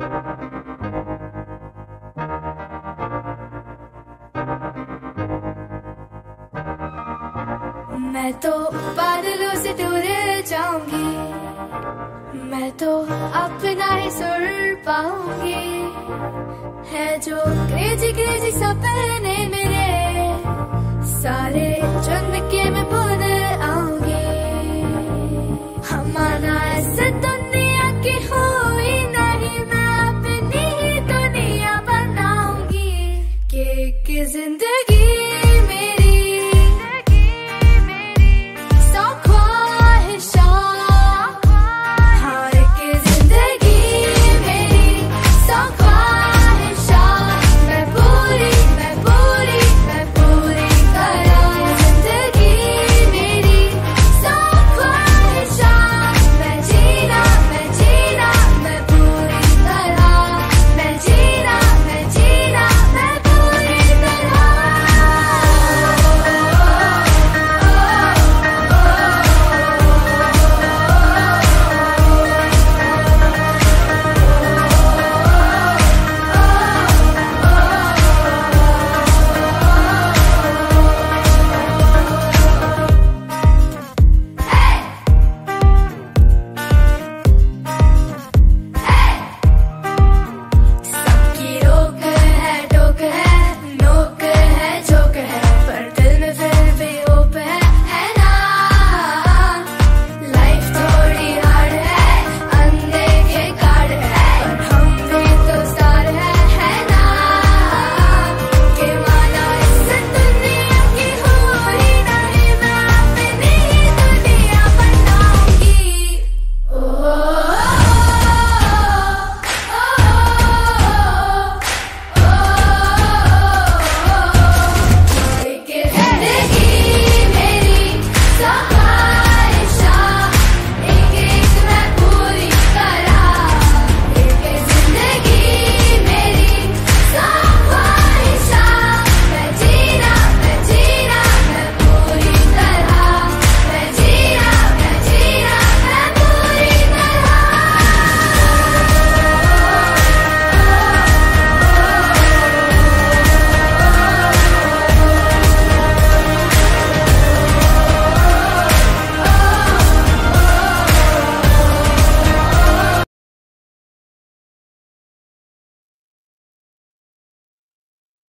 मैं तो बादलों से दूर जाऊंगी मैं तो अपना ही सुर पाऊंगी है जो क्रेजी क्रेजी सपने मेरे सारे चुनके के मैं भूल आऊंगी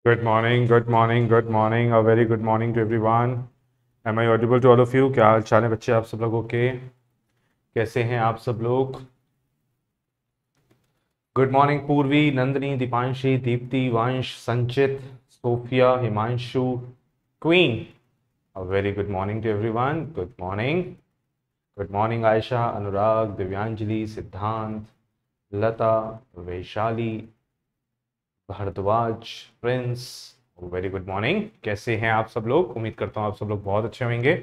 good morning good morning good morning a very good morning to everyone am I audible to all of you क्या हाल चाल है बच्चे आप सब लोग ओके कैसे हैं आप सब लोग गुड मॉर्निंग पूर्वी Nandini Deepanshi Deepti Vansh Sanchit Sophia Himanshu Queen a very good morning to everyone good morning good morning Ayesha Anurag Divyanjali Siddhant Lata Vaishali Bhardwaj Prince very good morning कैसे हैं आप सब लोग उम्मीद करता हूँ आप सब लोग बहुत अच्छे होंगे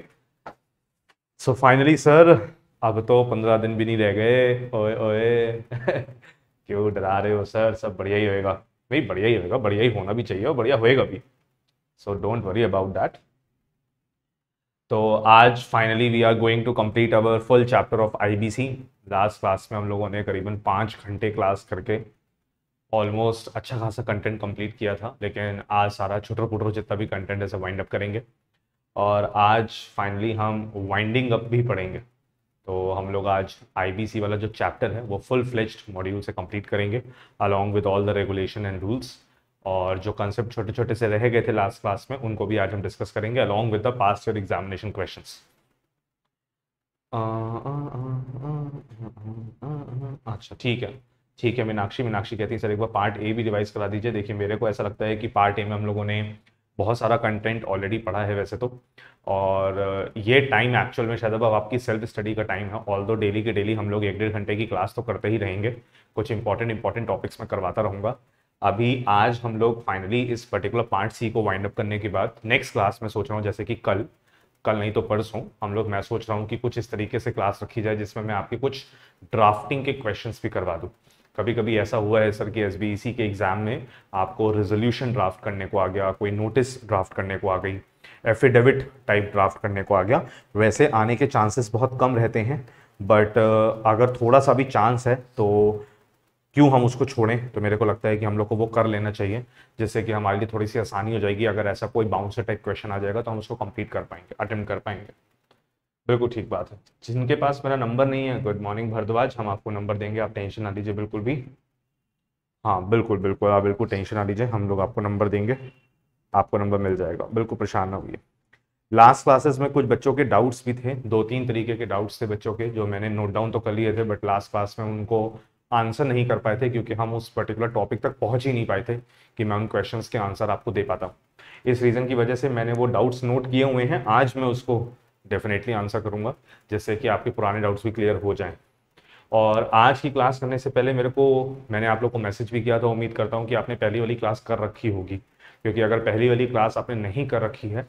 सो फाइनली सर अब तो पंद्रह दिन भी नहीं रह गए ओए ओए क्यों डरा रहे हो सर सब बढ़िया ही होएगा नहीं बढ़िया ही होएगा बढ़िया ही होना भी चाहिए और बढ़िया होएगा भी so don't worry about that तो आज finally we are going to complete our full chapter of IBC last class में हम लोगों ने करीबन पाँच घंटे क्लास करके ऑलमोस्ट अच्छा खासा कंटेंट कंप्लीट किया था लेकिन आज सारा छुटर पुटर जितना भी कंटेंट है सब वाइंड अप करेंगे और आज फाइनली हम वाइंडिंग अप भी पढ़ेंगे तो हम लोग आज आईबीसी वाला जो चैप्टर है वो फुल फ्लेज्ड मॉड्यूल से कंप्लीट करेंगे along with all the regulation and rules और जो कंसेप्ट छोटे छोटे से रह गए थे लास्ट क्लास में उनको भी आज हम डिस्कस करेंगे along with the past your examination question अच्छा ठीक है ठीक है मीनाक्षी मीनाक्षी कहती है सर एक बार पार्ट ए भी रिवाइज करा दीजिए देखिए मेरे को ऐसा लगता है कि पार्ट ए में हम लोगों ने बहुत सारा कंटेंट ऑलरेडी पढ़ा है वैसे तो और ये टाइम एक्चुअल में शायद अब आपकी सेल्फ स्टडी का टाइम है ऑल दो डेली के डेली हम लोग एक डेढ़ घंटे की क्लास तो करते ही रहेंगे कुछ इंपॉर्टेंट इंपॉर्टेंट टॉपिक्स में करवाता रहूँगा अभी आज हम लोग फाइनली इस पर्टिकुलर पार्ट सी को वाइंड अप करने के बाद नेक्स्ट क्लास में सोच रहा हूँ जैसे कि कल कल नहीं तो परसों हम लोग मैं सोच रहा हूँ कि कुछ इस तरीके से क्लास रखी जाए जिसमें मैं आपके कुछ ड्राफ्टिंग के क्वेश्चंस भी करवा दूँ कभी कभी ऐसा हुआ है सर कि एस e के एग्ज़ाम में आपको रेजोल्यूशन ड्राफ्ट करने को आ गया कोई नोटिस ड्राफ्ट करने को आ गई एफिडेविट टाइप ड्राफ्ट करने को आ गया वैसे आने के चांसेस बहुत कम रहते हैं बट अगर थोड़ा सा भी चांस है तो क्यों हम उसको छोड़ें तो मेरे को लगता है कि हम लोग को वो कर लेना चाहिए जिससे कि हमारे लिए थोड़ी सी आसानी हो जाएगी अगर ऐसा कोई बाउंसर टाइप क्वेश्चन आ जाएगा तो हम उसको कंप्लीट कर पाएंगे अटेम्प्ट कर पाएंगे बिल्कुल ठीक बात है जिनके पास मेरा नंबर नहीं है गुड मॉर्निंग भरद्वाज हम आपको नंबर देंगे आप टेंशन ना लीजिए बिल्कुल भी हाँ बिल्कुल बिल्कुल आप बिल्कुल टेंशन ना लीजिए हम लोग आपको नंबर देंगे आपको नंबर मिल जाएगा बिल्कुल परेशान ना होइए लास्ट क्लासेस में कुछ बच्चों के डाउट्स भी थे दो तीन तरीके के डाउट्स थे बच्चों के जो मैंने नोट डाउन तो कर लिए थे बट लास्ट क्लास में उनको आंसर नहीं कर पाए थे क्योंकि हम उस पर्टिकुलर टॉपिक तक पहुंच ही नहीं पाए थे कि मैं उन क्वेश्चन के आंसर आपको दे पाता हूँ इस रीज़न की वजह से मैंने वो डाउट्स नोट किए हुए हैं आज मैं उसको डेफिनेटली आंसर करूंगा जिससे कि आपके पुराने डाउट्स भी क्लियर हो जाएं और आज की क्लास करने से पहले मेरे को मैंने आप लोग को मैसेज भी किया था उम्मीद करता हूँ कि आपने पहली वाली क्लास कर रखी होगी क्योंकि अगर पहली वाली क्लास आपने नहीं कर रखी है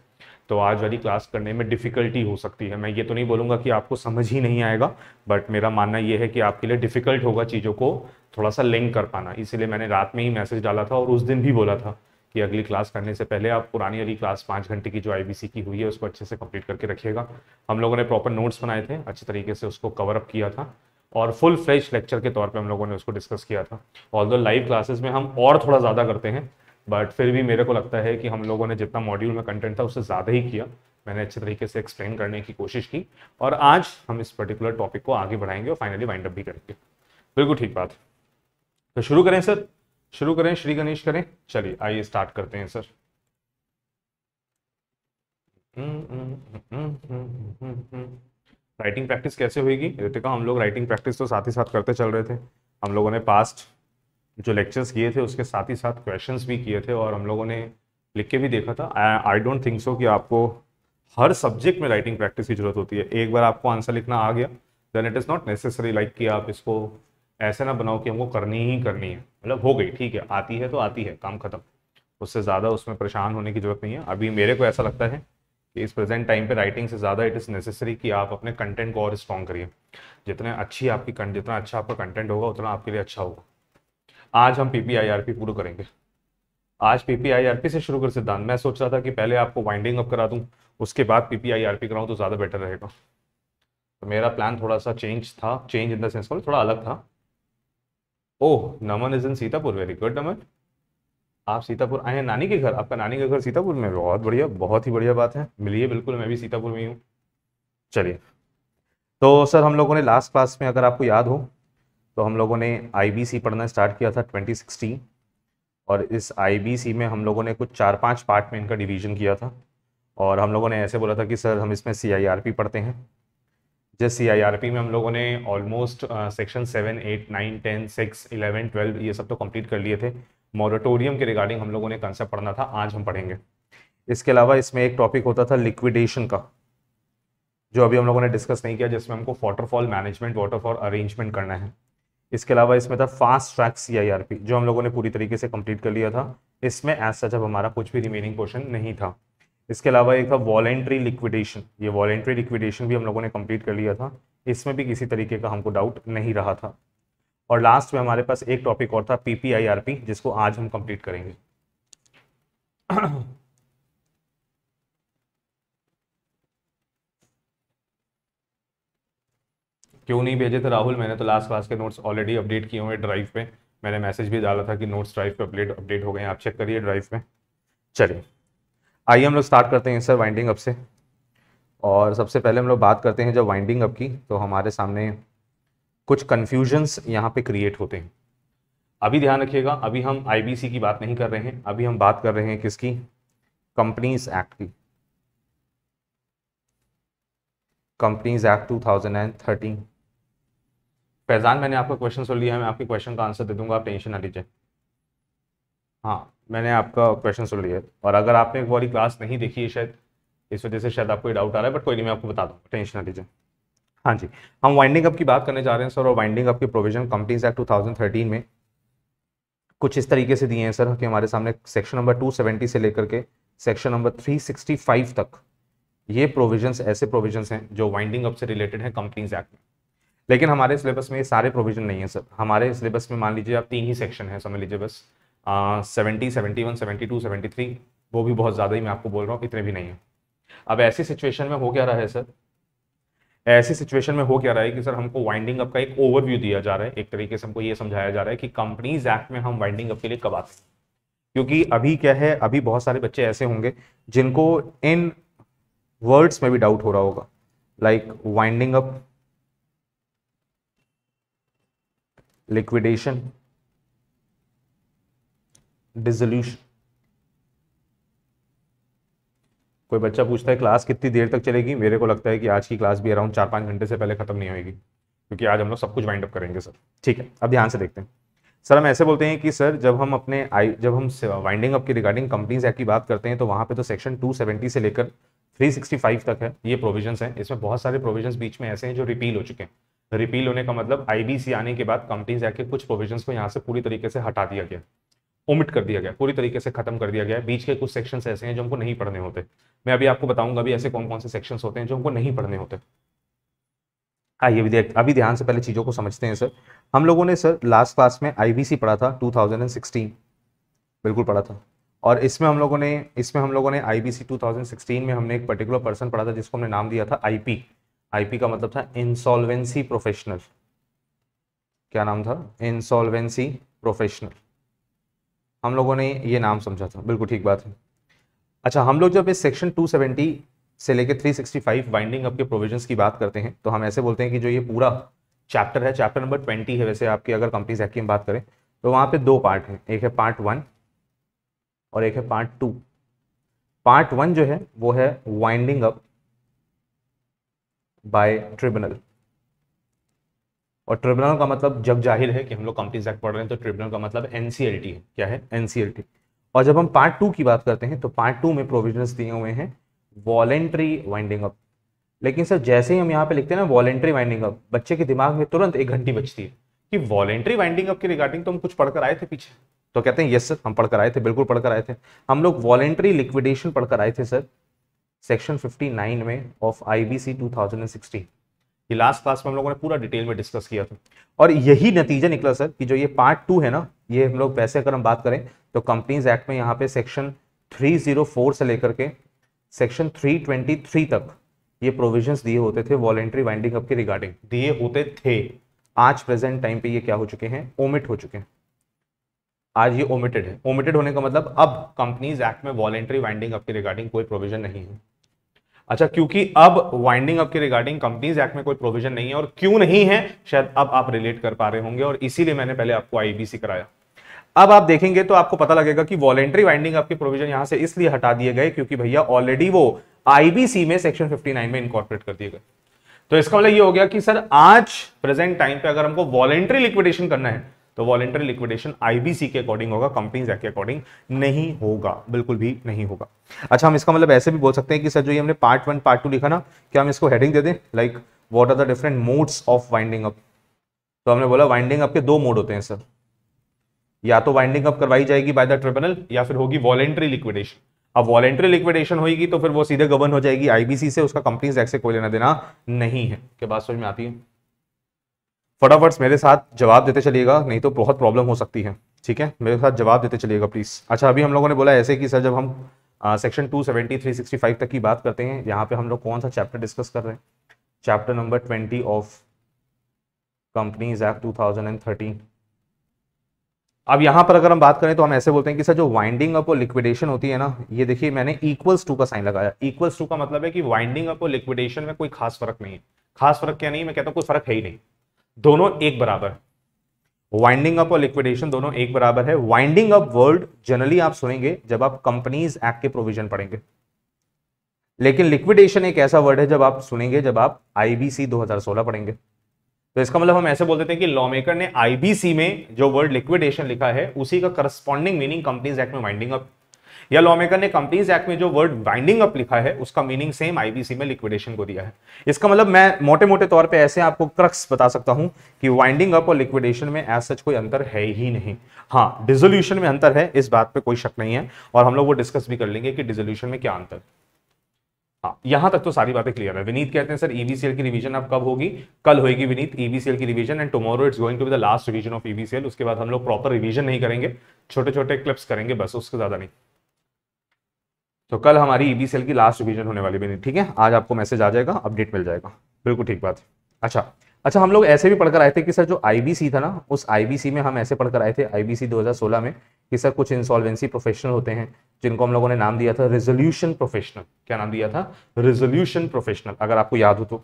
तो आज वाली क्लास करने में डिफ़िकल्टी हो सकती है मैं ये तो नहीं बोलूँगा कि आपको समझ ही नहीं आएगा बट मेरा मानना ये है कि आपके लिए डिफ़िकल्ट होगा चीज़ों को थोड़ा सा लिंक कर पाना इसीलिए मैंने रात में ही मैसेज डाला था और उस दिन भी बोला था कि अगली क्लास करने से पहले आप पुरानी अगली क्लास पाँच घंटे की जो आई की हुई है उसको अच्छे से कंप्लीट करके रखिएगा हम लोगों ने प्रॉपर नोट्स बनाए थे अच्छे तरीके से उसको कवर अप किया था और फुल फ्रेश लेक्चर के तौर पे हम लोगों ने उसको डिस्कस किया था ऑल दो लाइव क्लासेस में हम और थोड़ा ज़्यादा करते हैं बट फिर भी मेरे को लगता है कि हम लोगों ने जितना मॉड्यूल में कंटेंट था उससे ज़्यादा ही किया मैंने अच्छे तरीके से एक्सप्लेन करने की कोशिश की और आज हम इस पर्टिकुलर टॉपिक को आगे बढ़ाएंगे और फाइनली वाइंड अप भी करेंगे बिल्कुल ठीक बात तो शुरू करें सर शुरू करें श्री गणेश करें चलिए आइए स्टार्ट करते हैं सर राइटिंग प्रैक्टिस कैसे होगी रितिका हम लोग राइटिंग प्रैक्टिस तो साथ ही साथ करते चल रहे थे हम लोगों ने पास्ट जो लेक्चर्स किए थे उसके साथ ही साथ क्वेश्चंस भी किए थे और हम लोगों ने लिख के भी देखा था आई डोंट थिंक सो कि आपको हर सब्जेक्ट में राइटिंग प्रैक्टिस की जरूरत होती है एक बार आपको आंसर लिखना आ गया then it is not necessary like कि आप इसको ऐसे ना बनाओ कि हमको करनी ही करनी है मतलब हो गई ठीक है आती है तो आती है काम खत्म उससे ज़्यादा उसमें परेशान होने की ज़रूरत नहीं है अभी मेरे को ऐसा लगता है कि इस प्रेजेंट टाइम पे राइटिंग से ज़्यादा इट इज़ नेसेसरी कि आप अपने कंटेंट को और स्ट्रॉन्ग करिए जितने अच्छी आपकी जितना अच्छा आपका कंटेंट होगा उतना आपके लिए अच्छा होगा आज हम P P I R P पूरा करेंगे आज P P I R P से शुरू कर सिद्धांत मैं सोच रहा था कि पहले आपको वाइंडिंग अप करा दूँ उसके बाद P P I R P कराऊँ तो ज़्यादा बेटर रहेगा तो मेरा प्लान थोड़ा सा चेंज था चेंज इन द सेंस थोड़ा अलग था oh Naman is in Sitapur very good Naman आप सीतापुर आए हैं नानी के घर आपका नानी का घर सीतापुर में बहुत बढ़िया बहुत ही बढ़िया बात है मिलिए बिल्कुल मैं भी सीतापुर में ही हूँ चलिए तो सर हम लोगों ने लास्ट क्लास में अगर आपको याद हो तो हम लोगों ने आईबीसी पढ़ना स्टार्ट किया था 2016 और इस आईबीसी में हम लोगों ने कुछ चार पांच पार्ट में इनका डिवीजन किया था और हम लोगों ने ऐसे बोला था कि सर हम इसमें सीआईआरपी पढ़ते हैं जैसे सी आई आर पी में हम लोगों ने almost section seven eight nine ten six eleven twelve ये सब तो कंप्लीट कर लिए थे मॉरेटोरियम के रिगार्डिंग हम लोगों ने कंसेप्ट पढ़ना था आज हम पढ़ेंगे इसके अलावा इसमें एक टॉपिक होता था लिक्विडेशन का जो अभी हम लोगों ने डिस्कस नहीं किया जिसमें हमको वाटरफॉल मैनेजमेंट वाटरफॉल अरेंजमेंट करना है इसके अलावा इसमें था fast track C I R P जो हम लोगों ने पूरी तरीके से कंप्लीट कर लिया था इसमें एज सच अब हमारा कुछ भी रिमेनिंग पोर्शन नहीं था इसके अलावा एक था वॉलेंट्री लिक्विडेशन ये वॉलेंट्री लिक्विडेशन भी हम लोगों ने कंप्लीट कर लिया था इसमें भी किसी तरीके का हमको डाउट नहीं रहा था और लास्ट में हमारे पास एक टॉपिक और था पीपीआईआरपी जिसको आज हम कंप्लीट करेंगे क्यों नहीं भेजे थे राहुल मैंने तो लास्ट क्लास के नोट्स ऑलरेडी अपडेट किए हुए ड्राइव पे मैंने मैसेज भी डाला था कि नोट्स ड्राइव पे अपडेट अपडेट हो गए हैं आप चेक करिए ड्राइव में चलिए आइए हम लोग स्टार्ट करते हैं सर वाइंडिंग अप से और सबसे पहले हम लोग बात करते हैं जब वाइंडिंग अप की तो हमारे सामने कुछ कन्फ्यूजन्स यहाँ पे क्रिएट होते हैं अभी ध्यान रखिएगा अभी हम आईबीसी की बात नहीं कर रहे हैं अभी हम बात कर रहे हैं किसकी कंपनीज एक्ट की कंपनीज एक्ट 2013 फैजान मैंने आपका क्वेश्चन सुन लिया है मैं आपके क्वेश्चन का आंसर दे दूंगा आप टेंशन ना लीजिए हाँ मैंने आपका क्वेश्चन सुन लिया और अगर आपने एक बारी क्लास नहीं देखी है शायद इस वजह से शायद आपको डाउट आ रहा है बट कोई नहीं मैं आपको बता दूँगा टेंशन ना लीजिए हाँ जी हम वाइंडिंग अप की बात करने जा रहे हैं सर और वाइंडिंग अप के प्रोविजन कंपनीज एक्ट टू में कुछ इस तरीके से दिए हैं सर कि हमारे सामने सेक्शन नंबर टू से लेकर के सेक्शन नंबर थ्री तक ये प्रोविजन ऐसे प्रोविजन हैं जो वाइंडिंग अप से रिलेटेड हैं कंपनीज एक्ट में लेकिन हमारे सिलेबस में ये सारे प्रोविजन नहीं है सर हमारे सिलेबस में मान लीजिए आप तीन ही सेक्शन है समझ लीजिए बस seventy seventy one seventy two seventy three वो भी बहुत ज़्यादा ही मैं आपको बोल रहा हूँ इतने भी नहीं है अब ऐसी सिचुएशन में हो क्या रहा है सर ऐसी सिचुएशन में हो क्या रहा है कि सर हमको वाइंडिंग अप का एक ओवरव्यू दिया जा रहा है एक तरीके से हमको ये समझाया जा रहा है कि कंपनीज एक्ट में हम वाइंडिंग अप के लिए कब आते हैं क्योंकि अभी क्या है अभी बहुत सारे बच्चे ऐसे होंगे जिनको इन वर्ड्स में भी डाउट हो रहा होगा like winding up liquidation dissolution कोई बच्चा पूछता है क्लास कितनी देर तक चलेगी मेरे को लगता है कि आज की क्लास भी अराउंड चार पाँच घंटे से पहले खत्म नहीं होगी क्योंकि आज हम लोग सब कुछ वाइंड अप करेंगे सर ठीक है अब ध्यान से देखते हैं सर हम ऐसे बोलते हैं कि सर जब हम अपने आई जब हम वाइंडिंग अप की रिगार्डिंग कंपनीज एक्ट की बात करते हैं तो वहाँ पे तो सेक्शन 270 से लेकर 365 तक है ये प्रोविजंस हैं इसमें बहुत सारे प्रोविजंस बीच में ऐसे हैं जो रिपील हो चुके हैं रिपील होने का मतलब आईबीसी आने के बाद कंपनीज एक्ट के कुछ प्रोविजन को यहाँ से पूरी तरीके से हटा दिया गया ओमिट कर दिया गया पूरी तरीके से खत्म कर दिया गया बीच के कुछ सेक्शन ऐसे हैं जो हमको नहीं पढ़ने होते मैं अभी आपको बताऊंगा अभी ऐसे कौन कौन से सेक्शन होते हैं जो हमको नहीं पढ़ने होते आइए अभी देख अभी ध्यान से पहले चीज़ों को समझते हैं सर हम लोगों ने सर लास्ट क्लास में आईबीसी पढ़ा था 2016 बिल्कुल पढ़ा था और इसमें हम लोगों ने इसमें हम लोगों ने आईबीसी 2016 में हमने एक पर्टिकुलर पर्सन पढ़ा था जिसको हमने नाम दिया था आईपी आईपी का मतलब था इंसॉल्वेंसी प्रोफेशनल क्या नाम था इंसॉल्वेंसी प्रोफेशनल हम लोगों ने ये नाम समझा था बिल्कुल ठीक बात है अच्छा हम लोग जब इस सेक्शन 270 से लेकर 365 बाइंडिंग अप के प्रोविजंस की बात करते हैं तो हम ऐसे बोलते हैं कि जो ये पूरा चैप्टर है चैप्टर नंबर 20 है वैसे आपकी अगर कंपनीज एक्ट की हम बात करें तो वहाँ पे दो पार्ट हैं एक है पार्ट वन और एक है पार्ट टू पार्ट वन जो है वो है वाइंडिंग अप बाय ट्रिब्यूनल और ट्रिब्यूनल का मतलब जब जाहिर है कि हम लोग कंपनीज एक्ट पढ़ रहे हैं तो ट्रिब्यूनल का मतलब एन है क्या है एन और जब हम पार्ट टू की बात करते हैं तो पार्ट टू में प्रोविजन दिए हुए हैं वॉलेंट्री वाइंडिंग अप लेकिन सर जैसे ही हम यहाँ पे लिखते हैं ना वॉलेंट्री वाइंडिंग अप बच्चे के दिमाग में तुरंत एक घंटी बचती है कि वॉलेंट्री वाइंडिंग अप के रिगार्डिंग तो हम कुछ पढ़कर आए थे पीछे तो कहते हैं यस सर हम पढ़कर आए थे बिल्कुल पढ़कर आए थे हम लोग वॉलेंट्री लिक्विडेशन पढ़कर आए थे सर सेक्शन 59 में ऑफ आईबीसी 2016 ये लास्ट क्लास में हम लोगों ने पूरा डिटेल में डिस्कस किया था और यही नतीजा निकला सर कि जो ये पार्ट टू है ना ये हम लोग वैसे अगर हम बात करें तो कंपनीज एक्ट में यहाँ पे सेक्शन 304 से लेकर के सेक्शन 323 तक ये प्रोविजंस दिए होते थे वॉलेंट्री वाइंडिंग अप के रिगार्डिंग दिए होते थे आज प्रेजेंट टाइम पे ये क्या हो चुके हैं ओमिट हो चुके हैं आज ये ओमिटेड है ओमिटेड होने का मतलब अब कंपनीज एक्ट में वॉलेंट्री वाइंडिंग अप के रिगार्डिंग कोई प्रोविजन नहीं है अच्छा क्योंकि अब वाइंडिंग अप के रिगार्डिंग कंपनीज एक्ट में कोई प्रोविजन नहीं है और क्यों नहीं है शायद अब आप रिलेट कर पा रहे होंगे और इसीलिए मैंने पहले आपको आईबीसी कराया अब आप देखेंगे तो आपको पता लगेगा कि वॉलेंट्री वाइंडिंग अप के प्रोविजन यहां से इसलिए हटा दिए गए क्योंकि भैया ऑलरेडी वो आईबीसी में सेक्शन फिफ्टी में इंकॉर्पोरेट कर दिए गए तो इसका मतलब ये हो गया कि सर आज प्रेजेंट टाइम पे अगर हमको वॉलेंट्री लिक्विडेशन करना है तो वॉलेंटरी लिक्विडेशन आईबीसी के अकॉर्डिंग होगा कंपनीज एक्ट के अकॉर्डिंग नहीं होगा बिल्कुल भी नहीं होगा अच्छा हम इसका मतलब ऐसे भी बोल सकते हैं कि सर जो ये हमने पार्ट वन पार्ट टू लिखा ना क्या हम इसको हेडिंग दे दें like what are the different modes of winding up तो हमने बोला वाइंडिंग अप के दो मोड होते हैं सर या तो वाइंडिंग अप करवाई जाएगी बाय द ट्रिब्यूनल या फिर होगी वॉलेंट्री लिक्विडेशन अब वॉलेंट्री लिक्विडेशन होगी तो फिर वो सीधे गवर्न हो जाएगी आईबीसी से उसका कंपनीज एक्ट से कोई लेना देना नहीं है क्या बात समझ में आती है फटाफट मेरे साथ जवाब देते चलिएगा नहीं तो बहुत प्रॉब्लम हो सकती है ठीक है मेरे साथ जवाब देते चलिएगा प्लीज़ अच्छा अभी हम लोगों ने बोला ऐसे कि सर जब हम section two seventy three sixty five तक की बात करते हैं यहाँ पे हम लोग कौन सा चैप्टर डिस्कस कर रहे हैं chapter number twenty of companies act two thousand and thirteen अब यहाँ पर अगर हम बात करें तो हम ऐसे बोलते हैं कि सर जो वाइंडिंग अप और लिक्विडेशन होती है ना ये देखिए मैंने इक्वल्स टू का साइन लगाया इक्वल्स टू का मतलब है कि वाइंडिंग अप और लिक्विडेशन में कोई खास फर्क नहीं है खास फर्क क्या नहीं मैं कहता हूँ कोई फर्क है ही नहीं दोनों एक बराबर वाइंडिंग अप और लिक्विडेशन दोनों एक बराबर है वाइंडिंग अप वर्ड जनरली आप सुनेंगे जब आप कंपनीज एक्ट के प्रोविजन पढ़ेंगे लेकिन लिक्विडेशन एक ऐसा वर्ड है जब आप सुनेंगे जब आप आईबीसी 2016 पढ़ेंगे तो इसका मतलब हम ऐसे बोल देते हैं कि लॉ मेकर ने आईबीसी में जो वर्ड लिक्विडेशन लिखा है उसी का करस्पॉन्डिंग मीनिंग कंपनीज एक्ट में वाइंडिंग अप या लॉमेकर ने कंपनीज एक्ट में जो वर्ड वाइंडिंग अप लिखा है उसका मीनिंग सेम आईबीसी में लिक्विडेशन को दिया है इसका मतलब मैं मोटे मोटे तौर पर ऐसे आपको क्रक्स बता सकता हूं कि वाइंडिंग अप और लिक्विडेशन में एज सच कोई अंतर है ही नहीं हाँ डिजोल्यूशन में अंतर है इस बात पर कोई शक नहीं है और हम लोग वो डिस्कस भी कर लेंगे कि डिजोल्यूशन में क्या अंतर हाँ यहां तक तो सारी बातें क्लियर है विनीत कहते हैं सर ईवीसीएल e की रिवीजन अब कब होगी कल होगी विनीत ईवीसीएल e की revision and tomorrow it's going to be the last revision of EVCL उसके बाद हम लोग प्रॉपर रिवीजन नहीं करेंगे छोटे छोटे क्लिप्स करेंगे बस उसके ज्यादा नहीं तो कल हमारी ईबी e सेल की लास्ट रिविजन होने वाली भी नहीं ठीक है आज आपको मैसेज आ जाएगा अपडेट मिल जाएगा बिल्कुल ठीक बात अच्छा अच्छा हम लोग ऐसे भी पढ़कर आए थे कि सर जो आईबीसी था ना उस आईबीसी में हम ऐसे पढ़कर आए थे आईबीसी 2016 में कि सर कुछ इंसॉल्वेंसी प्रोफेशनल होते हैं जिनको हम लोगों ने नाम दिया था रिजोल्यूशन प्रोफेशनल क्या नाम दिया था रिजोल्यूशन प्रोफेशनल अगर आपको याद हो तो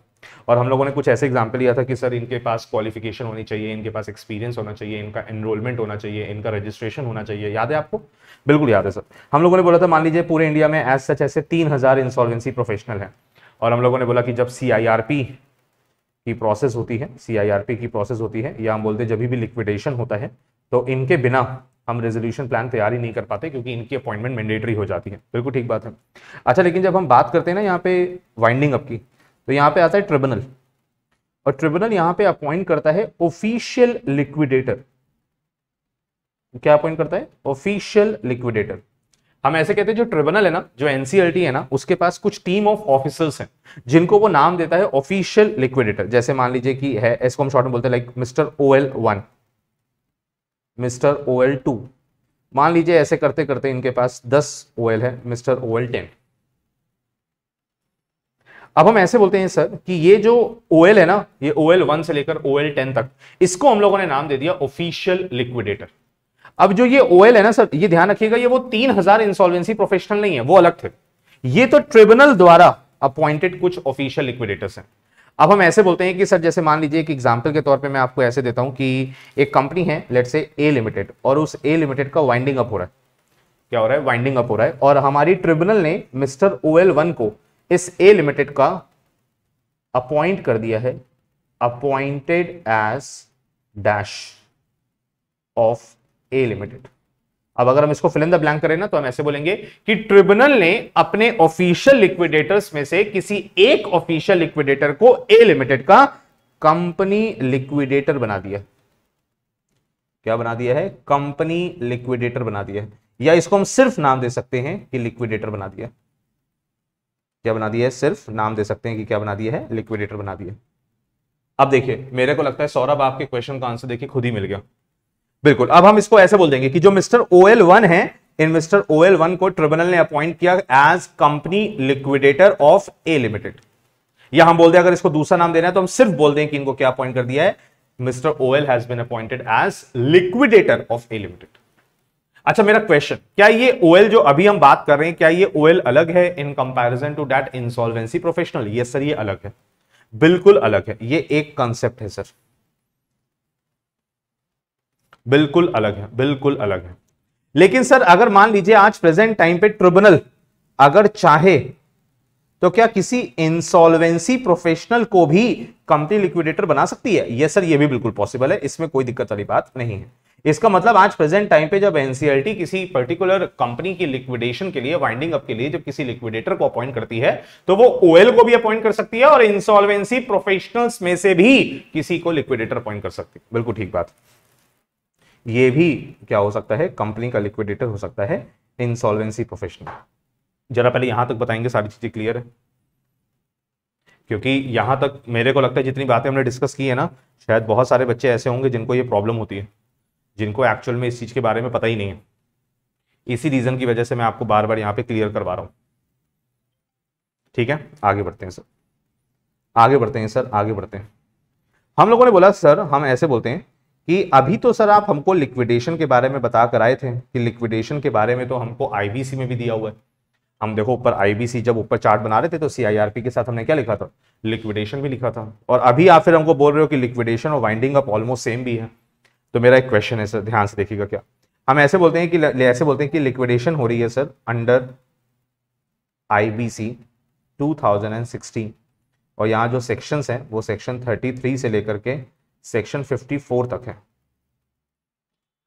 और हम लोगों ने कुछ ऐसे एग्जाम्पल लिया था कि सर इनके पास क्वालिफिकेशन होनी चाहिए इनके पास एक्सपीरियंस होना चाहिए इनका एनरोलमेंट होना चाहिए इनका रजिस्ट्रेशन होना चाहिए याद है आपको बिल्कुल याद है सर हम लोगों ने बोला था मान लीजिए पूरे इंडिया में एज सच ऐसे तीन हज़ार इंसॉल्वेंसी प्रोफेशनल है और हम लोगों ने बोला कि जब सी की प्रोसेस होती है सीआईआरपी की प्रोसेस होती है या हम बोलते हैं जब भी लिक्विडेशन होता है तो इनके बिना हम रेजोल्यूशन प्लान तैयार ही नहीं कर पाते क्योंकि इनकी अपॉइंटमेंट मैंडेटरी हो जाती है बिल्कुल ठीक बात है अच्छा लेकिन जब हम बात करते हैं ना यहाँ पे वाइंडिंग अप की तो यहाँ पे आता है ट्रिब्यूनल और ट्रिब्यूनल यहाँ पे अपॉइंट करता है ऑफिशियल लिक्विडेटर क्या अपॉइंट करता है ऑफिशियल लिक्विडेटर हम ऐसे कहते हैं जो ट्रिब्यूनल है ना जो एनसीएलटी है ना उसके पास कुछ टीम ऑफ ऑफिसर्स हैं जिनको वो नाम देता है ऑफिशियल लिक्विडेटर जैसे मान लीजिए कि है इसको हम शॉर्ट में बोलते हैं like mister O L one mister O L two मान लीजिए ऐसे करते करते इनके पास दस ओ एल है मिस्टर ओ एल टेन अब हम ऐसे बोलते हैं सर कि ये जो ओ है ना ये ओ एल वन से लेकर ओ एल टेन तक इसको हम लोगों ने नाम दे दिया ऑफिशियल लिक्विडेटर अब जो ये ओएल है ना सर ये ध्यान रखिएगा ये वो तीन हजार इंसॉल्वेंसी प्रोफेशनल नहीं है वो अलग थे ये तो ट्रिब्यूनल द्वारा अपॉइंटेड कुछ ऑफिशियल लिक्विडेटर्स हैं अब हम ऐसे बोलते हैं कि सर जैसे मान लीजिए एक एग्जांपल के तौर पे मैं आपको ऐसे देता हूं कि एक कंपनी है लेट से ए लिमिटेड और उस ए लिमिटेड का वाइंडिंग अप हो रहा है क्या हो रहा है वाइंडिंग अप हो रहा है और हमारी ट्रिब्यूनल ने मिस्टर ओ को इस ए लिमिटेड का अपॉइंट कर दिया है appointed as dash of A limited अब अगर हम इसको फिल इन द ब्लैंक करें ना तो हम ऐसे बोलेंगे कि ट्रिब्यूनल ने अपने ऑफिशियल लिक्विडेटर्स में से किसी एक ऑफिशियल लिक्विडेटर को ए लिमिटेड का कंपनी लिक्विडेटर बना दिया क्या बना दिया है कंपनी लिक्विडेटर बना दिया है या इसको हम सिर्फ नाम दे सकते हैं कि लिक्विडेटर बना दिया क्या बना दिया है सिर्फ नाम दे सकते हैं कि क्या बना दिया है लिक्विडेटर बना दिया अब देखिए मेरे को लगता है सौरभ आपके क्वेश्चन का आंसर देखिए खुद ही मिल गया बिल्कुल अब हम इसको ऐसे बोल देंगे कि जो मिस्टर ओ एल वन है इन मिस्टर ओ एल वन को ट्रिब्यूनल ने अपॉइंट किया as company liquidator of A limited या हम बोल दें अगर इसको दूसरा नाम देना है तो हम सिर्फ बोल दें कि इनको क्या अपॉइंट कर दिया है mister O L has been appointed as liquidator of A limited अच्छा मेरा क्वेश्चन क्या ये ओ एल जो अभी हम बात कर रहे हैं क्या ये ओ एल अलग है in comparison to that insolvency professional ये सर ये अलग है बिल्कुल अलग है ये एक कंसेप्ट है सर बिल्कुल अलग है बिल्कुल अलग है लेकिन सर अगर मान लीजिए आज प्रेजेंट टाइम पे ट्रिब्यूनल अगर चाहे तो क्या किसी इंसॉल्वेंसी प्रोफेशनल को भी कंपनी लिक्विडेटर बना सकती है यह सर यह भी बिल्कुल पॉसिबल है इसमें कोई दिक्कत वाली बात नहीं है इसका मतलब आज प्रेजेंट टाइम पे जब एनसीएलटी किसी पर्टिकुलर कंपनी की लिक्विडेशन के लिए वाइंडिंग अप के लिए जब किसी लिक्विडेटर को अपॉइंट करती है तो वो ओएल को भी अपॉइंट कर सकती है और इंसॉल्वेंसी प्रोफेशनल्स में से भी किसी को लिक्विडेटर अपॉइंट कर सकती है बिल्कुल ठीक बात ये भी क्या हो सकता है कंपनी का लिक्विडेटर हो सकता है इंसॉल्वेंसी प्रोफेशनल जरा पहले यहां तक बताएंगे सारी चीज़ें क्लियर है क्योंकि यहां तक मेरे को लगता है जितनी बातें हमने डिस्कस की है ना शायद बहुत सारे बच्चे ऐसे होंगे जिनको ये प्रॉब्लम होती है जिनको एक्चुअल में इस चीज़ के बारे में पता ही नहीं है इसी रीज़न की वजह से मैं आपको बार बार यहाँ पे क्लियर करवा रहा हूँ ठीक है आगे बढ़ते हैं सर आगे बढ़ते हैं सर आगे बढ़ते हैं हम लोगों ने बोला सर हम ऐसे बोलते हैं कि अभी तो सर आप हमको लिक्विडेशन के बारे में बता कर आए थे कि लिक्विडेशन के बारे में तो हमको आईबीसी में भी दिया हुआ है हम देखो ऊपर आईबीसी जब ऊपर चार्ट बना रहे थे तो सीआईआरपी के साथ हमने क्या लिखा था लिक्विडेशन भी लिखा था और अभी आप फिर हमको बोल रहे हो कि लिक्विडेशन और वाइंडिंग अप ऑलमोस्ट सेम भी है तो मेरा एक क्वेश्चन है सर ध्यान से देखिएगा क्या हम ऐसे बोलते हैं कि ऐसे बोलते हैं कि लिक्विडेशन हो रही है सर अंडर आईबीसी 2016 और यहाँ जो सेक्शंस हैं वो सेक्शन 33 से लेकर के सेक्शन 54 तक है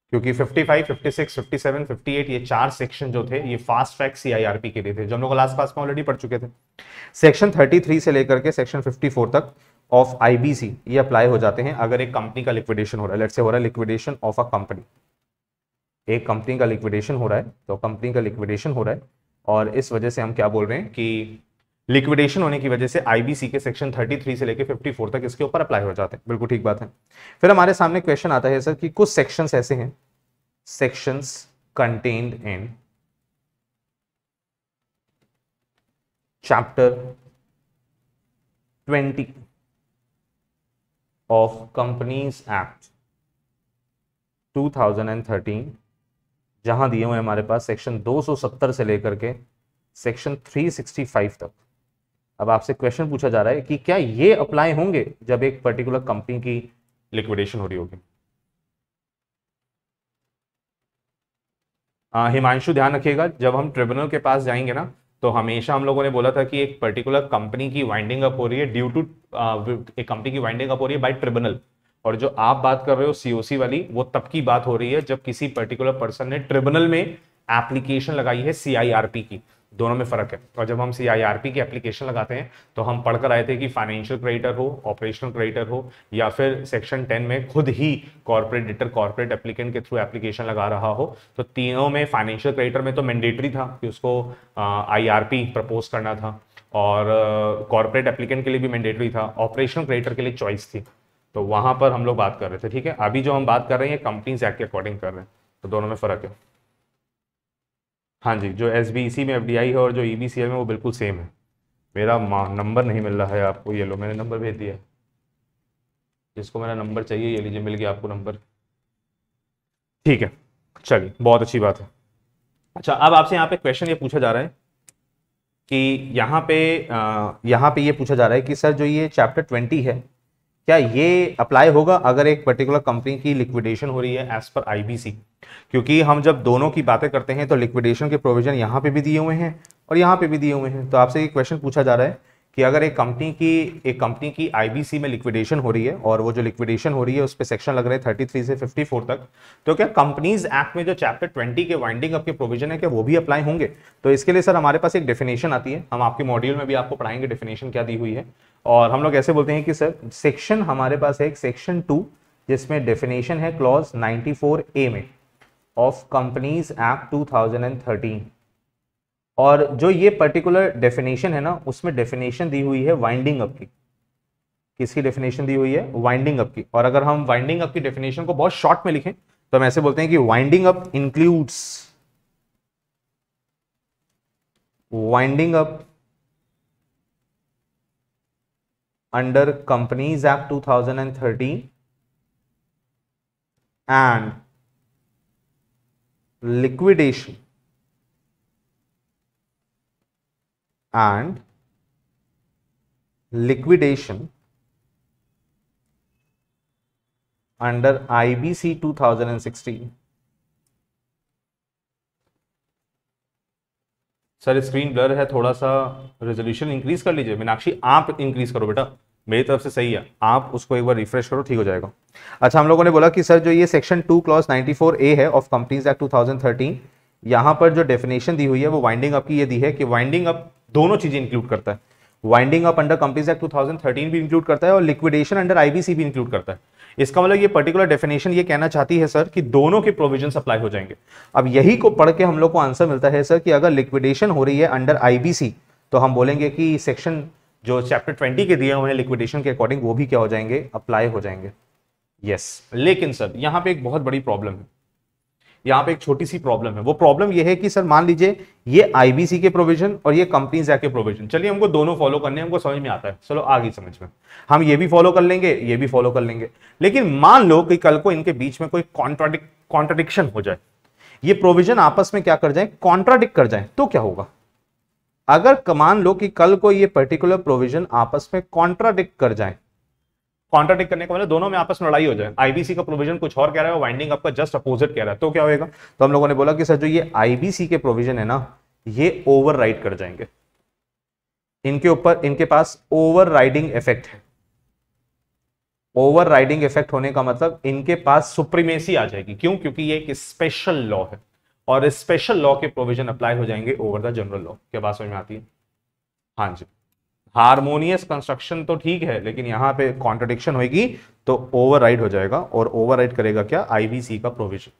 क्योंकि 55, 56, 57, 58 ये चार सेक्शन जो थे ये फास्ट ट्रैक सीआईआरपी के लिए थे जो हम लोग लास्ट पास में ऑलरेडी पढ़ चुके थे सेक्शन 33 से लेकर के सेक्शन 54 तक ऑफ आईबीसी ये अप्लाई हो जाते हैं अगर एक कंपनी का लिक्विडेशन हो रहा है लेट से हो रहा है लिक्विडेशन ऑफ अ कंपनी एक कंपनी का लिक्विडेशन हो रहा है तो कंपनी का लिक्विडेशन हो रहा है और इस वजह से हम क्या बोल रहे हैं कि लिक्विडेशन होने की वजह से आईबीसी के सेक्शन 33 से लेकर 54 तक इसके ऊपर अप्लाई हो जाते हैं बिल्कुल ठीक बात है फिर हमारे सामने क्वेश्चन आता है सर कि कुछ सेक्शंस ऐसे हैं sections contained in chapter 20 of companies act 2013 जहां दिए हुए हमारे पास सेक्शन 270 से लेकर के सेक्शन 365 तक अब आपसे क्वेश्चन पूछा जा रहा है कि क्या ये अप्लाई होंगे जब एक पर्टिकुलर कंपनी की लिक्विडेशन हो रही होगी हिमांशु ध्यान रखिएगा जब हम ट्रिब्यूनल के पास जाएंगे ना तो हमेशा हम लोगों ने बोला था कि एक पर्टिकुलर कंपनी की वाइंडिंग अप हो रही है ड्यू टू एक कंपनी की वाइंडिंग अप हो रही है बाई ट्रिब्यूनल और जो आप बात कर रहे हो सीओसी वाली वो तब की बात हो रही है जब किसी पर्टिकुलर पर्सन ने ट्रिब्यूनल में एप्लीकेशन लगाई है सीआईआरपी की दोनों में फ़र्क है और जब हम सी आई आर पी की एप्लीकेशन लगाते हैं तो हम पढ़कर आए थे कि फाइनेंशियल क्रेडिटर हो ऑपरेशनल क्रेडिटर हो या फिर सेक्शन टेन में खुद ही कॉर्पोरेट डिटर कॉर्पोरेट एप्लीकेंट के थ्रू एप्लीकेशन लगा रहा हो तो तीनों में फाइनेंशियल क्रेडिटर में तो मैंडेटरी था कि उसको आई आर पी प्रपोज करना था और कॉर्पोरेट एप्लीकेंट के लिए भी मैंडेटरी था ऑपरेशनल क्रेडिटर के लिए चॉइस थी तो वहाँ पर हम लोग बात कर रहे थे ठीक है अभी जो हम बात कर रहे हैं कंपनीज एक्ट के अकॉर्डिंग कर रहे हैं तो दोनों में फ़र्क है हाँ जी जो एस में एफ है और जो ई e है वो बिल्कुल सेम है मेरा नंबर नहीं मिल रहा है आपको ये लो मैंने नंबर भेज दिया जिसको मेरा नंबर चाहिए ये लीजिए मिल गया आपको नंबर ठीक है चलिए बहुत अच्छी बात है अच्छा अब आपसे यहाँ पे क्वेश्चन ये पूछा जा रहा है कि यहाँ पे यहाँ पे ये पूछा जा रहा है कि सर जो ये चैप्टर ट्वेंटी है क्या ये अप्लाई होगा अगर एक पर्टिकुलर कंपनी की लिक्विडेशन हो रही है एज पर आईबीसी क्योंकि हम जब दोनों की बातें करते हैं तो लिक्विडेशन के प्रोविजन यहाँ पे भी दिए हुए हैं और यहाँ पे भी दिए हुए हैं तो आपसे ये क्वेश्चन पूछा जा रहा है कि अगर एक कंपनी की एक कंपनी की आईबीसी में लिक्विडेशन हो रही है और वो जो लिक्विडेशन हो रही है उस पर सेक्शन लग रहे हैं थर्टी थ्री से फिफ्टी फोर तक तो क्या कंपनीज एक्ट में जो चैप्टर ट्वेंटी के वाइंडिंग अप के प्रोविजन है क्या वो भी अप्लाई होंगे तो इसके लिए सर हमारे पास एक डेफिनेशन आती है हम आपके मॉड्यूल में भी आपको पढ़ाएंगे डेफिनेशन क्या दी हुई है और हम लोग ऐसे बोलते हैं कि सर सेक्शन हमारे पास है एक सेक्शन टू जिसमें डेफिनेशन है क्लॉज नाइन्टी फोर ए में of companies act two thousand and thirteen और जो ये पर्टिकुलर डेफिनेशन है ना उसमें डेफिनेशन दी हुई है वाइंडिंग अप की किसकी डेफिनेशन दी हुई है वाइंडिंग अप की और अगर हम वाइंडिंग अप की डेफिनेशन को बहुत शॉर्ट में लिखें तो हम ऐसे बोलते हैं कि winding up includes winding up under companies act 2013 and liquidation and liquidation under IBC 2016. Sir screen blur है थोड़ा सा रेजोल्यूशन इंक्रीज कर लीजिए मीनाक्षी आप इंक्रीज करो बेटा मेरी तरफ से सही है आप उसको एक बार रिफ्रेश करो ठीक हो जाएगा अच्छा हम लोगों ने बोला कि सर जो ये सेक्शन टू क्लॉज 94 ए है ऑफ कंपनीज एक्ट 2013 यहां पर जो डेफिनेशन दी हुई है वो वाइंडिंग अप की ये दी है कि वाइंडिंग अप दोनों चीजें इंक्लूड करता है winding up under companies act 2013 भी इंक्लूड करता है और लिक्विडेशन अंडर आईबीसी भी इंक्लूड करता है इसका मतलब ये पर्टिकुलर डेफिनेशन ये कहना चाहती है सर कि दोनों के प्रोविजन अप्लाई हो जाएंगे अब यही को पढ़ के हम लोग को आंसर मिलता है सर कि अगर लिक्विडेशन हो रही है अंडर आईबीसी तो हम बोलेंगे कि सेक्शन जो चैप्टर ट्वेंटी के दिए हुए हैं लिक्विडेशन के अकॉर्डिंग वो भी क्या हो जाएंगे अप्लाई हो जाएंगे यस yes. लेकिन सर यहाँ पे एक बहुत बड़ी प्रॉब्लम है यहाँ पे एक छोटी सी प्रॉब्लम है वो प्रॉब्लम ये है कि सर मान लीजिए ये आईबीसी के प्रोविजन और ये कंपनीज एक्ट के प्रोविजन चलिए हमको दोनों फॉलो करने हमको समझ में आता है चलो आगे समझ में हम ये भी फॉलो कर लेंगे ये भी फॉलो कर लेंगे लेकिन मान लो कि कल को इनके बीच में कोई कॉन्ट्राडिक्शन हो जाए ये प्रोविजन आपस में क्या कर जाए कॉन्ट्राडिक कर जाए तो क्या होगा अगर मान लो कि कल को ये पर्टिकुलर प्रोविजन आपस में कॉन्ट्राडिक्ट कर जाए कॉन्ट्राडिक्ट करने का मतलब दोनों में आपस में लड़ाई हो जाए आईबीसी का प्रोविजन कुछ और कह रहा है वाइंडिंग आपका जस्ट अपोजिट कह रहा है तो क्या होगा तो हम लोगों ने बोला कि सर जो ये आईबीसी के प्रोविजन है ना ये ओवर कर जाएंगे इनके ऊपर इनके पास ओवर राइडिंग इफेक्ट है ओवर राइडिंग इफेक्ट होने का मतलब इनके पास सुप्रीमेसी आ जाएगी क्यों क्योंकि ये एक स्पेशल लॉ है और स्पेशल लॉ के प्रोविजन अप्लाई हो जाएंगे ओवर द जनरल लॉ क्या बात समझ में आती है हाँ जी हारमोनियस कंस्ट्रक्शन तो ठीक है लेकिन यहां पे कॉन्ट्रोडिक्शन होगी तो ओवरराइड हो जाएगा और ओवरराइड करेगा क्या आईबीसी का प्रोविजन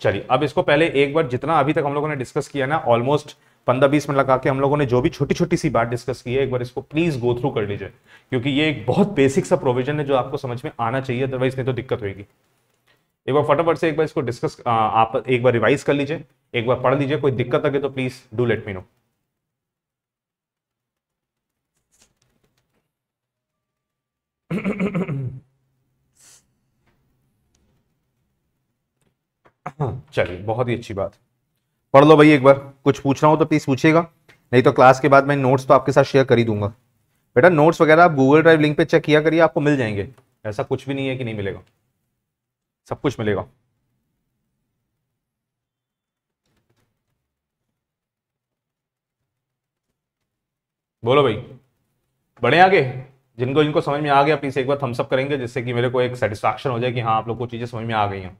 चलिए अब इसको पहले एक बार जितना अभी तक हम लोगों ने डिस्कस किया ना ऑलमोस्ट पंद्रह बीस मिनट लगा के हम लोगों ने जो भी छोटी छोटी सी बात डिस्कस की है एक बार इसको प्लीज गो थ्रू कर लीजिए क्योंकि ये एक बहुत बेसिक सा प्रोविजन है जो आपको समझ में आना चाहिए अदरवाइज नहीं तो दिक्कत होगी एक बार फटाफट से एक बार इसको डिस्कस आप एक बार रिवाइज कर लीजिए एक बार पढ़ लीजिए कोई दिक्कत आगे तो please do let me know चलिए बहुत ही अच्छी बात पढ़ लो भाई एक बार कुछ पूछ रहा हूं तो प्लीज पूछिएगा नहीं तो क्लास के बाद मैं नोट्स तो आपके साथ शेयर कर ही दूंगा बेटा नोट्स वगैरह आप गूगल ड्राइव लिंक पे चेक किया करिए आपको मिल जाएंगे ऐसा कुछ भी नहीं है कि नहीं मिलेगा सब कुछ मिलेगा बोलो भाई बढ़े आगे जिनको जिनको समझ में आ गया प्लीज़ एक बार थम्सअप करेंगे जिससे कि मेरे को एक सेटिस्फैक्शन हो जाए कि हाँ आप लोग को चीज़ें समझ में आ गई हैं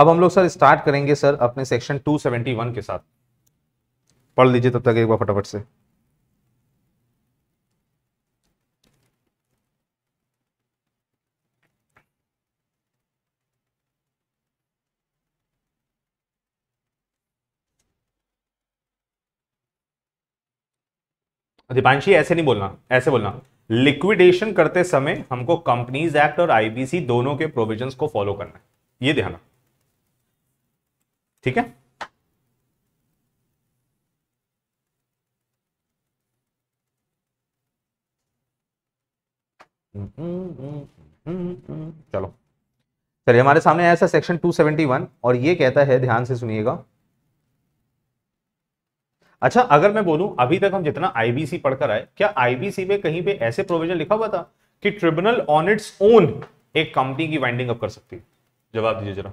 अब हम लोग सर स्टार्ट करेंगे सर अपने सेक्शन 271 के साथ पढ़ लीजिए तब तक एक बार फटाफट से दीपांशी ऐसे नहीं बोलना ऐसे बोलना लिक्विडेशन करते समय हमको कंपनीज एक्ट और आईबीसी दोनों के प्रोविजंस को फॉलो करना है ये ध्यान ठीक है चलो चलिए हमारे सामने ऐसा सेक्शन 271 और ये कहता है ध्यान से सुनिएगा अच्छा अगर मैं बोलूं अभी तक हम जितना आईबीसी पढ़कर आए क्या आईबीसी में कहीं पे ऐसे प्रोविजन लिखा हुआ था कि ट्रिब्यूनल ऑन इट्स ओन एक कंपनी की वाइंडिंग अप कर सकती है जवाब दीजिए जरा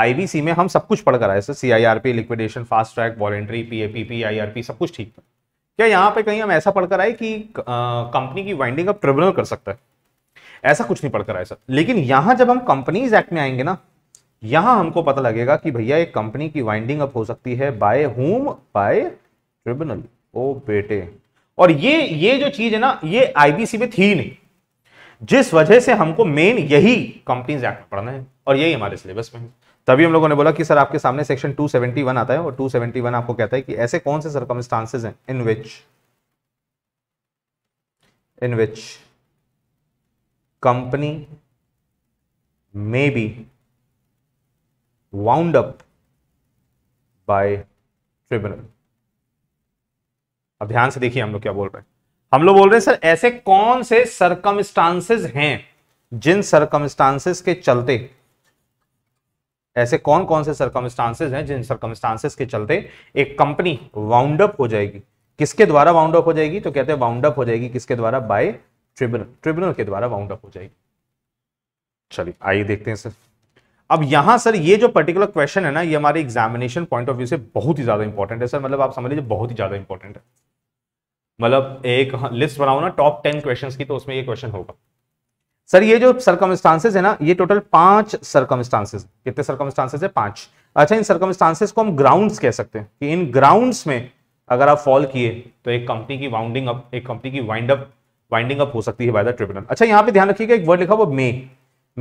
आईबीसी में हम सब कुछ पढ़कर आए CIRP liquidation fast track voluntary R P सब कुछ ठीक था क्या यहाँ पे कहीं हम ऐसा पढ़कर आए कि कंपनी की वाइंडिंग अप ट्रिब्यूनल कर सकता है ऐसा कुछ नहीं पढ़कर आए सर लेकिन यहां जब हम कंपनीज एक्ट में आएंगे ना यहां हमको पता लगेगा कि भैया एक कंपनी की वाइंडिंग अप हो सकती है बाय होम बाय ट्रिब्यूनल ओ बेटे और ये ये जो चीज है ना ये आईबीसी में थी नहीं जिस वजह से हमको मेन यही कंपनीज एक्ट पढ़ना है और यही हमारे सिलेबस में है तभी हम लोगों ने बोला कि सर आपके सामने सेक्शन 271 आता है और 271 आपको कहता है कि ऐसे कौन से सरकमस्टांसेज हैं in which in which company may be wound up by tribunal अब ध्यान से देखिए हम लोग क्या बोल रहे हैं हम लोग बोल रहे हैं सर ऐसे कौन से सरकमस्टांसेस हैं जिन सरकमस्टांसेस के चलते ऐसे कौन कौन से सरकमस्टांसेस हैं जिन सरकमस्टांसेस के चलते एक कंपनी वाउंड अप हो जाएगी किसके द्वारा वाउंड अप हो जाएगी तो कहते हैं वाउंड अप हो जाएगी किसके द्वारा बाय ट्रिब्यूनल ट्रिब्यूनल के द्वारा वाउंड अप हो जाएगी चलिए आइए देखते हैं सर अब यहां सर ये जो पर्टिकुलर क्वेश्चन है ना ये हमारे एग्जामिनेशन पॉइंट ऑफ व्यू से बहुत ही ज्यादा इंपॉर्टेंट है सर मतलब आप समझ लीजिए बहुत ही ज्यादा इंपॉर्टेंट है मतलब एक लिस्ट हाँ, बनाओ ना टॉप टेन क्वेश्चन की तो उसमें ये क्वेश्चन होगा सर ये जो सरकमस्टांसेज है ना ये टोटल पांच सरकमस्टांसेज कितने सरकमस्टांसेज है पांच अच्छा इन सरकमस्टांसेज को हम ग्राउंड्स कह सकते हैं कि इन ग्राउंड्स में अगर आप फॉल किए तो एक कंपनी की वाउंडिंग अप एक कंपनी की वाइंड अप वाइंडिंग अप हो सकती है बाय द ट्रिब्यूनल अच्छा यहाँ पे ध्यान रखिएगा एक वर्ड लिखा वो मे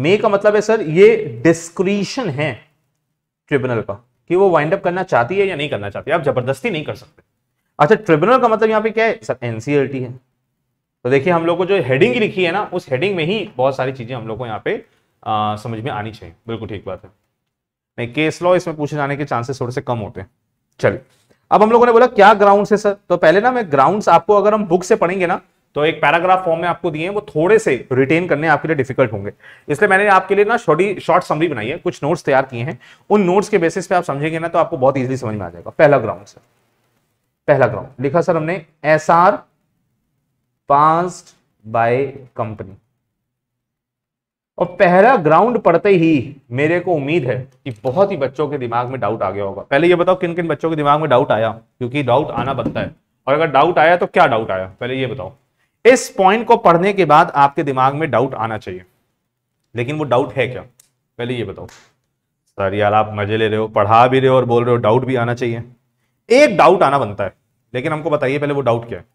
मे का मतलब है सर ये डिस्क्रीशन है ट्रिब्यूनल का कि वो वाइंड अप करना चाहती है या नहीं करना चाहती आप जबरदस्ती नहीं कर सकते अच्छा ट्रिब्यूनल का मतलब यहाँ पे क्या है सर एनसीएलटी e है तो देखिए हम लोग को जो हेडिंग लिखी है ना उस हेडिंग में ही बहुत सारी चीजें हम लोग को यहाँ पे आ, समझ में आनी चाहिए बिल्कुल ठीक बात है नहीं केस लॉ इसमें पूछे जाने के चांसेस थोड़े से कम होते हैं चलिए अब हम लोगों ने बोला क्या ग्राउंड है सर तो पहले ना मैं ग्राउंड आपको अगर हम बुक से पढ़ेंगे ना तो एक पैराग्राफ फॉर्म में आपको दिए हैं वो थोड़े से रिटेन करने आपके लिए डिफिकल्ट होंगे इसलिए मैंने आपके लिए ना शॉर्टी शॉर्ट समरी बनाई है कुछ नोट्स तैयार किए हैं उन नोट्स के बेसिस पे आप समझेंगे ना तो आपको बहुत इजीली समझ में आ जाएगा पहला ग्राउंड सर पहला ग्राउंड लिखा सर हमने एस आर बाय कंपनी और पहला ग्राउंड पढ़ते ही मेरे को उम्मीद है कि बहुत ही बच्चों के दिमाग में डाउट आ गया होगा पहले ये बताओ किन किन बच्चों के दिमाग में डाउट आया क्योंकि डाउट आना बनता है और अगर डाउट आया तो क्या डाउट आया पहले ये बताओ इस पॉइंट को पढ़ने के बाद आपके दिमाग में डाउट आना चाहिए लेकिन वो डाउट है क्या पहले ये बताओ सर यार आप मजे ले रहे हो पढ़ा भी रहे हो और बोल रहे हो डाउट भी आना चाहिए एक डाउट आना बनता है लेकिन हमको बताइए पहले वो डाउट क्या है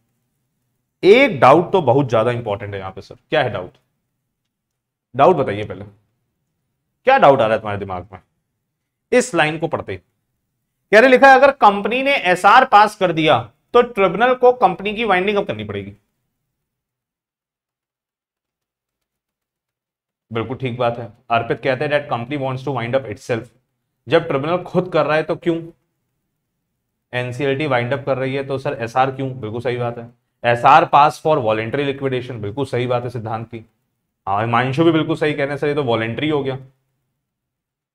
एक डाउट तो बहुत ज्यादा इंपॉर्टेंट है यहां पे सर क्या है डाउट डाउट बताइए पहले क्या डाउट आ रहा है तुम्हारे दिमाग में इस लाइन को पढ़ते कह रहे लिखा है अगर कंपनी ने एसआर पास कर दिया तो ट्रिब्यूनल को कंपनी की वाइंडिंग अप करनी पड़ेगी बिल्कुल ठीक बात है अर्पित कहते हैं that company wants to wind up itself जब ट्रिब्यूनल खुद कर रहा है तो क्यों एनसीएलटी वाइंड अप कर रही है तो सर एसआर क्यों बिल्कुल सही बात है SR pass for voluntary liquidation बिल्कुल सही बात है सिद्धांत की हाँ हिमांशु भी बिल्कुल सही कह रहे हैं सर ये तो वॉलेंट्री हो गया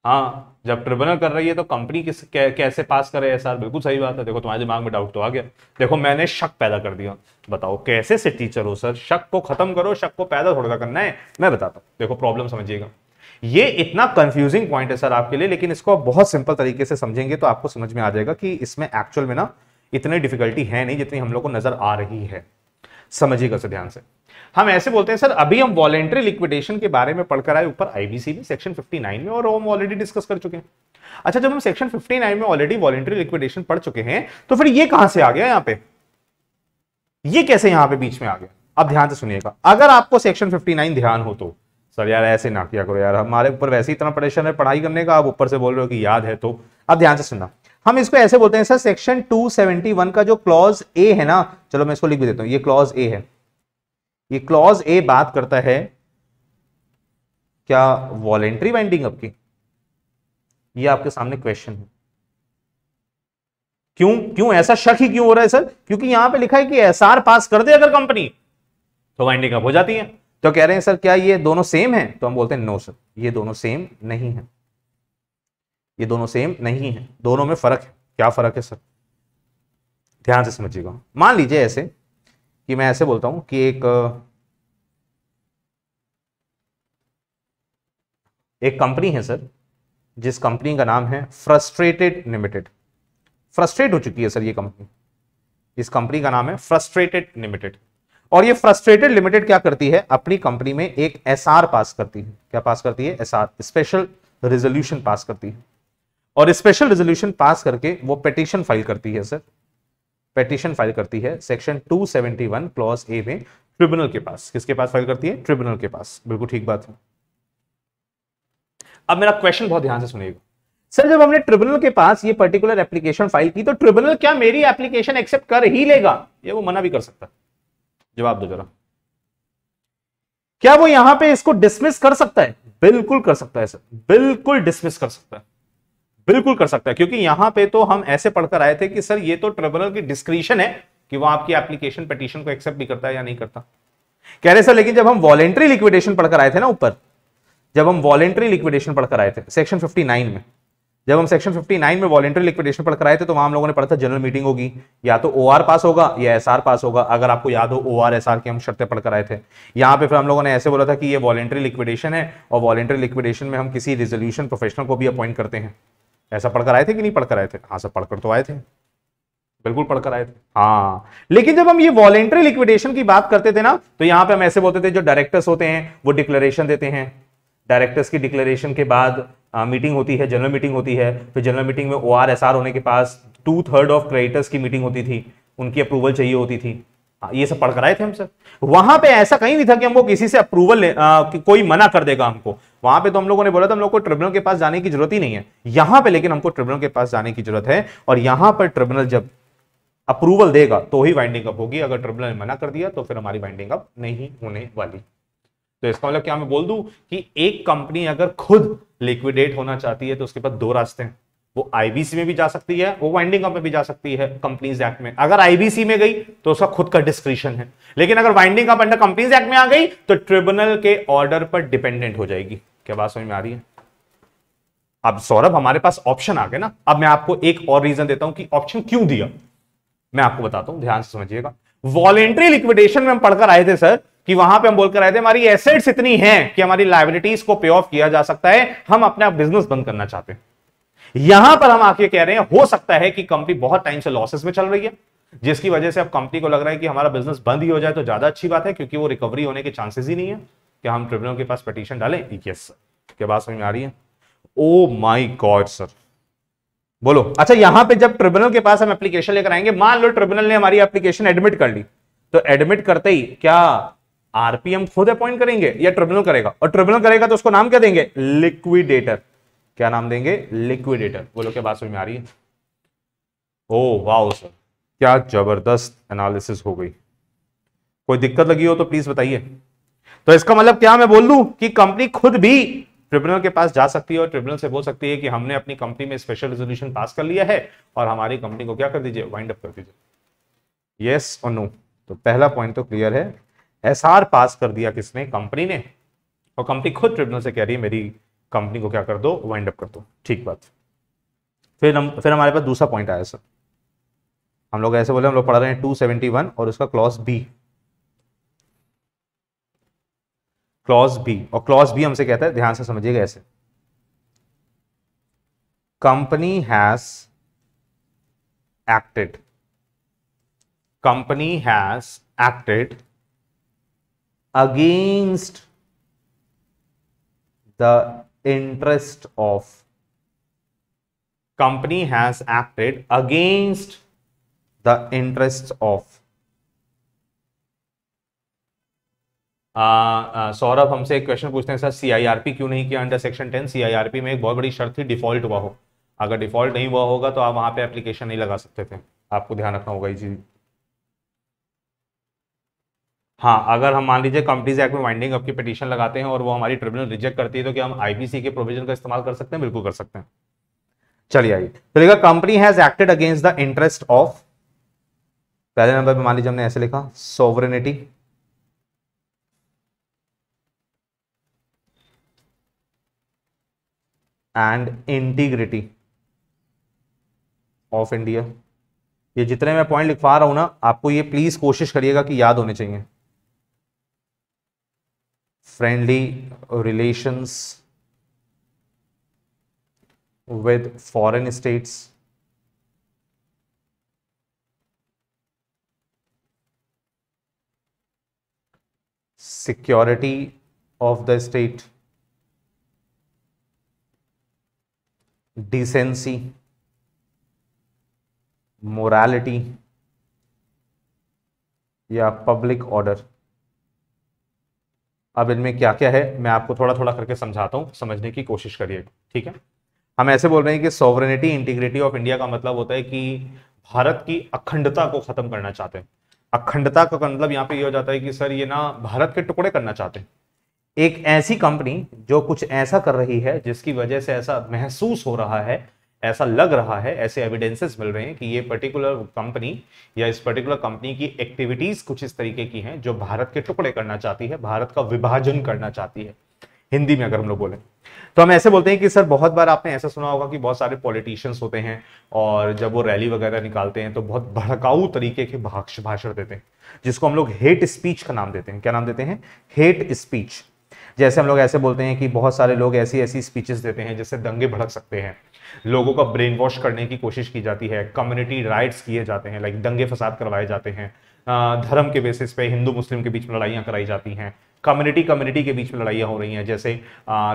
हाँ जब ट्रिब्यूनल कर रही है तो कंपनी किस कैसे पास करे एस बिल्कुल सही बात है देखो तुम्हारे दिमाग में डाउट तो आ गया देखो मैंने शक पैदा कर दिया बताओ कैसे से टीचर हो सर शक को खत्म करो शक को पैदा थोड़ा करना है मैं बताता हूँ देखो प्रॉब्लम समझिएगा ये इतना कंफ्यूजिंग पॉइंट है सर आपके लिए लेकिन इसको आप बहुत सिंपल तरीके से समझेंगे तो आपको समझ में आ जाएगा कि इसमें एक्चुअल में ना इतनी डिफिकल्टी है नहीं जितनी हम लोग को नजर आ रही है समझिएगा सर ध्यान से हम ऐसे बोलते हैं सर अभी हम वॉलेंट्री लिक्विडेशन के बारे में पढ़कर आए ऊपर आईबीसी में सेक्शन 59 में और हम ऑलरेडी डिस्कस कर चुके हैं अच्छा जब हम सेक्शन 59 में ऑलरेडी वॉलेंट्री लिक्विडेशन पढ़ चुके हैं तो फिर ये कहां से आ गया यहां पे ये कैसे यहाँ पे बीच में आ गया अब ध्यान से सुनिएगा अगर आपको सेक्शन फिफ्टी ध्यान हो तो सर यार ऐसे ना किया करो यार हमारे ऊपर वैसे ही इतना परेशान है पढ़ाई करने का आप ऊपर से बोल रहे हो कि याद है तो अब ध्यान से सुनना हम इसको ऐसे बोलते हैं सर सेक्शन 271 का जो क्लॉज ए है ना चलो मैं इसको लिख भी देता हूँ ये क्लॉज ए है ये क्लॉज ए बात करता है क्या वॉलेंट्री बाइंडिंग आपकी ये आपके सामने क्वेश्चन है क्यों क्यों ऐसा शक ही क्यों हो रहा है सर क्योंकि यहां पे लिखा है कि एसआर पास कर दे अगर कंपनी तो बाइंडिंग अप हो जाती है तो कह रहे हैं सर क्या ये दोनों सेम है तो हम बोलते हैं नो सर ये दोनों सेम नहीं है ये दोनों सेम नहीं है दोनों में फर्क है क्या फर्क है सर ध्यान से समझिएगा मान लीजिए ऐसे कि मैं ऐसे बोलता हूं कि एक एक कंपनी है सर जिस कंपनी का नाम है फ्रस्ट्रेटेड लिमिटेड फ्रस्ट्रेट हो चुकी है सर ये कंपनी इस कंपनी का नाम है फ्रस्ट्रेटेड लिमिटेड और ये फ्रस्ट्रेटेड लिमिटेड क्या करती है अपनी कंपनी में एक एसआर पास करती है क्या पास करती है एसआर स्पेशल रेजोल्यूशन पास करती है और स्पेशल रेजोल्यूशन पास करके वो पिटिशन फाइल करती है सर पेटिशन फाइल करती है सेक्शन 271 क्लॉज ए में ट्रिब्यूनल के पास किसके पास फाइल करती है ट्रिब्यूनल के पास बिल्कुल ठीक बात है अब मेरा क्वेश्चन बहुत ध्यान से सुनिएगा सर जब हमने ट्रिब्यूनल के पास ये पर्टिकुलर एप्लीकेशन फाइल की तो ट्रिब्यूनल क्या मेरी एप्लीकेशन एक्सेप्ट कर ही लेगा ये वो मना भी कर सकता जवाब दो जरा क्या वो यहां पे इसको डिसमिस कर सकता है बिल्कुल कर सकता है सर बिल्कुल डिसमिस कर सकता है बिल्कुल कर सकता है क्योंकि यहां पे तो हम ऐसे पढ़कर आए थे कि सर ये तो ट्रिब्यूनल की डिस्क्रिशन है कि वो आपकी एप्लीकेशन पिटीशन को एक्सेप्ट भी करता है या नहीं करता कह रहे सर लेकिन जब हम वॉलेंट्री लिक्विडेशन पढ़कर आए थे ना ऊपर जब हम वॉलेंट्री लिक्विडेशन पढ़कर आए थे सेक्शन नाइन में जब हम सेक्शन 59 में वॉलेंट्री लिक्विडेशन पढ़कर आए थे तो वहां हम लोगों ने पढ़ा था जनरल मीटिंग होगी या तो ओ पास होगा या एस पास होगा अगर आपको याद हो ओ आर एस आर की हम शर्तें पढ़कर आए थे यहाँ पे फिर हम लोगों ने ऐसे बोला था कि ये वॉलेंट्री लिक्विडेशन है और वॉलेंट्री लिक्विडेशन में हम किसी रिजोल्यूशन प्रोफेशनल को भी अपॉइंट करते हैं ऐसा पढ़कर आए थे कि नहीं पढ़कर आए थे हाँ सब पढ़कर तो आए थे बिल्कुल पढ़कर आए थे हाँ लेकिन जब हम ये वॉलेंट्री लिक्विडेशन की बात करते थे ना तो यहाँ पे हम ऐसे बोलते थे जो डायरेक्टर्स होते हैं वो डिक्लेरेशन देते हैं डायरेक्टर्स की डिक्लेरेशन के बाद आ, मीटिंग होती है जनरल मीटिंग होती है फिर जनरल मीटिंग में ओ आर एस आर होने के पास टू थर्ड ऑफ क्रेडिटर्स की मीटिंग होती थी उनकी अप्रूवल चाहिए होती थी आ, हाँ, ये सब पढ़कर आए थे हम सर वहां पे ऐसा कहीं नहीं था कि हमको किसी से अप्रूवल आ, कि कोई मना कर देगा हमको वहां पे तो हम लोगों ने बोला था हम लोग को ट्रिब्यूनल के पास जाने की जरूरत ही नहीं है यहां पे लेकिन हमको ट्रिब्यूनल के पास जाने की जरूरत है और यहां पर ट्रिब्यूनल जब अप्रूवल देगा तो ही वाइंडिंग अप होगी अगर ट्रिब्यूनल ने मना कर दिया तो फिर हमारी वाइंडिंग अप नहीं होने वाली तो इसका मतलब क्या मैं बोल दू कि एक कंपनी अगर खुद लिक्विडेट होना चाहती है तो उसके पास दो रास्ते हैं वो आईबीसी में भी जा सकती है वो वाइंडिंग अप में भी जा सकती है कंपनीज एक्ट में अगर आईबीसी में गई तो उसका खुद का डिस्क्रिप्शन है लेकिन अगर winding up under companies act में आ गई तो ट्रिब्यूनल के ऑर्डर पर डिपेंडेंट हो जाएगी क्या बात समझ में आ रही है अब सौरभ हमारे पास ऑप्शन आ गए ना अब मैं आपको एक और रीजन देता हूं कि ऑप्शन क्यों दिया मैं आपको बताता हूं ध्यान से समझिएगा वॉलेंट्री लिक्विडेशन में हम पढ़कर आए थे सर कि वहां पे हम बोलकर आए थे हमारी एसेट्स इतनी हैं कि हमारी लाइबिलिटीज को पे ऑफ किया जा सकता है हम अपना बिजनेस बंद करना चाहते हैं यहां पर हम आके कह रहे हैं हो सकता है कि कंपनी बहुत टाइम से लॉसेस में चल रही है जिसकी वजह से अब कंपनी को लग रहा है कि हमारा बिजनेस बंद ही हो जाए तो ज्यादा अच्छी बात है क्योंकि वो रिकवरी होने के चांसेस ही नहीं है क्या हम ट्रिब्यूनल के पास पिटिशन डालें यस क्या बात समझ में आ रही है ओ माई गॉड सर बोलो अच्छा यहां पे जब ट्रिब्यूनल के पास हम एप्लीकेशन लेकर आएंगे मान लो ट्रिब्यूनल ने हमारी एप्लीकेशन एडमिट कर ली तो एडमिट करते ही क्या आरपीएम खुद अपॉइंट करेंगे या ट्रिब्यूनल करेगा और ट्रिब्यूनल करेगा तो उसको नाम क्या देंगे लिक्विडेटर क्या नाम देंगे लिक्विडेटर बोलो क्या बात समझ में आ रही है ओ वाओ सर क्या जबरदस्त एनालिसिस हो गई कोई दिक्कत लगी हो तो प्लीज बताइए तो इसका मतलब क्या मैं बोल दूं कि कंपनी खुद भी ट्रिब्यूनल के पास जा सकती है और ट्रिब्यूनल से बोल सकती है कि हमने अपनी कंपनी में स्पेशल रेजोल्यूशन पास कर लिया है और हमारी कंपनी को क्या कर दीजिए वाइंड अप कर दीजिए यस और नो तो पहला पॉइंट तो क्लियर है एसआर पास कर दिया किसने कंपनी ने और कंपनी खुद ट्रिब्यूनल से कह रही है मेरी कंपनी को क्या कर दो वाइंड अप कर दो ठीक बात फिर हम फिर हमारे पास दूसरा पॉइंट आया सर हम लोग ऐसे बोले हम लोग पढ़ रहे हैं टू सेवेंटी वन और उसका क्लॉज बी क्लॉज बी और क्लॉज बी हमसे कहता है ध्यान से समझिएगा ऐसे company has acted company has acted against the interest of company has acted against the interests of Saurabh uh, uh, हमसे एक क्वेश्चन पूछते हैं सर सीआईआरपी क्यों नहीं किया अंडर सेक्शन टेन सीआईआरपी में एक बहुत बड़ी शर्त थी डिफॉल्ट हुआ हो अगर डिफॉल्ट नहीं हुआ होगा तो आप वहां पे एप्लीकेशन नहीं लगा सकते थे आपको ध्यान रखना होगा इस हाँ अगर हम मान लीजिए कंपनीज एक्ट में वाइंडिंग अप की पिटीशन लगाते हैं और वो हमारी ट्रिब्यूनल रिजेक्ट करती है तो क्या हम आईपीसी के प्रोविजन का इस्तेमाल कर सकते हैं बिल्कुल कर सकते हैं चलिए आइए तो लिखा company has acted against the interest of पहले नंबर पर मान लीजिए हमने ऐसे लिखा sovereignty and integrity of India ये जितने मैं पॉइंट लिखवा रहा हूं ना आपको ये प्लीज कोशिश करिएगा कि याद होने चाहिए friendly relations with foreign states. security of the state, decency, morality, yeah, public order. अब इनमें क्या क्या है मैं आपको थोड़ा थोड़ा करके समझाता हूँ समझने की कोशिश करिए ठीक है हम ऐसे बोल रहे हैं कि सॉवरिटी इंटीग्रिटी ऑफ इंडिया का मतलब होता है कि भारत की अखंडता को खत्म करना चाहते हैं अखंडता का मतलब यहाँ पे ये यह हो जाता है कि सर ये ना भारत के टुकड़े करना चाहते हैं एक ऐसी कंपनी जो कुछ ऐसा कर रही है जिसकी वजह से ऐसा महसूस हो रहा है ऐसा लग रहा है ऐसे एविडेंसेस मिल रहे हैं कि ये पर्टिकुलर कंपनी या इस पर्टिकुलर कंपनी की एक्टिविटीज़ कुछ इस तरीके की हैं जो भारत के टुकड़े करना चाहती है भारत का विभाजन करना चाहती है हिंदी में अगर हम लोग बोलें तो हम ऐसे बोलते हैं कि सर बहुत बार आपने ऐसा सुना होगा कि बहुत सारे पॉलिटिशियंस होते हैं और जब वो रैली वगैरह निकालते हैं तो बहुत भड़काऊ तरीके के भाषण देते हैं जिसको हम लोग हेट स्पीच का नाम देते हैं क्या नाम देते हैं हेट स्पीच जैसे हम लोग ऐसे बोलते हैं कि बहुत सारे लोग ऐसी ऐसी स्पीचेस देते हैं जिससे दंगे भड़क सकते हैं लोगों का ब्रेन वॉश करने की कोशिश की जाती है कम्युनिटी राइट्स किए जाते हैं लाइक दंगे फसाद करवाए जाते हैं धर्म के बेसिस पे हिंदू मुस्लिम के बीच में लड़ाइयाँ कराई जाती हैं कम्युनिटी कम्युनिटी के बीच में लड़ाइयाँ हो रही हैं जैसे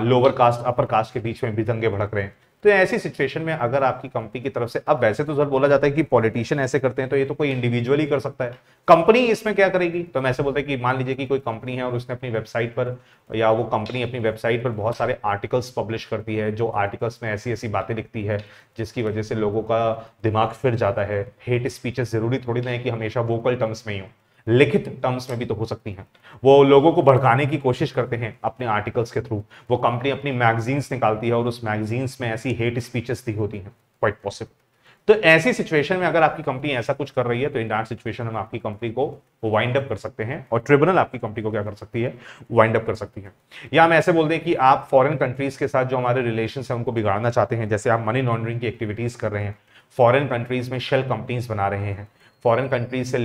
लोअर कास्ट अपर कास्ट के बीच में भी दंगे भड़क रहे हैं तो ऐसी सिचुएशन में अगर आपकी कंपनी की तरफ से अब वैसे तो सर बोला जाता है कि पॉलिटिशियन ऐसे करते हैं तो ये तो कोई इंडिविजुअल ही कर सकता है कंपनी इसमें क्या करेगी तो हम ऐसे बोलते हैं कि मान लीजिए कि कोई कंपनी है और उसने अपनी वेबसाइट पर या वो कंपनी अपनी वेबसाइट पर बहुत सारे आर्टिकल्स पब्लिश करती है जो आर्टिकल्स में ऐसी ऐसी बातें लिखती है जिसकी वजह से लोगों का दिमाग फिर जाता है हेट स्पीचेस जरूरी थोड़ी ना है कि हमेशा वोकल टर्म्स में ही हो लिखित टर्म्स में भी तो हो सकती हैं वो लोगों को भड़काने की कोशिश करते हैं अपने आर्टिकल्स के थ्रू वो कंपनी अपनी मैगजीन्स निकालती है और उस मैगजीन्स में ऐसी हेट स्पीचेस दी होती हैं क्वाइट पॉसिबल तो ऐसी सिचुएशन में अगर आपकी कंपनी ऐसा कुछ कर रही है तो इन डैट सिचुएशन हम आपकी कंपनी को वाइंड अप कर सकते हैं और ट्रिब्यूनल आपकी कंपनी को क्या कर सकती है वाइंड अप कर सकती है या हम ऐसे बोल दें कि आप फॉरेन कंट्रीज के साथ जो हमारे रिलेशन है उनको बिगाड़ना चाहते हैं जैसे आप मनी लॉन्ड्रिंग की एक्टिविटीज कर रहे हैं फॉरेन कंट्रीज में शेल कंपनीज बना रहे हैं फॉरेन कंट्रीज से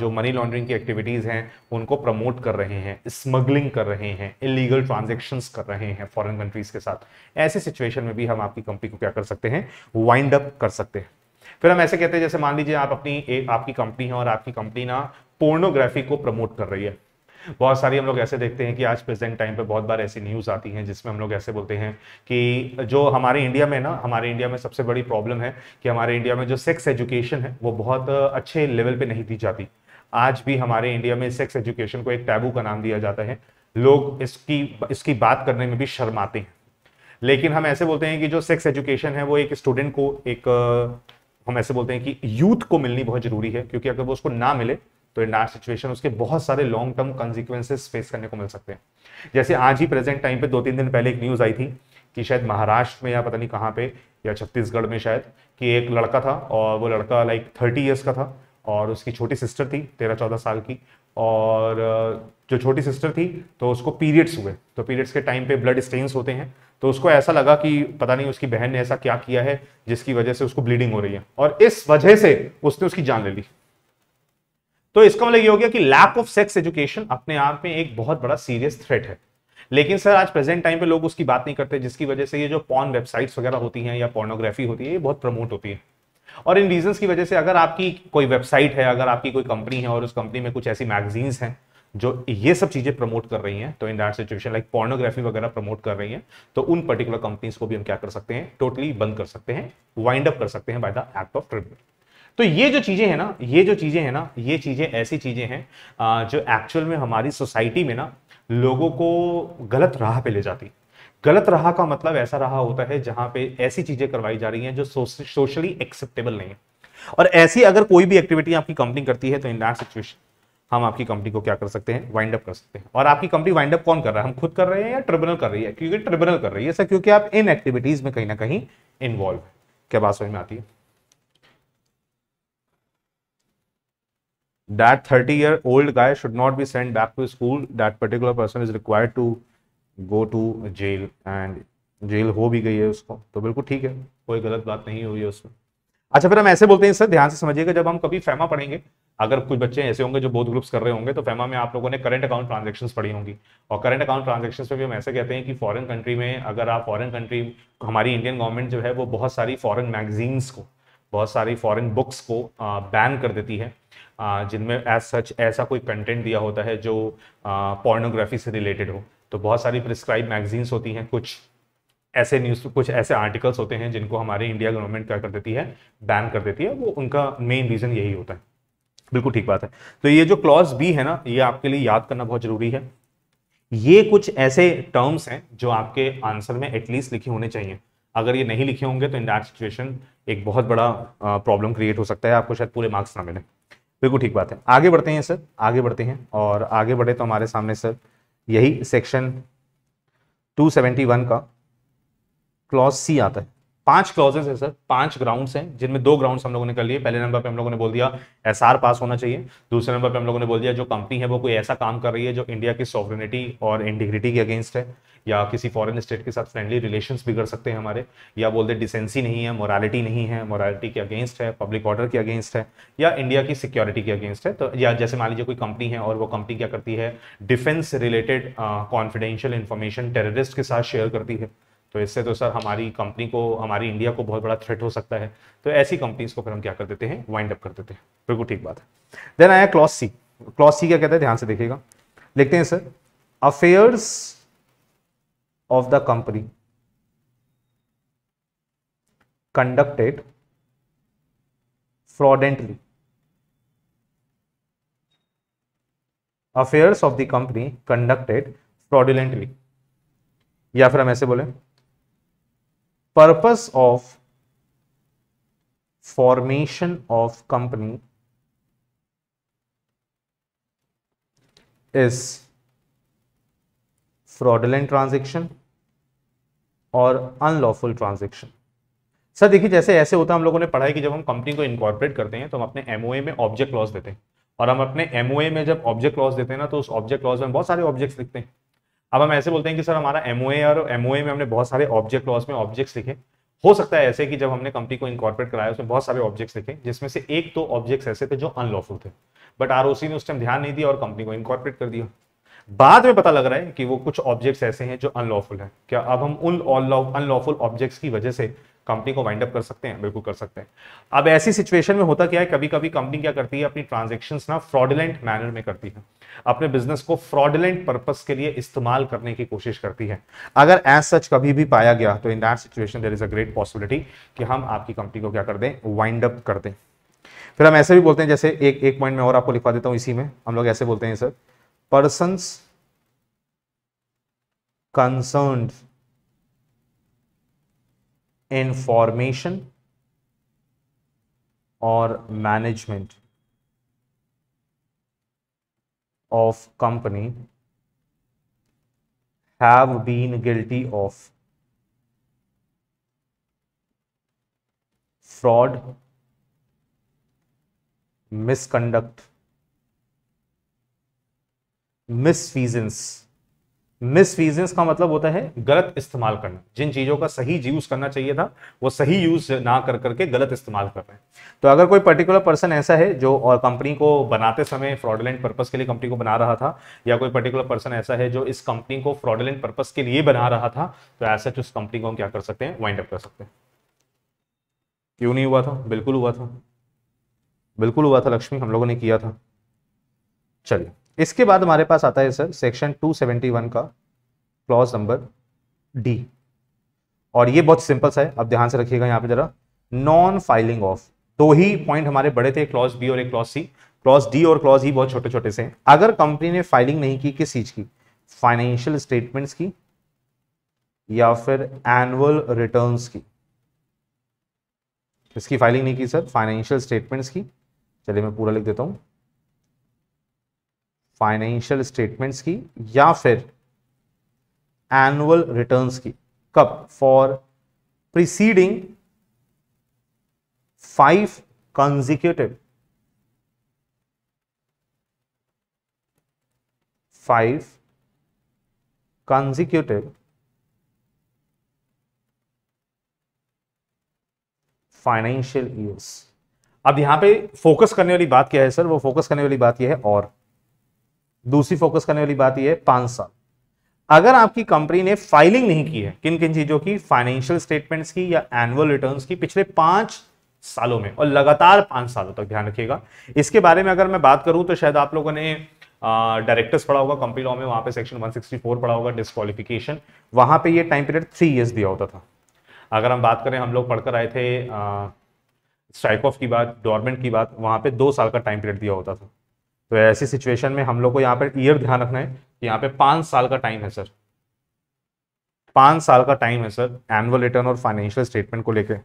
जो मनी लॉन्ड्रिंग की एक्टिविटीज़ हैं उनको प्रमोट कर रहे हैं स्मगलिंग कर रहे हैं इलीगल ट्रांजेक्शन्स कर रहे हैं फॉरेन कंट्रीज के साथ ऐसे सिचुएशन में भी हम आपकी कंपनी को क्या कर सकते हैं वाइंड अप कर सकते हैं फिर हम ऐसे कहते हैं जैसे मान लीजिए आप अपनी एक आपकी कंपनी है और आपकी कंपनी ना पोर्नोग्राफी को प्रमोट कर रही है बहुत सारी हम लोग ऐसे देखते हैं कि आज प्रेजेंट टाइम पे बहुत बार ऐसी न्यूज़ आती हैं जिसमें हम लोग ऐसे बोलते हैं कि जो हमारे इंडिया में ना हमारे इंडिया में सबसे बड़ी प्रॉब्लम है कि हमारे इंडिया में जो सेक्स एजुकेशन है वो बहुत अच्छे लेवल पर नहीं दी जाती आज भी हमारे इंडिया में सेक्स एजुकेशन को एक टैबू का नाम दिया जाता है लोग इसकी इसकी बात करने में भी शर्माते हैं लेकिन हम ऐसे बोलते हैं कि जो सेक्स एजुकेशन है वो एक स्टूडेंट को एक हम ऐसे बोलते हैं कि यूथ को मिलनी बहुत जरूरी है क्योंकि अगर वो उसको ना मिले तो डार्क सिचुएशन उसके बहुत सारे लॉन्ग टर्म कॉन्सिक्वेंसेस फेस करने को मिल सकते हैं जैसे आज ही प्रेजेंट टाइम पे दो तीन दिन पहले एक न्यूज़ आई थी कि शायद महाराष्ट्र में या पता नहीं कहाँ पे या छत्तीसगढ़ में शायद कि एक लड़का था और वो लड़का लाइक थर्टी ईयर्स का था और उसकी छोटी सिस्टर थी तेरह चौदह साल की और जो छोटी सिस्टर थी तो उसको पीरियड्स हुए तो पीरियड्स के टाइम पे ब्लड स्टेन्स होते हैं तो उसको ऐसा लगा कि पता नहीं उसकी बहन ने ऐसा क्या किया है जिसकी वजह से उसको ब्लीडिंग हो रही है और इस वजह से उसने उसकी जान ले ली तो इसका मतलब ये हो गया कि लैक ऑफ सेक्स एजुकेशन अपने आप में एक बहुत बड़ा सीरियस थ्रेट है लेकिन सर आज प्रेजेंट टाइम पे लोग उसकी बात नहीं करते जिसकी वजह से ये जो पॉन वेबसाइट्स वगैरह होती हैं या पॉर्नोग्राफी होती है ये बहुत प्रमोट होती है और इन रीजंस की वजह से अगर आपकी कोई वेबसाइट है अगर आपकी कोई कंपनी है और उस कंपनी में कुछ ऐसी मैगजीन्स हैं जो ये सब चीज़ें प्रमोट कर रही हैं तो in that situation like pornography वगैरह प्रमोट कर रही हैं तो उन पर्टिकुलर कंपनीज को भी हम क्या कर सकते हैं टोटली बंद कर सकते हैं वाइंड अप कर सकते हैं by the act of tribunal तो ये जो चीज़ें हैं ना ये जो चीज़ें हैं ना ये चीज़ें ऐसी चीज़ें हैं जो एक्चुअल में हमारी सोसाइटी में ना लोगों को गलत राह पे ले जाती गलत राह का मतलब ऐसा रहा होता है जहां पे ऐसी चीज़ें करवाई जा रही हैं जो सोशली एक्सेप्टेबल नहीं है और ऐसी अगर कोई भी एक्टिविटी आपकी कंपनी करती है तो इन दैट सिचुएशन हम आपकी कंपनी को क्या कर सकते हैं वाइंड अप कर सकते हैं और आपकी कंपनी वाइंड अप कौन कर रहा है हम खुद कर रहे हैं या ट्रिब्यूनल कर रही है क्योंकि ट्रिब्यूनल कर रही है ऐसा क्योंकि आप इन एक्टिविटीज में कहीं ना कहीं इन्वॉल्व है क्या बात समझ में आती है that 30 year old guy should not be sent back to school that particular person is required to go to jail and jail हो भी गई है उसको तो बिल्कुल ठीक है कोई गलत बात नहीं हुई है उसमें अच्छा फिर हम ऐसे बोलते हैं सर ध्यान से समझिएगा जब हम कभी fema पढ़ेंगे अगर कुछ बच्चे ऐसे होंगे जो बोथ ग्रुप्स कर रहे होंगे तो फेमा में आप लोगों ने करंट अकाउंट ट्रांजैक्शंस पढ़ी होंगी और करंट अकाउंट ट्रांजेक्शन पे भी हम ऐसे कहते हैं कि फॉरेन कंट्री में अगर आप फॉरेन कंट्री हमारी इंडियन गवर्नमेंट जो है वो बहुत सारी फॉरेन मैगजीन्स को बहुत सारी फॉरेन बुक्स को बैन कर देती है जिनमें एज सच ऐसा कोई कंटेंट दिया होता है जो पोर्नोग्राफी से रिलेटेड हो तो बहुत सारी प्रिस्क्राइब मैगजीन्स होती हैं कुछ ऐसे न्यूज़ कुछ ऐसे आर्टिकल्स होते हैं जिनको हमारे इंडिया गवर्नमेंट क्या कर देती है बैन कर देती है वो उनका मेन रीज़न यही होता है बिल्कुल ठीक बात है तो ये जो क्लॉज बी है ना ये आपके लिए याद करना बहुत ज़रूरी है ये कुछ ऐसे टर्म्स हैं जो आपके आंसर में एटलीस्ट लिखे होने चाहिए अगर ये नहीं लिखे होंगे तो इन दैट सिचुएशन एक बहुत बड़ा प्रॉब्लम क्रिएट हो सकता है आपको शायद पूरे मार्क्स ना मिले बिल्कुल ठीक बात है आगे बढ़ते हैं सर आगे बढ़ते हैं और आगे बढ़े तो हमारे सामने सर यही सेक्शन 271 का क्लॉज सी आता है पांच क्लॉजेस है सर पांच ग्राउंड्स हैं जिनमें दो ग्राउंड्स हम लोगों ने कर लिए पहले नंबर पे हम लोगों ने बोल दिया एसआर पास होना चाहिए दूसरे नंबर पे हम लोगों ने बोल दिया जो कंपनी है वो कोई ऐसा काम कर रही है जो इंडिया की सॉवरिनिटी और इंटीग्रिटी के अगेंस्ट है या किसी फॉरेन स्टेट के साथ फ्रेंडली रिलेशन बिगड़ सकते हैं हमारे या बोलते डिसेंसी नहीं है मोरालिटी नहीं है मोरालिटी के अगेंस्ट है पब्लिक ऑर्डर के अगेंस्ट है या इंडिया की सिक्योरिटी के अगेंस्ट है तो या जैसे मान लीजिए कोई कंपनी है और वो कंपनी क्या करती है defence related confidential information terrorist के साथ शेयर करती है तो इससे तो सर हमारी कंपनी को हमारी इंडिया को बहुत बड़ा थ्रेट हो सकता है तो ऐसी कंपनीज को फिर हम क्या कर देते हैं वाइंड अप कर देते हैं बिल्कुल ठीक बात है देन आया क्लॉस सी क्लॉस सी क्या कहता है ध्यान से देखिएगा लिखते हैं sir affairs of the company conducted fraudulently affairs of the company conducted fraudulently या फिर हम ऐसे बोले purpose of formation of company is fraudulent transaction और अनलॉफुल ट्रांजेक्शन सर देखिए जैसे ऐसे होता है हम लोगों ने पढ़ा है कि जब हम कंपनी को इनकॉर्पोरेट करते हैं तो हम अपने एमओए में ऑब्जेक्ट लॉस देते हैं और हम अपने एमओए में जब ऑब्जेक्ट लॉस देते हैं ना तो उस ऑब्जेक्ट लॉस में बहुत सारे ऑब्जेक्ट्स लिखते हैं अब हम ऐसे बोलते हैं कि सर हमारा एमओए और एमओए में हमने बहुत सारे ऑब्जेक्ट लॉस में ऑब्जेक्ट्स लिखे हो सकता है ऐसे कि जब हमने कंपनी को इनकॉर्पोरेट कराया उसमें बहुत सारे ऑब्जेक्ट्स लिखे जिसमें से एक दो तो ऑब्जेक्ट्स ऐसे थे जो अनलॉफुल थे बट आर ने उस टाइम ध्यान नहीं दिया और कंपनी को इनकॉर्पोरेट कर दिया बाद में पता लग रहा है कि वो कुछ ऑब्जेक्ट्स ऐसे हैं जो अनलॉफुल हैं क्या अब हम उन अनलॉफुल ऑब्जेक्ट्स की वजह से कंपनी को वाइंड अप कर सकते हैं बिल्कुल कर सकते हैं अब ऐसी सिचुएशन में होता क्या है कभी कभी कंपनी क्या करती है अपनी ट्रांजेक्शन ना फ्रॉडलेंट मैनर में करती है अपने बिजनेस को फ्रॉडलेंट पर्पज के लिए इस्तेमाल करने की कोशिश करती है अगर एज सच कभी भी पाया गया तो in that situation there is a great possibility कि हम आपकी कंपनी को क्या कर दें वाइंड अप कर दें फिर हम ऐसे भी बोलते हैं जैसे एक एक पॉइंट में और आपको लिखवा देता हूँ इसी में हम लोग ऐसे बोलते हैं sir persons concerned in formation or management of company have been guilty of fraud misconduct misfeasance misfeasance का मतलब होता है गलत इस्तेमाल करना जिन चीज़ों का सही यूज़ करना चाहिए था वो सही यूज़ ना कर करके गलत इस्तेमाल कर रहे हैं तो अगर कोई पर्टिकुलर पर्सन ऐसा है जो और कंपनी को बनाते समय फ्रॉडलेंट पर्पज के लिए कंपनी को बना रहा था या कोई पर्टिकुलर पर्सन ऐसा है जो इस कंपनी को फ्रॉडलेंट पर्पज के लिए बना रहा था तो ऐसा उस कंपनी को हम क्या कर सकते हैं वाइंड अप कर सकते हैं क्यों नहीं हुआ था बिल्कुल हुआ था बिल्कुल हुआ था लक्ष्मी हम लोगों ने किया था चलिए इसके बाद हमारे पास आता है सर सेक्शन 271 का क्लॉज नंबर डी और ये बहुत सिंपल सा है आप ध्यान से रखिएगा यहाँ पे जरा नॉन फाइलिंग ऑफ दो ही पॉइंट हमारे बड़े थे क्लॉज बी और एक क्लॉज सी क्लॉज डी और क्लॉज ई e बहुत छोटे छोटे से अगर कंपनी ने फाइलिंग नहीं की किस चीज की फाइनेंशियल स्टेटमेंट्स की या फिर एनुअल रिटर्न्स की इसकी फाइलिंग नहीं की सर फाइनेंशियल स्टेटमेंट्स की चलिए मैं पूरा लिख देता हूँ फाइनेंशियल स्टेटमेंट्स की या फिर एनुअल रिटर्न्स की कब for preceding five consecutive five consecutive financial years अब यहां पे फोकस करने वाली बात क्या है सर वो फोकस करने वाली बात यह है और दूसरी फोकस करने वाली बात यह है पांच साल अगर आपकी कंपनी ने फाइलिंग नहीं की है किन किन चीजों की फाइनेंशियल स्टेटमेंट्स की या एनुअल रिटर्न्स की पिछले पांच सालों में और लगातार पांच सालों तक ध्यान रखिएगा इसके बारे में अगर मैं बात करूं तो शायद आप लोगों ने डायरेक्टर्स पढ़ा होगा कंपनी लॉ में वहां पे सेक्शन 164 पढ़ा होगा डिस्कालिफिकेशन वहां पे ये टाइम पीरियड थ्री इयर्स दिया होता था अगर हम बात करें हम लोग पढ़कर आए थे स्ट्राइक ऑफ की बात डॉर्मेंट की बात वहां पे दो साल का टाइम पीरियड दिया होता था तो ऐसी सिचुएशन में हम लोग को यहाँ पर ईयर ध्यान रखना है कि यहाँ पे पांच साल का टाइम है सर पांच साल का टाइम है सर एनुअल रिटर्न और फाइनेंशियल स्टेटमेंट को लेकर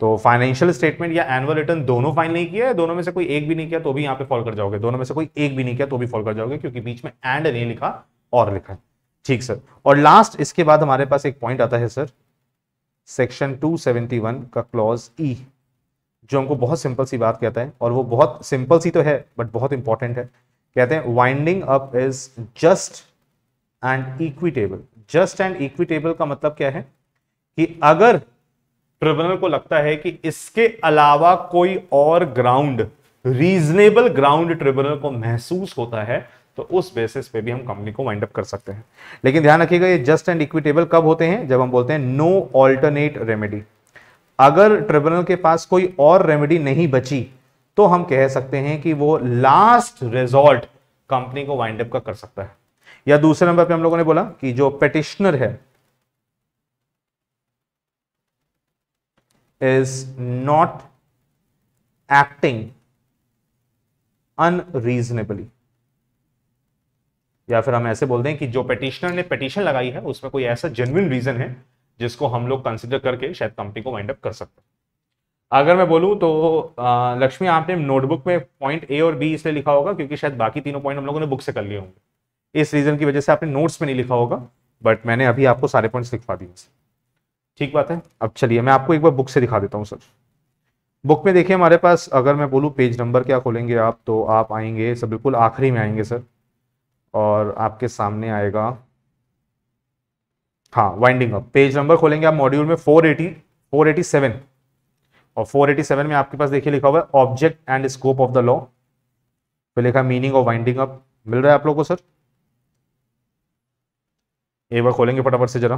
तो फाइनेंशियल स्टेटमेंट या एनुअल रिटर्न दोनों फाइल नहीं किया है दोनों में से कोई एक भी नहीं किया तो भी यहाँ पे फॉल कर जाओगे दोनों में से कोई एक भी नहीं किया तो भी फॉल कर जाओगे क्योंकि बीच में एंड नहीं लिखा और लिखा है ठीक सर और लास्ट इसके बाद हमारे पास एक पॉइंट आता है सर सेक्शन 271 का क्लॉज ई e. जो हमको बहुत सिंपल सी बात कहता है और वो बहुत सिंपल सी तो है बट बहुत इंपॉर्टेंट है कहते हैं winding up is just and equitable just and equitable का मतलब क्या है कि अगर ट्रिब्यूनल को लगता है कि इसके अलावा कोई और ग्राउंड रीजनेबल ग्राउंड ट्रिब्यूनल को महसूस होता है तो उस बेसिस पे भी हम कंपनी को वाइंड अप कर सकते हैं लेकिन ध्यान रखिएगा ये जस्ट एंड इक्विटेबल कब होते हैं जब हम बोलते हैं नो ऑल्टरनेट रेमेडी अगर ट्रिब्यूनल के पास कोई और रेमेडी नहीं बची तो हम कह सकते हैं कि वो लास्ट रिजॉर्ट कंपनी को वाइंड अप का कर सकता है या दूसरे नंबर पे हम लोगों ने बोला कि जो पेटिशनर है इज नॉट एक्टिंग अनरीजनेबली या फिर हम ऐसे बोलते हैं कि जो पेटिशनर ने पेटिशन लगाई है उसमें कोई ऐसा जेन्यन रीजन है जिसको हम लोग कंसिडर करके शायद कंपनी को वाइंड अप कर सकते हैं अगर मैं बोलूँ तो लक्ष्मी आपने नोटबुक में पॉइंट ए और बी इसलिए लिखा होगा क्योंकि शायद बाकी तीनों पॉइंट हम लोगों ने बुक से कर लिए होंगे इस रीज़न की वजह से आपने नोट्स में नहीं लिखा होगा बट मैंने अभी आपको सारे पॉइंट्स लिखवा दिए ठीक बात है अब चलिए मैं आपको एक बार बुक से दिखा देता हूँ सर बुक में देखिए हमारे पास अगर मैं बोलूँ पेज नंबर क्या खोलेंगे आप तो आप आएंगे सब बिल्कुल आखिरी में आएंगे सर और आपके सामने आएगा हाँ वाइंडिंग अप पेज नंबर खोलेंगे आप मॉड्यूल में 480 487 और 487 में आपके पास देखिए लिखा हुआ है object and scope of the law फिर लिखा मीनिंग ऑफ वाइंडिंग अप मिल रहा है आप लोगों को सर एक बार खोलेंगे फटाफट से जरा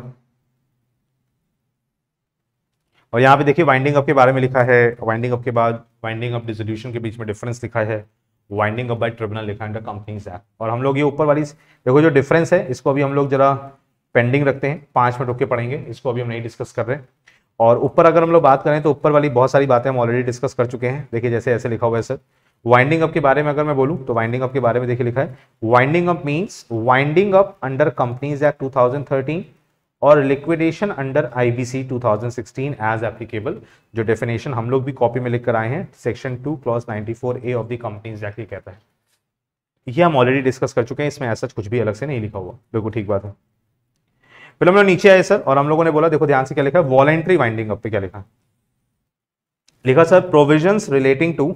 और यहाँ पे देखिए वाइंडिंग अप के बारे में लिखा है वाइंडिंग अप के बाद वाइंडिंग अप डिसोल्यूशन के बीच में डिफरेंस लिखा है वाइंडिंग अप बाय ट्रिब्यूनल लिखा है कंपनीज एक्ट और हम लोग ये ऊपर वाली देखो जो डिफरेंस है इसको अभी हम लोग जरा पेंडिंग रखते हैं पांच मिनट रुके पढ़ेंगे इसको अभी हम नहीं डिस्कस कर रहे हैं और ऊपर अगर हम लोग बात करें तो ऊपर वाली बहुत सारी बातें हम ऑलरेडी डिस्कस कर चुके हैं देखिए जैसे ऐसे लिखा हुआ है सर वाइंडिंग अप के बारे में अगर मैं बोलूँ तो वाइंडिंग अप के बारे में देखिए लिखा है winding up means winding up under companies act 2013 और liquidation under IBC 2016 as applicable जो डेफिनेशन हम लोग भी कॉपी में लिख कर आए हैं section two clause ninety A of the companies act ये कहता है ये हम ऑलरेडी डिस्कस कर चुके हैं इसमें ऐसा कुछ भी अलग से नहीं लिखा हुआ बिल्कुल ठीक बात है फिर हम लोग नीचे आए सर और हम लोगों ने बोला देखो ध्यान से क्या लिखा है वॉलेंट्री वाइंडिंग अप पे क्या लिखा लिखा sir provision relating to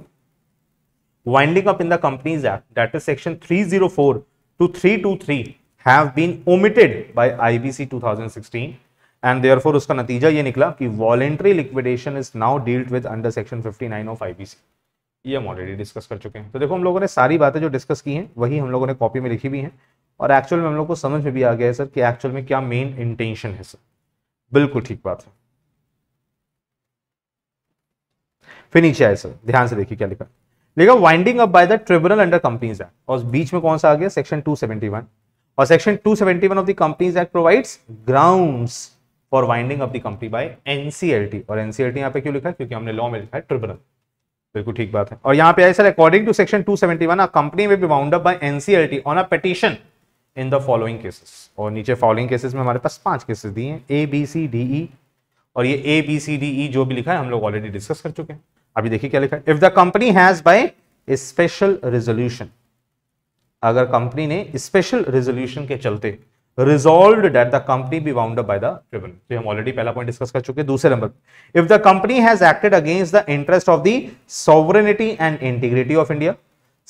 winding up in the companies act that is section 304 to 323 have been omitted by IBC 2016 and therefore उसका नतीजा ये निकला कि voluntary liquidation is now dealt with under section 59 of IBC ये हम already discuss कर चुके हैं तो देखो हम लोगों ने सारी बातें जो डिस्कस की हैं वही हम लोगों ने कॉपी में लिखी भी हैं और एक्चुअल में हम लोग को समझ में भी आ गया है सर कि एक्चुअल में क्या मेन इंटेंशन है सर बिल्कुल ठीक बात है फिर नीचे आए सर ध्यान से देखिए क्या लिखा लिखा winding up by the tribunal under companies act और बीच में कौन सा आ गया सेक्शन 271 और section 271 of the companies act provides grounds for winding up the company by NCLT और एनसीएलटी यहाँ पे क्यों लिखा है क्योंकि हमने लॉ में लिखा है ट्रिब्यूनल बिल्कुल ठीक बात है और यहाँ पे आए sir according to section 271 a company will be wound up by NCLT on a petition in the following cases और नीचे फॉलोइंग केसेस में हमारे पास पांच केसेस दिए हैं ए बी सी डी ई और ये ए बी सी डी ई जो भी लिखा है हम लोग ऑलरेडी डिस्कस कर चुके हैं अभी देखिए क्या लिखा है if the company has by special resolution अगर कंपनी ने स्पेशल रेजोल्यूशन के चलते resolved that the company be wound by the tribunal तो हम ऑलरेडी पहला पॉइंट डिस्कस कर चुके हैं दूसरे नंबर if the company has acted against the interest of the sovereignty and integrity of India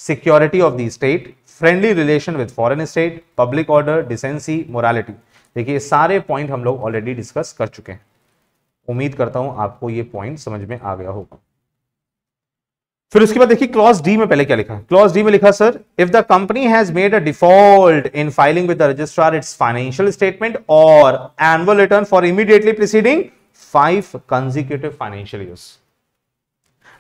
security of the state friendly relation with foreign state public order decency morality देखिए सारे point हम लोग already discuss कर चुके हैं उम्मीद करता हूं आपको ये पॉइंट समझ में आ गया होगा फिर उसके बाद देखिए क्लॉज डी में पहले क्या लिखा क्लॉज डी में लिखा sir if the company has made a default in filing with the registrar its financial statement और annual return for immediately preceding five consecutive financial years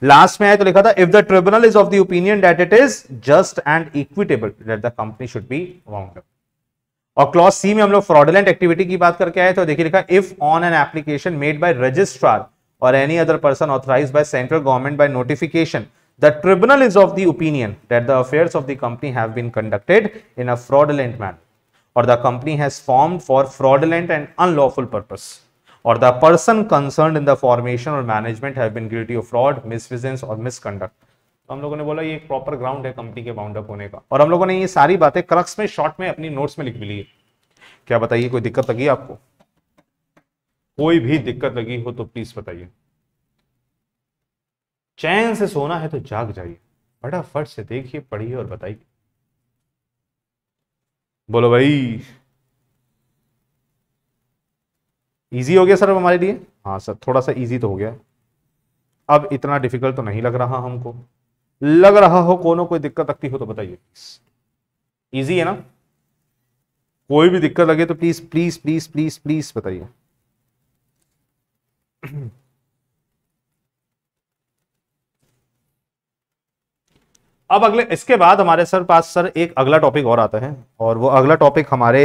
last में आए तो लिखा था if the tribunal is of the opinion that it is just and equitable that the company should be wound और clause C में हम लोग fraudulent activity की बात करके आए तो देखिए लिखा if on an application made by registrar और any other person authorise by central government by notification the tribunal is of the opinion that the affairs of the company have been conducted in a fraudulent manner और the company has form for fraudulent and unlawful purpose और the person concern in the formation और management have been guilty of fraud, misfeasance or misconduct. तो हम लोगों ने बोला ये एक प्रॉपर ग्राउंड है कंपनी के बाउंड अप होने का और हम लोगों ने ये सारी बातें क्रक्स में शॉर्ट में अपनी नोट्स में लिख भी ली है क्या बताइए कोई दिक्कत लगी आपको कोई भी दिक्कत लगी हो तो प्लीज बताइए चैन से सोना है तो जाग जाइए बड़ा फट से देखिए पढ़िए और बताइए बोलो भाई ईजी हो गया सर हमारे लिए हाँ सर थोड़ा सा ईजी तो हो गया अब इतना डिफिकल्ट तो नहीं लग रहा हमको लग रहा हो कोनो कोई दिक्कत लगती हो तो बताइए ईजी है ना कोई भी दिक्कत लगे तो please please please please please, please बताइए अब अगले इसके बाद हमारे सर पास सर एक अगला टॉपिक और आता है और वो अगला टॉपिक हमारे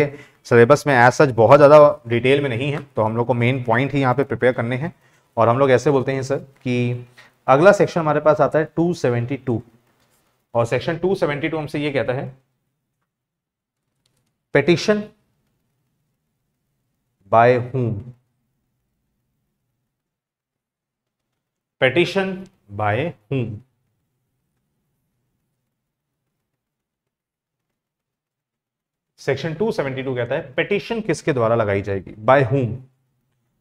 सिलेबस में एज सच बहुत ज़्यादा डिटेल में नहीं है तो हम लोग को मेन पॉइंट ही यहाँ पे प्रिपेयर करने हैं और हम लोग ऐसे बोलते हैं सर कि अगला सेक्शन हमारे पास आता है 272 और सेक्शन 272 हमसे ये कहता है petition by whom petition by whom section 272 कहता है पिटिशन किसके द्वारा लगाई जाएगी बाय होम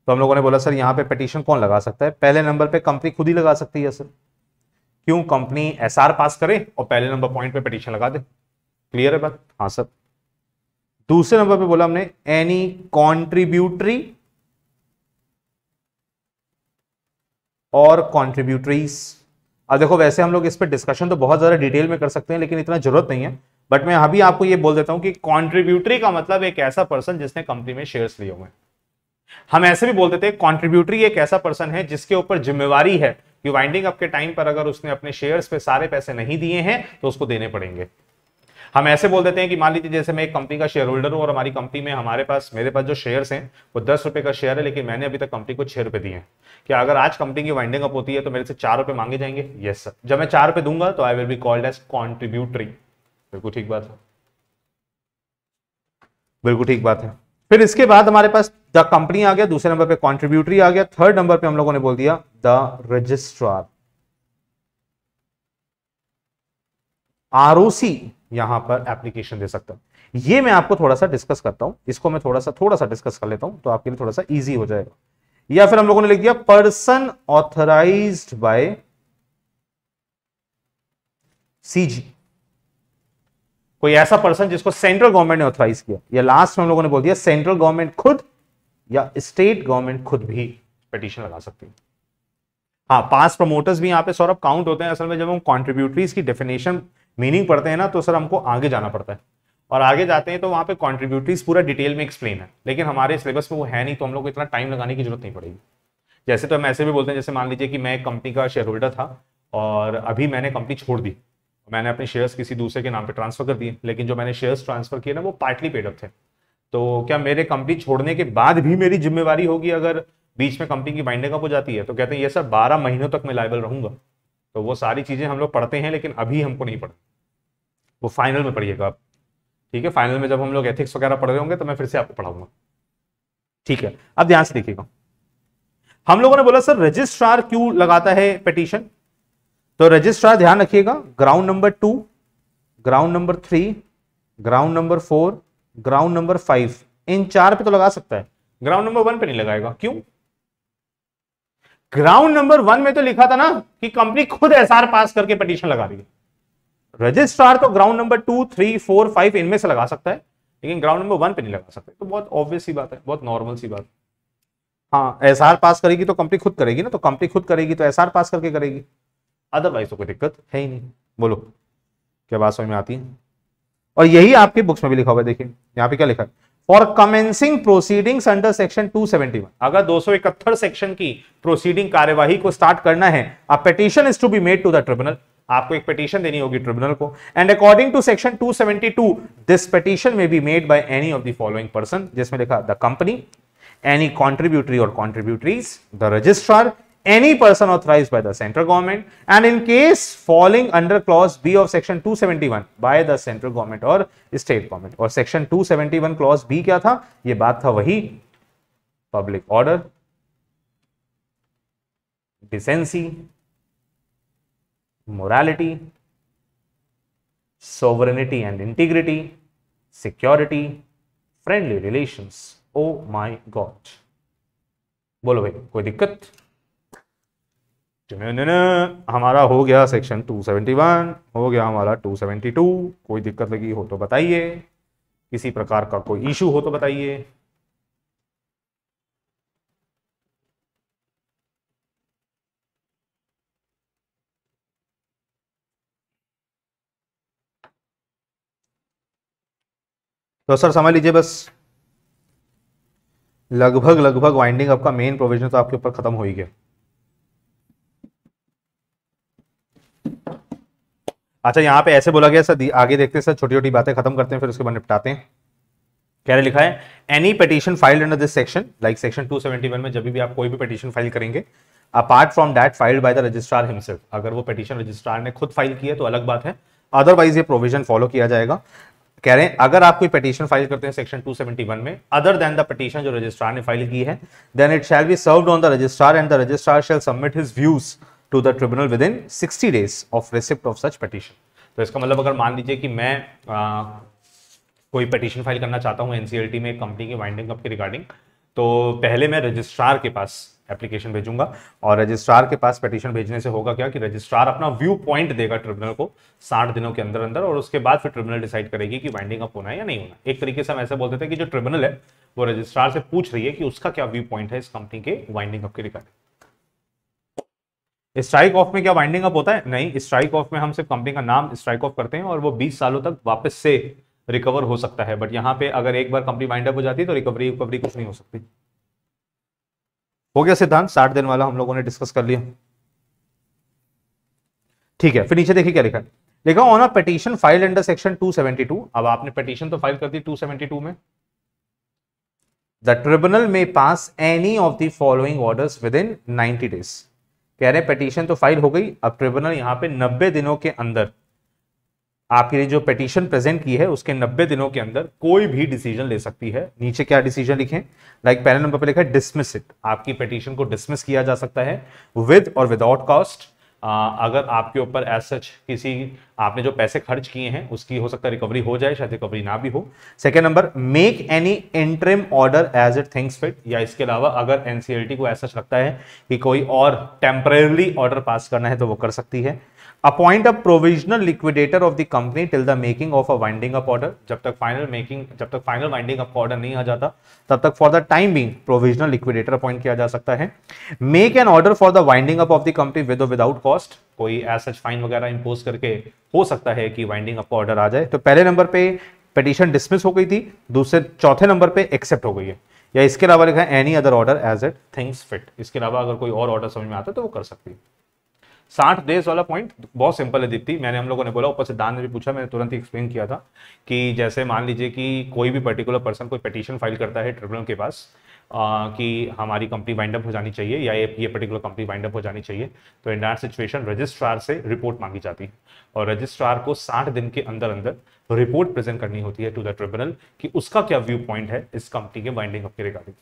तो हम लोगों ने बोला सर यहाँ पे पिटिशन कौन लगा सकता है पहले नंबर पे कंपनी खुद ही लगा सकती है सर क्यों कंपनी एसआर पास करे और पहले नंबर पॉइंट पे पिटिशन लगा दे क्लियर है बात हाँ सर दूसरे नंबर पे बोला हमने एनी कॉन्ट्रीब्यूटरी और कॉन्ट्रीब्यूटरीज अब देखो वैसे हम लोग इस पर डिस्कशन तो बहुत ज्यादा डिटेल में कर सकते हैं लेकिन इतना जरूरत नहीं है बट मैं अभी आपको ये बोल देता हूं कि कॉन्ट्रीब्यूटरी का मतलब एक ऐसा पर्सन जिसने कंपनी में शेयर्स लिए हुए हैं हम ऐसे भी बोलते थे कॉन्ट्रीब्यूटरी एक ऐसा पर्सन है जिसके ऊपर जिम्मेवारी है कि वाइंडिंग अप के टाइम पर अगर उसने अपने शेयर्स पे सारे पैसे नहीं दिए हैं तो उसको देने पड़ेंगे हम ऐसे बोल देते हैं कि मान लीजिए जैसे मैं एक कंपनी का शेयर होल्डर हूं और हमारी कंपनी में हमारे पास मेरे पास जो शेयर्स हैं वो दस रुपये का शेयर है लेकिन मैंने अभी तक कंपनी को छह रुपए दिए हैं कि अगर आज कंपनी की वाइंडिंग अप होती है तो मेरे से चार रुपये मांगे जाएंगे यस सर जब मैं चार रुपए दूंगा तो I will be called as contributory बिल्कुल ठीक बात है बिल्कुल ठीक बात है फिर इसके बाद हमारे पास द कंपनी आ गया दूसरे नंबर पे कॉन्ट्रीब्यूटरी आ गया थर्ड नंबर पे हम लोगों ने बोल दिया द रजिस्ट्रार आरओसी यहां पर एप्लीकेशन दे सकता हूं ये मैं आपको थोड़ा सा डिस्कस करता हूं इसको मैं थोड़ा सा थोड़ा सा डिस्कस कर लेता हूं तो आपके लिए थोड़ा सा इजी हो जाएगा या फिर हम लोगों ने लिख दिया पर्सन ऑथराइज्ड बाय सीजी कोई ऐसा पर्सन जिसको सेंट्रल गवर्नमेंट ने ऑथराइज किया या लास्ट में हम लोगों ने बोल दिया सेंट्रल गवर्नमेंट खुद या स्टेट गवर्नमेंट खुद भी पिटिशन लगा सकती है हाँ पास प्रमोटर्स भी यहाँ पे सौरभ काउंट होते हैं असल में जब हम कॉन्ट्रीब्यूटरीज की डेफिनेशन मीनिंग पढ़ते हैं ना तो सर हमको आगे जाना पड़ता है और आगे जाते हैं तो वहाँ पे कॉन्ट्रीब्यूटरीज पूरा डिटेल में एक्सप्लेन है लेकिन हमारे सिलेबस में वो है नहीं तो हम लोग को इतना टाइम लगाने की जरूरत नहीं पड़ेगी जैसे तो हम ऐसे भी बोलते हैं जैसे मान लीजिए कि मैं कंपनी का शेयर होल्डर था और अभी मैंने कंपनी छोड़ दी मैंने अपने शेयर्स किसी दूसरे के नाम पे ट्रांसफर कर दिए लेकिन जो मैंने शेयर्स ट्रांसफर किए ना वो पार्टली पेड अप थे तो क्या मेरे कंपनी छोड़ने के बाद भी मेरी जिम्मेवारी होगी अगर बीच में कंपनी की बाइंडिंग अप हो जाती है तो कहते हैं ये सर बारह महीनों तक मैं लाइबल रहूंगा तो वो सारी चीजें हम लोग पढ़ते हैं लेकिन अभी हमको नहीं पढ़ा वो फाइनल में पढ़िएगा आप ठीक है फाइनल में जब हम लोग एथिक्स वगैरह पढ़ रहे होंगे तो मैं फिर से आपको पढ़ाऊंगा ठीक है अब ध्यान से देखिएगा हम लोगों ने बोला सर रजिस्ट्रार क्यों लगाता है पिटीशन तो रजिस्ट्रार ध्यान रखिएगा ground number two ground number three ground number four ground number five इन चार पे तो लगा सकता है ग्राउंड नंबर वन पे नहीं लगाएगा क्यों ग्राउंड नंबर वन में तो लिखा था ना कि कंपनी खुद एसआर पास करके पटिशन लगा रही है रजिस्ट्रार तो ground number two three four five इनमें से लगा सकता है लेकिन ग्राउंड नंबर वन पे नहीं लगा सकता तो बहुत ऑब्वियस सी बात है बहुत नॉर्मल सी बात है हाँ एसआर पास करेगी तो कंपनी खुद करेगी ना तो कंपनी खुद करेगी तो एसआर पास करके करेगी अदरवाइज तो कोई दिक्कत है ही नहीं बोलो क्या बात समझ में आती है और यही आपके बुक्स में भी लिखा हुआ है देखिए यहाँ पे क्या लिखा है for commencing proceedings under section 271 अगर दो सेक्शन की प्रोसीडिंग कार्यवाही को स्टार्ट करना है a petition is to be made to the tribunal आपको एक पिटीशन देनी होगी ट्रिब्यूनल को and according to section 272 this petition may be made by any of the following person जिसमें लिखा द कंपनी एनी कॉन्ट्रीब्यूटरी और contributories the registrar any person authorized by the central government and in case falling under clause b of section 271 by the central government or state government or section 271 clause b kya tha ye baat tha wahi public order decency morality sovereignty and integrity security friendly relations oh my god bolo bhai koi dikkat हमारा हो गया section 271 हो गया हमारा 272 कोई दिक्कत लगी हो तो बताइए किसी प्रकार का कोई इशू हो तो बताइए तो सर समझ लीजिए बस लगभग लगभग वाइंडिंग आपका मेन प्रोविजन तो आपके ऊपर खत्म हो ही गया अच्छा यहाँ पे ऐसे बोला गया सर आगे देखते हैं सर छोटी छोटी बातें खत्म करते हैं फिर उसके बाद निपटाते हैं कह रहे लिखा है any petition filed under this section like section 271 में जब भी आप कोई भी पटिशन फाइल करेंगे apart from that filed by the registrar himself अगर वो पटिशन रजिस्ट्रार ने खुद फाइल की है तो अलग बात है अदरवाइज ये प्रोविजन फॉलो किया जाएगा कह रहे हैं अगर आप कोई पटिशन फाइल करते हैं सेक्शन 271 में अदर देन द पटिशन जो रजिस्ट्रार ने फाइल की है then it shall be served on the registrar and the registrar shall submit his views to the tribunal within sixty days of receipt of such petition तो इसका मतलब अगर मान लीजिए कि मैं आ, कोई पटिशन फाइल करना चाहता हूँ एनसीएलटी में कंपनी की वाइंडिंग अप के रिगार्डिंग तो पहले मैं रजिस्ट्रार के पास एप्लीकेशन भेजूंगा और रजिस्ट्रार के पास पटिशन भेजने से होगा क्या कि रजिस्ट्रार अपना व्यू पॉइंट देगा ट्रिब्यूनल को साठ दिनों के अंदर अंदर और उसके बाद फिर ट्रिब्यूनल डिसाइड करेगी कि वाइंडिंग अप होना है या नहीं होना एक तरीके से हम ऐसे बोलते थे कि जो ट्रिब्यूनल है वो रजिस्ट्रार से पूछ रही है कि उसका क्या व्यू पॉइंट है इस कंपनी के वाइंडिंग अप के रिगार्डिंग स्ट्राइक ऑफ में क्या वाइंडिंग अप होता है नहीं स्ट्राइक ऑफ में हम सिर्फ कंपनी का नाम स्ट्राइक ऑफ करते हैं और वो 20 सालों तक वापस से रिकवर हो सकता है बट यहां पे अगर एक बार कंपनी वाइंड अप हो जाती है तो रिकवरी रिकवरी कुछ नहीं हो सकती हो गया सिद्धांत साठ दिन वाला हम लोगों ने डिस्कस कर लिया ठीक है फिर नीचे देखिए क्या लिखा लिखा on a petition file under section two अब आपने पटिशन तो फाइल कर दी टू में द ट्रिब्यूनल में pass any of the following within ninety days कह रहे हैं पटिशन तो फाइल हो गई अब ट्रिब्यूनल यहाँ पे 90 दिनों के अंदर आपके लिए जो पटिशन प्रेजेंट की है उसके 90 दिनों के अंदर कोई भी डिसीजन ले सकती है नीचे क्या डिसीजन लिखें लाइक पहले नंबर पर लिखा है डिसमिस इट आपकी पटिशन को डिसमिस किया जा सकता है विद और विदाउट कॉस्ट अगर आपके ऊपर एज सच किसी आपने जो पैसे खर्च किए हैं उसकी हो सकता है रिकवरी हो जाए शायद रिकवरी ना भी हो second number make any interim order as it thinks fit या इसके अलावा अगर एनसीएलटी को एज सच लगता है कि कोई और टेम्परेली ऑर्डर पास करना है तो वो कर सकती है appoint a provisional liquidator of the company till the making of a winding up order जब तक फाइनल मेकिंग जब तक फाइनल वाइंडिंग अप ऑर्डर नहीं आ जाता तब तक for the time being provisional liquidator appoint किया जा सकता है make an order for the winding up of the company with without cost कोई एस एच फाइन वगैरह इंपोज करके हो सकता है कि वाइंडिंग अप ऑर्डर आ जाए तो पहले नंबर पे पिटिशन डिसमिस हो गई थी दूसरे चौथे नंबर पे एक्सेप्ट हो गई है या इसके अलावा लिखा है any other order as it thinks fit इसके अलावा अगर कोई और ऑर्डर समझ में आता है तो वो कर सकती है साठ डेज वाला पॉइंट बहुत सिंपल है दीप्ति मैंने हम लोगों ने बोला ऊपर से दान ने भी पूछा मैंने तुरंत ही एक्सप्लेन किया था कि जैसे मान लीजिए कि कोई भी पर्टिकुलर पर्सन कोई पटिशन फाइल करता है ट्रिब्यूनल के पास आ, कि हमारी कंपनी वाइंड अप हो जानी चाहिए या ये ये पर्टिकुलर कंपनी वाइंड अप हो जानी चाहिए तो इंडायर सिचुएशन रजिस्ट्रार से रिपोर्ट मांगी जाती है और रजिस्ट्रार को साठ दिन के अंदर अंदर रिपोर्ट प्रेजेंट करनी होती है टू द ट्रिब्यूनल कि उसका क्या व्यू पॉइंट है इस कंपनी के वाइंडिंग अप के रिगार्डिंग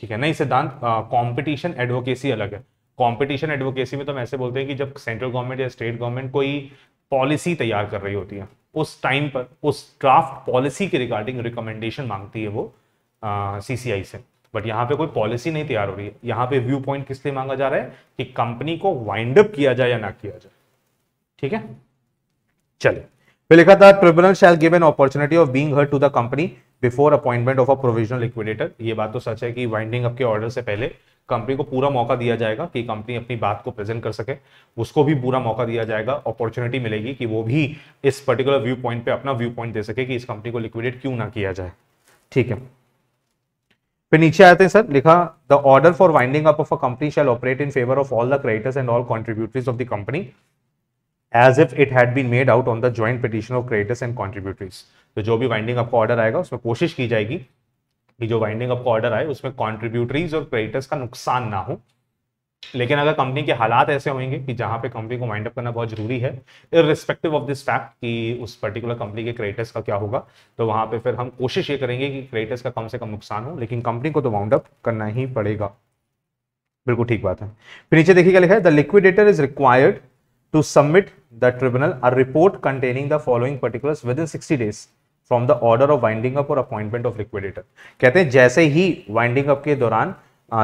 ठीक है नहीं सिद्धांत कॉम्पिटिशन एडवोकेसी अलग है कंपटीशन एडवोकेसी में तो हम ऐसे बोलते हैं कि जब सेंट्रल गवर्नमेंट या स्टेट गवर्नमेंट कोई पॉलिसी तैयार कर रही होती है उस टाइम पर उस ड्राफ्ट पॉलिसी के रिगार्डिंग रिकमेंडेशन मांगती है वो सी सी आई से बट यहाँ पे कोई पॉलिसी नहीं तैयार हो रही है यहाँ पे व्यू पॉइंट किस लिए मांगा जा रहा है कि कंपनी को वाइंड अप किया जाए या ना किया जाए ठीक है चले फिर लिखा था tribunal shall give an opportunity of being heard to the company before appointment of a provisional liquidator ये बात तो सच है कि वाइंडिंग अप के ऑर्डर से पहले कंपनी को पूरा मौका दिया जाएगा कि कंपनी अपनी बात को प्रेजेंट कर सके उसको भी पूरा मौका दिया जाएगा अपॉर्चुनिटी मिलेगी कि वो भी इस पर्टिकुलर व्यू पॉइंट पे अपना व्यू पॉइंट दे सके कि इस कंपनी को लिक्विडेट क्यों ना किया जाए ठीक है फिर नीचे आते हैं सर लिखा the order for winding up of a company shall operate in favour of all the creditors and all contributories of the company as if it had been made out on the joint petition of creditors and contributories तो जो भी winding आपका order आएगा उसमें कोशिश की जाएगी कि जो वाइंडिंग अप का ऑर्डर आए उसमें कॉन्ट्रीब्यूटरीज और क्रेडिटर्स का नुकसान ना हो लेकिन अगर कंपनी के हालात ऐसे होंगे कि जहां पे कंपनी को वाइंड अप करना बहुत जरूरी है इरिस्पेक्टिव ऑफ दिस फैक्ट कि उस पर्टिकुलर कंपनी के क्रेडिटर्स का क्या होगा तो वहां पे फिर हम कोशिश ये करेंगे कि क्रेडिटर्स का कम से कम नुकसान हो लेकिन कंपनी को तो वाउंड अप करना ही पड़ेगा बिल्कुल ठीक बात है फिर नीचे देखिए क्या लिखा है the liquidator is required to submit the tribunal a report containing the following particulars within sixty days from the order of winding up और अपॉइंटमेंट ऑफ लिक्विडेटर कहते हैं जैसे ही वाइंडिंग अप के दौरान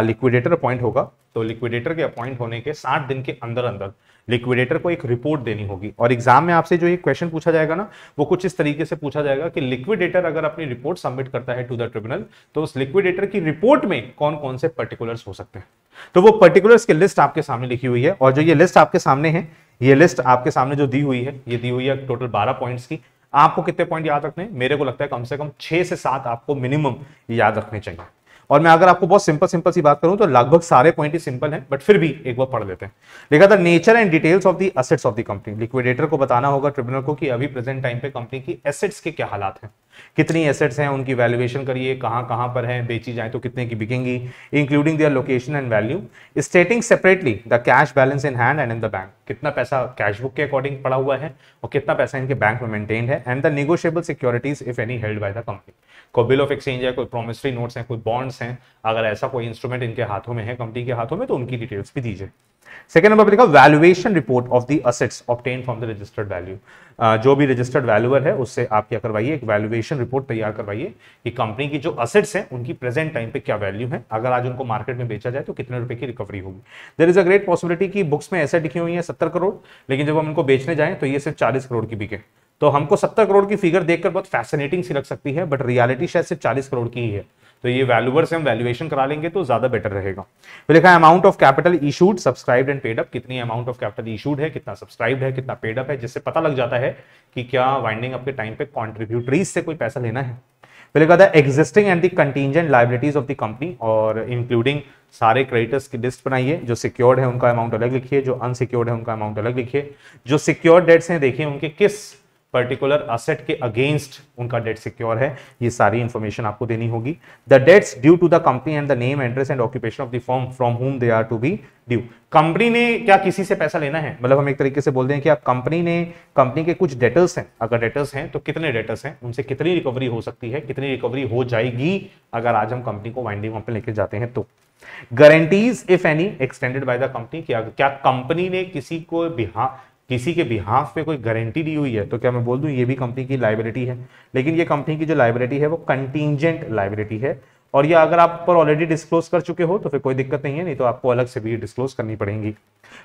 लिक्विडेटर अपॉइंट होगा तो liquidator के appoint होने के साठ दिन के अंदर अंदर लिक्विडेटर को एक रिपोर्ट देनी होगी और एग्जाम में आपसे जो ये क्वेश्चन पूछा जाएगा ना वो कुछ इस तरीके से पूछा जाएगा कि लिक्विडेटर अगर अपनी रिपोर्ट सबमिट करता है टू द ट्रिब्यूनल तो उस लिक्विडेटर की रिपोर्ट में कौन कौन से पर्टिकुलर्स हो सकते हैं तो वो पर्टिकुलर्स की लिस्ट आपके सामने लिखी हुई है और जो ये लिस्ट आपके सामने है ये लिस्ट आपके सामने जो दी हुई है ये दी हुई है टोटल बारह पॉइंट्स की आपको कितने पॉइंट याद रखने मेरे को लगता है कम से कम छह से सात आपको मिनिमम याद रखने चाहिए और मैं अगर आपको बहुत सिंपल सिंपल सी बात करूं तो लगभग सारे पॉइंट ही सिंपल हैं बट फिर भी एक बार पढ़ लेते हैं लिखा था nature and details of the assets of the company liquidator को बताना होगा ट्रिब्यूनल को कि अभी प्रेजेंट टाइम पे कंपनी की एसेट्स के क्या हालात हैं कितनी एसेट्स हैं उनकी वैल्यूएशन करिए कहाँ कहाँ पर है बेची जाए तो कितने की बिकेंगी including their location and value stating separately the cash balance in hand and in the bank कितना पैसा कैश बुक के अकॉर्डिंग पड़ा हुआ है और कितना पैसा इनके बैंक में मेंटेन्ड है and the negotiable securities if any held by the company कोई बिल ऑफ एक्सचेंज है कोई प्रोमिसरी नोट्स हैं कोई बॉन्ड्स हैं अगर ऐसा कोई इंस्ट्रूमेंट इनके हाथों में है कंपनी के हाथों में तो उनकी डिटेल्स भी दीजिए सेकेंड नंबर पर देखा valuation report of the assets obtained from the registered valuer जो भी रजिस्टर्ड वैल्यूअर है उससे आप क्या करवाइए एक वैल्युएशन रिपोर्ट तैयार करवाइए कि कंपनी की जो असेट्स हैं उनकी प्रेजेंट टाइम पे क्या वैल्यू है अगर आज उनको मार्केट में बेचा जाए तो कितने रुपए की रिकवरी होगी there is a great possibility की बुक्स में ऐसे लिखी हुई है सत्तर करोड़ लेकिन जब हम उनको बेचने जाए तो ये सिर्फ चालीस करोड़ की बिके तो हमको सत्तर करोड़ की फिगर देखकर बहुत फैसिनेटिंग सी लग सकती है बट रियलिटी शायद सिर्फ चालीस करोड़ की ही है तो ये वैल्यूअर से हम वैल्यूएशन करा लेंगे तो ज्यादा बेटर रहेगा तो लिखा है amount of capital issued subscribed and paid up कितनी अमाउंट ऑफ कैपिटल इशूड है कितना सब्सक्राइब है कितना पेड अप है जिससे पता लग जाता है कि क्या वाइंडिंग अप के टाइम पे कॉन्ट्रीब्यूटरीज से कोई पैसा लेना है एक्सिस्टिंग तो लिखा था existing and the contingent liabilities of the company और इंक्लूडिंग सारे क्रेडिटर्स की लिस्ट बनाइए जो सिक्योर्ड है उनका अमाउंट अलग लिखिए जो अनसिक्योर्ड है उनका अमाउंट अलग लिखिए जो सिक्योर्ड डेट्स हैं देखिए उनके किस पर्टिकुलर असेट के अगेंस्ट उनका डेट सिक्योर है ये सारी इंफॉर्मेशन आपको देनी होगी the debts due to the company and the name address and occupation of the form from whom they are to be due company ने क्या किसी से पैसा लेना है मतलब हम एक तरीके से बोल दें कि आप कंपनी ने कंपनी के कुछ डेटर्स हैं अगर डेटर्स हैं तो कितने डेटर्स हैं उनसे कितनी रिकवरी हो सकती है कितनी रिकवरी हो जाएगी अगर आज हम कंपनी को वाइंडिंग वहां पर लेके जाते हैं तो guarantees if any extended by the company क्या कंपनी ने किसी को किसी के बिहाफ पे कोई गारंटी दी हुई है तो क्या मैं बोल दूं ये भी कंपनी की लाइबिलिटी है लेकिन ये कंपनी की जो लाइबिलिटी है वो कंटीजेंट लाइबिलिटी है और ये अगर आप पर ऑलरेडी डिस्क्लोज कर चुके हो तो फिर कोई दिक्कत नहीं है नहीं तो आपको अलग से भी डिस्क्लोज करनी पड़ेगी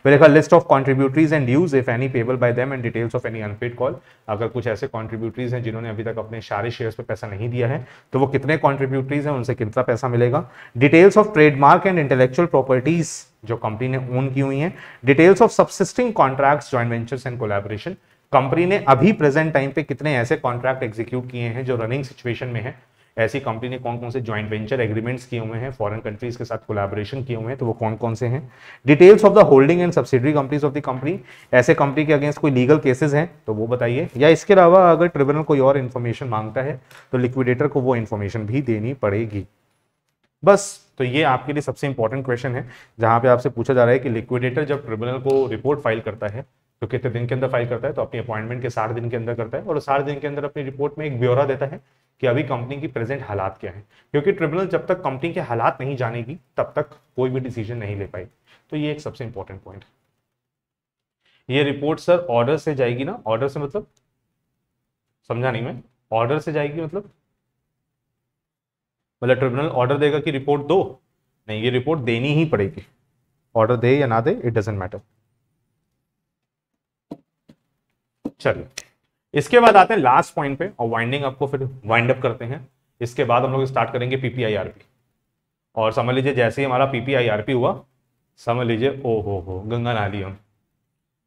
मैंने देखा list of contributories and dues if any payable by them and details of any unpaid call अगर कुछ ऐसे कॉन्ट्रीब्यूटरीज हैं जिन्होंने अभी तक अपने सारे शेयर्स पे पैसा नहीं दिया है तो वो कितने कॉन्ट्रीब्यूटरीज हैं उनसे कितना पैसा मिलेगा details of trademark and intellectual properties जो कंपनी ने ओन की हुई है details of subsisting contracts joint ventures and collaboration company ने अभी प्रेजेंट टाइम पे कितने ऐसे कॉन्ट्रैक्ट एग्जीक्यूट किए हैं जो रनिंग सिचुएशन में है ऐसी कंपनी ने कौन कौन से ज्वाइंट वेंचर एग्रीमेंट्स किए हुए हैं फॉरेन कंट्रीज के साथ कोलैबोरेशन किए हुए हैं तो वो कौन कौन से हैं details of the holding and subsidiary companies of the company ऐसे कंपनी के अगेंस्ट कोई लीगल केसेस हैं तो वो बताइए या इसके अलावा अगर ट्रिब्यूनल कोई और इन्फॉर्मेशन मांगता है तो लिक्विडेटर को वो इन्फॉर्मेशन भी देनी पड़ेगी बस तो ये आपके लिए सबसे इंपॉर्टेंट क्वेश्चन है जहां पे आपसे पूछा जा रहा है कि लिक्विडेटर जब ट्रिब्यूनल को रिपोर्ट फाइल करता है तो कितने दिन के अंदर फाइल करता है तो अपनी अपॉइंटमेंट के साठ दिन के अंदर करता है और साठ दिन के अंदर अपनी रिपोर्ट में एक ब्यौरा देता है कि अभी कंपनी की प्रेजेंट हालात क्या है क्योंकि ट्रिब्यूनल जब तक कंपनी के हालात नहीं जानेगी तब तक कोई भी डिसीजन नहीं ले पाएगी तो ये एक सबसे इंपॉर्टेंट पॉइंट है ये रिपोर्ट सर ऑर्डर से जाएगी ना ऑर्डर से मतलब समझा नहीं मैं ऑर्डर से जाएगी मतलब मतलब ट्रिब्यूनल ऑर्डर देगा कि रिपोर्ट दो नहीं ये रिपोर्ट देनी ही पड़ेगी ऑर्डर दे या ना दे इट डजेंट मैटर चलिए इसके बाद आते हैं लास्ट पॉइंट पे और वाइंडिंग आपको फिर वाइंड अप करते हैं इसके बाद हम लोग स्टार्ट करेंगे पीपीआईआरपी और समझ लीजिए जैसे ही हमारा पीपीआईआरपी हुआ समझ लीजिए ओ हो हो गंगा नाली हम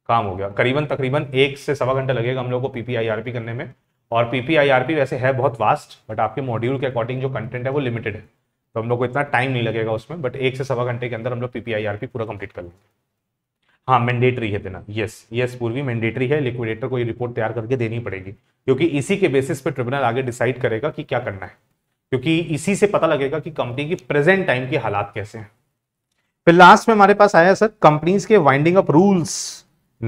काम हो गया करीबन तकरीबन एक से सवा घंटा लगेगा हम लोग को पीपीआईआरपी करने में और पीपीआईआरपी वैसे है बहुत वास्ट बट आपके मॉड्यूल के अकॉर्डिंग जो कंटेंट है वो लिमिटेड है तो हम लोग को इतना टाइम नहीं लगेगा उसमें बट एक से सवा घंटे के अंदर हम लोग पीपीआईआरपी पूरा कंप्लीट कर लेंगे हाँ मैंडेटरी है देना यस यस पूर्वी मैंडेटरी है लिक्विडेटर को ये रिपोर्ट तैयार करके देनी पड़ेगी क्योंकि इसी के बेसिस पे ट्रिब्यूनल आगे डिसाइड करेगा कि क्या करना है क्योंकि इसी से पता लगेगा कि कंपनी की प्रेजेंट टाइम के हालात कैसे हैं फिर लास्ट में हमारे पास आया सर कंपनीज के वाइंडिंग अप रूल्स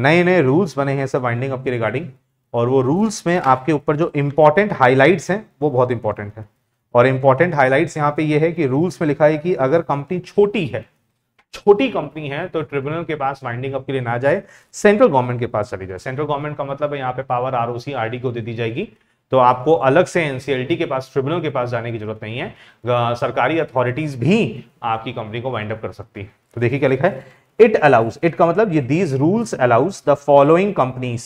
नए नए रूल्स बने हैं सर वाइंडिंग अप के रिगार्डिंग और वो रूल्स में आपके ऊपर जो इम्पॉर्टेंट हाईलाइट्स हैं वो बहुत इंपॉर्टेंट है और इम्पॉर्टेंट हाईलाइट्स यहाँ पे ये है कि रूल्स में लिखा है कि अगर कंपनी छोटी है छोटी कंपनी है तो ट्रिब्यूनल के पास वाइंडिंग अप के लिए ना जाए सेंट्रल गवर्नमेंट के पास चली जाए सेंट्रल गवर्नमेंट का मतलब है यहाँ पे power R OC R D को दे दी जाएगी तो आपको अलग से एनसीएलटी के पास ट्रिब्यूनल के पास जाने की जरूरत नहीं है सरकारी अथॉरिटीज भी आपकी कंपनी को वाइंड अप कर सकती है तो देखिए क्या लिखा है इट अलाउज इट का मतलब ये these rules allows the following companies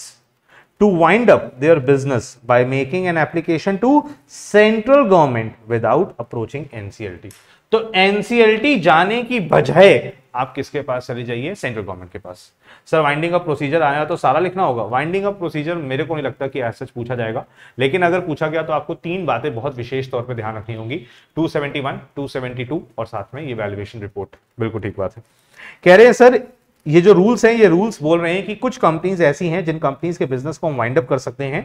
to wind up their business by making an application to central government without approaching NCLT. तो NCLT जाने की बजाय आप किसके पास चले जाइए सेंट्रल गवर्नमेंट के पास सर वाइंडिंग अप प्रोसीजर आया तो सारा लिखना होगा वाइंडिंग अप प्रोसीजर मेरे को नहीं लगता कि एज सच पूछा जाएगा लेकिन अगर पूछा गया तो आपको तीन बातें बहुत विशेष तौर पे ध्यान रखनी होंगी 271, 272 और साथ में ये वैल्यूएशन रिपोर्ट बिल्कुल ठीक बात है कह रहे हैं सर ये जो रूल्स हैं ये रूल्स बोल रहे हैं कि कुछ कंपनीज ऐसी हैं जिन कंपनीज के बिजनेस को हम वाइंड अप कर सकते हैं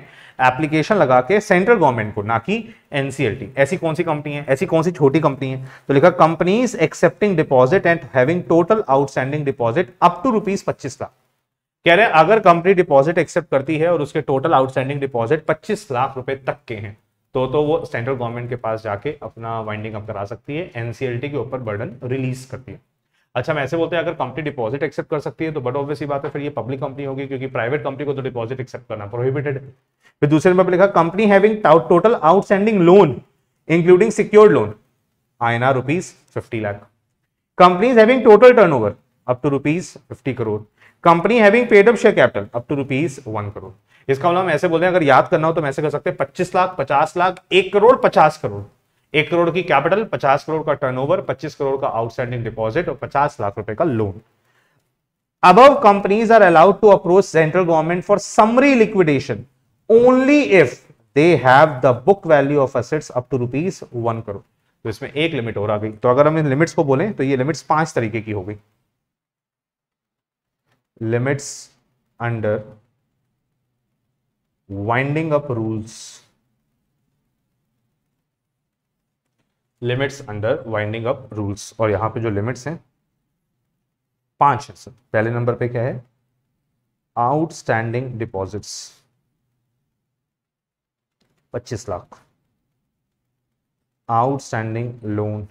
एप्लीकेशन लगा के सेंट्रल गवर्नमेंट को ना कि एनसीएलटी ऐसी कौन सी कंपनी है ऐसी कौन सी छोटी कंपनी है तो लिखा companies accepting deposit and having total outstanding deposit up to rupees पच्चीस लाख कह रहे हैं अगर कंपनी डिपॉजिट एक्सेप्ट करती है और उसके टोटल आउटस्टैंडिंग डिपॉजिट पच्चीस लाख रुपए तक के हैं तो तो वो सेंट्रल गवर्नमेंट के पास जाके अपना वाइंडिंग अप करा सकती है एनसीएलटी के ऊपर बर्डन रिलीज करती है अच्छा हम ऐसे बोलते हैं अगर कंपनी डिपॉजिट एक्सेप्ट कर सकती है तो बट ऑब्वियस बात है फिर ये पब्लिक कंपनी होगी क्योंकि प्राइवेट कंपनी को तो डिपॉजिट एक्सेप्ट करना प्रोहिबिटेड फिर दूसरे नंबर पर लिखा company having total outstanding loan including secured loan I N R rupees fifty lakh company having total over up to rupees fifty crore company having paid up share capital up to rupees one crore इसका मतलब हम ऐसे बोलते हैं अगर याद करना हो तो हम ऐसे कर सकते हैं पच्चीस लाख पचास लाख एक करोड़ पचास करोड़ एक करोड़ की कैपिटल पचास करोड़ का टर्नओवर पच्चीस करोड़ का आउटस्टैंडिंग डिपॉजिट और पचास लाख रुपए का लोन अब companies are allowed to approach central government for summary liquidation only if they have the book value of assets up to rupees one crore तो इसमें एक लिमिट और आ गई तो अगर हम इन लिमिट्स को बोले तो ये लिमिट्स पांच तरीके की हो गई limits under winding up rules limits under winding up rules और यहाँ पे जो लिमिट्स हैं पांच है सर पहले नंबर पे क्या है outstanding deposits 25 lakh outstanding loan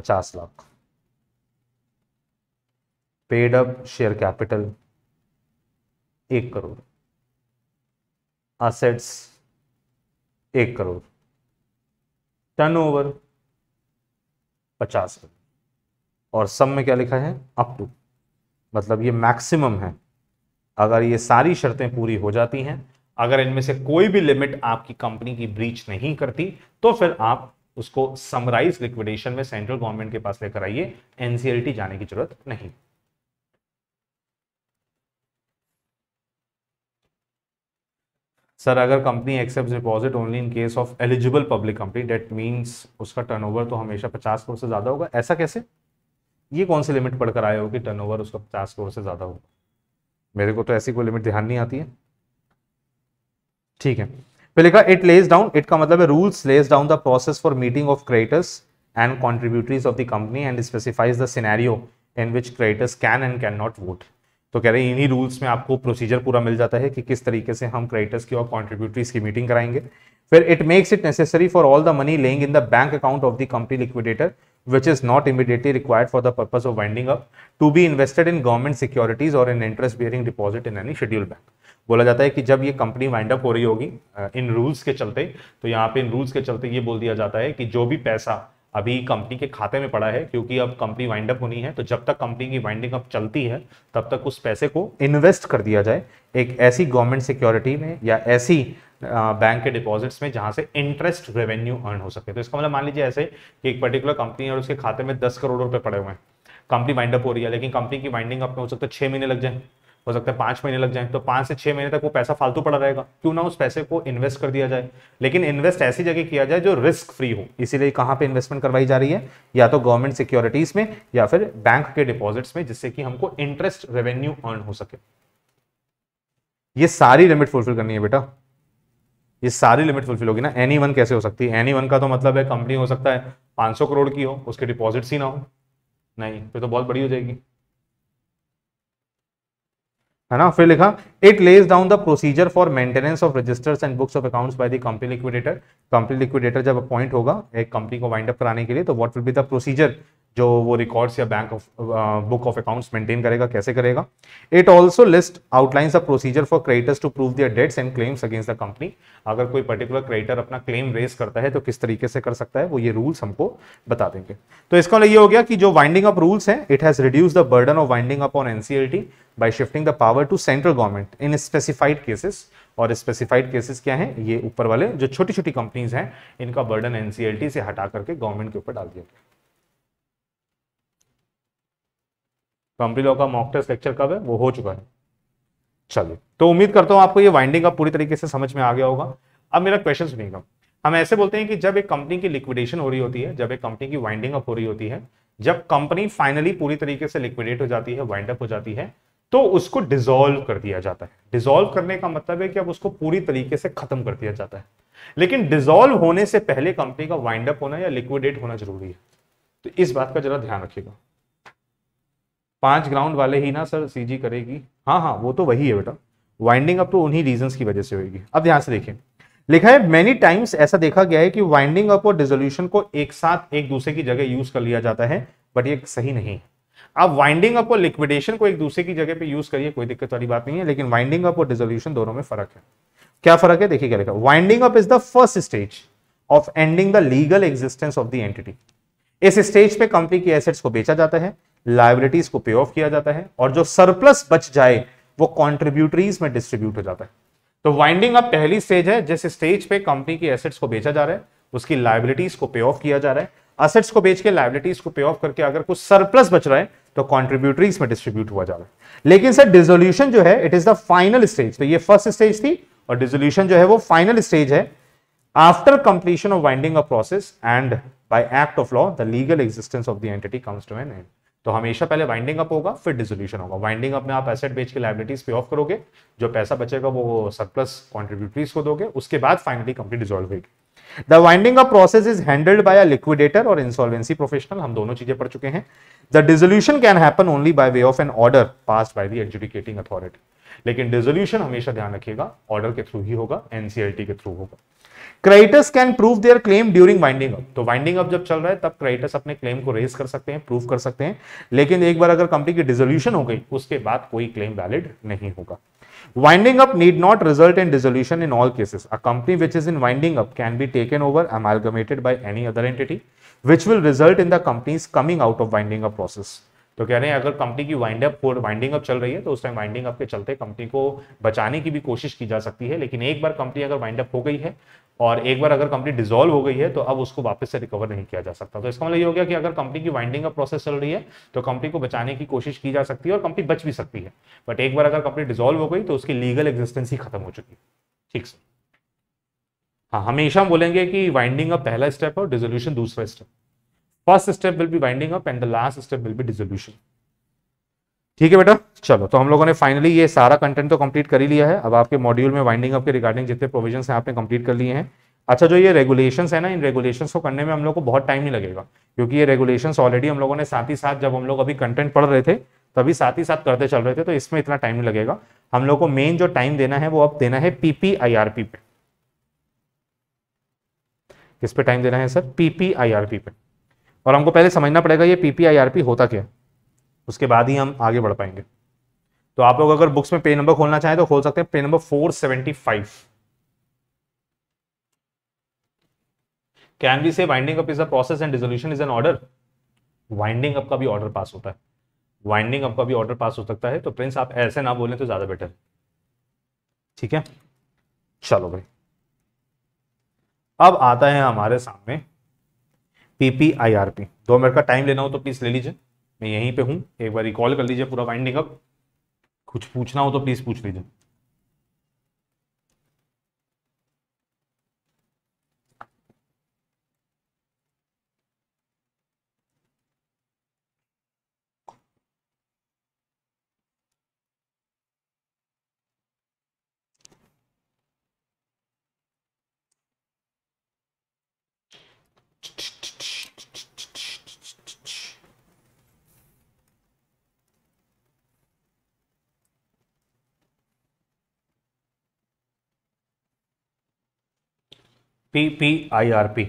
50 lakh paid up share capital एक करोड़ असेट्स एक करोड़ टर्नओवर पचास और सब में क्या लिखा है अप टू मतलब ये मैक्सिमम है अगर ये सारी शर्तें पूरी हो जाती हैं अगर इनमें से कोई भी लिमिट आपकी कंपनी की ब्रीच नहीं करती तो फिर आप उसको समराइज लिक्विडेशन में सेंट्रल गवर्नमेंट के पास लेकर आइए एनसीएलटी जाने की जरूरत नहीं सर अगर company accept deposit only in case of eligible public company that means उसका टर्नओवर तो हमेशा पचास करोड़ से ज़्यादा होगा ऐसा कैसे ये कौन सी लिमिट पढ़कर आए हो कि टर्नओवर उसका पचास करोड़ से ज़्यादा होगा मेरे को तो ऐसी कोई लिमिट ध्यान नहीं आती है ठीक है फिर लिखा इट लेज डाउन इट का मतलब है rules lays down the process for meeting of creditors and contributories of the company and specifies the scenario in which creditors can and can not vote तो कह रहे हैं इन्हीं रूल्स में आपको प्रोसीजर पूरा मिल जाता है कि किस तरीके से हम क्रेडिटर्स की और कॉन्ट्रीब्यूटरीज की मीटिंग कराएंगे फिर it makes it necessary for all the money lying in the bank account of the company liquidator which is not immediately required for the purpose of winding up to be invested in government securities और in interest bearing deposit in any scheduled bank बोला जाता है कि जब ये company wind up हो रही होगी uh, इन रूल्स के चलते तो यहाँ पे इन रूल्स के चलते ये बोल दिया जाता है कि जो भी पैसा अभी कंपनी के खाते में पड़ा है क्योंकि अब कंपनी वाइंड अप होनी है तो जब तक कंपनी की वाइंडिंग अप चलती है तब तक उस पैसे को इन्वेस्ट कर दिया जाए एक ऐसी गवर्नमेंट सिक्योरिटी में या ऐसी बैंक के डिपॉजिट्स में जहां से इंटरेस्ट रेवेन्यू अर्न हो सके तो इसका मतलब मान लीजिए ऐसे कि एक पर्टिकुलर कंपनी और उसके खाते में दस करोड़ रुपए पड़े हुए हैं कंपनी वाइंड अप हो रही है लेकिन कंपनी की वाइंडिंग अप में हो सकता है छह महीने लग जाए हो सकता है पांच महीने लग जाए तो पांच से छह महीने तक वो पैसा फालतू पड़ा रहेगा क्यों ना उस पैसे को इन्वेस्ट कर दिया जाए लेकिन इन्वेस्ट ऐसी जगह किया जाए जो रिस्क फ्री हो इसीलिए कहां पे इन्वेस्टमेंट करवाई जा रही है या तो गवर्नमेंट सिक्योरिटीज में या फिर बैंक के डिपॉजिट्स में जिससे कि हमको इंटरेस्ट रेवेन्यू अर्न हो सके ये सारी लिमिट फुलफिल करनी है बेटा ये सारी लिमिट फुलफिल होगी ना एनी वन कैसे हो सकती है एनी वन का तो मतलब है कंपनी हो सकता है 500 करोड़ की हो उसके डिपॉजिट्स ही ना हो नहीं फिर तो बहुत बड़ी हो जाएगी है ना फिर लिखा it lays down the procedure for maintenance of registers and books of accounts by the company liquidator company liquidator जब अपॉइंट होगा एक कंपनी को वाइंड अप कराने के लिए तो what will be the procedure जो वो रिकॉर्ड्स या bank of book of accounts maintain करेगा कैसे करेगा it also list outlines the procedure for creditors to prove their debts and claims against the company अगर कोई पर्टिकुलर क्रेडिटर अपना claim raise करता है तो किस तरीके से कर सकता है वो ये रूल्स हमको बता देंगे तो इसका मतलब ये हो गया कि जो वाइंडिंग अप रूल्स हैं it has reduce the burden of winding up on NCLT by shifting the power to central government in specified cases और स्पेसिफाइड केसेस क्या हैं ये ऊपर वाले जो छोटी छोटी कंपनीज हैं इनका बर्डन एनसीएलटी से हटा करके गवर्नमेंट के ऊपर डाल दिया गया कंपनी लॉ का मॉक टेस्ट लेक्चर कब है वो हो चुका है चलिए तो उम्मीद करता हूं आपको ये वाइंडिंग आप पूरी तरीके से समझ में आ गया होगा अब मेरा क्वेश्चन सुनिएगा हम ऐसे बोलते हैं कि जब एक कंपनी की लिक्विडेशन हो रही होती है जब एक कंपनी की वाइंडिंग अप हो रही होती है जब कंपनी फाइनली पूरी तरीके से लिक्विडेट हो जाती है वाइंड अप हो जाती है तो उसको डिजोल्व कर दिया जाता है डिजोल्व करने का मतलब है कि अब उसको पूरी तरीके से खत्म कर दिया जाता है लेकिन डिजोल्व होने से पहले कंपनी का वाइंड अप होना या लिक्विडेट होना जरूरी है तो इस बात का जरा ध्यान रखिएगा पांच ग्राउंड वाले ही ना सर सीजी करेगी हाँ हाँ वो तो वही है बेटा वाइंडिंग अप तो उन्हीं रीजन की वजह से होगी अब ध्यान से देखिए लिखा है मेनी टाइम्स ऐसा देखा गया है कि वाइंडिंग अप और डिजोल्यूशन को एक साथ एक दूसरे की जगह यूज कर लिया जाता है बट ये सही नहीं है आप वाइंडिंग अप और लिक्विडेशन को एक दूसरे की जगह पे यूज करिए कोई दिक्कत वाली बात नहीं है लेकिन वाइंडिंग अप और डिजोल्यूशन दोनों में फर्क है क्या फर्क है देखिए क्या लिखा winding up is the first stage of ending the legal existence of the entity इस स्टेज पे कंपनी की एसेट्स को बेचा जाता है लाइबिलिटीज को पे ऑफ किया जाता है और जो सरप्लस बच जाए वो कॉन्ट्रीब्यूटरीज में डिस्ट्रीब्यूट हो जाता है तो वाइंडिंग अप पहली स्टेज है जिस स्टेज पे कंपनी की एसेट्स को बेचा जा रहा है उसकी लाइबिलिटीज को पे ऑफ किया जा रहा है असेट्स को बेच के लाइबिलिटीज को पे ऑफ करके अगर कुछ सरप्लस बच रहा है तो कॉन्ट्रीब्यूटरी में डिस्ट्रीब्यूट हुआ जा रहा है लेकिन सर डिजोल्यूशन जो है it is the final stage तो ये फर्स्ट स्टेज थी और डिजोल्यूशन जो है वो फाइनल स्टेज है after completion of winding of process and by act of law the legal existence of the entity comes to an end तो हमेशा पहले वाइंडिंग अप होगा फिर डिजोल्यूशन होगा वाइंडिंग अप में आप एसेट बेच के लाइबिलिटीज पे ऑफ करोगे जो पैसा बचेगा वो सरप्लस कॉन्ट्रीब्यूटरीज को दोगे उसके बाद फाइनली कंपनी डिजोल्व होगी the winding of process is handled by a liquidator और इंसॉल्वेंसी प्रोफेशनल हम दोनों चीजें पढ़ चुके हैं the dissolution can happen only by way of an order pass by the adjudicating authority लेकिन डिजोल्यूशन हमेशा ध्यान रखिएगा ऑर्डर के थ्रू ही होगा एनसीएलटी के थ्रू होगा creditors can prove their claim during winding up तो वाइंडिंग अप जब चल रहा है तब क्रेडिटर्स अपने क्लेम को रेज कर सकते हैं प्रूव कर सकते हैं लेकिन एक बार अगर कंपनी की डिजोल्यूशन हो गई उसके बाद कोई क्लेम वैलिड नहीं होगा Winding up need not result in dissolution in all cases. A company which is in winding up can be taken over, amalgamated by any other entity, which will result in the companies coming out of winding up process. तो कह रहे हैं अगर company की wind up winding up चल रही है तो उस टाइम वाइंडिंग अप के चलते कंपनी को बचाने की भी कोशिश की जा सकती है लेकिन एक बार कंपनी अगर वाइंड अप हो गई है और एक बार अगर कंपनी डिजोल्व हो गई है तो अब उसको वापस से रिकवर नहीं किया जा सकता तो इसका मतलब ये हो गया कि अगर कंपनी की वाइंडिंग का प्रोसेस चल रही है तो कंपनी को बचाने की कोशिश की जा सकती है और कंपनी बच भी सकती है बट एक बार अगर कंपनी डिजोल्व हो गई तो उसकी लीगल एग्जिस्टेंस ही खत्म हो चुकी है ठीक सर हाँ हमेशा हम बोलेंगे कि वाइंडिंग अप पहला स्टेप है और डिजोल्यूशन दूसरा step first step will be winding up and the last step will be dissolution ठीक है बेटा चलो तो हम लोगों ने फाइनली ये सारा कंटेंट तो कंप्लीट कर ही लिया है अब आपके मॉड्यूल में वाइंडिंग अप के रिगार्डिंग जितने प्रोविजन है आपने कंप्लीट कर लिए हैं अच्छा जो ये रेगुलेशन है ना इन रेगुलेशन को करने में हम लोग को बहुत टाइम नहीं लगेगा क्योंकि ये रेगुलेशन ऑलरेडी हम लोगों ने साथ ही साथ जब हम लोग अभी कंटेंट पढ़ रहे थे तभी साथ ही साथ करते चल रहे थे तो इसमें इतना टाइम नहीं लगेगा हम लोग को मेन जो टाइम देना है वो अब देना है पीपीआईआरपी पे किस पे टाइम देना है सर पीपीआईआरपी पे और हमको पहले समझना पड़ेगा ये पीपीआईआरपी होता क्या है उसके बाद ही हम आगे बढ़ पाएंगे तो आप लोग अगर बुक्स में पेज नंबर खोलना चाहें तो खोल सकते हैं page number four seventy five can we say winding up is a process and resolution is an order winding up का भी ऑर्डर पास होता है वाइंडिंग अप का भी ऑर्डर पास हो सकता है तो प्रिंस आप ऐसे ना बोलें तो ज्यादा बेटर ठीक है चलो भाई अब आता है हमारे सामने पीपीआईआरपी दो मिनट का टाइम लेना हो तो प्लीज ले लीजिए मैं यहीं पे हूँ एक बार रिकॉल कर लीजिए पूरा वाइंडिंग अप कुछ पूछना हो तो प्लीज़ पूछ लीजिए P P I R P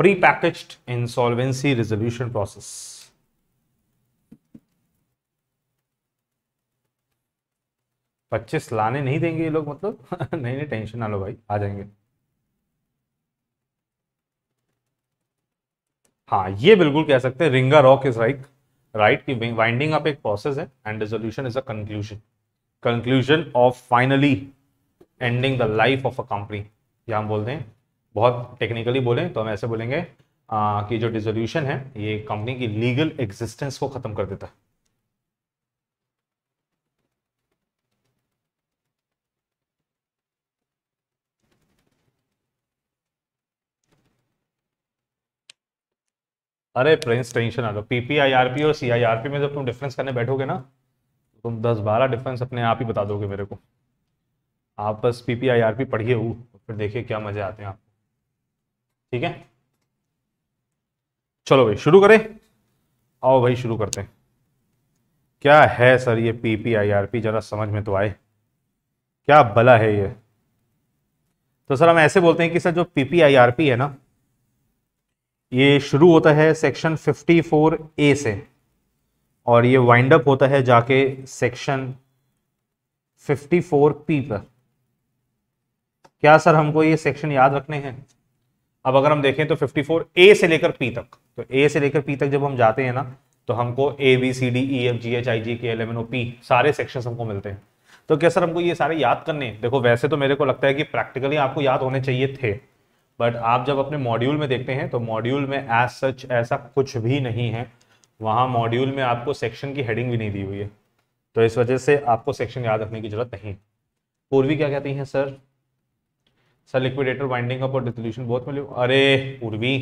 pre-packaged insolvency resolution process पच्चीस लाने नहीं देंगे ये लोग मतलब नहीं नहीं टेंशन ना लो भाई आ जाएंगे हाँ ये बिल्कुल कह सकते हैं रिंगा रॉक इज राइट राइट कि वाइंडिंग अप एक प्रोसेस है and resolution is a conclusion conclusion of finally ending the life of a company ये हम बोलते हैं बहुत टेक्निकली बोलें तो हम ऐसे बोलेंगे आ, कि जो डिजोल्यूशन है ये कंपनी की लीगल एग्जिस्टेंस को ख़त्म कर देता है अरे प्रिंस टेंशन आ आर पीपीआईआरपी और सीआईआरपी में जब तुम डिफरेंस करने बैठोगे ना तुम दस बारह डिफरेंस अपने आप ही बता दोगे मेरे को आप बस पीपीआईआरपी पढ़िए हो फिर देखिए क्या मजे आते हैं आपको ठीक है चलो भाई शुरू करें आओ भाई शुरू करते हैं क्या है सर ये पीपीआईआरपी जरा समझ में तो आए क्या भला है ये तो सर हम ऐसे बोलते हैं कि सर जो पीपीआईआरपी है ना ये शुरू होता है सेक्शन 54 ए से और ये वाइंड अप होता है जाके सेक्शन 54 पी पर क्या सर हमको ये सेक्शन याद रखने हैं अब अगर हम देखें तो 54 ए से लेकर पी तक तो ए से लेकर पी तक जब हम जाते हैं ना तो हमको A B C D E F G H I G K L M N O P सारे सेक्शन हमको मिलते हैं तो क्या सर हमको ये सारे याद करने देखो वैसे तो मेरे को लगता है कि प्रैक्टिकली आपको याद होने चाहिए थे बट आप जब अपने मॉड्यूल में देखते हैं तो मॉड्यूल में एज सच ऐसा कुछ भी नहीं है वहाँ मॉड्यूल में आपको सेक्शन की हेडिंग भी नहीं दी हुई है तो इस वजह से आपको सेक्शन याद रखने की जरूरत नहीं पूर्वी क्या कहती हैं sir sir liquidator winding up और डिसोल्यूशन बहुत मिले अरे पूर्वी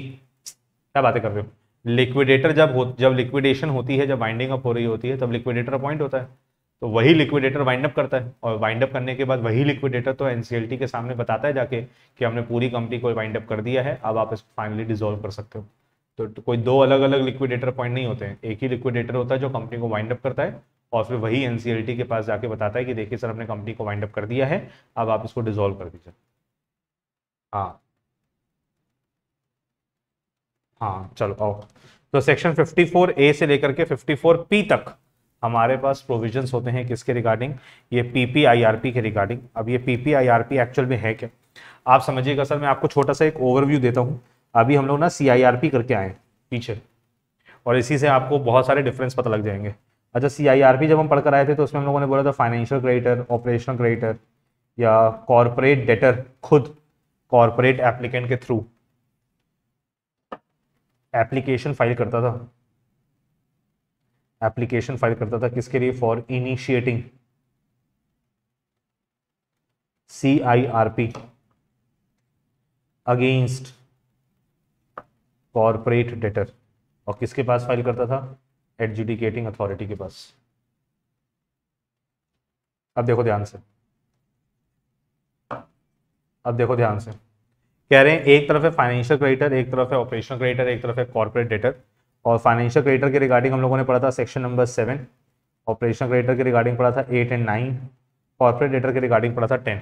क्या बातें कर रहे हो लिक्विडेटर जब हो जब लिक्विडेशन होती है जब वाइंडिंग अप हो रही होती है तब लिक्विडेटर अपॉइंट होता है तो वही लिक्विडेटर वाइंड अप करता है और वाइंड अप करने के बाद वही लिक्विडेटर तो एनसीएलटी के सामने बताता है जाके कि हमने पूरी कंपनी को वाइंड अप कर दिया है अब आप इसको फाइनली डिजोल्व कर सकते हो तो, तो कोई दो अलग अलग लिक्विडेटर पॉइंट नहीं होते हैं एक ही लिक्विडेटर होता है जो कंपनी को वाइंड अप करता है और फिर वही एन के पास जाके बताता है कि देखिए सर हमने कंपनी को वाइंड अप कर दिया है अब आप इसको डिजोल्व कर दीजिए हाँ हाँ चलो आओ तो सेक्शन फिफ्टी ए से लेकर के फिफ्टी पी तक हमारे पास प्रोविजंस होते हैं किसके रिगार्डिंग ये पीपीआईआरपी के रिगार्डिंग अब ये पीपीआईआरपी एक्चुअल में है क्या आप समझिएगा सर मैं आपको छोटा सा एक ओवरव्यू देता हूँ अभी हम लोग ना सीआईआरपी करके आए पीछे और इसी से आपको बहुत सारे डिफरेंस पता लग जाएंगे अच्छा सी जब हम पढ़कर आए थे तो उसमें हम लोगों ने बोला था फाइनेंशियल क्रेडिटर ऑपरेशनल क्रेडिटर या कॉरपोरेट डेटर खुद कॉरपोरेट एप्लीकेंट के थ्रू एप्लीकेशन फाइल करता था एप्लीकेशन फाइल करता था किसके लिए for initiating C I R P against corporate debtor और किसके पास फाइल करता था एडजुडिकेटिंग अथॉरिटी के पास अब देखो ध्यान से अब देखो ध्यान से कह रहे हैं एक तरफ है फाइनेंशियल क्रेडिटर एक तरफ है ऑपरेशनल क्रेडिटर एक तरफ है कॉर्पोरेट डेटर और फाइनेंशियल क्रेडिटर के रिगार्डिंग हम लोगों ने पढ़ा था section number seven operational creditor के रिगार्डिंग पढ़ा था eight and nine corporate debtor के रिगार्डिंग पढ़ा था टेन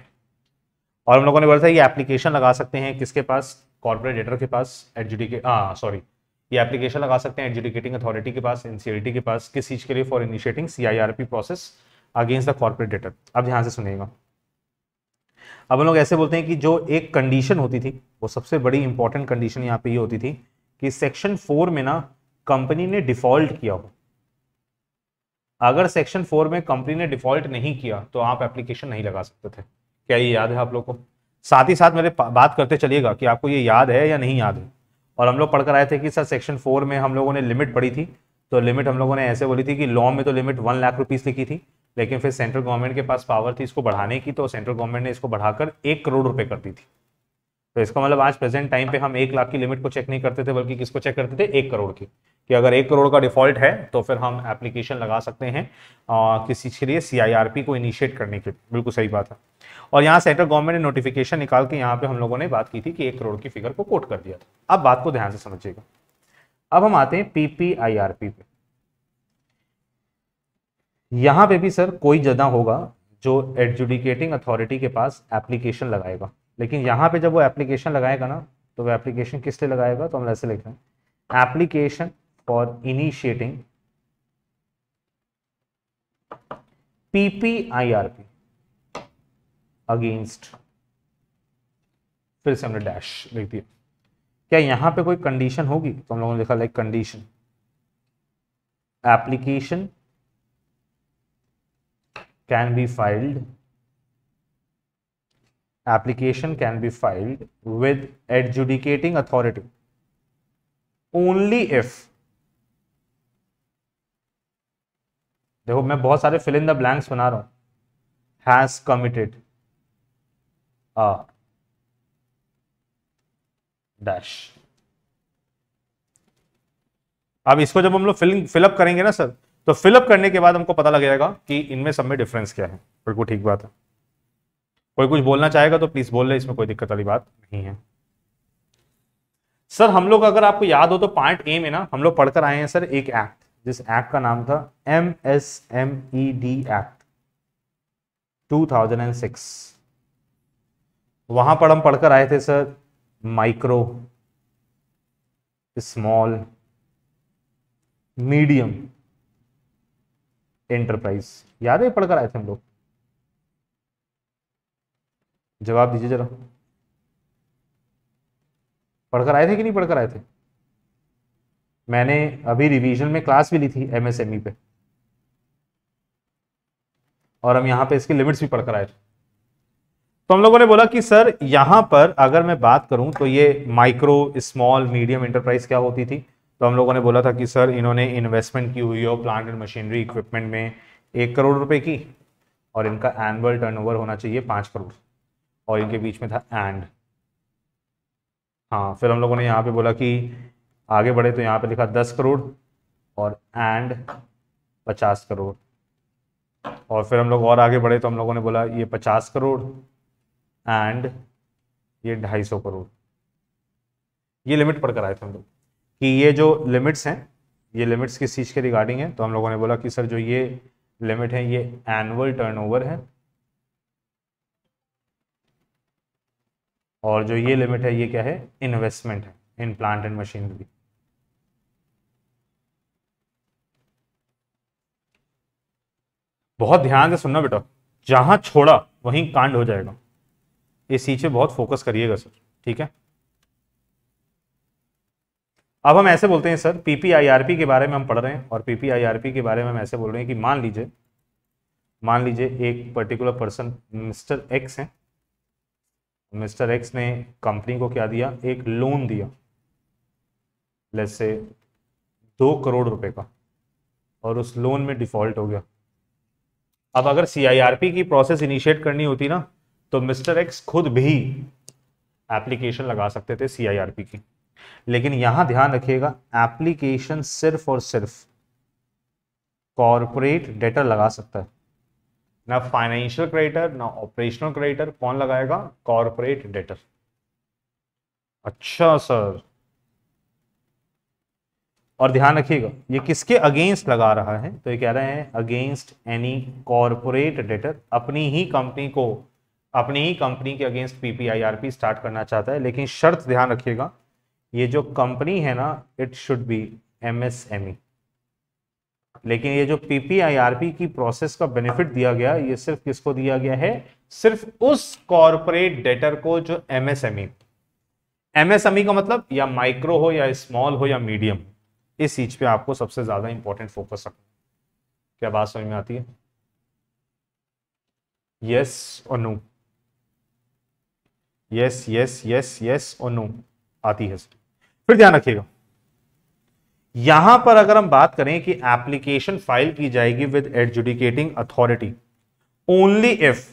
और हम लोगों ने पढ़ा था ये एप्लीकेशन लगा सकते हैं किसके पास कॉर्पोरेट डेटर के पास एडजुडिके सॉरी हाँ, ये एप्लीकेशन लगा सकते हैं एडजुडिकेटिंग अथॉरिटी के पास एनसीआरटी के पास किस चीज़ के लिए for initiating CIRP process against the corporate debtor अब ध्यान से सुनिएगा अब हम लोग ऐसे बोलते हैं कि जो एक कंडीशन होती थी वो सबसे बड़ी इंपॉर्टेंट कंडीशन यहाँ पे ये होती थी कि सेक्शन फोर में ना कंपनी ने डिफॉल्ट किया हो अगर सेक्शन फोर में कंपनी ने डिफॉल्ट नहीं किया तो आप एप्लीकेशन नहीं लगा सकते थे क्या ये याद है आप लोग को साथ ही साथ मेरे बात करते चलिएगा कि आपको ये याद है या नहीं याद है और हम लोग पढ़कर आए थे कि सर सेक्शन फोर में हम लोगों ने लिमिट पढ़ी थी तो लिमिट हम लोगों ने ऐसे बोली थी कि लॉ में तो लिमिट वन लाख रुपीज़ लिखी थी लेकिन फिर सेंट्रल गवर्नमेंट के पास पावर थी इसको बढ़ाने की तो सेंट्रल गवर्नमेंट ने इसको बढ़ाकर एक करोड़ रुपए कर दी थी तो इसका मतलब आज प्रेजेंट टाइम पे हम एक लाख की लिमिट को चेक नहीं करते थे बल्कि किसको चेक करते थे एक करोड़ की कि अगर एक करोड़ का डिफॉल्ट है तो फिर हम एप्लीकेशन लगा सकते हैं आ, किसी के लिए सी को इनिशिएट करने के लिए बिल्कुल सही बात है और यहाँ सेंट्रल गवर्नमेंट ने नोटिफिकेशन निकाल के यहाँ पे हम लोगों ने बात की थी कि एक करोड़ की फिगर को कोट कर दिया था अब बात को ध्यान से समझिएगा अब हम आते हैं पीपीआईआरपी पे यहाँ पे भी सर कोई जदा होगा जो एडजुडिकेटिंग अथॉरिटी के पास एप्लीकेशन लगाएगा लेकिन यहाँ पे जब वो एप्लीकेशन लगाएगा ना तो वो एप्लीकेशन किस लिए लगाएगा तो हम ऐसे लिखें application for initiating PPIRP against फिर से हमने डैश लिख दिया क्या यहां पे कोई कंडीशन होगी तो हम लोगों ने देखा like condition application can be filed application can be filed with adjudicating authority only if देखो मैं बहुत सारे फिल इन द ब्लैंक्स बना रहा हूं हैज कमिटेड अ डैश अब इसको जब हम लोग फिलिंग फिलअप करेंगे ना सर तो फिलअप करने के बाद हमको पता लगेगा कि इनमें सब में डिफरेंस क्या है बिल्कुल ठीक बात है कोई कुछ बोलना चाहेगा तो प्लीज बोल ले इसमें कोई दिक्कत वाली बात नहीं है सर हम लोग अगर आपको याद हो तो पार्ट ए में ना हम लोग पढ़कर आए हैं सर एक एक्ट जिस एक्ट का नाम था M S M E D act 2006 वहां पर हम पढ़कर आए थे sir micro small medium enterprise याद है पढ़कर आए थे हम लोग जवाब दीजिए जरा पढ़कर आए थे कि नहीं पढ़कर आए थे मैंने अभी रिवीजन में क्लास भी ली थी एमएसएमई e पे और हम यहाँ पे इसके लिमिट्स भी पढ़कर आए थे तो हम लोगों ने बोला कि सर यहाँ पर अगर मैं बात करूँ तो ये माइक्रो स्मॉल मीडियम इंटरप्राइज क्या होती थी तो हम लोगों ने बोला था कि सर इन्होंने इन्वेस्टमेंट की हुई हो प्लांट एंड मशीनरी इक्विपमेंट में एक करोड़ रुपए की और इनका एनुअल टर्नओवर होना चाहिए पाँच करोड़ और इनके बीच में था एंड हाँ फिर हम लोगों ने यहाँ पे बोला कि आगे बढ़े तो यहाँ पे लिखा दस करोड़ और एंड पचास करोड़ और फिर हम लोग और आगे बढ़े तो हम लोगों ने बोला ये पचास करोड़ एंड ये ढाई सौ करोड़ ये लिमिट पढ़ कर आए थे हम लोग कि ये जो लिमिट्स हैं ये लिमिट्स किस चीज़ के रिगार्डिंग है तो हम लोगों ने बोला कि सर जो ये लिमिट है ये एनुअल टर्नओवर है और जो ये लिमिट है ये क्या है इन्वेस्टमेंट है इन प्लांट एंड मशीनरी बहुत ध्यान से सुनना बेटा जहां छोड़ा वहीं कांड हो जाएगा इसी चीज बहुत फोकस करिएगा सर ठीक है अब हम ऐसे बोलते हैं सर पीपीआईआरपी के बारे में हम पढ़ रहे हैं और पीपीआईआरपी के बारे में हम ऐसे बोल रहे हैं कि मान लीजिए मान लीजिए एक पर्टिकुलर पर्सन मिस्टर एक्स हैं मिस्टर एक्स ने कंपनी को क्या दिया एक लोन दिया लेट्स से दो करोड़ रुपए का और उस लोन में डिफॉल्ट हो गया अब अगर सीआईआरपी की प्रोसेस इनिशिएट करनी होती ना तो मिस्टर एक्स खुद भी एप्लीकेशन लगा सकते थे सीआईआरपी की लेकिन यहां ध्यान रखिएगा एप्लीकेशन सिर्फ और सिर्फ कॉरपोरेट डेटर लगा सकता है ना फाइनेंशियल क्रेडिटर ना ऑपरेशनल क्रेडिटर कौन लगाएगा कॉरपोरेट डेटर अच्छा सर और ध्यान रखिएगा ये किसके अगेंस्ट लगा रहा है तो ये कह रहे हैं अगेंस्ट एनी कॉरपोरेट डेटर अपनी ही कंपनी को अपनी ही कंपनी के अगेंस्ट पीपीआईआरपी स्टार्ट करना चाहता है लेकिन शर्त ध्यान रखिएगा ये जो कंपनी है ना इट शुड बी एमएसएमई लेकिन ये जो पीपीआईआरपी की प्रोसेस का बेनिफिट दिया गया ये सिर्फ किसको दिया गया है सिर्फ उस कॉरपोरेट डेटर को जो एमएसएमई एमएसएमई e। e का मतलब या माइक्रो हो या स्मॉल हो या मीडियम हो इस चीज पे आपको सबसे ज्यादा इंपॉर्टेंट फोकस रखना क्या बात समझ में आती है यस और no yes yes yes yes और नो आती है फिर ध्यान रखिएगा यहां पर अगर हम बात करें कि एप्लीकेशन फाइल की जाएगी with adjudicating authority only if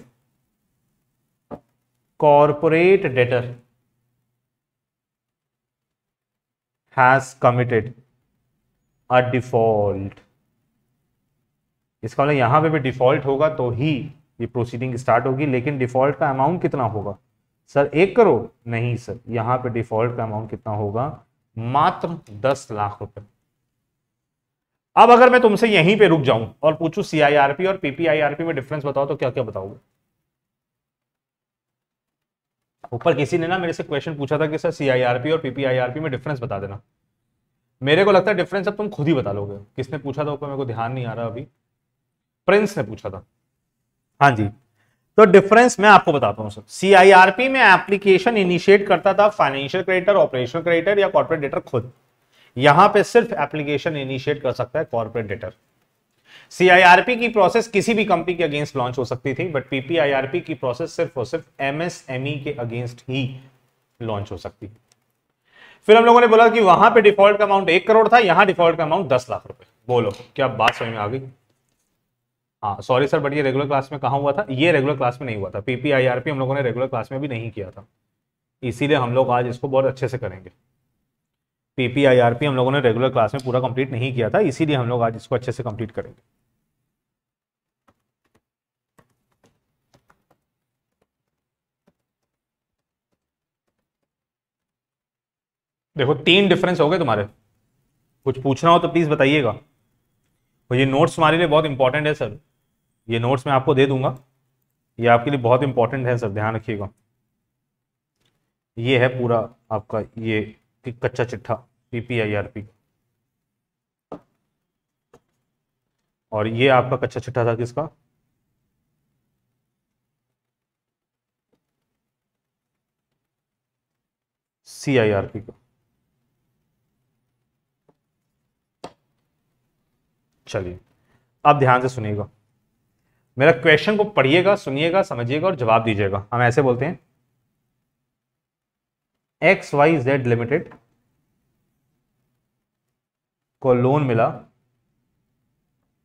corporate debtor has committed a default इसका मतलब यहां पे भी डिफॉल्ट होगा तो ही ये प्रोसीडिंग स्टार्ट होगी लेकिन डिफॉल्ट का अमाउंट कितना होगा सर एक करोड़ नहीं सर यहाँ पे डिफॉल्ट का अमाउंट कितना होगा मात्र दस लाख रुपए अब अगर मैं तुमसे यहीं पे रुक जाऊं और पूछू सीआईआरपी और पीपीआईआरपी में डिफरेंस बताओ तो क्या क्या बताओगे ऊपर किसी ने ना मेरे से क्वेश्चन पूछा था कि सर सीआईआरपी और पीपीआईआरपी में डिफरेंस बता देना मेरे को लगता है डिफरेंस अब तुम खुद ही बता लोगे किसने पूछा था मेरे को ध्यान नहीं आ रहा अभी प्रिंस ने पूछा था हाँ जी तो डिफरेंस मैं आपको बताता हूँ सर सीआईआरपी में एप्लीकेशन इनिशिएट करता था फाइनेंशियल क्रेडिटर ऑपरेशनल क्रेडिटर या कॉर्पोरेट डेटर खुद यहां पे सिर्फ एप्लीकेशन इनिशिएट कर सकता है कॉर्पोरेट डेटर सीआईआरपी की प्रोसेस किसी भी कंपनी के अगेंस्ट लॉन्च हो सकती थी बट पीपीआईआरपी की प्रोसेस सिर्फ और सिर्फ एमएसएमई e के अगेंस्ट ही लॉन्च हो सकती है फिर हम लोगों ने बोला कि वहां पे डिफॉल्ट का अमाउंट एक करोड़ था यहाँ डिफॉल्ट का अमाउंट दस लाख रुपए बोलो क्या बात समझ में आ गई हाँ सॉरी सर बट ये रेगुलर क्लास में कहा हुआ था ये रेगुलर क्लास में नहीं हुआ था पीपीआईआरपी हम लोगों ने रेगुलर क्लास में भी नहीं किया था इसीलिए हम लोग आज इसको बहुत अच्छे से करेंगे पीपीआईआरपी हम लोगों ने रेगुलर क्लास में पूरा कंप्लीट नहीं किया था इसीलिए हम लोग आज इसको अच्छे से कंप्लीट करेंगे देखो तीन डिफरेंस हो गए तुम्हारे कुछ पूछना हो तो प्लीज़ बताइएगा तो ये नोट्स तुम्हारे लिए बहुत इंपॉर्टेंट है सर ये नोट्स मैं आपको दे दूंगा ये आपके लिए बहुत इंपॉर्टेंट है सर ध्यान रखिएगा ये है पूरा आपका ये कच्चा चिट्ठा पीपीआईआरपी और ये आपका कच्चा चिट्ठा था किसका सी आई आर पी का चलिए आप ध्यान से सुनिएगा मेरा क्वेश्चन को पढ़िएगा सुनिएगा समझिएगा और जवाब दीजिएगा हम ऐसे बोलते हैं एक्स वाई जेड लिमिटेड को लोन मिला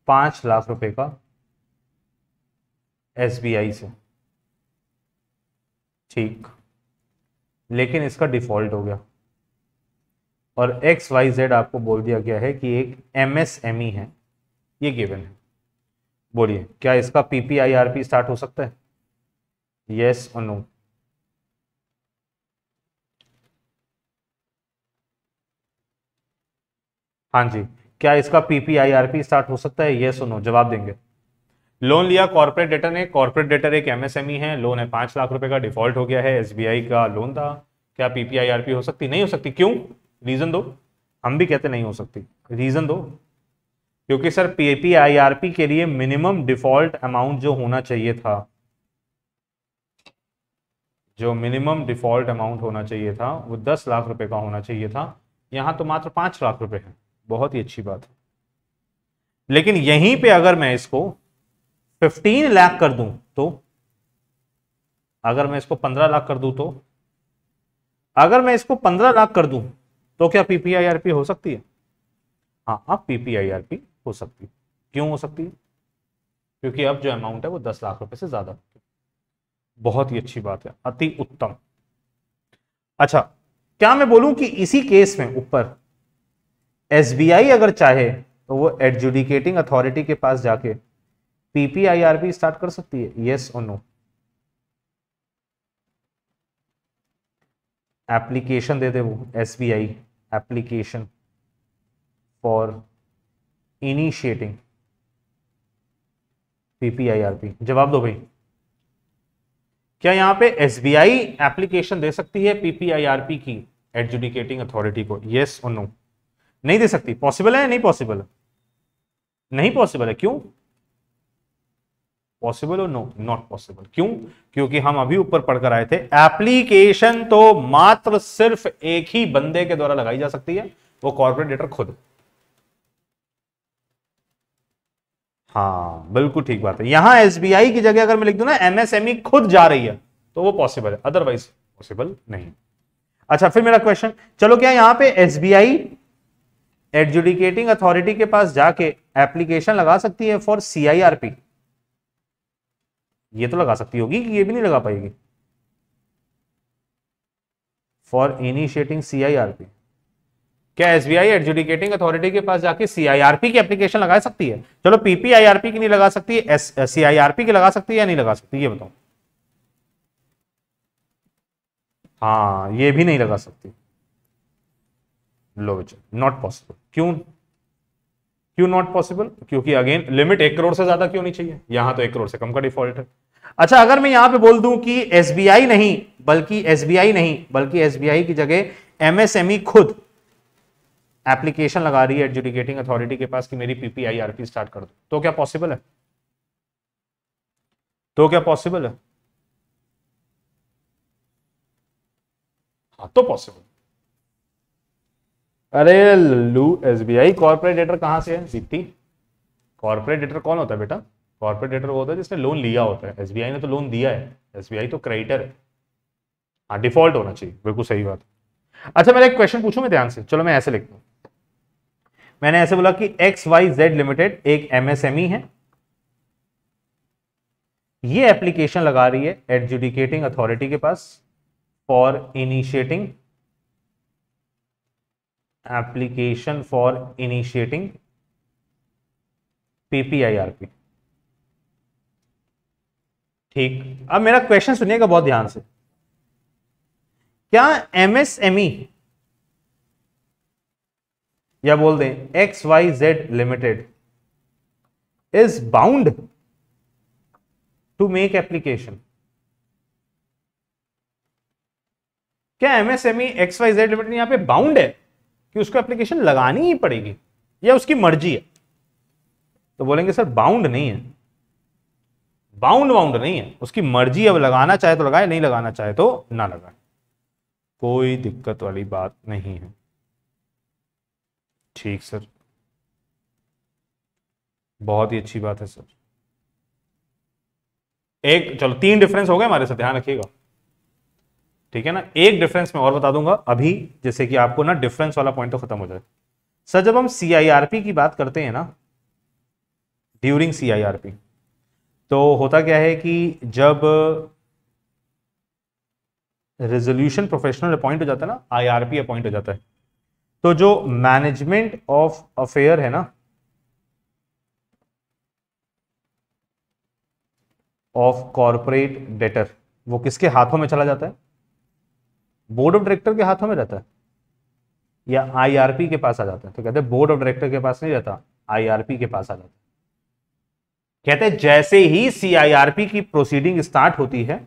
पांच लाख रुपए का एसबीआई से ठीक लेकिन इसका डिफॉल्ट हो गया और एक्स वाई जेड आपको बोल दिया गया है कि एक एमएसएमई e है ये गिवन है बोलिए क्या इसका पीपीआईआरपी स्टार्ट हो सकता है यस और नो हाँ जी क्या इसका पीपीआईआरपी स्टार्ट हो सकता है यस और नो जवाब देंगे लोन लिया कॉर्पोरेट डेटर ने कॉर्पोरेट डेटर एक एमएसएमई e है लोन है पांच लाख रुपए का डिफॉल्ट हो गया है एसबीआई का लोन था क्या पीपीआईआरपी हो सकती नहीं हो सकती क्यों रीजन दो हम भी कहते नहीं हो सकती रीजन दो क्योंकि सर पीएपी आईआरपी के लिए मिनिमम डिफॉल्ट अमाउंट जो होना चाहिए था जो मिनिमम डिफॉल्ट अमाउंट होना चाहिए था वो दस लाख रुपए का होना चाहिए था यहां तो मात्र पांच लाख रुपए है बहुत ही अच्छी बात है लेकिन यहीं पे अगर मैं इसको फिफ्टीन लाख कर दूं तो अगर मैं इसको पंद्रह लाख कर दूं तो अगर मैं इसको पंद्रह लाख कर दूं तो क्या पीपीआईआरपी हो सकती है हाँ हाँ पीपीआईआरपी हो सकती है क्यों हो सकती है क्योंकि अब जो अमाउंट है वो दस लाख रुपए से ज्यादा बहुत ही अच्छी बात है अति उत्तम अच्छा क्या मैं बोलूं कि इसी केस में ऊपर एसबीआई अगर चाहे तो वो एडजुडिकेटिंग अथॉरिटी के पास जाके भी स्टार्ट कर सकती है यस और नो एप्लीकेशन दे दे वो SBI application for initiating PPIRP जवाब दो भाई क्या यहां पे एसबीआई एप्लीकेशन दे सकती है पीपीआईआरपी की एडजुडिकेटिंग अथॉरिटी को यस और नो नहीं दे सकती पॉसिबल है नहीं पॉसिबल नहीं पॉसिबल है क्यों पॉसिबल और नो नॉट पॉसिबल क्यों क्योंकि हम अभी ऊपर पढ़कर आए थे एप्लीकेशन तो मात्र सिर्फ एक ही बंदे के द्वारा लगाई जा सकती है वो कॉर्पोरेट डेटर खुद हाँ बिल्कुल ठीक बात है यहां एस की जगह अगर मैं लिख दू ना एमएसएमई e खुद जा रही है तो वो पॉसिबल है अदरवाइज पॉसिबल नहीं अच्छा फिर मेरा क्वेश्चन चलो क्या यहां पे S B I adjudicating authority के पास जाके एप्लीकेशन लगा सकती है for C I R P ये तो लगा सकती होगी कि ये भी नहीं लगा पाएगी for initiating C I R P क्या एसबीआई एडजुडिकेटिंग अथॉरिटी के पास जाके सीआईआरपी की एप्लीकेशन लगा सकती है चलो पीपीआईआरपी की नहीं लगा सकती है सीआईआरपी की लगा सकती है या नहीं लगा सकती ये बताओ हाँ ये भी नहीं लगा सकती लो बेचो नॉट पॉसिबल क्यों क्यों नॉट पॉसिबल क्योंकि अगेन लिमिट एक करोड़ से ज्यादा क्यों नहीं चाहिए यहां तो एक करोड़ से कम का डिफॉल्ट है अच्छा अगर मैं यहां पे बोल दूं कि एसबीआई नहीं बल्कि एसबीआई नहीं बल्कि एसबीआई की जगह एमएसएमई e खुद एप्लीकेशन लगा रही है एडजुडिकेटिंग अथॉरिटी के पास कि मेरी पीपीआई आरपी स्टार्ट कर दो तो क्या पॉसिबल है तो क्या पॉसिबल है हाँ तो पॉसिबल अरे लू S B I corporate debtor कहां से है जीती कॉर्पोरेट डेटर कौन होता है बेटा कॉर्पोरेट डेटर वो होता है जिसने लोन लिया होता है एस ने तो लोन दिया है एस तो क्रेडिटर है हाँ डिफॉल्ट होना चाहिए बिल्कुल सही बात अच्छा मैं एक क्वेश्चन पूछूं मैं ध्यान से चलो मैं ऐसे लिखता हूँ मैंने ऐसे बोला कि एक्स वाई जेड लिमिटेड एक एमएसएमई e है यह एप्लीकेशन लगा रही है एडजुडिकेटिंग अथॉरिटी के पास for initiating application for initiating PPIRP ठीक अब मेरा क्वेश्चन सुनिएगा बहुत ध्यान से क्या एमएसएमई या बोल दें X Y Z limited is bound to make application क्या MSME X Y Z limited यहां पे बाउंड है कि उसको एप्लीकेशन लगानी ही पड़ेगी या उसकी मर्जी है तो बोलेंगे सर बाउंड नहीं है बाउंड बाउंड नहीं है उसकी मर्जी अब लगाना चाहे तो लगाए नहीं लगाना चाहे तो ना लगाए कोई दिक्कत वाली बात नहीं है ठीक सर बहुत ही अच्छी बात है सर एक चलो तीन डिफरेंस हो गए हमारे साथ ध्यान रखिएगा ठीक है ना एक डिफरेंस मैं और बता दूंगा अभी जैसे कि आपको ना डिफरेंस वाला पॉइंट तो खत्म हो जाए सर जब हम सीआईआरपी की बात करते हैं ना ड्यूरिंग सीआईआरपी तो होता क्या है कि जब रेजोल्यूशन प्रोफेशनल अपॉइंट हो जाता है ना आईआरपी अपॉइंट हो जाता है तो जो मैनेजमेंट ऑफ अफेयर है ना ऑफ कॉरपोरेट डेटर वो किसके हाथों में चला जाता है बोर्ड ऑफ डायरेक्टर के हाथों में रहता है या आईआरपी के पास आ जाता है तो कहते हैं बोर्ड ऑफ डायरेक्टर के पास नहीं रहता आईआरपी के पास आ जाता है कहते हैं जैसे ही सीआईआरपी की प्रोसीडिंग स्टार्ट होती है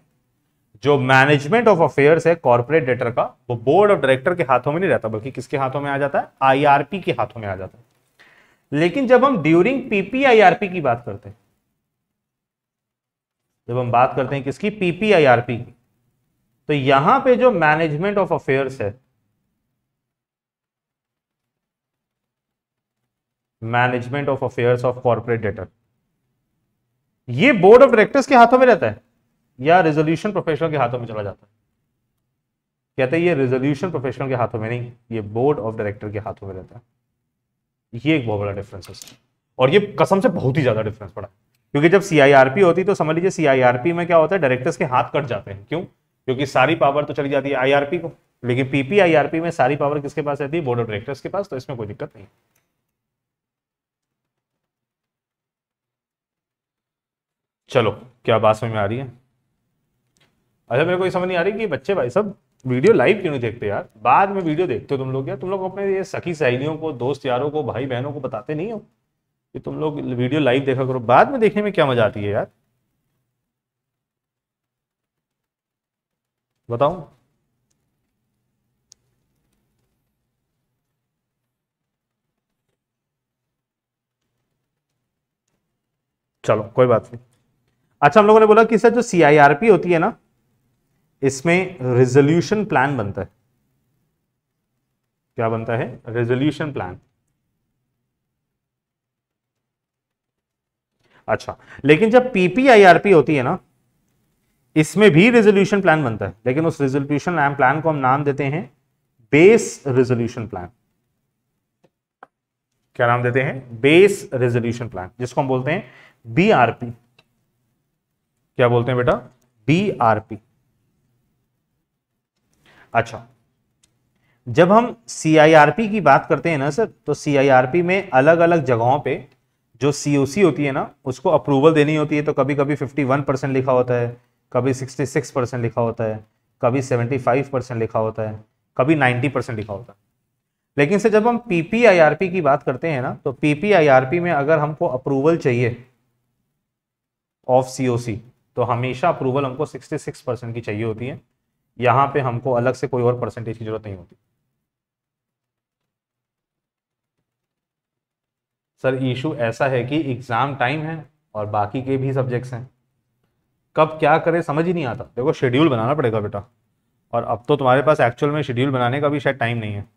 जो मैनेजमेंट ऑफ अफेयर्स है कॉर्पोरेट डेटर का वो बोर्ड ऑफ डायरेक्टर के हाथों में नहीं रहता बल्कि किसके हाथों में आ जाता है आईआरपी के हाथों में आ जाता है लेकिन जब हम ड्यूरिंग पीपीआईआरपी की बात करते हैं जब हम बात करते हैं किसकी पीपीआईआरपी की तो यहां पे जो मैनेजमेंट ऑफ अफेयर्स है management of affairs of corporate debtor ये बोर्ड ऑफ डायरेक्टर्स के हाथों में रहता है या रेजोल्यूशन प्रोफेशनल के हाथों में चला जाता है कहते हैं ये रेजोल्यूशन प्रोफेशनल के हाथों में नहीं ये बोर्ड ऑफ डायरेक्टर के हाथों में रहता है ये एक बहुत बड़ा डिफरेंस है और ये कसम से बहुत ही ज़्यादा डिफरेंस पड़ा क्योंकि जब सीआईआरपी होती तो समझ लीजिए सीआईआरपी में क्या होता है डायरेक्टर्स के हाथ कट जाते हैं क्यों क्योंकि सारी पावर तो चली जाती है आईआरपी को लेकिन पीपीआईआरपी में सारी पावर किसके पास रहती है बोर्ड ऑफ डायरेक्टर्स के पास तो इसमें कोई दिक्कत नहीं चलो क्या बात समझ में आ रही है अच्छा मेरे को ये समझ नहीं आ रही कि बच्चे भाई सब वीडियो लाइव क्यों नहीं देखते यार बाद में वीडियो देखते हो तुम लोग यार तुम लोग अपने ये सखी सहेलियों को दोस्त यारों को भाई बहनों को बताते नहीं हो कि तुम लोग वीडियो लाइव देखा करो बाद में देखने में क्या मजा आती है यार बताऊं चलो कोई बात नहीं अच्छा हम लोगों ने बोला कि सर जो सीआईआरपी होती है ना इसमें रेजोल्यूशन प्लान बनता है क्या बनता है रेजोल्यूशन प्लान अच्छा लेकिन जब पीपीआईआरपी होती है ना इसमें भी रेजोल्यूशन प्लान बनता है लेकिन उस रेजोल्यूशन प्लान को हम नाम देते हैं बेस रेजोल्यूशन प्लान क्या नाम देते हैं बेस रेजोल्यूशन प्लान जिसको हम बोलते हैं बीआरपी क्या बोलते हैं बेटा बीआरपी अच्छा जब हम सी की बात करते हैं ना सर तो सी में अलग अलग जगहों पे जो सी होती है ना उसको अप्रूवल देनी होती है तो कभी कभी 51 परसेंट लिखा होता है कभी 66 परसेंट लिखा होता है कभी 75 परसेंट लिखा होता है कभी 90 परसेंट लिखा होता है लेकिन सर जब हम पी की बात करते हैं ना तो पी में अगर हमको अप्रूवल चाहिए ऑफ सी तो हमेशा अप्रूवल हमको सिक्सटी परसेंट की चाहिए होती है यहाँ पे हमको अलग से कोई और परसेंटेज की जरूरत नहीं होती सर इशू ऐसा है कि एग्ज़ाम टाइम है और बाकी के भी सब्जेक्ट्स हैं कब क्या करें समझ ही नहीं आता देखो शेड्यूल बनाना पड़ेगा बेटा और अब तो तुम्हारे पास एक्चुअल में शेड्यूल बनाने का भी शायद टाइम नहीं है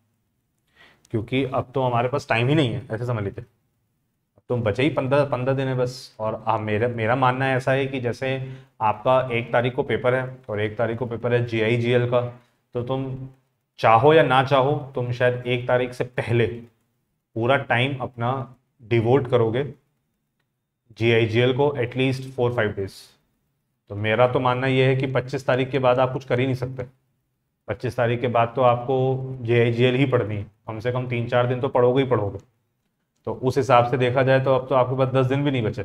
क्योंकि अब तो हमारे पास टाइम ही नहीं है ऐसे समझ लीजिए तो बचे ही पंद्रह पंद्रह दिन है बस और आ, मेरा मेरा मानना ऐसा है कि जैसे आपका एक तारीख को पेपर है और एक तारीख को पेपर है जी आई जी एल का तो तुम चाहो या ना चाहो तुम शायद एक तारीख से पहले पूरा टाइम अपना डिवोट करोगे जी आई जी एल को एटलीस्ट फोर फाइव डेज तो मेरा तो मानना यह है कि पच्चीस तारीख के बाद आप कुछ कर ही नहीं सकते पच्चीस तारीख के बाद तो आपको जे आई जी एल ही पढ़नी है कम से कम तीन चार दिन तो पढ़ोगे ही पढ़ोगे तो उस हिसाब से देखा जाए तो अब तो आपके पास दस दिन भी नहीं बचे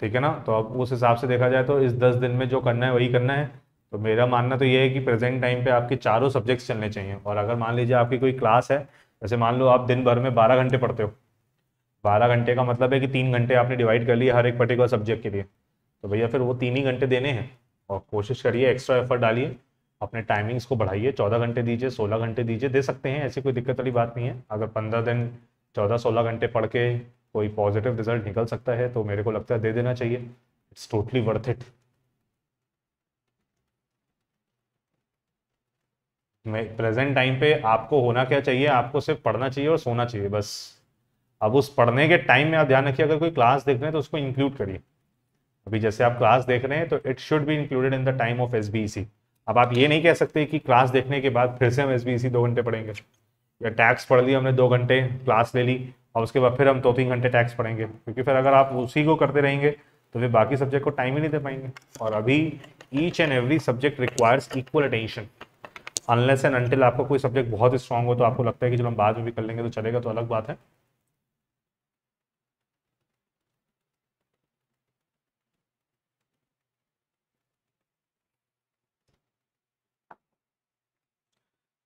ठीक है ना तो अब उस हिसाब से देखा जाए तो इस दस दिन में जो करना है वही करना है तो मेरा मानना तो ये है कि प्रेजेंट टाइम पे आपके चारों सब्जेक्ट्स चलने चाहिए और अगर मान लीजिए आपकी कोई क्लास है जैसे मान लो आप दिन भर में बारह घंटे पढ़ते हो बारह घंटे का मतलब है कि तीन घंटे आपने डिवाइड कर लिए हर एक पर्टिकुलर सब्जेक्ट के लिए तो भैया फिर वो तीन ही घंटे देने हैं और कोशिश करिए एक्स्ट्रा एफर्ट डालिए अपने टाइमिंग्स को बढ़ाइए चौदह घंटे दीजिए सोलह घंटे दीजिए दे सकते हैं ऐसी कोई दिक्कत वाली बात नहीं है अगर पंद्रह दिन चौदह सोलह घंटे पढ़ के कोई पॉजिटिव रिजल्ट निकल सकता है तो मेरे को लगता है दे देना चाहिए इट्स टोटली वर्थ इट मैं प्रेजेंट टाइम पे आपको होना क्या चाहिए आपको सिर्फ पढ़ना चाहिए और सोना चाहिए बस अब उस पढ़ने के टाइम में आप ध्यान रखिए अगर कोई क्लास देख रहे हैं तो उसको इंक्लूड करिए अभी जैसे आप क्लास देख रहे हैं तो it should be included in the time of S B C अब आप ये नहीं कह सकते कि क्लास देखने के बाद फिर से हम एस बी सी दो घंटे पढ़ेंगे या टैक्स पढ़ लिया हमने दो घंटे क्लास ले ली और उसके बाद फिर हम दो तीन घंटे टैक्स पढ़ेंगे क्योंकि फिर अगर आप उसी को करते रहेंगे तो फिर बाकी सब्जेक्ट को टाइम ही नहीं दे पाएंगे और अभी each and every subject requires equal attention unless and until आपका कोई सब्जेक्ट बहुत स्ट्रांग हो तो आपको लगता है कि जब हम बाद में भी कर लेंगे तो चलेगा तो अलग बात है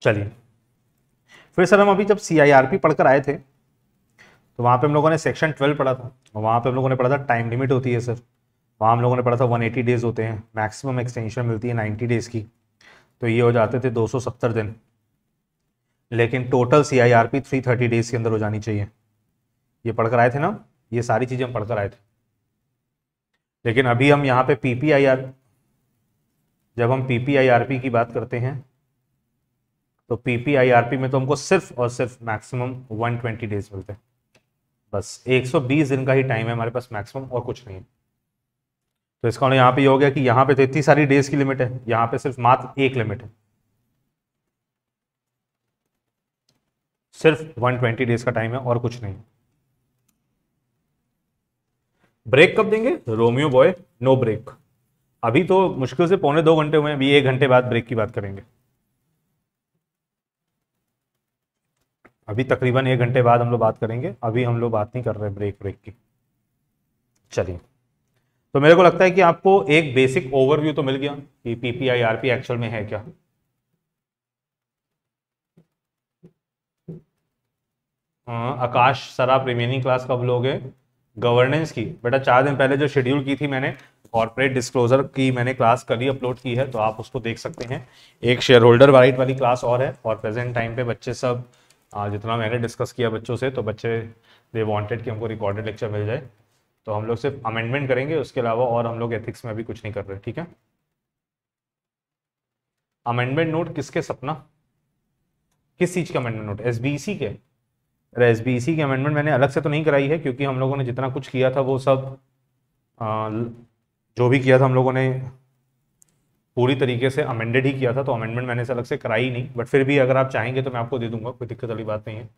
चलिए फिर सर हम अभी जब सी पढ़कर आए थे तो वहाँ पे हम लोगों ने सेक्शन 12 पढ़ा था और वहाँ पे हम लोगों ने पढ़ा था टाइम लिमिट होती है सर वहाँ हम लोगों ने पढ़ा था 180 डेज़ होते हैं मैक्सिमम एक्सटेंशन मिलती है 90 डेज़ की तो ये हो जाते थे 270 दिन लेकिन total C I R P three thirty days के अंदर हो जानी चाहिए ये पढ़कर आए थे ना ये सारी चीज़ें हम पढ़कर आए थे लेकिन अभी हम यहाँ पे पी पी आई आर जब हम P P I R P की बात करते हैं तो पीपीआईआरपी में तो हमको सिर्फ और सिर्फ मैक्सिमम 120 डेज मिलते हैं बस 120 दिन का ही टाइम है हमारे पास मैक्सिमम और कुछ नहीं है तो इसका मतलब यहाँ पे हो गया कि यहाँ पे तो इतनी सारी डेज की लिमिट है यहाँ पे सिर्फ मात्र एक लिमिट है सिर्फ 120 डेज का टाइम है और कुछ नहीं ब्रेक कब देंगे रोमियो बॉय नो ब्रेक अभी तो मुश्किल से पौने दो घंटे हुए हैं अभी एक घंटे बाद ब्रेक की बात करेंगे अभी तकरीबन एक घंटे बाद हम लोग बात करेंगे अभी हम लोग बात नहीं कर रहे ब्रेक ब्रेक की चलिए तो मेरे को लगता है कि आपको एक बेसिक ओवरव्यू तो मिल गया कि पीपीआई आरपी एक्चुअल में है क्या आ, हाँ, आकाश सर आप रिमेनिंग क्लास कब लोगे गवर्नेंस की बेटा चार दिन पहले जो शेड्यूल की थी मैंने कॉर्पोरेट डिस्क्लोजर की मैंने क्लास कल ही अपलोड की है तो आप उसको देख सकते हैं एक शेयर होल्डर वाइट वाली क्लास और है और प्रेजेंट टाइम पे बच्चे सब आज जितना मैंने डिस्कस किया बच्चों से तो बच्चे दे वांटेड कि हमको रिकॉर्डेड लेक्चर मिल जाए तो हम लोग सिर्फ अमेंडमेंट करेंगे उसके अलावा और हम लोग एथिक्स में अभी कुछ नहीं कर रहे ठीक है अमेंडमेंट नोट किसके सपना किस चीज़ का अमेंडमेंट नोट एस के एस बी सी अमेंडमेंट मैंने अलग से तो नहीं कराई है क्योंकि हम लोगों ने जितना कुछ किया था वो सब आ, जो भी किया था हम लोगों ने पूरी तरीके से अमेंडेड ही किया था तो अमेंडमेंट मैंने इसे अलग से कराई ही नहीं बट फिर भी अगर आप चाहेंगे तो मैं आपको दे दूंगा कोई दिक्कत वाली बात नहीं है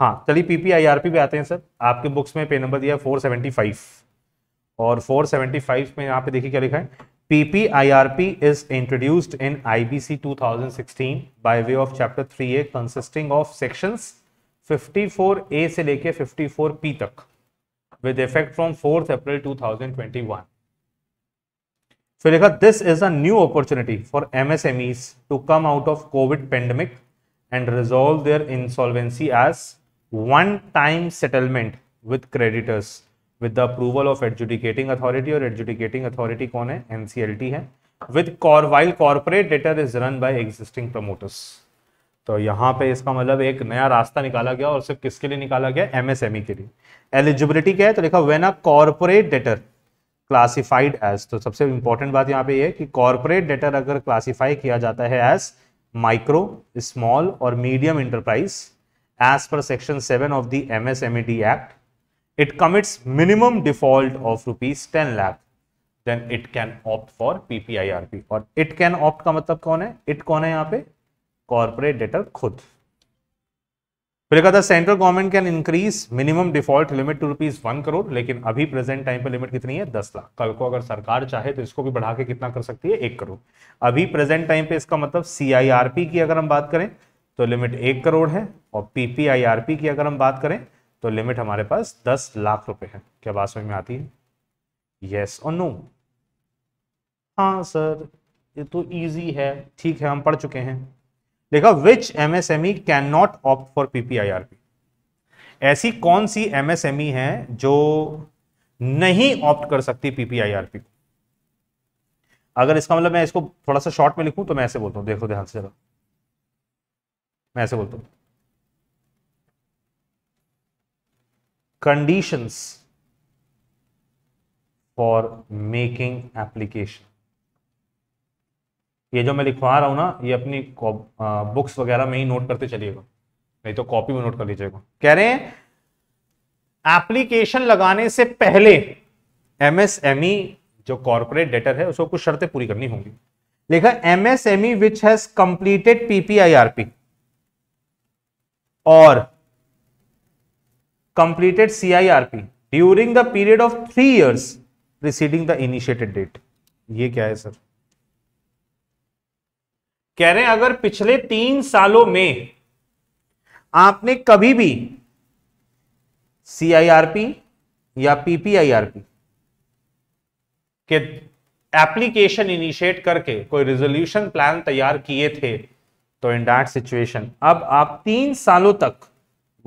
हाँ चलिए P P I R P पे आते हैं सर आपके बुक्स में पे नंबर दिया फोर सेवेंटी फाइव और फोर सेवेंटी फाइव में यहाँ पे देखिए क्या लिखा है P P I R P is introduced in I B C two thousand sixteen by way of chapter three A consisting of section fifty four A से लेके फिफ्टी फोर पी तक with effect from fourth April two thousand twenty one फिर देखा this is a new opportunity for MSMEs to come out of covid pandemic and resolve their insolvency as one time settlement with creditors with the approval of adjudicating authority और adjudicating authority कौन है NCLT है with while corporate debtor is run by existing promoters तो यहाँ पे इसका मतलब एक नया रास्ता निकाला गया और सिर्फ किसके लिए निकाला गया एमएसएमई e के लिए एलिजिबिलिटी क्या है तो लिखा when a corporate debtor classified as तो सबसे इंपॉर्टेंट बात यहाँ पे ये कि कॉरपोरेट डेटर अगर क्लासिफाई किया जाता है एज माइक्रो स्मॉल और medium enterprise as per section seven of the M S M E D act it commits minimum default of rupees 10 lakh then it can opt for PPIRP और it can opt का मतलब कौन है it कौन है यहाँ पे corporate debtor खुद फिर लिखा था central government can increase minimum default limit to rupees one crore लेकिन अभी प्रेजेंट टाइम पे लिमिट कितनी है दस लाख कल को अगर सरकार चाहे तो इसको भी बढ़ा के कितना कर सकती है एक करोड़ अभी प्रेजेंट टाइम पे इसका मतलब सीआईआरपी की अगर हम बात करें तो लिमिट एक करोड़ है और पीपीआईआरपी की अगर हम बात करें तो लिमिट हमारे पास दस लाख रुपए है क्या बात समझ में आती है यस और नो हाँ सर ये तो ईजी है ठीक है हम पढ़ चुके हैं देखा which MSME can not opt for PPIRP ऐसी कौन सी एमएसएमई e है जो नहीं ऑप्ट कर सकती पीपीआईआरपी को अगर इसका मतलब मैं इसको थोड़ा सा शॉर्ट में लिखूं तो मैं ऐसे बोलता हूं देखो ध्यान से जरा मैं ऐसे बोलता हूं कंडीशंस फॉर मेकिंग एप्लीकेशन ये जो मैं लिखवा रहा हूँ ना ये अपनी बुक्स वगैरह में ही नोट करते चलिएगा नहीं तो कॉपी में नोट कर लीजिएगा कह रहे हैं एप्लीकेशन लगाने से पहले एमएसएमई e जो कॉरपोरेट डेटर है उसको कुछ शर्तें पूरी करनी होंगी लिखा MSME which has completed PPIRP और completed CIRP during the period of three years preceding the initiated date ये क्या है सर कह रहे हैं अगर पिछले तीन सालों में आपने कभी भी सीआईआरपी या पीपीआईआरपी के एप्लीकेशन इनिशिएट करके कोई रिजोल्यूशन प्लान तैयार किए थे तो इन दैट सिचुएशन अब आप तीन सालों तक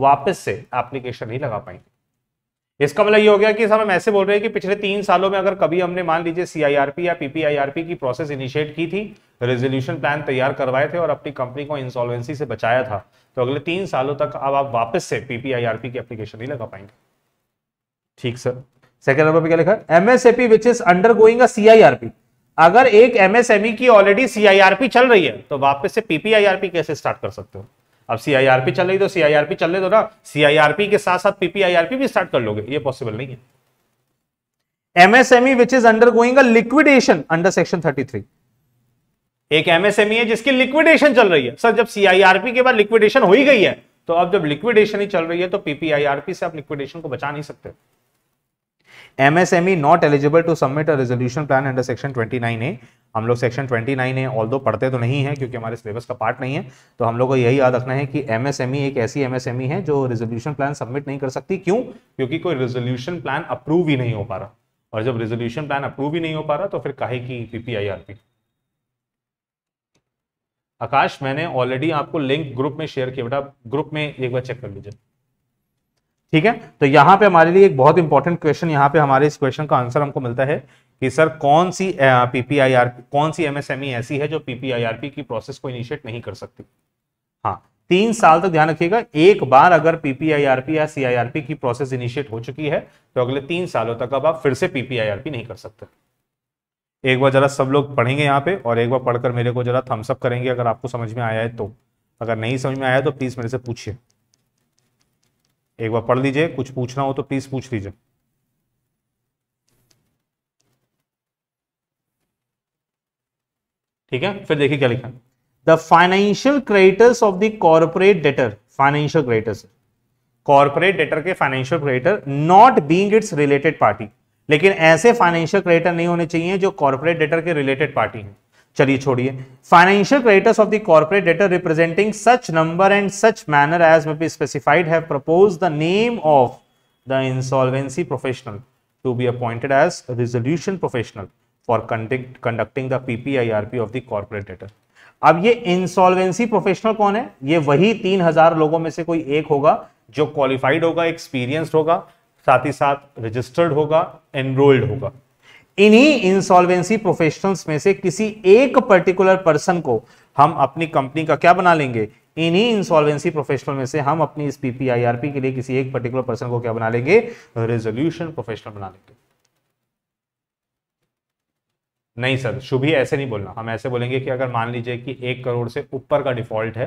वापस से एप्लीकेशन नहीं लगा पाएंगे इसका मतलब ये हो गया कि सर हम ऐसे बोल रहे हैं कि पिछले तीन सालों में अगर कभी हमने मान लीजिए सीआईआरपी या पीपीआईआरपी की प्रोसेस इनिशिएट की थी रेजोल्यूशन प्लान तैयार करवाए थे और अपनी कंपनी को इंसॉल्वेंसी से बचाया था तो अगले तीन सालों तक अब आप वापस से पीपीआईआरपी की एप्लीकेशन नहीं लगा पाएंगे ठीक सर सेकेंड नंबर पर क्या लिखा MSAP which is undergoing CIRP अगर एक एमएसएमई की ऑलरेडी सीआईआरपी चल रही है तो वापस से पीपीआईआरपी कैसे स्टार्ट कर सकते हो अब सीआईआरपी चल रही तो सीआईआरपी चल रहे तो ना सीआईआरपी के साथ साथ पीपीआईआरपी भी स्टार्ट कर लोगे ये पॉसिबल नहीं है MSME which is undergoing liquidation under section 33 एक एमएसएमई e है जिसकी लिक्विडेशन चल रही है सर जब सीआईआरपी के बाद लिक्विडेशन हो ही गई है तो अब जब लिक्विडेशन ही चल रही है तो पीपीआईआरपी से आप लिक्विडेशन को बचा नहीं सकते MSME MSME not eligible to submit a resolution plan under section A हम लोग सेक्शन 29 है ऑल दो पढ़ते तो नहीं है क्योंकि हमारे सिलेबस का पार्ट नहीं है तो हम लोग को यही याद रखना है कि एमएसएमई e एक ऐसी एमएसएमई e है जो रिजोल्यूशन प्लान सबमिट नहीं कर सकती क्यों क्योंकि कोई रेजोल्यूशन प्लान अप्रूव ही नहीं हो पा रहा और जब रिजोल्यूशन प्लान अप्रूव ही नहीं हो पा रहा तो फिर कहे की पीपीआईआरपी आकाश मैंने ऑलरेडी आपको लिंक ग्रुप में शेयर किया बेटा ग्रुप में एक बार चेक कर लीजिए ठीक है तो यहाँ पे हमारे लिए एक बहुत इंपॉर्टेंट क्वेश्चन यहाँ पे हमारे इस क्वेश्चन का आंसर हमको मिलता है कि सर कौन सी पीपीआईआरपी कौन सी एमएसएमई ऐसी है जो पीपीआईआरपी की प्रोसेस को इनिशिएट नहीं कर सकती हाँ तीन साल तक तो ध्यान रखिएगा एक बार अगर पीपीआईआरपी या सीआईआरपी की प्रोसेस इनिशिएट हो चुकी है तो अगले तीन सालों तक अब आप फिर से पीपीआईआरपी नहीं कर सकते एक बार जरा सब लोग पढ़ेंगे यहाँ पे और एक बार पढ़कर मेरे को जरा थम्सअप करेंगे अगर आपको समझ में आया है तो अगर नहीं समझ में आया तो प्लीज मेरे से पूछिए एक बार पढ़ लीजिए कुछ पूछना हो तो प्लीज पूछ लीजिए ठीक है फिर देखिए क्या लिखा the financial creditors of the corporate debtor financial creditors corporate debtor के financial creditor not being its related party लेकिन ऐसे फाइनेंशियल क्रेडिटर नहीं होने चाहिए जो कॉर्पोरेट डेटर के रिलेटेड पार्टी है चलिए छोड़िए financial creditors of the corporate debtor representing such number and such manner as may be specified have propose the name of the insolvency professional to be appointed as resolution professional for conducting the PPIRP of the corporate debtor अब ये insolvency professional कौन है ये वही तीन हजार लोगों में से कोई एक होगा जो क्वालिफाइड होगा एक्सपीरियंस होगा साथ ही साथ रजिस्टर्ड होगा एनरोल्ड होगा इन्हीं इंसॉल्वेंसी प्रोफेशनल्स में से किसी एक पर्टिकुलर पर्सन को हम अपनी कंपनी का क्या बना लेंगे इन्हीं इंसॉल्वेंसी प्रोफेशनल में से हम अपनी इस पीपीआईआरपी के लिए किसी एक पर्टिकुलर पर्सन को क्या बना लेंगे रेजोल्यूशन प्रोफेशनल बना लेंगे नहीं सर शुभ ही ऐसे नहीं बोलना हम ऐसे बोलेंगे कि अगर मान लीजिए कि एक करोड़ से ऊपर का डिफॉल्ट है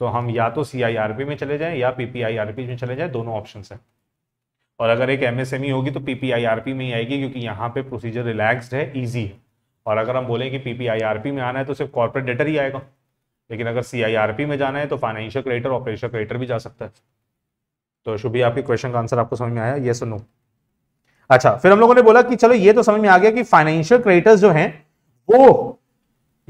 तो हम या तो सी में चले जाएं या पीपीआईआरपी में चले जाएं दोनों ऑप्शन हैं और अगर एक एमएसएमई e होगी तो पीपीआईआरपी में ही आएगी क्योंकि यहाँ पे प्रोसीजर रिलैक्सड है ईजी है और अगर हम बोलें कि पीपीआईआरपी में आना है तो सिर्फ कॉर्पोरेट डेटर ही आएगा लेकिन अगर सी में जाना है तो फाइनेंशियल क्रेडिटर ऑपरेशन क्रेडिटर भी जा सकता है तो शुभी आपके क्वेश्चन का आंसर आपको समझ में आया ये सुनो अच्छा फिर हम लोगों ने बोला कि चलो ये तो समझ में आ गया कि फाइनेंशियल क्रेडिटर्स जो हैं वो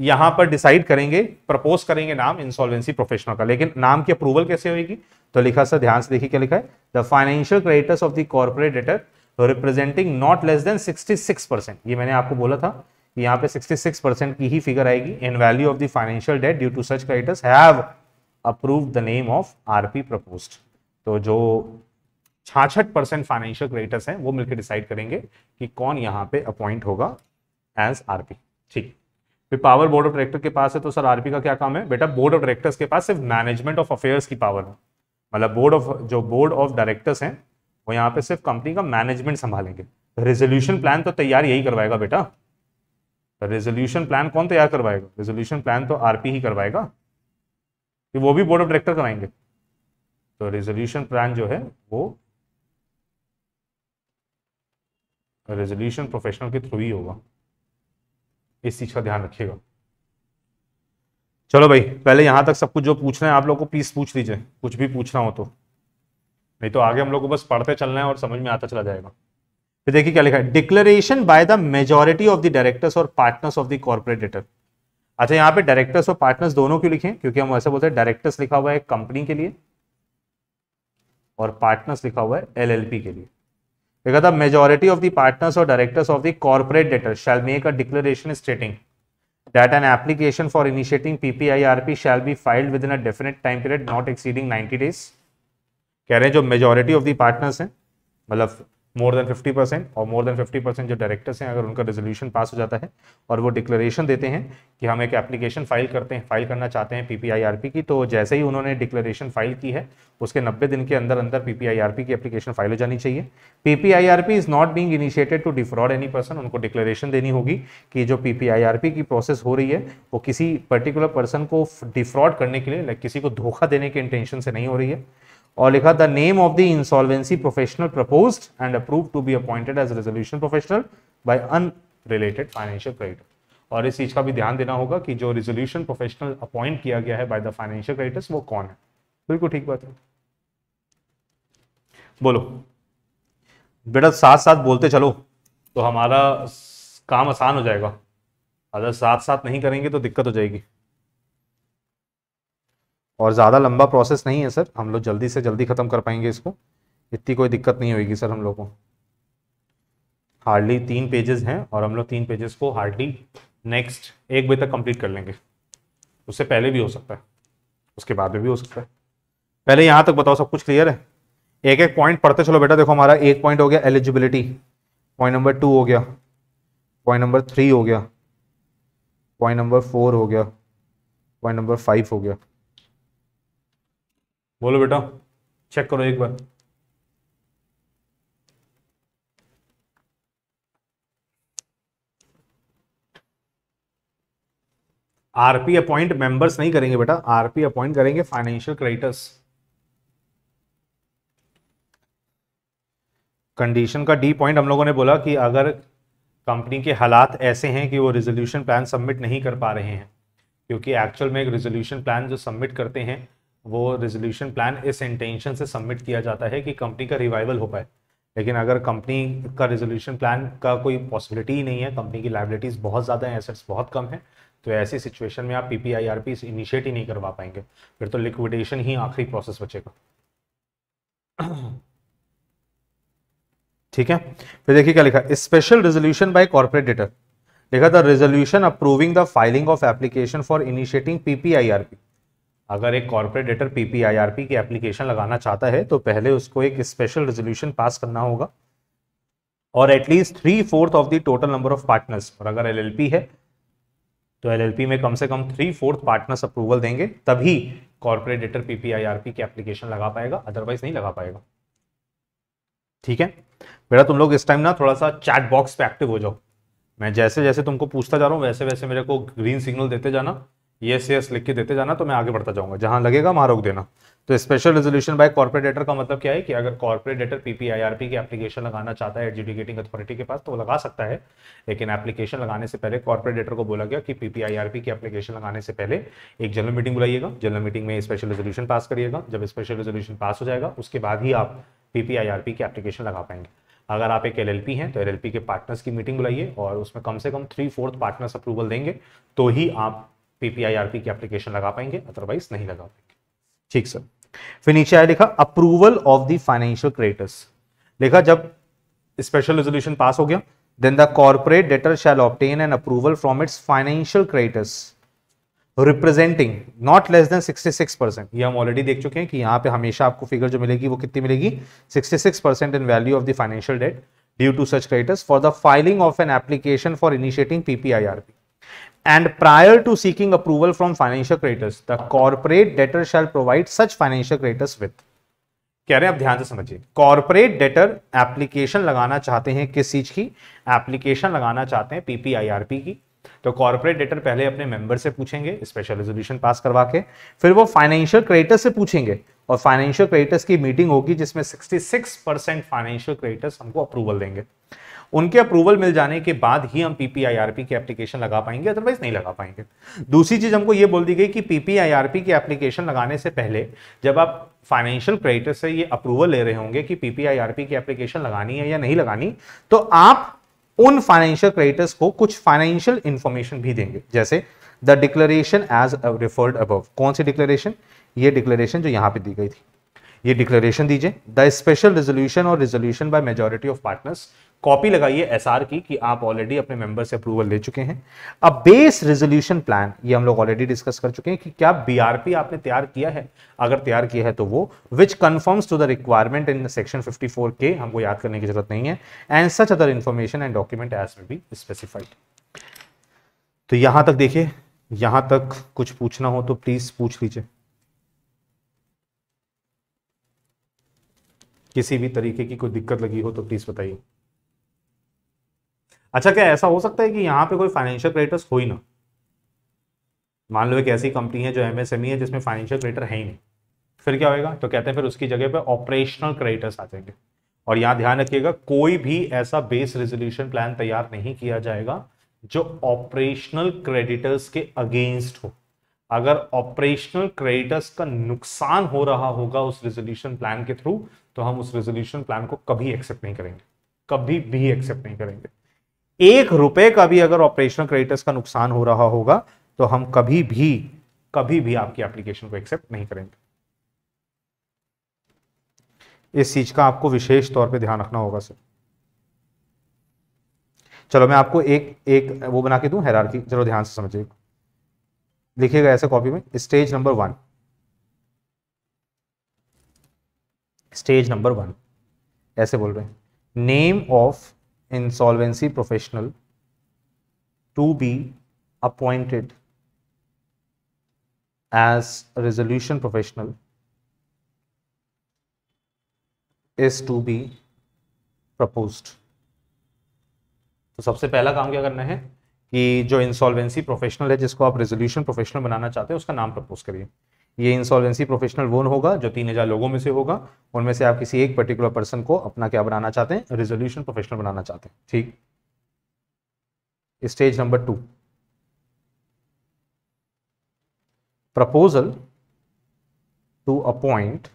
यहां पर डिसाइड करेंगे प्रपोज करेंगे नाम इंसॉल्वेंसी प्रोफेशनल का लेकिन नाम की अप्रूवल कैसे होगी तो लिखा सर ध्यान से देखिए क्या लिखा है the financial creditors of the corporate debtor representing not less than sixty ये मैंने आपको बोला था कि यहाँ पे सिक्सटी की ही फिगर आएगी in value of the financial debt due to such creditors have approve the name of RP proposed तो जो छाछठ परसेंट फाइनेंशियल क्रेडिटर्स हैं वो मिलकर डिसाइड करेंगे कि कौन यहाँ पे अपॉइंट होगा एज आरपी ठीक फिर पावर बोर्ड ऑफ डायरेक्टर के पास है तो सर आरपी का क्या काम है बेटा बोर्ड ऑफ डायरेक्टर्स के पास सिर्फ मैनेजमेंट ऑफ अफेयर्स की पावर है मतलब बोर्ड ऑफ जो बोर्ड ऑफ डायरेक्टर्स हैं वो यहाँ पे सिर्फ कंपनी का मैनेजमेंट संभालेंगे रेजोल्यूशन प्लान तो तैयार यही करवाएगा बेटा रेजोल्यूशन प्लान कौन तैयार करवाएगा रेजोल्यूशन प्लान तो आरपी ही करवाएगा कि वो भी बोर्ड ऑफ डायरेक्टर कराएंगे तो रेजोल्यूशन प्लान जो है वो रेजोल्यूशन प्रोफेशनल के थ्रू ही होगा इस चीज़ का ध्यान रखिएगा चलो भाई पहले यहां तक सब कुछ जो पूछना है आप लोग को प्लीज़ पूछ लीजिए कुछ भी पूछना हो तो नहीं तो आगे हम लोग को बस पढ़ते चलना है और समझ में आता चला जाएगा फिर देखिए क्या लिखा है declaration by the majority of the directors और पार्टनर्स ऑफ द कॉर्पोरेटर अच्छा यहाँ पे डायरेक्टर्स और पार्टनर्स दोनों क्यों लिखे क्योंकि हम ऐसे बोलते हैं डायरेक्टर्स लिखा हुआ है कंपनी के लिए और पार्टनर्स लिखा हुआ है एल के लिए देखा था मेजोरिटी ऑफ दी पार्टनर्स और directors of the corporate debtor shall make a declaration stating that an application for initiating PPIRP shall be filed within a definite time period not exceeding 90 days कह रहे हैं जो majority of the partners हैं मतलब मोर than 50 percent और more than 50 percent जो directors हैं अगर उनका रेजोल्यूशन पास हो जाता है और वो डिक्लेरेशन देते हैं कि हम एक एप्लीकेशन फाइल करते हैं फाइल करना चाहते हैं पीपीआईआरपी की तो जैसे ही उन्होंने डिक्लेरेशन फाइल की है उसके 90 दिन के अंदर अंदर पीपीआईआरपी की एप्लीकेशन फाइल हो जानी चाहिए PPIRP is not being initiated to defraud any person उनको डिक्लेरेशन देनी होगी कि जो पीपीआईआरपी की प्रोसेस हो रही है वो किसी पर्टिकुलर पर्सन को डिफ्रॉड करने के लिए लाइक किसी को धोखा देने के इंटेंशन से नहीं हो रही है और लिखा the name of the insolvency professional propose and approve to be appointed as resolution professional by unrelated financial creditor और इस चीज का भी ध्यान देना होगा कि जो रेजोल्यूशन प्रोफेशनल अपॉइंट किया गया है बाय द फाइनेंशियल क्रेडिटर्स वो कौन है बिल्कुल ठीक बात है बोलो बेटा साथ साथ बोलते चलो तो हमारा काम आसान हो जाएगा अगर साथ साथ नहीं करेंगे तो दिक्कत हो जाएगी और ज़्यादा लंबा प्रोसेस नहीं है सर हम लोग जल्दी से जल्दी ख़त्म कर पाएंगे इसको इतनी कोई दिक्कत नहीं होगी सर हम लोग को हार्डली तीन पेजेस हैं और हम लोग तीन पेजेस को हार्डली नेक्स्ट एक बजे तक कंप्लीट कर लेंगे उससे पहले भी हो सकता है उसके बाद में भी हो सकता है पहले यहाँ तक बताओ सब कुछ क्लियर है एक एक पॉइंट पढ़ते चलो बेटा देखो हमारा एक पॉइंट हो गया एलिजिबिलिटी पॉइंट नंबर टू हो गया पॉइंट नंबर थ्री हो गया पॉइंट नंबर फोर हो गया पॉइंट नंबर फाइव हो गया बोलो बेटा चेक करो एक बार आरपी अपॉइंट मेंबर्स नहीं करेंगे बेटा आरपी अपॉइंट करेंगे फाइनेंशियल क्रेडिटर्स कंडीशन का डी पॉइंट हम लोगों ने बोला कि अगर कंपनी के हालात ऐसे हैं कि वो रिजोल्यूशन प्लान सबमिट नहीं कर पा रहे हैं क्योंकि एक्चुअल में एक रिजोल्यूशन प्लान जो सबमिट करते हैं वो रेजोल्यूशन प्लान इस इंटेंशन से सबमिट किया जाता है कि कंपनी का रिवाइवल हो पाए लेकिन अगर कंपनी का रेजोल्यूशन प्लान का कोई पॉसिबिलिटी ही नहीं है कंपनी की लाइबिलिटीज़ बहुत ज़्यादा हैं एसेट्स बहुत कम हैं तो ऐसी सिचुएशन में आप P P I R P initiate ही नहीं करवा पाएंगे फिर तो लिक्विडेशन ही आखिरी प्रोसेस बचेगा ठीक है फिर देखिए क्या लिखा special resolution by corporate debtor लिखा था resolution approving the filing of application for initiating PPIRP अगर एक कॉरपोरेट डेटर पीपीआईआरपी की एप्लीकेशन लगाना चाहता है तो पहले उसको एक स्पेशल रेजोल्यूशन पास करना होगा और at least three fourth of the total number of partners और अगर एलएलपी है तो एलएलपी में कम से कम थ्री फोर्थ पार्टनर्स अप्रूवल देंगे तभी कॉर्पोरेट डेटर पीपीआईआरपी की एप्लीकेशन लगा पाएगा अदरवाइज नहीं लगा पाएगा ठीक है बेटा तुम लोग इस टाइम ना थोड़ा सा चैट बॉक्स पे एक्टिव हो जाओ मैं जैसे जैसे तुमको पूछता जा रहा हूँ वैसे वैसे मेरे को ग्रीन सिग्नल देते जाना यस यस लिख के देते जाना तो मैं आगे बढ़ता जाऊंगा जहां लगेगा वहां रोक देना तो special resolution by corporate debtor का मतलब क्या है कि अगर कॉर्पोरेट डेटर पीपीआईआरपी की एप्लीकेशन लगाना चाहता है एडजुडिकेटिंग अथॉरिटी के पास तो वो लगा सकता है लेकिन एप्लीकेशन लगाने से पहले कॉर्पोरेट डेटर को बोला गया कि पीपीआईआरपी की एप्लीकेशन लगाने से पहले एक जनरल मीटिंग बुलाइएगा जनरल मीटिंग में स्पेशल रेजोल्यूशन पास करिएगा जब स्पेशल रेजोल्यूशन पास हो जाएगा उसके बाद ही आप पीपीआईआरपी की एप्लीकेशन लगा पाएंगे अगर आप एक एल हैं तो एल के पार्टनर्स की मीटिंग बुलाइए और उसमें कम से कम थ्री फोर्थ पार्टनर्स अप्रूवल देंगे तो ही आप पीपीआईआरपी की एप्लीकेशन लगा पाएंगे अदरवाइज नहीं लगा पाएंगे ठीक सर फिर नीचे आया लिखा approval of the financial creditors लिखा जब स्पेशल रेजोल्यूशन पास हो गया then the corporate debtor shall obtain an approval from its financial creditors representing not less than 66 percent ये हम ऑलरेडी देख चुके हैं कि यहाँ पे हमेशा आपको फिगर जो मिलेगी वो कितनी मिलेगी 66 percent in value of the financial debt due to such creditors for the filing of an application for initiating PPIRP and prior to seeking approval from financial creditors the corporate debtor shall provide such financial creditors with कह रहे हैं आप ध्यान से समझिए corporate debtor application लगाना चाहते हैं किस चीज की एप्लीकेशन लगाना चाहते हैं पीपीआईआरपी की तो कॉर्पोरेट डेटर पहले अपने मेंबर से पूछेंगे स्पेशल रेजोल्यूशन पास करवा के फिर वो फाइनेंशियल क्रेडिटर्स से पूछेंगे और फाइनेंशियल क्रेडिटर्स की मीटिंग होगी जिसमें 66 परसेंट फाइनेंशियल क्रेडिटर्स हमको अप्रूवल देंगे उनके अप्रूवल मिल जाने के बाद ही हम पीपीआईआरपी की एप्लीकेशन लगा पाएंगे अदरवाइज नहीं लगा पाएंगे दूसरी चीज हमको ये बोल दी गई कि पीपीआईआरपी की एप्लीकेशन लगाने से पहले जब आप फाइनेंशियल क्रेडिटर से ये अप्रूवल ले रहे होंगे कि पीपीआईआरपी की एप्लीकेशन लगानी है या नहीं लगानी तो आप उन फाइनेंशियल क्रेडिटर्स को कुछ फाइनेंशियल इंफॉर्मेशन भी देंगे जैसे the declaration as referred above कौन सी डिक्लेरेशन ये डिक्लेरेशन जो यहाँ पे दी गई थी ये डिक्लेरेशन दीजिए द स्पेशल रेजोल्यूशन और resolution by majority of partners copy लगाइए एसआर की कि आप ऑलरेडी अपने मेंबर से अप्रूवल ले चुके हैं अब बेस रेजोल्यूशन प्लान ये हम लोग ऑलरेडी डिस्कस कर चुके हैं कि क्या बीआरपी आपने तैयार किया है अगर तैयार किया है तो वो which confirms to the requirement in section 54 के हमको याद करने की जरूरत नहीं है and such other information and document as be specified तो यहां तक देखिए यहां तक कुछ पूछना हो तो प्लीज पूछ लीजिए किसी भी तरीके की कोई दिक्कत लगी हो तो प्लीज बताइए अच्छा क्या ऐसा हो सकता है कि यहाँ पे कोई फाइनेंशियल क्रेडिटर्स हो ही ना मान लो एक ऐसी कंपनी है जो एमएसएमई e है जिसमें फाइनेंशियल क्रेडिटर है ही नहीं फिर क्या होएगा तो कहते हैं फिर उसकी जगह पे ऑपरेशनल क्रेडिटर्स आ जाएंगे और यहाँ ध्यान रखिएगा कोई भी ऐसा बेस रेजोल्यूशन प्लान तैयार नहीं किया जाएगा जो ऑपरेशनल क्रेडिटर्स के अगेंस्ट हो अगर ऑपरेशनल क्रेडिटर्स का नुकसान हो रहा होगा उस रेजोल्यूशन प्लान के थ्रू तो हम उस रेजोल्यूशन प्लान को कभी एक्सेप्ट नहीं करेंगे कभी भी एक्सेप्ट नहीं करेंगे एक रुपए का भी अगर ऑपरेशनल क्रेडिटर्स का नुकसान हो रहा होगा तो हम कभी भी कभी भी आपकी एप्लीकेशन को एक्सेप्ट नहीं करेंगे इस चीज का आपको विशेष तौर पे ध्यान रखना होगा सर चलो मैं आपको एक एक वो बना के दू हैरारकी चलो ध्यान से समझिएगा लिखिएगा ऐसे कॉपी में stage number one stage number one ऐसे बोल रहे हैं name of insolvency professional to be appointed as a resolution professional is to be proposed. तो सबसे पहला काम क्या करना है कि जो इंसॉल्वेंसी प्रोफेशनल है जिसको आप रेजोल्यूशन प्रोफेशनल बनाना चाहते हैं उसका नाम प्रपोज करिए ये इंसॉल्वेंसी प्रोफेशनल वोन होगा जो तीन हजार लोगों में से होगा उनमें से आप किसी एक पर्टिकुलर पर्सन को अपना क्या बनाना चाहते हैं रेजोल्यूशन प्रोफेशनल बनाना चाहते हैं ठीक stage number two proposal to appoint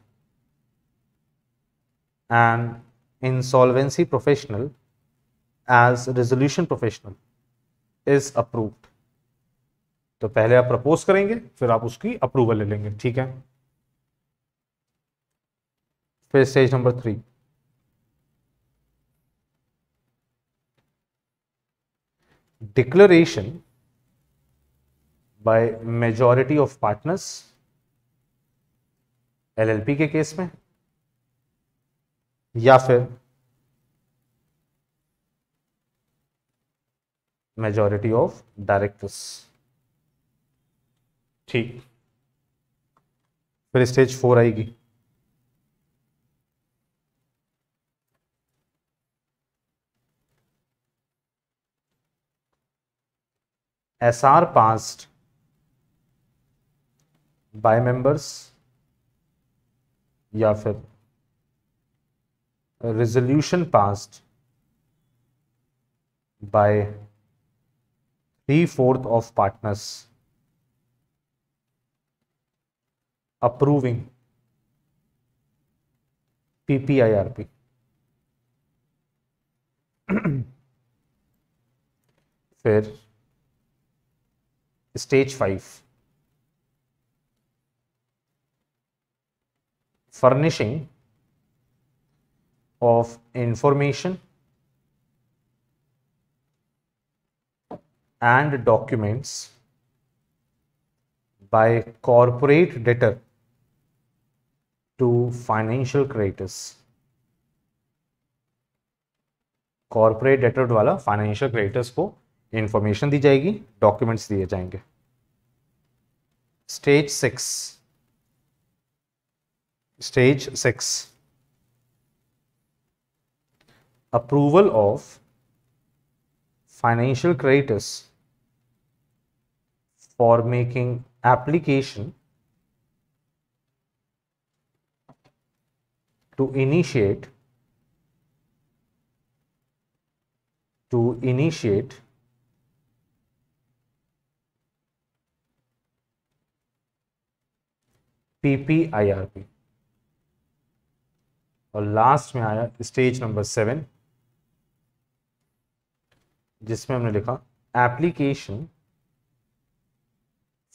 and insolvency professional as resolution professional is approved तो पहले आप प्रपोज करेंगे फिर आप उसकी अप्रूवल ले लेंगे ठीक है फिर stage number three declaration by majority of partners LLP के केस में या फिर मेजॉरिटी ऑफ डायरेक्टर्स ठीक फिर स्टेज फोर आएगी S R passed by members या फिर resolution passed by three fourth of partners approving PPIRP. Fair. Stage 5. Furnishing of information and documents by corporate debtor to financial creditors corporate debtor वाला financial creditors को information दी जाएगी documents दिए जाएंगे stage six stage six approval of financial creditors for making application to initiate to initiate PPIRP और last में आया stage number seven जिसमें हमने लिखा application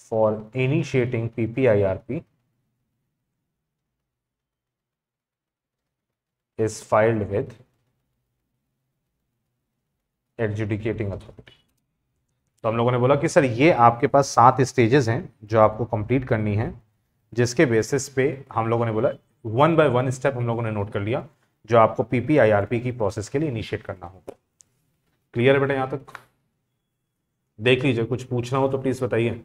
for initiating PPIRP is filed with adjudicating authority तो हम लोगों ने बोला कि सर ये आपके पास सात स्टेजेस हैं जो आपको कंप्लीट करनी है जिसके बेसिस पे हम लोगों ने बोला वन बाय वन स्टेप हम लोगों ने नोट कर लिया जो आपको पीपीआईआरपी की प्रोसेस के लिए इनिशिएट करना होगा क्लियर है बेटा यहां तक देख लीजिए कुछ पूछना हो तो प्लीज़ बताइए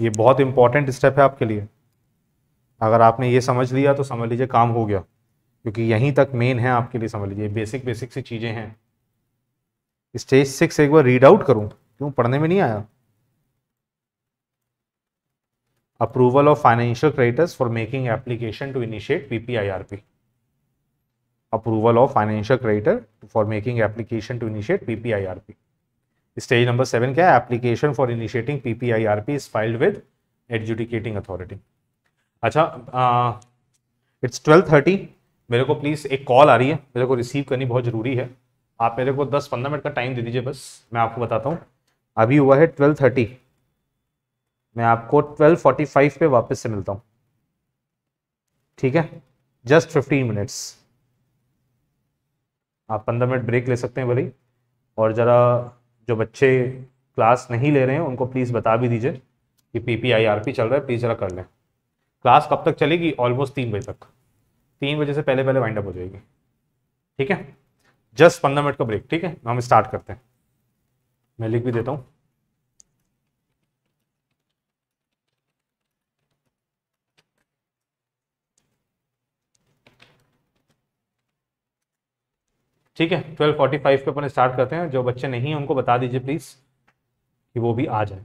ये बहुत इंपॉर्टेंट स्टेप है आपके लिए अगर आपने ये समझ लिया तो समझ लीजिए काम हो गया क्योंकि यहीं तक मेन है आपके लिए समझ लीजिए बेसिक बेसिक सी चीज़ें हैं स्टेज सिक्स एक बार रीड आउट करूँ क्यों पढ़ने में नहीं आया approval of financial creditors for making application to initiate PPIRP approval of financial creditor for making application to initiate PPIRP stage number seven क्या है application for initiating PPIRP is filed with adjudicating authority अच्छा it's twelve thirty मेरे को please एक call आ रही है मेरे को रिसीव करनी बहुत ज़रूरी है आप मेरे को दस पंद्रह मिनट का टाइम दे दीजिए बस मैं आपको बताता हूँ अभी हुआ है ट्वेल्व थर्टी मैं आपको ट्वेल्व फोर्टी फाइव पे वापस से मिलता हूँ ठीक है जस्ट फिफ्टीन मिनट्स आप पंद्रह मिनट ब्रेक ले सकते हैं भले और ज़रा जो बच्चे क्लास नहीं ले रहे हैं उनको प्लीज़ बता भी दीजिए कि P P I R P चल रहा है प्लीज़ ज़रा कर लें क्लास कब तक चलेगी ऑलमोस्ट तीन बजे तक तीन बजे से पहले पहले वाइंड अप हो जाएगी ठीक है जस्ट पंद्रह मिनट का ब्रेक ठीक है हम स्टार्ट करते हैं मैं लिख भी देता हूँ ठीक है 12:45 पे अपन स्टार्ट करते हैं जो बच्चे नहीं हैं उनको बता दीजिए प्लीज़ कि वो भी आ जाए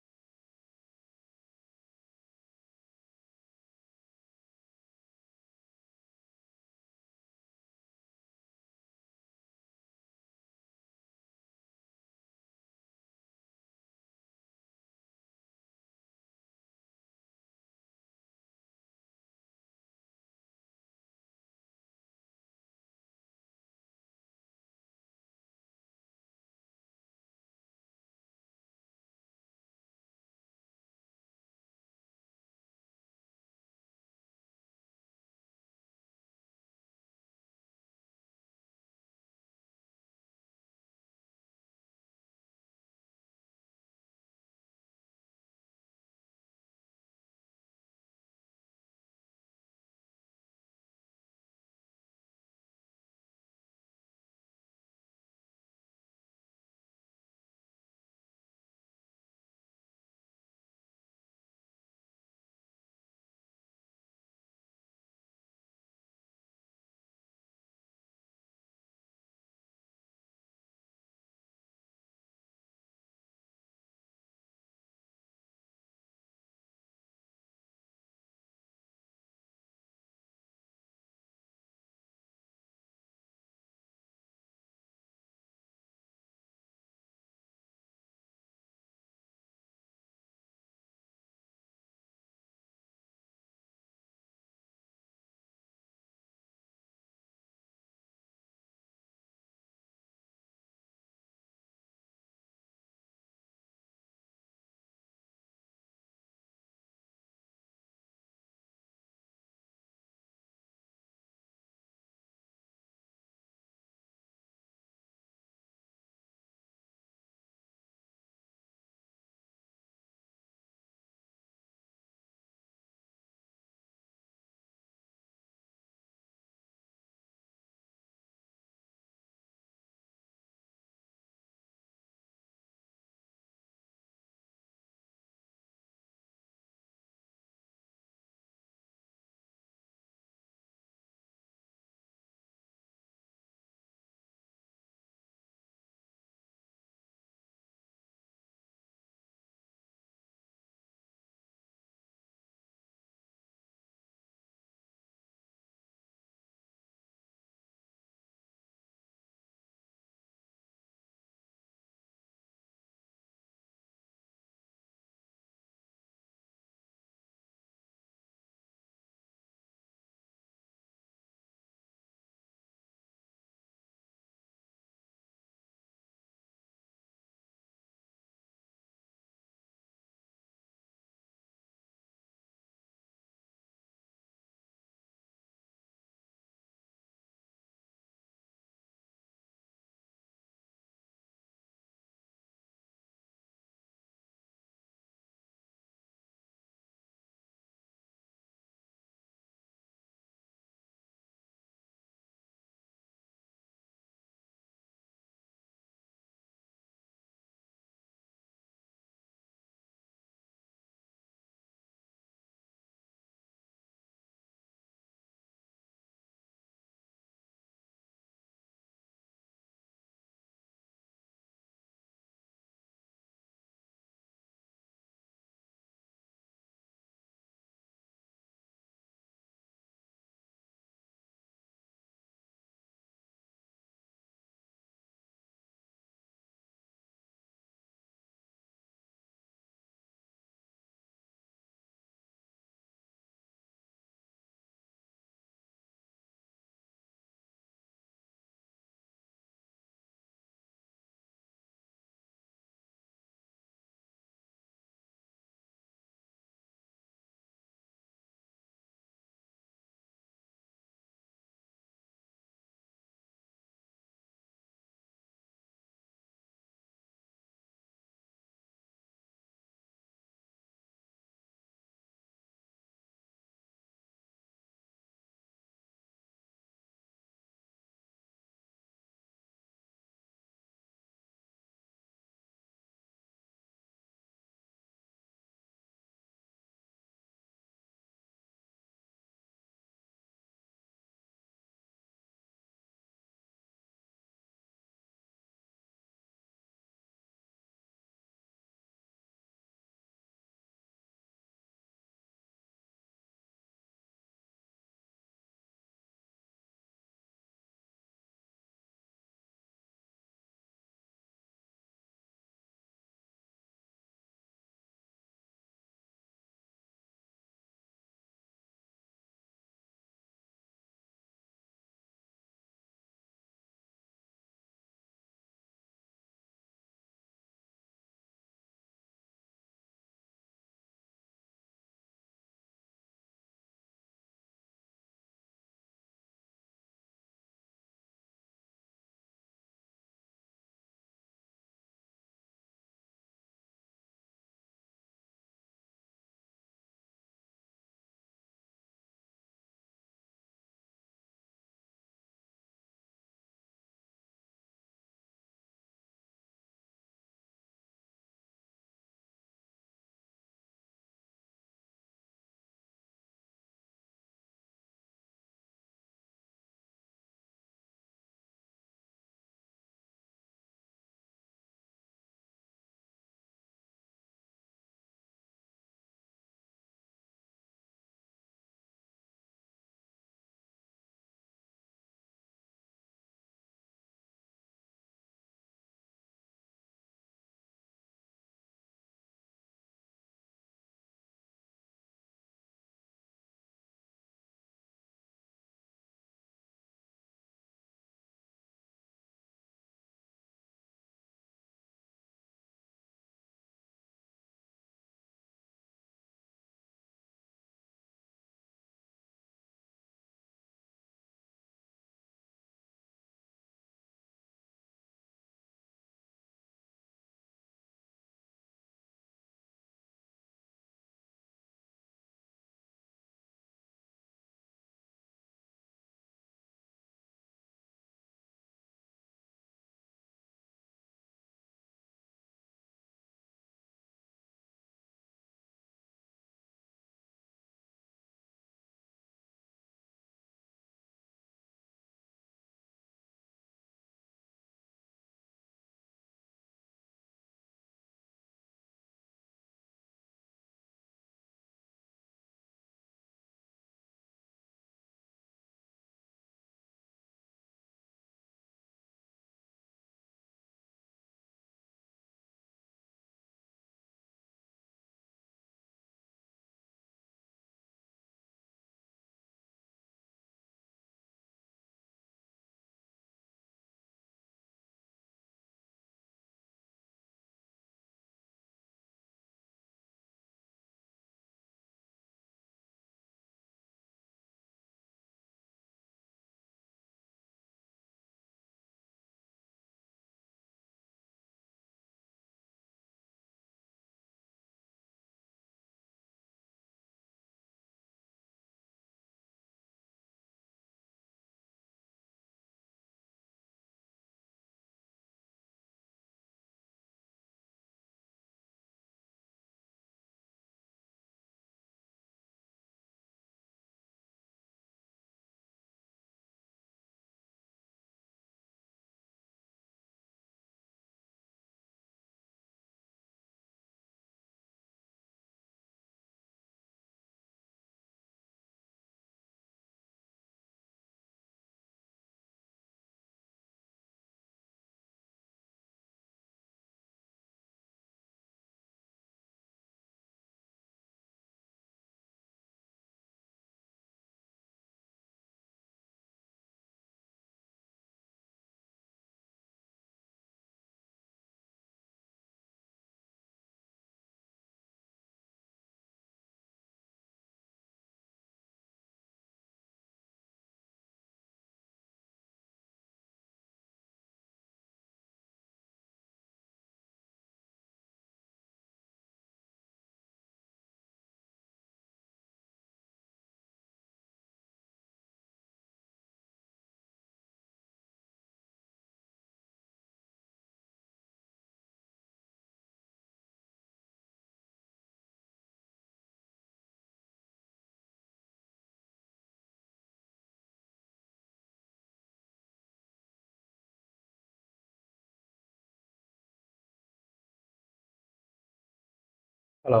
हेलो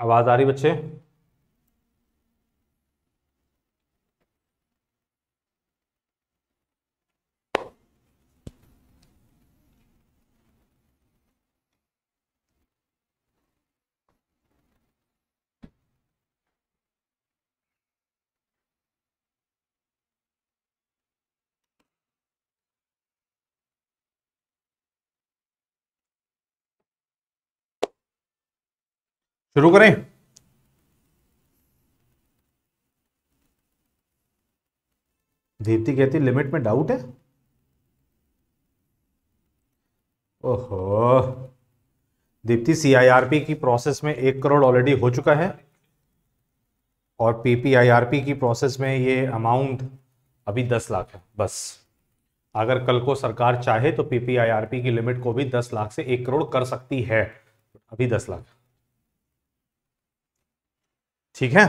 आवाज़ आ रही बच्चे शुरू करें दीप्ति कहती लिमिट में डाउट है ओहो दीप्ति सीआईआरपी की प्रोसेस में एक करोड़ ऑलरेडी हो चुका है और पीपीआईआरपी की प्रोसेस में ये अमाउंट अभी दस लाख है बस अगर कल को सरकार चाहे तो पीपीआईआरपी की लिमिट को भी दस लाख से एक करोड़ कर सकती है अभी दस लाख ठीक है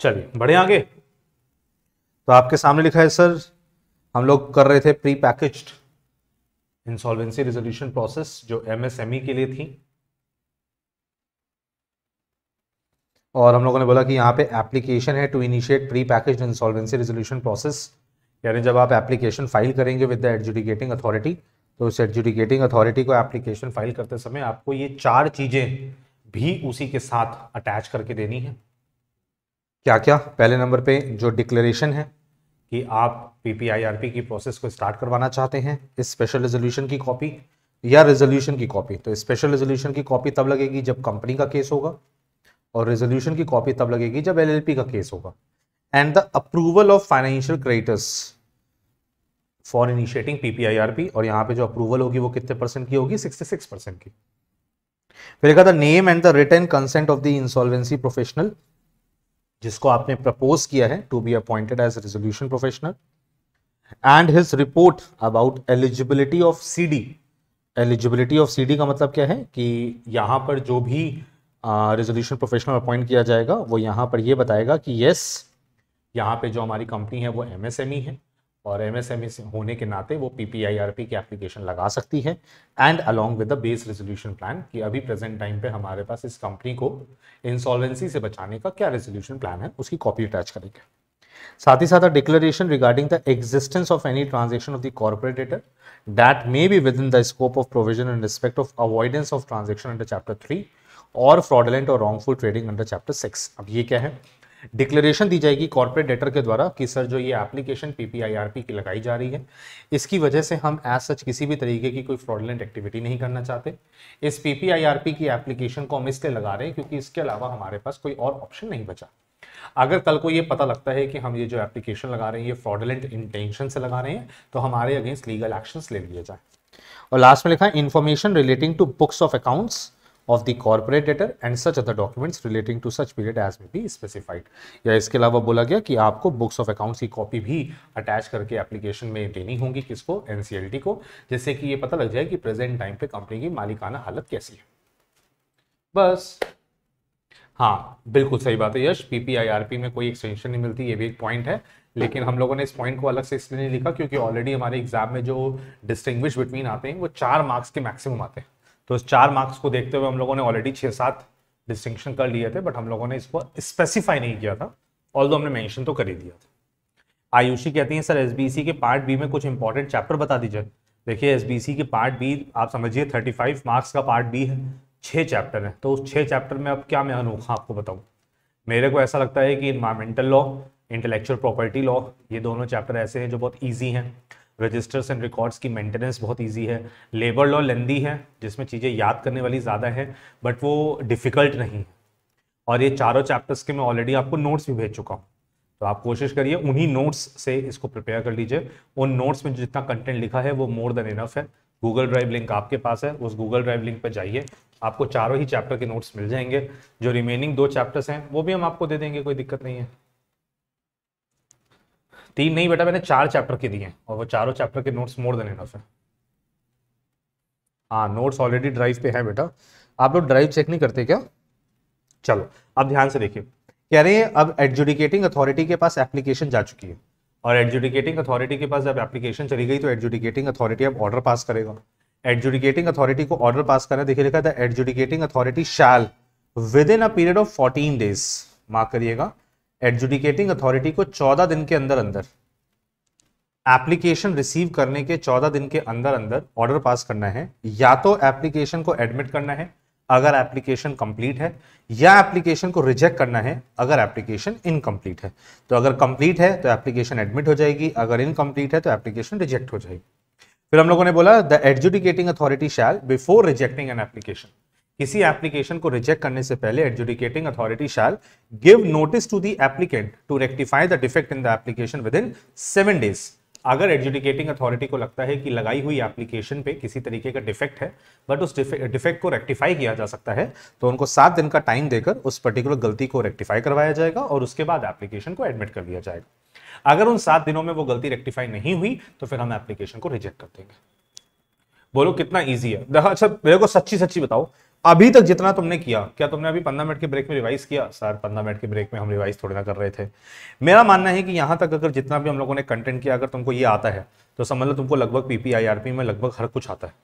चलिए बढ़े आगे तो आपके सामने लिखा है सर हम लोग कर रहे थे pre package insolvency resolution process जो एमएसएमई e के लिए थी और हम लोगों ने बोला कि यहाँ पे एप्लीकेशन है to initiate pre package insolvency resolution process यानी जब आप एप्लीकेशन फाइल करेंगे विद द एडजुडिकेटिंग अथॉरिटी तो उस एडजुडिकेटिंग अथॉरिटी को एप्लीकेशन फाइल करते समय आपको ये चार चीज़ें भी उसी के साथ अटैच करके देनी है क्या क्या पहले नंबर पे जो डिक्लेरेशन है कि आप पीपीआईआरपी की प्रोसेस को स्टार्ट करवाना चाहते हैं इस स्पेशल रेजोल्यूशन की कॉपी या रेजोल्यूशन की कॉपी तो स्पेशल रेजोल्यूशन की कॉपी तब लगेगी जब कंपनी का केस होगा और रेजोल्यूशन की कॉपी तब लगेगी जब एलएलपी का केस होगा and the approval of financial creditors for initiating PPIRP और यहाँ पे जो अप्रूवल होगी वो कितने परसेंट की होगी सिक्सटी सिक्स परसेंट की फिर लिखा था name and the return consent of the insolvency professional जिसको आपने प्रपोज किया है to be appointed as resolution professional and his report about eligibility of D eligibility of D का मतलब क्या है कि यहाँ पर जो भी रेजोल्यूशन प्रोफेशनल अपॉइंट किया जाएगा वो यहाँ पर ये बताएगा कि यस yes, यहाँ पे जो हमारी कंपनी है वो एमएसएमई e है और एमएसएमई e होने के नाते वो पीपीआईआरपी की एप्लीकेशन लगा सकती है and along with the base resolution plan कि अभी प्रेजेंट टाइम पे हमारे पास इस कंपनी को इंसॉल्वेंसी से बचाने का क्या रेजोल्यूशन प्लान है उसकी कॉपी अटैच करेंगे साथ ही साथ declaration regarding the existence of any transaction of the corporator that may be within the scope of provision in respect of avoidance of transaction under chapter three और fraudulent और wrongful trading under chapter six अब ये क्या है declaration दी जाएगी corporate debtor के द्वारा कि सर जो ये एप्लीकेशन पीपीआईआरपी की लगाई जा रही है इसकी वजह से हम एज सच किसी भी तरीके की कोई फ्रॉडलेंट एक्टिविटी नहीं करना चाहते इस पीपीआईआरपी की एप्लीकेशन को हम इसलिए लगा रहे हैं क्योंकि इसके अलावा हमारे पास कोई और ऑप्शन नहीं बचा अगर कल को ये पता लगता है कि हम ये जो एप्लीकेशन लगा रहे हैं ये फ्रॉडलेंट इंटेंशन से लगा रहे हैं तो हमारे अगेंस्ट लीगल एक्शन ले लिए जाए और लास्ट में लिखा है information relating to books of accounts of the corporate debtor and such other documents relating to such period as may be specified या इसके अलावा बोला गया कि आपको बुक्स ऑफ अकाउंट्स की कॉपी भी अटैच करके एप्लीकेशन में देनी होगी किसको एनसीएलटी को जिससे कि ये पता लग जाए कि प्रेजेंट टाइम पे कंपनी की मालिकाना हालत कैसी है बस हाँ बिल्कुल सही बात है यश पीपीआईआरपी में कोई एक्सटेंशन नहीं मिलती ये भी एक पॉइंट है लेकिन हम लोगों ने इस पॉइंट को अलग से इसलिए नहीं लिखा क्योंकि ऑलरेडी हमारे एग्जाम में जो डिस्टिंग्विश बिटवीन आते हैं वो चार मार्क्स के मैक्सिमम आते हैं तो इस चार मार्क्स को देखते हुए हम लोगों ने ऑलरेडी छः सात डिस्टिंक्शन कर लिए थे बट हम लोगों ने इसको स्पेसिफाई नहीं किया था ऑल हमने मैंशन तो कर ही दिया था आयुषी कहती हैं सर एस के पार्ट बी में कुछ इंपॉर्टेंट चैप्टर बता दीजिए देखिए एस के पार्ट बी आप समझिए थर्टी फाइव मार्क्स का पार्ट बी है छः चैप्टर है तो उस छः चैप्टर में अब क्या मैं अनोखा हाँ, आपको बताऊँ मेरे को ऐसा लगता है कि environmental law intellectual property law ये दोनों चैप्टर ऐसे हैं जो बहुत ईजी हैं रजिस्टर्स एंड रिकॉर्ड्स की मेंटेनेंस बहुत ईजी है लेबर लॉ लेंदी है जिसमें चीज़ें याद करने वाली ज़्यादा है बट वो डिफ़िकल्ट नहीं है और ये चारों चैप्टर्स के मैं ऑलरेडी आपको नोट्स भी भेज चुका हूँ तो आप कोशिश करिए उन्हीं नोट्स से इसको प्रिपेयर कर लीजिए उन नोट्स में जितना कंटेंट लिखा है वो मोर देन इनफ है गूगल ड्राइव लिंक आपके पास है उस गूगल ड्राइव लिंक पर जाइए आपको चारों ही चैप्टर के नोट्स मिल जाएंगे जो रिमेनिंग दो चैप्टर्स हैं वो भी हम आपको दे देंगे कोई दिक्कत नहीं है तीन नहीं बेटा मैंने चार चैप्टर के दिए और वो चारों चैप्टर के नोट्स मोर देने ना फिर हाँ नोट्स ऑलरेडी ड्राइव पे है बेटा आप लोग ड्राइव चेक नहीं करते क्या चलो अब ध्यान से देखिए कह रहे हैं अब एडजुडिकेटिंग अथॉरिटी के पास एप्लीकेशन जा चुकी है और एडजुडिकेटिंग अथॉरिटी के पास जब एप्लीकेशन चली गई तो एडजुडिकेटिंग अथॉरिटी अब ऑर्डर पास करेगा एडजुडिकेटिंग अथॉरिटी को ऑर्डर पास करना देखिए लिखा था adjudicating authority shall within a period of fourteen days mark करिएगा एडजुडिकेटिंग अथॉरिटी को 14 दिन के अंदर अंदर एप्लीकेशन रिसीव करने के 14 दिन के अंदर अंदर ऑर्डर पास करना है या तो एप्लीकेशन को एडमिट करना है अगर एप्लीकेशन कंप्लीट है या एप्लीकेशन को रिजेक्ट करना है अगर एप्लीकेशन इनकम्प्लीट है तो अगर कंप्लीट है तो एप्लीकेशन एडमिट हो जाएगी अगर इनकम्प्लीट है तो एप्लीकेशन रिजेक्ट हो जाएगी फिर हम लोगों ने बोला the adjudicating authority shall before rejecting an application किसी एप्लीकेशन को रिजेक्ट करने से पहले adjudicating authority shall give notice to the applicant to rectify the defect in the application within seven days अगर एडजुडिकेटिंग अथॉरिटी को लगता है कि लगाई हुई एप्लीकेशन पे किसी तरीके का डिफेक्ट है बट उस डिफेक्ट को रेक्टिफाई किया जा सकता है तो उनको सात दिन का टाइम देकर उस पर्टिकुलर गलती को रेक्टिफाई करवाया जाएगा और उसके बाद एप्लीकेशन को एडमिट कर दिया जाएगा अगर उन सात दिनों में वो गलती रेक्टिफाई नहीं हुई तो फिर हम एप्लीकेशन को रिजेक्ट कर देंगे बोलो कितना ईजी है अच्छा मेरे को सच्ची सच्ची बताओ अभी तक जितना तुमने किया क्या तुमने अभी पंद्रह मिनट के ब्रेक में रिवाइज किया सर पंद्रह मिनट के ब्रेक में हम रिवाइज थोड़ी ना कर रहे थे मेरा मानना है कि यहां तक अगर जितना भी हम लोगों ने कंटेंट किया अगर तुमको ये आता है तो समझ लो तुमको लगभग पीपीआईआरपी में लगभग हर कुछ आता है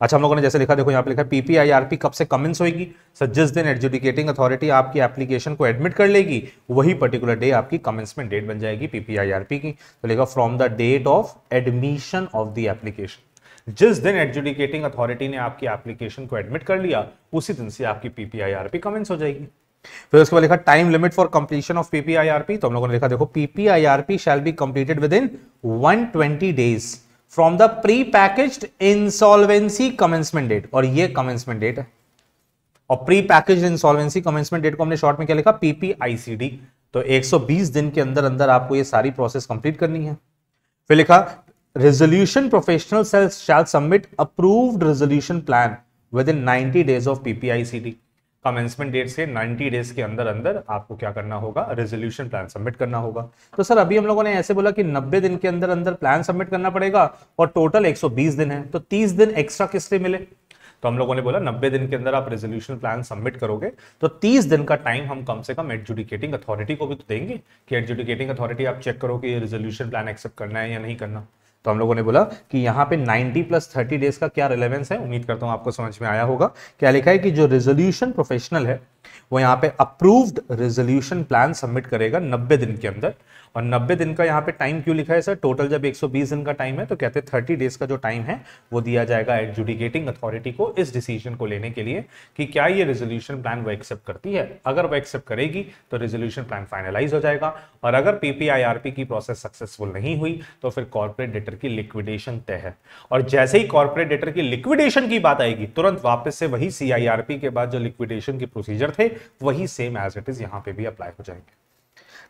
अच्छा हम लोगों ने जैसे लिखा देखो यहाँ पे लिखा पीपीआईआरपी कब से कमेंस होगी सर जिस दिन एडजुडिकेटिंग अथॉरिटी आपकी एप्लीकेशन को एडमिट कर लेगी वही पर्टिकुलर डे आपकी कमेंसमेंट डेट बन जाएगी पीपीआईआरपी की तो लिखा from the date of admission of the application जिस दिन एडजुडिकेटिंग अथॉरिटी ने आपकी एप्लीकेशन को एडमिट कर लिया उसी दिन से आपकी पीपीआईआरपी कमेंस हो जाएगी फिर उसके बाद लिखा time limit for completion of PPIRP तो हम लोगों ने लिखा देखो PPIRP shall be completed within one twenty days from the pre package insolvency commencement date और ये कमेंसमेंट डेट है और pre package insolvency commencement date को हमने शॉर्ट में क्या लिखा पीपीआईसीडी तो 120 दिन के अंदर अंदर आपको ये सारी प्रोसेस कंप्लीट करनी है फिर लिखा resolution professional cells shall submit approved resolution plan within 90 days of PPICD. Commencement date से 90 डेज के अंदर अंदर आपको क्या करना होगा रेजोल्यूशन प्लान सबमिट करना होगा तो सर अभी हम लोगों ने ऐसे बोला कि 90 दिन के अंदर अंदर प्लान सबमिट करना पड़ेगा और टोटल 120 दिन है तो 30 दिन एक्स्ट्रा किस लिए मिले तो हम लोगों ने बोला 90 दिन के अंदर आप रेजोल्यूशन प्लान सबमिट करोगे तो 30 दिन का टाइम हम कम से कम एडजुडिकेटिंग अथॉरिटी को भी तो देंगे कि एडजुडिकेटिंग अथॉरिटी आप चेक करो कि रेजोल्यूशन प्लान एक्सेप्ट करना है या नहीं करना तो हम लोगों ने बोला कि यहाँ पे 90 प्लस 30 डेज का क्या रिलेवेंस है उम्मीद करता हूँ आपको समझ में आया होगा क्या लिखा है कि जो रेजोल्यूशन प्रोफेशनल है वो यहाँ पे अप्रूव्ड रेजोल्यूशन प्लान सबमिट करेगा 90 दिन के अंदर और 90 दिन का यहाँ पे टाइम क्यों लिखा है सर टोटल जब 120 दिन का टाइम है तो कहते हैं 30 डेज का जो टाइम है वो दिया जाएगा एडजुडिकेटिंग अथॉरिटी को इस डिसीजन को लेने के लिए कि क्या ये रेजोल्यूशन प्लान वो एक्सेप्ट करती है अगर वो एक्सेप्ट करेगी तो रेजोल्यूशन प्लान फाइनलाइज हो जाएगा और अगर पीपीआईआरपी की प्रोसेस सक्सेसफुल नहीं हुई तो फिर कॉर्पोरेट डेटर की लिक्विडेशन तय है और जैसे ही कॉर्पोरेट डेटर की लिक्विडेशन की बात आएगी तुरंत वापस से वही सीआईआरपी के बाद जो लिक्विडेशन के प्रोसीजर थे वही सेम एज इट इज यहाँ पे भी अप्लाई हो जाएंगे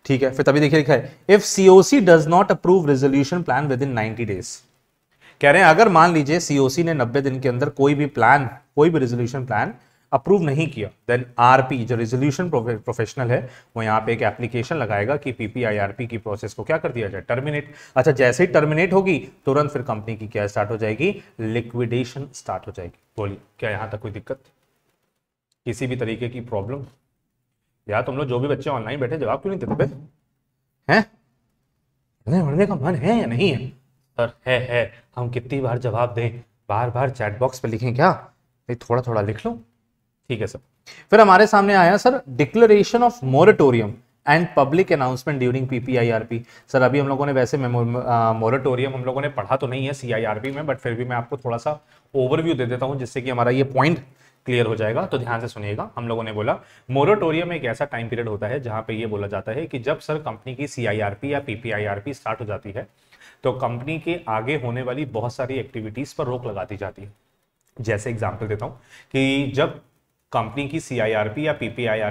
ठीक है फिर तभी देखिए लिखा है if COC does not approve resolution plan within ninety days कह रहे हैं अगर मान लीजिए सीओसी ने नब्बे दिन के अंदर कोई भी प्लान कोई भी रेजोल्यूशन प्लान अप्रूव नहीं किया देन आरपी जो रेजोल्यूशन प्रोफेशनल है वो यहाँ पे एक एप्लीकेशन लगाएगा कि पीपीआईआरपी की प्रोसेस को क्या कर दिया जाए टर्मिनेट अच्छा जैसे ही टर्मिनेट होगी तुरंत फिर कंपनी की क्या स्टार्ट हो जाएगी लिक्विडेशन स्टार्ट हो जाएगी बोलिए क्या यहां तक कोई दिक्कत किसी भी तरीके की प्रॉब्लम यार तुम लोग जो भी बच्चे ऑनलाइन बैठे जवाब क्यों नहीं देते हैं पढ़ने पढ़ने का मन है या नहीं है सर है है हम कितनी बार जवाब दें बार बार चैट बॉक्स पे लिखें क्या नहीं थोड़ा थोड़ा लिख लो ठीक है सर फिर हमारे सामने आया sir declaration of moratorium and public announcement during PPIRP sir अभी हम लोगों ने वैसे मोरिटोरियम हम लोगों ने पढ़ा तो नहीं है सीआईआरपी में बट फिर भी मैं आपको थोड़ा सा ओवरव्यू दे देता हूँ जिससे कि हमारा ये पॉइंट क्लियर हो जाएगा तो ध्यान से सुनिएगा हम लोगों ने बोला मोरटोरियम एक ऐसा टाइम पीरियड होता है जहां पे ये बोला जाता है कि जब सर कंपनी की सीआईआरपी या पीपीआईआरपी स्टार्ट हो जाती है तो कंपनी के आगे होने वाली बहुत सारी एक्टिविटीज पर रोक लगा दी जाती है जैसे एग्जाम्पल देता हूँ कि जब कंपनी की सी या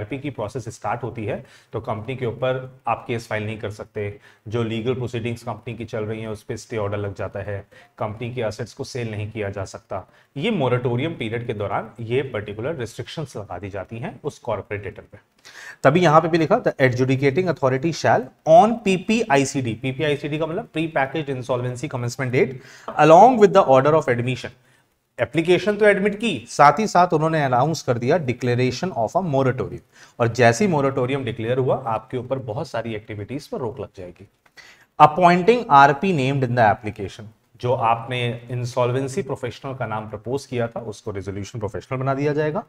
पी की प्रोसेस स्टार्ट होती है तो कंपनी के ऊपर आप केस फाइल नहीं कर सकते जो लीगल प्रोसीडिंग्स कंपनी की चल रही हैं उस पर स्टे ऑर्डर लग जाता है कंपनी के असेट्स को सेल नहीं किया जा सकता ये मोरेटोरियम पीरियड के दौरान ये पर्टिकुलर रिस्ट्रिक्शंस लगा दी जाती हैं उस कॉरपोरेट डेटर पर तभी यहाँ पे भी लिखा the adjudicating authority shall on PPICD PPICD का मतलब pre package insolvency commencement date along with the order of admission application तो एडमिट की साथ ही साथ उन्होंने अनाउंस कर दिया डिक्लेरेशन ऑफ अ मोरेटोरियम और जैसे ही मोरेटोरियम डिक्लेयर हुआ आपके ऊपर बहुत सारी एक्टिविटीज पर रोक लग जाएगी appointing RP named in the application जो आपने इंसॉल्वेंसी प्रोफेशनल का नाम प्रपोज किया था उसको रेजोल्यूशन प्रोफेशनल बना दिया जाएगा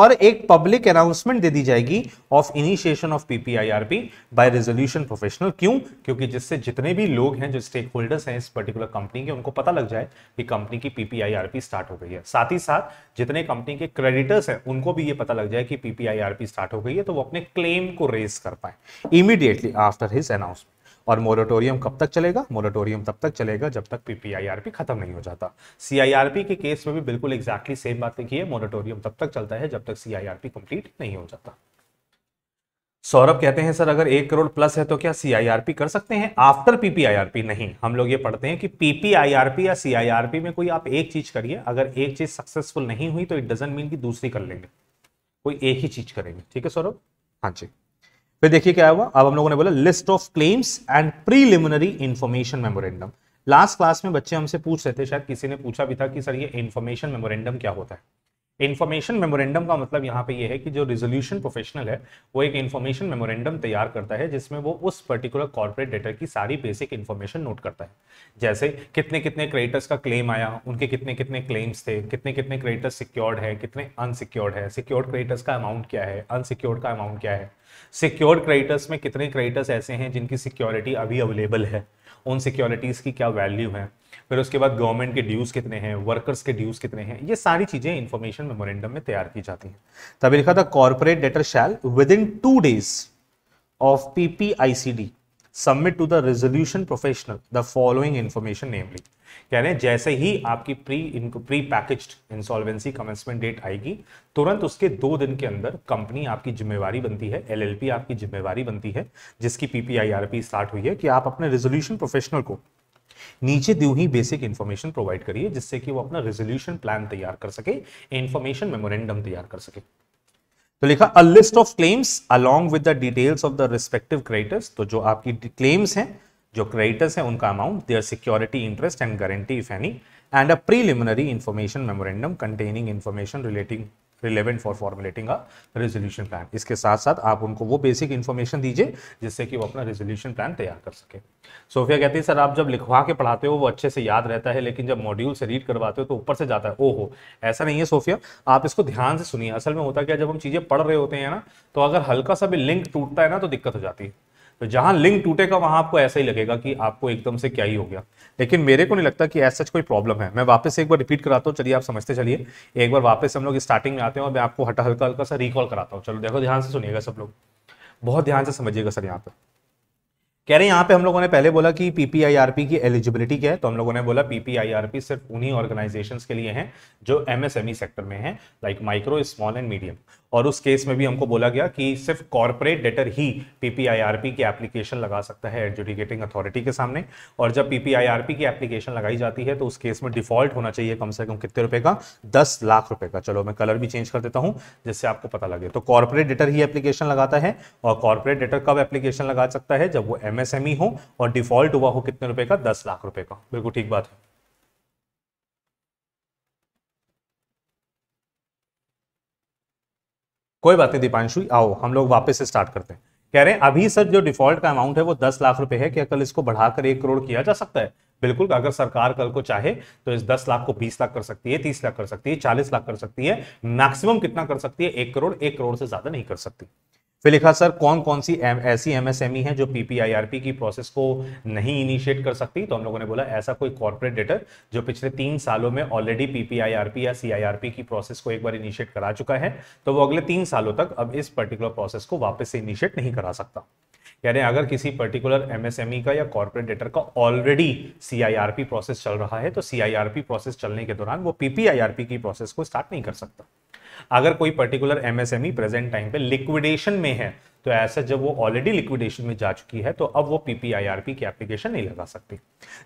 और एक पब्लिक अनाउंसमेंट दे दी जाएगी of initiation of PPIRP by resolution professional क्यों क्योंकि जिससे जितने भी लोग हैं जो स्टेक होल्डर्स हैं इस पर्टिकुलर कंपनी के उनको पता लग जाए कि कंपनी की पीपीआईआरपी स्टार्ट हो गई है साथ ही साथ जितने कंपनी के क्रेडिटर्स हैं उनको भी ये पता लग जाए कि पीपीआईआरपी स्टार्ट हो गई है तो वो अपने क्लेम को रेज कर पाए इमीडिएटली आफ्टर हिज अनाउंसमेंट और मोरेटोरियम कब तक चलेगा मोरेटोरियम तब तक चलेगा जब तक पीपीआईआरपी खत्म नहीं हो जाता सीआईआरपी के केस में भी बिल्कुल एग्जैक्टली सेम बात लिखी है मोरेटोरियम तब तक चलता है जब तक सीआईआरपी कंप्लीट नहीं हो जाता सौरभ कहते हैं सर अगर एक करोड़ प्लस है तो क्या सीआईआरपी कर सकते हैं आफ्टर पीपीआईआरपी नहीं हम लोग ये पढ़ते हैं कि पीपीआईआरपी या सीआईआरपी में कोई आप एक चीज करिए अगर एक चीज सक्सेसफुल नहीं हुई तो इट डजेंट मीन की दूसरी कर लेंगे कोई एक ही चीज करेंगे ठीक है सौरभ हाँ जी फिर देखिए क्या हुआ अब हम लोगों ने बोला list of claims and preliminary information memorandum last class में बच्चे हमसे पूछ रहे थे शायद किसी ने पूछा भी था कि सर ये इन्फॉर्मेशन मेमोरेंडम क्या होता है इन्फॉर्मेशन मेमोरेंडम का मतलब यहाँ पे ये है कि जो रिजोल्यूशन प्रोफेशनल है वो एक इन्फॉर्मेशन मेमोरेंडम तैयार करता है जिसमें वो उस पर्टिकुलर कॉर्पोरेट डेटर की सारी बेसिक इन्फॉर्मेशन नोट करता है जैसे कितने कितने क्रेडिटर्स का क्लेम आया उनके कितने कितने क्लेम्स थे कितने कितने क्रेडिटर्स सिक्योर्ड है कितने अनसिक्योर्ड है सिक्योर्ड क्रेडिटर्स का अमाउंट क्या है अनसिक्योर्ड का अमाउंट क्या है सिक्योर्ड क्रेडिटर्स में कितने क्रेडिटर्स ऐसे हैं जिनकी सिक्योरिटी अभी अवेलेबल है उन सिक्योरिटीज़ की क्या वैल्यू है फिर उसके बाद गवर्नमेंट के ड्यूज़ कितने हैं वर्कर्स के ड्यूज़ कितने हैं ये सारी चीज़ें इन्फॉर्मेशन मेमोरेंडम में तैयार की जाती हैं तभी लिखा था corporate debtor shall within two days of P P I C D submit to the resolution professional the following information namely यानी जैसे ही आपकी प्री इनको pre package insolvency commencement date आएगी तुरंत उसके दो दिन के अंदर कंपनी आपकी जिम्मेवारी बनती है एलएलपी आपकी जिम्मेवारी बनती है जिसकी पीपीआईआरपी स्टार्ट हुई है कि आप अपने रेजोल्यूशन प्रोफेशनल को नीचे दी ही बेसिक इन्फॉर्मेशन प्रोवाइड करिए जिससे कि वो अपना रेजोल्यूशन प्लान तैयार कर सके इन्फॉर्मेशन मेमोरेंडम तैयार कर सके तो लिखा a list of claims along with the details of the respective creditors तो जो आपकी क्लेम्स हैं जो क्रेडिटर्स हैं उनका amount their security interest and guarantee if any and a preliminary information memorandum containing information relating relevant for formulating a resolution plan इसके साथ साथ आप उनको वो बेसिक इन्फॉर्मेशन दीजिए जिससे कि वो अपना रेजोल्यूशन प्लान तैयार कर सके सोफिया कहती है सर आप जब लिखवा के पढ़ाते हो वो अच्छे से याद रहता है लेकिन जब मॉड्यूल से रीड करवाते हो तो ऊपर से जाता है ओ हो ऐसा नहीं है सोफिया आप इसको ध्यान से सुनिए असल में होता क्या जब हम चीज़ें पढ़ रहे होते हैं ना तो अगर हल्का सा भी लिंक टूटता है ना तो दिक्कत हो जाती है तो जहां लिंक टूटेगा वहां आपको ऐसा ही लगेगा कि आपको एकदम से क्या ही हो गया लेकिन मेरे को नहीं लगता कि ऐसा सच कोई प्रॉब्लम है मैं वापस एक बार रिपीट कराता हूँ चलिए आप समझते चलिए एक बार वापस हम लोग स्टार्टिंग में आते हैं और मैं आपको हटा हल्का हल्का सा रिकॉल कराता हूँ चलो देखो ध्यान से सुनिएगा सब लोग बहुत ध्यान से समझिएगा सर यहाँ पर कह रहे हैं यहाँ पे हम लोगों ने पहले बोला कि पीपीआईआरपी की एलिजिबिलिटी क्या है तो हम लोगों ने बोला पीपीआईआरपी सिर्फ उन्हीं ऑर्गेनाइजेशंस के लिए हैं जो एमएसएमई सेक्टर e में हैं like micro small and medium और उस केस में भी हमको बोला गया कि सिर्फ कॉरपोरेट डेटर ही पीपीआईआरपी की एप्लीकेशन लगा सकता है एडजुडिकेटिंग अथॉरिटी के सामने और जब पीपीआईआरपी की एप्लीकेशन लगाई जाती है तो उस केस में डिफॉल्ट होना चाहिए कम से कम कितने रुपए का दस लाख रुपए का चलो मैं कलर भी चेंज कर देता हूं जिससे आपको पता लगे तो कॉर्पोरेट डेटर ही एप्लीकेशन लगाता है और कॉर्पोरेट डेटर कब एप्लीकेशन लगा सकता है जब वो एमएसएमई e हो और डिफॉल्ट हुआ हो कितने रुपए का दस लाख रुपए का बिल्कुल ठीक बात है कोई बात नहीं दीपांशु आओ हम लोग वापस स्टार्ट करते हैं कह रहे हैं अभी सर जो डिफॉल्ट का अमाउंट है वो दस लाख रुपए है क्या कल इसको बढ़ाकर एक करोड़ किया जा सकता है बिल्कुल अगर सरकार कल को चाहे तो इस दस लाख को बीस लाख कर सकती है तीस लाख कर सकती है चालीस लाख कर सकती है मैक्सिमम कितना कर सकती है एक करोड़ एक करोड़ से ज्यादा नहीं कर सकती फिर लिखा सर कौन कौन सी एम, ऐसी एमएसएमई e है जो पीपीआईआरपी की प्रोसेस को नहीं इनिशिएट कर सकती तो हम लोगों ने बोला ऐसा कोई कॉर्पोरेट डेटर जो पिछले तीन सालों में ऑलरेडी पीपीआईआरपी या सीआईआरपी की प्रोसेस को एक बार इनिशिएट करा चुका है तो वो अगले तीन सालों तक अब इस पर्टिकुलर प्रोसेस को वापस से इनिशिएट नहीं करा सकता यानी अगर किसी पर्टिकुलर एमएसएमई e का या कॉर्पोरेट डेटर का ऑलरेडी सीआईआरपी प्रोसेस चल रहा है तो सीआईआरपी प्रोसेस चलने के दौरान वो पीपीआईआरपी की प्रोसेस को स्टार्ट नहीं कर सकता अगर कोई पर्टिकुलर एमएसएमई प्रेजेंट टाइम पे लिक्विडेशन में है तो ऐसा जब वो ऑलरेडी लिक्विडेशन में जा चुकी है तो अब वो पीपीआईआरपी की एप्लीकेशन नहीं लगा सकती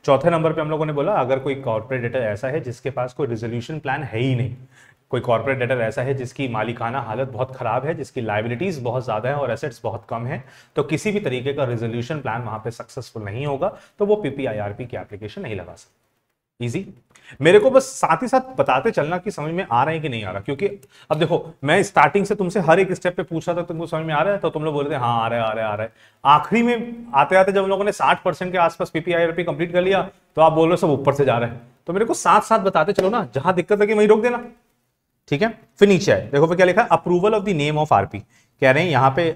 चौथे नंबर पे हम लोगों ने बोला अगर कोई कॉर्पोरेट डेटर ऐसा है जिसके पास कोई रिजोल्यूशन प्लान है ही नहीं कोई कॉर्पोरेट डेटर ऐसा है जिसकी मालिकाना हालत बहुत खराब है जिसकी लाइबिलिटीज बहुत ज्यादा है और एसेट्स बहुत कम है तो किसी भी तरीके का रिजोल्यूशन प्लान वहां पे सक्सेसफुल नहीं होगा तो वो पीपीआईआरपी की एप्लीकेशन नहीं लगा सकते इजी मेरे को बस साथ ही साथ बताते चलना कि समझ में आ रहा है कि नहीं आ रहा क्योंकि अब देखो मैं स्टार्टिंग से तुमसे हर एक स्टेप पे पूछ रहा था तुमको समझ में आ रहा है तो तुम लोग बोल रहे हाँ आ रहा है आ रहा है आ रहा है आखिरी में आते आते जब लोगों ने साठ परसेंट के आसपास पीपीआईआरपी कंप्लीट कर लिया तो आप बोल रहे हो सब ऊपर से जा रहे हैं तो मेरे को साथ साथ बताते चलो ना जहां दिक्कत लगी वहीं रोक देना ठीक है फिर नीचे है देखो फिर क्या लिखा approval of the name of RP कह रहे हैं यहाँ पे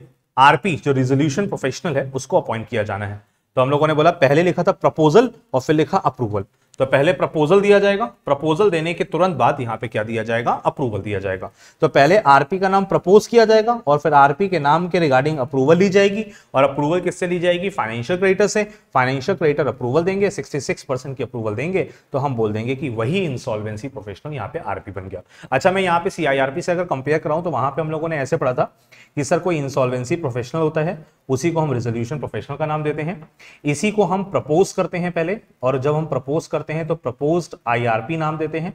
आरपी जो रिजोल्यूशन प्रोफेशनल है उसको अपॉइंट किया जाना है तो हम लोगों ने बोला पहले लिखा था प्रपोजल और फिर लिखा अप्रूवल तो पहले प्रपोजल दिया जाएगा प्रपोजल देने के तुरंत बाद यहाँ पे क्या दिया जाएगा अप्रूवल दिया जाएगा तो पहले आरपी का नाम प्रपोज किया जाएगा और फिर आरपी के नाम के रिगार्डिंग अप्रूवल ली जाएगी और अप्रूवल किससे ली जाएगी फाइनेंशियल क्रेडिटर से फाइनेंशियल क्रेडिटर अप्रूवल देंगे 66 परसेंट की अप्रूवल देंगे तो हम बोल देंगे कि वही इंसॉल्वेंसी प्रोफेशनल यहाँ पे आरपी बन गया अच्छा मैं यहाँ पे सीआईआरपी से अगर कंपेयर कराऊं तो वहां पर हम लोगों ने ऐसे पढ़ा था कि सर कोई इंसॉल्वेंसी प्रोफेशनल होता है उसी को हम रिजोल्यूशन प्रोफेशनल का नाम देते हैं इसी को हम प्रपोज करते हैं पहले और जब हम प्रपोज करते हैं तो प्रपोज्ड आईआरपी नाम देते हैं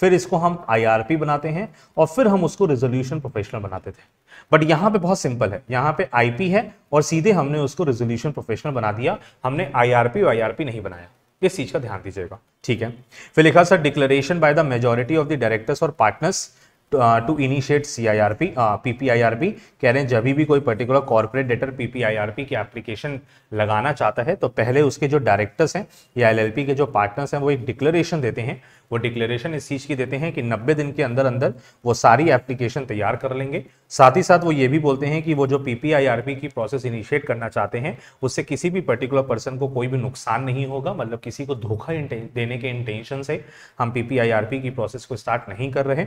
फिर इसको हम आईआरपी बनाते हैं और फिर हम उसको रेजोल्यूशन प्रोफेशनल बनाते थे बट यहाँ पे बहुत सिंपल है यहाँ पे आईपी है और सीधे हमने उसको रेजोल्यूशन प्रोफेशनल बना दिया हमने आई आर आईआरपी नहीं बनाया इस चीज का ध्यान दीजिएगा ठीक है फिर लिखा sir declaration by the majority of the directors और partners to initiate C I R P P P I R P कह रहे हैं जब भी कोई particular corporate debtor P P I R P की एप्लीकेशन लगाना चाहता है तो पहले उसके जो डायरेक्टर्स हैं या एल एल पी के जो पार्टनर्स हैं वो एक डिक्लेरेशन देते हैं वो डिक्लेरेशन इस चीज़ की देते हैं कि 90 दिन के अंदर अंदर वो सारी एप्लीकेशन तैयार कर लेंगे साथ ही साथ वो ये भी बोलते हैं कि वो जो पीपीआईआरपी की प्रोसेस इनिशिएट करना चाहते हैं उससे किसी भी पर्टिकुलर पर्सन को कोई भी नुकसान नहीं होगा मतलब किसी को धोखा देने के इंटेंशन से हम पीपीआईआरपी की प्रोसेस को स्टार्ट नहीं कर रहे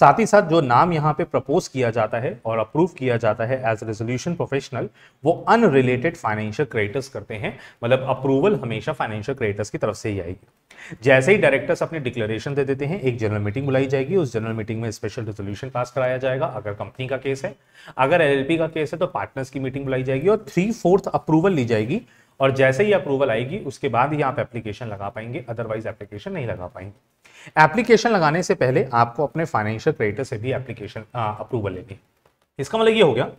साथ ही साथ जो नाम यहाँ पे प्रपोज किया जाता है और अप्रूव किया जाता है एज रेजोल्यूशन प्रोफेशनल वो अनरिलेटेड फाइनेंशियल क्रेडिटर्स करते हैं मतलब अप्रूवल हमेशा फाइनेंशियल क्रेडिटर्स की तरफ से ही आएगी जैसे ही डायरेक्टर्स अपने डिक्लेरेशन दे देते हैं एक जनरल मीटिंग बुलाई जाएगी उस जनरल मीटिंग में स्पेशल रेजोल्यूशन पास कराया जाएगा अगर कंपनी का केस है अगर एल का केस है तो पार्टनर्स की मीटिंग बुलाई जाएगी और थ्री फोर्थ अप्रूवल ली जाएगी और जैसे ही अप्रूवल आएगी उसके बाद ही आप एप्लीकेशन लगा पाएंगे अदरवाइज एप्लीकेशन नहीं लगा पाएंगे एप्लीकेशन लगाने से पहले आपको अपने फाइनेंशियल क्रेडिटर से भी एप्लीकेशन अप्रूवल लेनी इसका मतलब ये हो गया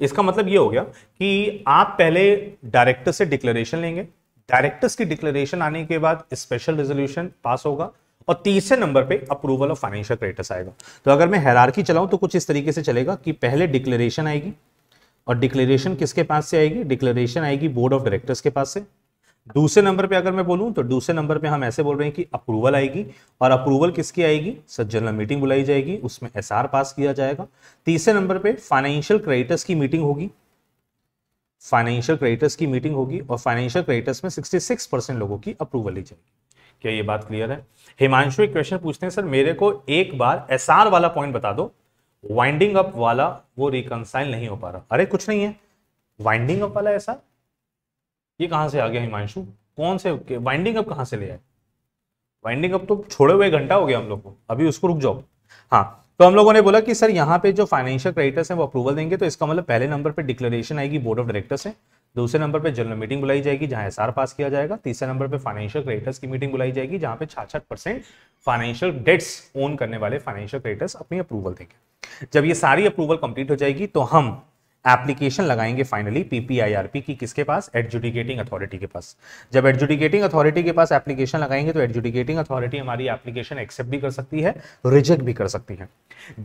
इसका मतलब ये हो गया कि आप पहले डायरेक्टर से डिक्लेरेशन लेंगे डायरेक्टर्स की डिक्लेरेशन आने के बाद स्पेशल रेजोल्यूशन पास होगा और तीसरे नंबर पे अप्रूवल ऑफ फाइनेंशियल क्रेडिटर्स आएगा तो अगर मैं हैरारकी चलाऊं तो कुछ इस तरीके से चलेगा कि पहले डिक्लेरेशन आएगी और डिक्लेरेशन किसके पास से आएगी डिक्लेरेशन आएगी बोर्ड ऑफ डायरेक्टर्स के पास से दूसरे नंबर पे अगर मैं बोलूं तो दूसरे नंबर पे हम ऐसे बोल रहे हैं कि अप्रूवल आएगी और अप्रूवल किसकी आएगी सर जनरल मीटिंग बुलाई जाएगी उसमें एसआर पास किया जाएगा तीसरे नंबर पे फाइनेंशियल क्रेडिटर्स की मीटिंग होगी फाइनेंशियल क्रेडिटर्स की मीटिंग होगी और फाइनेंशियल क्रेडिटर्स में 66 परसेंट लोगों की अप्रूवल ली जाएगी क्या ये बात क्लियर है हिमांशु एक क्वेश्चन पूछते हैं सर मेरे को एक बार एस वाला पॉइंट बता दो वाइंडिंग अप वाला वो रिकनसाइल नहीं हो पा रहा अरे कुछ नहीं है वाइंडिंग अप वाला ऐसा ये कहां से आ गया हिमांशु कौन से वाइंडिंग अप कहाँ से ले आए वाइंडिंग अप तो छोड़े हुए घंटा हो गया हम लोग को अभी उसको रुक जाओ हाँ तो हम लोगों ने बोला कि सर यहाँ पे जो फाइनेंशियल क्रेडिटर्स हैं वो अप्रूवल देंगे तो इसका मतलब पहले नंबर पे डिक्लेरेशन आएगी बोर्ड ऑफ डायरेक्टर्स से दूसरे नंबर पे जनरल मीटिंग बुलाई जाएगी जहाँ एस पास किया जाएगा तीसरे नंबर पे फाइनेंशियल क्रेडिटर्स की मीटिंग बुलाई जाएगी जहाँ पे छाछठ परसेंट फाइनेंशियल डेट्स ओन करने वाले फाइनेंशियल क्रेडिटर्स अपनी अप्रूवल देंगे जब ये सारी अप्रूवल कंप्लीट हो जाएगी तो हम एप्लीकेशन लगाएंगे फाइनली पीपीआईआरपी की किसके पास एडजुडिकेटिंग अथॉरिटी के पास जब एडजुडिकेटिंग अथॉरिटी के पास एप्लीकेशन लगाएंगे तो एडजुडिकेटिंग अथॉरिटी हमारी एप्लीकेशन एक्सेप्ट भी कर सकती है रिजेक्ट भी कर सकती है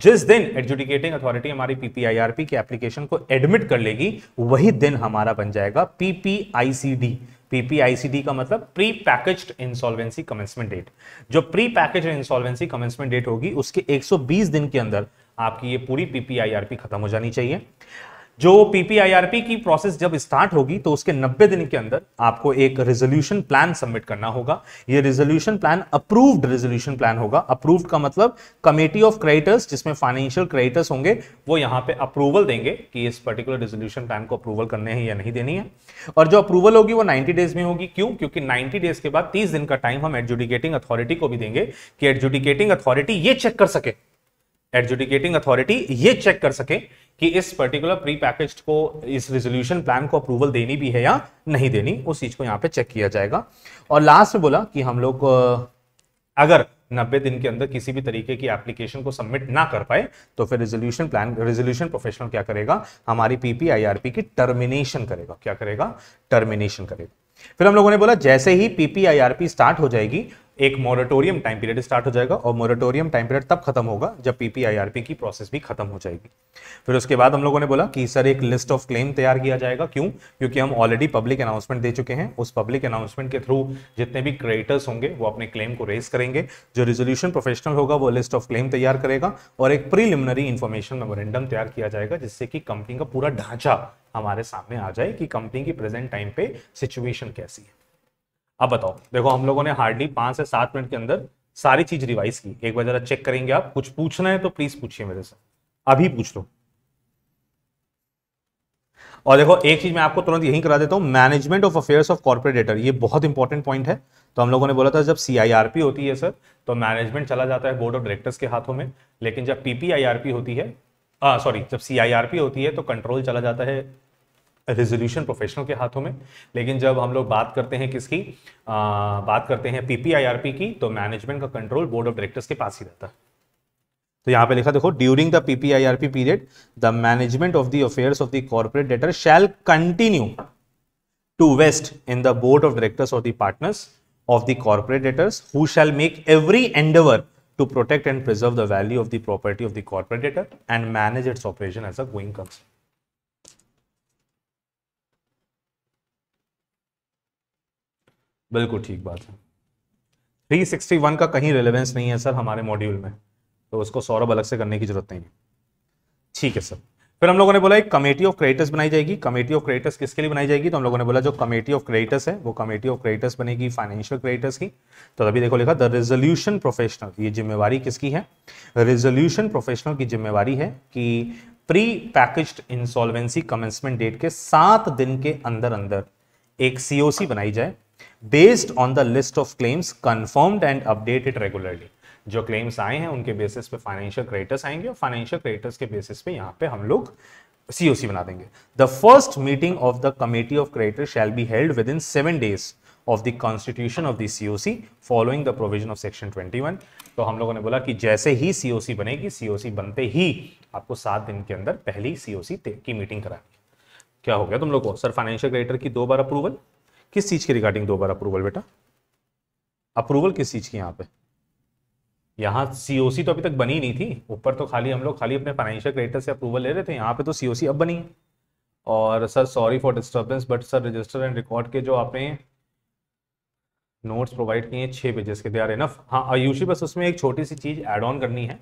जिस दिन एडजुडिकेटिंग अथॉरिटी हमारी पीपीआईआरपी की एप्लीकेशन को एडमिट कर लेगी वही दिन हमारा बन जाएगा पीपीआईसीडी पीपीआईसीडी का मतलब pre package insolvency commencement date जो pre package insolvency commencement date होगी उसके 120 दिन के अंदर आपकी ये पूरी पीपीआईआरपी खत्म हो जानी चाहिए जो पीपीआईआरपी की प्रोसेस जब स्टार्ट होगी तो उसके 90 दिन के अंदर आपको एक रेजोल्यूशन प्लान सबमिट करना होगा ये resolution plan approved resolution plan होगा अप्रूव्ड का मतलब कमेटी ऑफ क्रेडिटर्स जिसमें फाइनेंशियल क्रेडिटर्स होंगे वो यहां पे अप्रूवल देंगे कि इस पर्टिकुलर रेजोल्यूशन प्लान को अप्रूवल करने हैं या नहीं देनी है और जो अप्रूवल होगी वो नाइन्टी डेज में होगी क्यों क्योंकि नाइन्टी डेज के बाद तीस दिन का टाइम हम एडजुडिकेटिंग अथॉरिटी को भी देंगे कि एडजुडिकेटिंग अथॉरिटी ये चेक कर सके एडजुडिकेटिंग अथॉरिटी ये चेक कर सके कि इस पर्टिकुलर प्री पैकेज को इस रेजोल्यूशन प्लान को अप्रूवल देनी भी है या नहीं देनी उस चीज को यहाँ पे चेक किया जाएगा और लास्ट में बोला कि हम लोग अगर 90 दिन के अंदर किसी भी तरीके की एप्लीकेशन को सबमिट ना कर पाए तो फिर रेजोल्यूशन प्लान रेजोल्यूशन प्रोफेशनल क्या करेगा हमारी पीपीआईआरपी की टर्मिनेशन करेगा क्या करेगा टर्मिनेशन करेगा फिर हम लोगों ने बोला जैसे ही पीपीआईआरपी स्टार्ट हो जाएगी एक मॉरेटोरियम टाइम पीरियड स्टार्ट हो जाएगा और मोरेटोरियम टाइम पीरियड तब खत्म होगा जब पीपीआईआरपी की प्रोसेस भी खत्म हो जाएगी फिर उसके बाद हम लोगों ने बोला कि सर एक लिस्ट ऑफ क्लेम तैयार किया जाएगा क्यों क्योंकि हम ऑलरेडी पब्लिक अनाउंसमेंट दे चुके हैं उस पब्लिक अनाउंसमेंट के थ्रू जितने भी क्रिएटर्स होंगे वो अपने क्लेम को रेज करेंगे जो रेजोल्यूशन प्रोफेशनल होगा वो लिस्ट ऑफ क्लेम तैयार करेगा और एक प्रीलिमिनरी इन्फॉर्मेशन मेमोरेंडम तैयार किया जाएगा जिससे कि कंपनी का पूरा ढांचा हमारे सामने आ जाए कि कंपनी की प्रेजेंट टाइम पे सिचुएशन कैसी है अब बताओ देखो हम लोगों ने हार्डली पांच से सात मिनट के अंदर सारी चीज रिवाइज की एक बार जरा चेक करेंगे आप कुछ पूछना है तो प्लीज पूछिए मेरे से अभी पूछ लो और देखो एक चीज मैं आपको तुरंत यही करा देता हूं management of affairs of corporate debtor ये बहुत इंपॉर्टेंट पॉइंट है तो हम लोगों ने बोला था जब सीआईआरपी होती है सर तो मैनेजमेंट चला जाता है बोर्ड ऑफ डायरेक्टर्स के हाथों में लेकिन जब पीपीआईआरपी होती है सॉरी जब सीआईआरपी होती है तो कंट्रोल चला जाता है रेजोल्यूशन प्रोफेशनल के हाथों में लेकिन जब हम लोग बात करते हैं किसकी आ, बात करते हैं पीपीआईआरपी की तो मैनेजमेंट का कंट्रोल बोर्ड ऑफ डायरेक्टर्स के पास ही रहता है तो यहाँ पे लिखा देखो during the PPIRP period the management of the affairs of the corporate debtor shall continue to vest in the board of directors of the partners of the corporate debtors who shall make every endeavour to protect and preserve the value of the property of the corporate debtor and manage its operation as a going concern. बिल्कुल ठीक बात है 361 का कहीं relevance नहीं है sir हमारे module में तो उसको सौरभ अलग से करने की जरूरत नहीं है ठीक है सर फिर हम लोगों ने बोला एक कमेटी ऑफ क्रेडिटर्स बनाई जाएगी कमेटी ऑफ क्रेडिटर्स किसके लिए बनाई जाएगी तो हम लोगों ने बोला जो कमेटी ऑफ क्रेडिटर्स है वो कमेटी ऑफ क्रेडिटर्स बनेगी फाइनेंशियल क्रेडिटर्स की तो अभी देखो लिखा द रेजोल्यूशन प्रोफेशनल ये जिम्मेवारी किसकी है रेजोल्यूशन प्रोफेशनल की जिम्मेवारी है कि pre packaged insolvency commencement date के सात दिन के अंदर अंदर एक सीओसी बनाई जाए based on the list of claims confirmed and updated regularly जो क्लेम्स आए हैं उनके बेसिस पे फाइनेंशियल क्रेडिटर्स आएंगे और फाइनेंशियल क्रेडिटर्स के बेसिस पे यहाँ पे हम लोग सीओसी बना देंगे the first meeting of the committee of creditors shall be held within seven days of the constitution of the COC following the provision of section twenty one तो हम लोगों ने बोला कि जैसे ही सीओसी बनेगी सीओसी बनते ही आपको सात दिन के अंदर पहली सीओसी की मीटिंग करानी क्या हो गया तुम लोग को सर फाइनेंशियल क्रेडिटर की दो बार अप्रूवल किस चीज के रिगार्डिंग दो बार अप्रूवल बेटा अप्रूवल किस चीज की यहाँ पे यहाँ सीओसी तो अभी तक बनी नहीं थी ऊपर तो खाली हम लोग खाली अपने फाइनेंशियल क्रेडिटर से अप्रूवल ले रहे थे यहाँ पे तो सीओसी अब बनी है और sir sorry for disturbance but sir register and record के जो आपने नोट्स प्रोवाइड किए हैं छः पेजेस के दे आर इनफ हाँ आयुषी बस उसमें एक छोटी सी चीज़ एड ऑन करनी है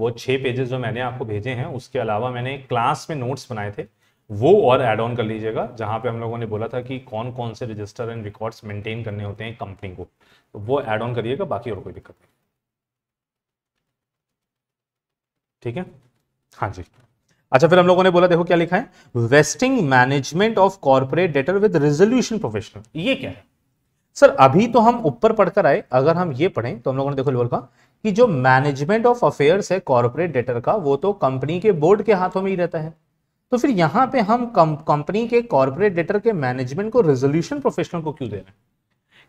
वो छः पेजेस जो मैंने आपको भेजे हैं उसके अलावा मैंने क्लास में नोट्स बनाए थे वो और एड ऑन कर लीजिएगा जहां पे हम लोगों ने बोला था कि कौन कौन से रजिस्टर एंड रिकॉर्ड्स मेंटेन करने होते हैं कंपनी को तो वो एड ऑन करिएगा बाकी और कोई दिक्कत नहीं ठीक है हाँ जी अच्छा फिर हम लोगों ने बोला देखो क्या लिखा है vesting management of corporate debtor with resolution professional ये क्या है सर अभी तो हम ऊपर पढ़कर आए अगर हम ये पढ़ें तो हम लोगों ने देखो बोल का कि जो मैनेजमेंट ऑफ अफेयर्स है कॉर्पोरेट डेटर का वो तो कंपनी के बोर्ड के हाथों में ही रहता है तो फिर यहां पे हम कंपनी के कॉर्पोरेट डेटर के मैनेजमेंट को रेजोल्यूशन प्रोफेशनल को क्यों दे रहे हैं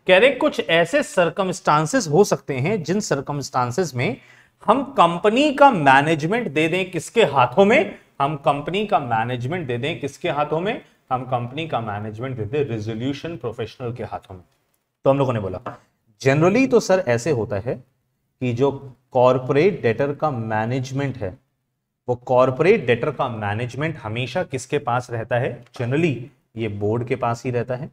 कह रहे कुछ ऐसे सर्कमस्टांसेस हो सकते हैं जिन सर्कमस्टांसेस में हम कंपनी का मैनेजमेंट दे दें किसके हाथों में हम कंपनी का मैनेजमेंट दे दें किसके हाथों में हम कंपनी का मैनेजमेंट दे दें रेजोल्यूशन प्रोफेशनल के हाथों में तो हम लोगों ने बोला जनरली तो सर ऐसे होता है कि जो कॉरपोरेट डेटर का मैनेजमेंट है वो कॉरपोरेट डेटर का मैनेजमेंट हमेशा किसके पास रहता है जनरली ये बोर्ड के पास ही रहता है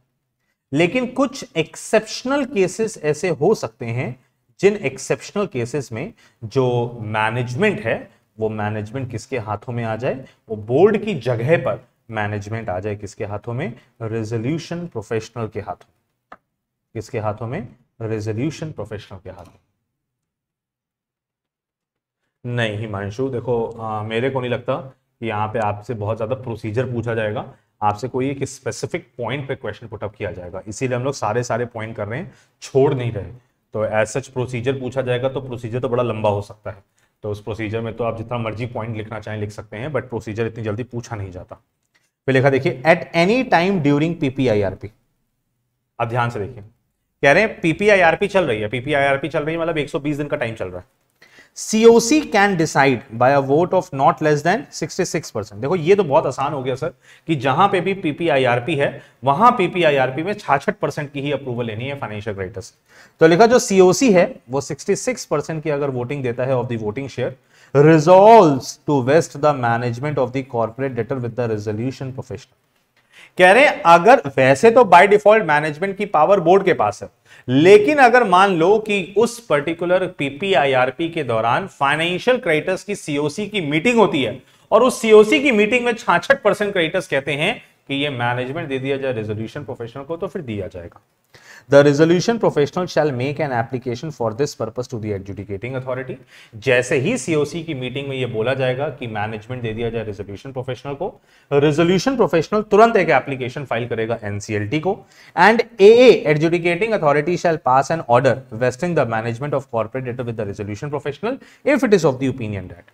लेकिन कुछ एक्सेप्शनल केसेस ऐसे हो सकते हैं जिन एक्सेप्शनल केसेस में जो मैनेजमेंट है वो मैनेजमेंट किसके हाथों में आ जाए वो बोर्ड की जगह पर मैनेजमेंट आ जाए किसके हाथों में रेजोल्यूशन प्रोफेशनल के हाथों किसके हाथों में रेजोल्यूशन प्रोफेशनल के हाथों नहीं हिमांशु देखो आ, मेरे को नहीं लगता कि यहाँ पे आपसे बहुत ज़्यादा प्रोसीजर पूछा जाएगा आपसे कोई एक स्पेसिफिक पॉइंट पे क्वेश्चन पुटअप किया जाएगा इसीलिए हम लोग सारे सारे पॉइंट कर रहे हैं छोड़ नहीं रहे तो एज सच प्रोसीजर पूछा जाएगा तो प्रोसीजर तो बड़ा लंबा हो सकता है तो उस प्रोसीजर में तो आप जितना मर्जी पॉइंट लिखना चाहें लिख सकते हैं बट प्रोसीजर इतनी जल्दी पूछा नहीं जाता फिर लिखा देखिए at any time during PPIRP अब ध्यान से देखिए कह रहे हैं पीपीआईआरपी चल रही है पीपीआईआरपी चल रही है मतलब 120 दिन का टाइम चल रहा है COC can decide by a vote of not less than 66 percent देखो ये तो बहुत आसान हो गया सर कि जहां पे भी पीपीआईआरपी है वहां पीपीआईआरपी में छाछ परसेंट की ही अप्रूवल लेनी है फाइनेंशियल ग्रेटर तो लिखा जो COC है वो 66 परसेंट की अगर वोटिंग देता है of the voting share resolve to vest the management of the corporate debtor with the resolution professional कह रहे हैं अगर वैसे तो बाय डिफॉल्ट मैनेजमेंट की पावर बोर्ड के पास है लेकिन अगर मान लो कि उस पर्टिकुलर पीपीआईआरपी के दौरान फाइनेंशियल क्रेडिटर्स की सीओसी की मीटिंग होती है और उस सीओसी की मीटिंग में छाछठ परसेंट क्रेडिटर्स कहते हैं कि ये मैनेजमेंट दे दिया जाए रेजोल्यूशन प्रोफेशनल को तो फिर दिया जाएगा the resolution professional shall make an application for this purpose to the adjudicating authority जैसे ही सीओसी की मीटिंग में यह बोला जाएगा कि मैनेजमेंट दे दिया जाए रेजोल्यूशन प्रोफेशनल को रिजोल्यूशन प्रोफेशनल तुरंत एक एप्लीकेशन फाइल करेगा एनसीएलटी को and a adjudicating authority shall pass an order vesting the management of corporate debtor with the resolution professional if it is of the opinion that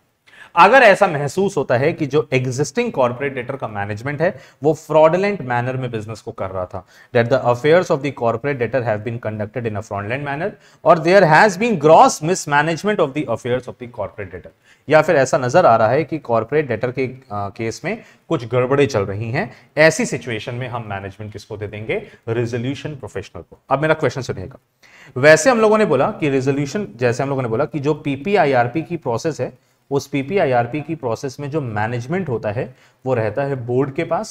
अगर ऐसा महसूस होता है कि जो एग्जिस्टिंग कॉर्पोरेट डेटर का मैनेजमेंट है वो फ्रॉडलेंट मैनर में बिजनेस को कर रहा था that the affairs of the corporate debtor have been conducted in a fraudulent manner और there has been gross mismanagement of the affairs of the corporate debtor या फिर ऐसा नजर आ रहा है कि कॉर्पोरेट डेटर के आ, केस में कुछ गड़बड़े चल रही हैं ऐसी सिचुएशन में हम मैनेजमेंट किसको दे देंगे रिजोल्यूशन प्रोफेशनल को अब मेरा क्वेश्चन सुनिएगा वैसे हम लोगों ने बोला कि रिजोल्यूशन जैसे हम लोगों ने बोला कि जो पीपीआईआरपी की प्रोसेस है उस पीपीआईआरपी की प्रोसेस में जो मैनेजमेंट होता है वो रहता है बोर्ड के पास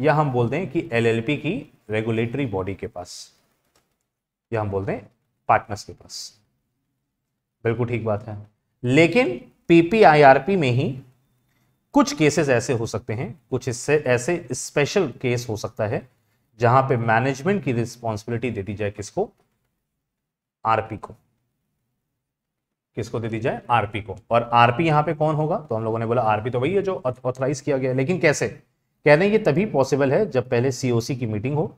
या हम बोलते हैं कि एलएलपी की रेगुलेटरी बॉडी के पास या हम बोल दें पार्टनर्स के पास बिल्कुल ठीक बात है लेकिन पीपीआईआरपी में ही कुछ केसेस ऐसे हो सकते हैं कुछ इससे ऐसे स्पेशल केस हो सकता है जहां पे मैनेजमेंट की रिस्पॉन्सिबिलिटी दे दी जाए किसको आरपी को किसको दे दी जाए आरपी को और आरपी यहाँ पे कौन होगा तो हम लोगों ने बोला आरपी तो वही है जो ऑथराइज किया गया लेकिन कैसे कह रहे हैं ये तभी पॉसिबल है जब पहले सीओसी की मीटिंग हो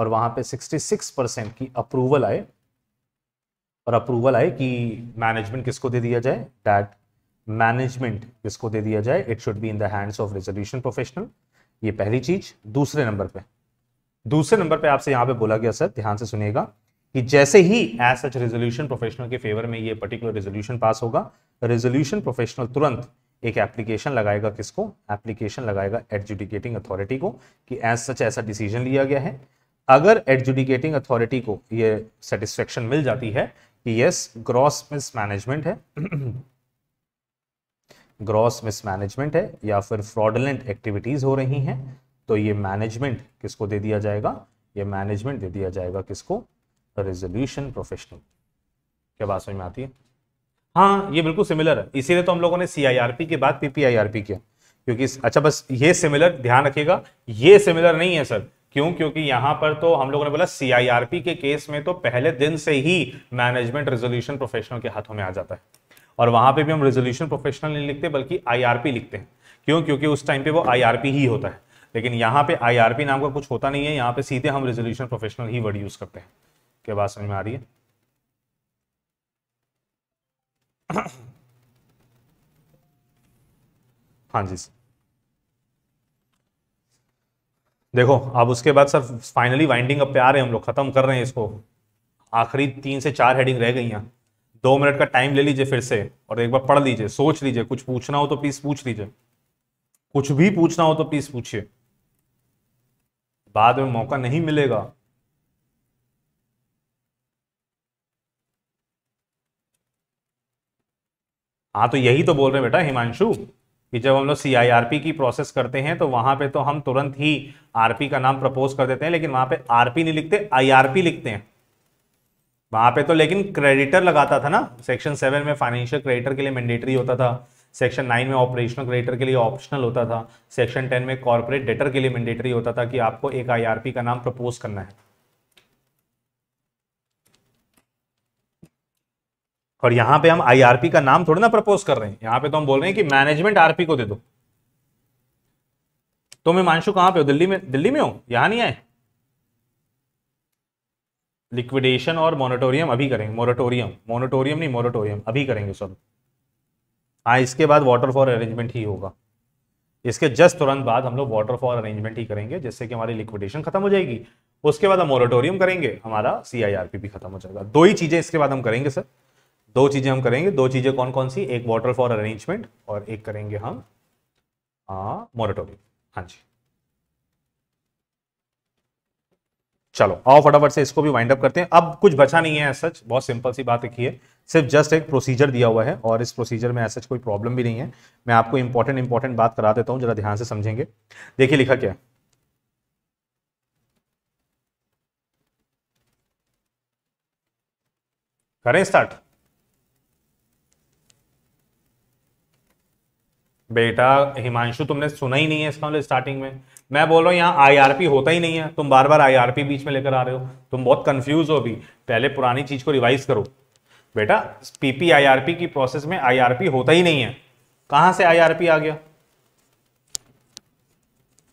और वहां पे 66 परसेंट की अप्रूवल आए और अप्रूवल आए कि मैनेजमेंट किसको दे दिया जाए दैट मैनेजमेंट किसको दे दिया जाए it should be in the hands of resolution professional ये पहली चीज दूसरे नंबर पे दूसरे नंबर पे आपसे यहां पे बोला गया सर ध्यान से सुनिएगा कि जैसे ही एज सच रेजोल्यूशन प्रोफेशनल के फेवर में ये पर्टिकुलर रेजोल्यूशन पास होगा रेजोल्यूशन प्रोफेशनल तुरंत एक एप्लीकेशन लगाएगा किसको एप्लीकेशन लगाएगा एडजुडिकेटिंग अथॉरिटी को कि एज सच ऐसा डिसीजन लिया गया है अगर एडजुडिकेटिंग अथॉरिटी को ये सेटिस्फेक्शन मिल जाती है कि यस ग्रॉस मिसमैनेजमेंट है ग्रॉस मिसमैनेजमेंट है या फिर फ्रॉडलेंट एक्टिविटीज हो रही हैं तो ये मैनेजमेंट किसको दे दिया जाएगा ये मैनेजमेंट दे दिया जाएगा किसको रेजोल्यूशन प्रोफेशनल क्या बात समझ में आती है हाँ ये बिल्कुल सिमिलर है इसीलिए तो हम लोगों ने सी के बाद पीपीआईआरपी किया क्योंकि अच्छा बस ये सिमिलर ध्यान रखिएगा ये सिमिलर नहीं है सर क्यों क्योंकि यहां पर तो हम लोगों ने बोला सीआईआरपी के केस में तो पहले दिन से ही मैनेजमेंट रेजोल्यूशन प्रोफेशनल के हाथों में आ जाता है और वहां पे भी हम रेजोल्यूशन प्रोफेशनल नहीं लिखते बल्कि आईआरपी लिखते हैं क्यों क्योंकि उस टाइम पे वो आईआरपी ही होता है लेकिन यहाँ पे आईआरपी नाम का कुछ होता नहीं है यहाँ पे सीधे हम रेजोल्यूशन प्रोफेशनल ही वर्ड यूज करते हैं क्या बात समझ में आ रही है हाँ जी सर देखो अब उसके बाद सर फाइनली वाइंडिंग अप पे आ रहे हैं हम लोग खत्म कर रहे हैं इसको आखिरी तीन से चार हेडिंग रह गई हैं दो मिनट का टाइम ले लीजिए फिर से और एक बार पढ़ लीजिए सोच लीजिए कुछ पूछना हो तो प्लीज पूछ लीजिए कुछ भी पूछना हो तो प्लीज पूछिए बाद में मौका नहीं मिलेगा हाँ तो यही तो बोल रहे हैं बेटा हिमांशु कि जब हम लोग सी की प्रोसेस करते हैं तो वहां पे तो हम तुरंत ही आरपी का नाम प्रपोज कर देते हैं लेकिन वहां पे आरपी नहीं लिखते आईआरपी लिखते हैं वहां पे तो लेकिन क्रेडिटर लगाता था ना सेक्शन सेवन में फाइनेंशियल क्रेडिटर के लिए मैंडेटरी होता था सेक्शन नाइन में ऑपरेशनल क्रेडिटर के लिए ऑप्शनल होता था सेक्शन टेन में कॉर्पोरेट डेटर के लिए मैंडेटरी होता था कि आपको एक आई का नाम प्रपोज करना है और यहां पे हम आईआरपी का नाम थोड़ा ना प्रपोज कर रहे हैं यहां पे तो हम बोल रहे हैं कि मैनेजमेंट आरपी को दे दो तो मैं मानसू कहां पे हो दिल्ली में दिल्ली में हो यहां नहीं आए लिक्विडेशन और मोनिटोरियम अभी करेंगे मोरिटोरियम मोनिटोरियम नहीं मोरिटोरियम अभी करेंगे सब हाँ इसके बाद वाटर फॉर अरेंजमेंट ही होगा इसके जस्ट तुरंत बाद हम लोग वाटर फॉर अरेंजमेंट ही करेंगे जिससे कि हमारी लिक्विडेशन खत्म हो जाएगी उसके बाद हम मोरिटोरियम करेंगे हमारा सीआईआरपी भी खत्म हो जाएगा दो ही चीजें इसके बाद हम करेंगे सर दो चीज़ें हम करेंगे दो चीज़ें कौन कौन सी एक वाटर फॉर अरेंजमेंट और एक करेंगे हम मोरेटोरियम हाँ जी चलो आओ फटाफट से इसको भी वाइंड अप करते हैं अब कुछ बचा नहीं है सच बहुत सिंपल सी बात रखी है सिर्फ जस्ट एक प्रोसीजर दिया हुआ है और इस प्रोसीजर में ऐसा कोई प्रॉब्लम भी नहीं है मैं आपको इंपॉर्टेंट इंपॉर्टेंट बात करा देता हूं जरा ध्यान से समझेंगे देखिए लिखा क्या करें स्टार्ट बेटा हिमांशु तुमने सुना ही नहीं है इसका मतलब स्टार्टिंग में मैं बोल रहा हूँ यहाँ आईआरपी होता ही नहीं है तुम बार बार आईआरपी बीच में लेकर आ रहे हो तुम बहुत कंफ्यूज हो अभी पहले पुरानी चीज को रिवाइज करो बेटा पीपीआईआरपी की प्रोसेस में आईआरपी होता ही नहीं है कहां से आईआरपी आ गया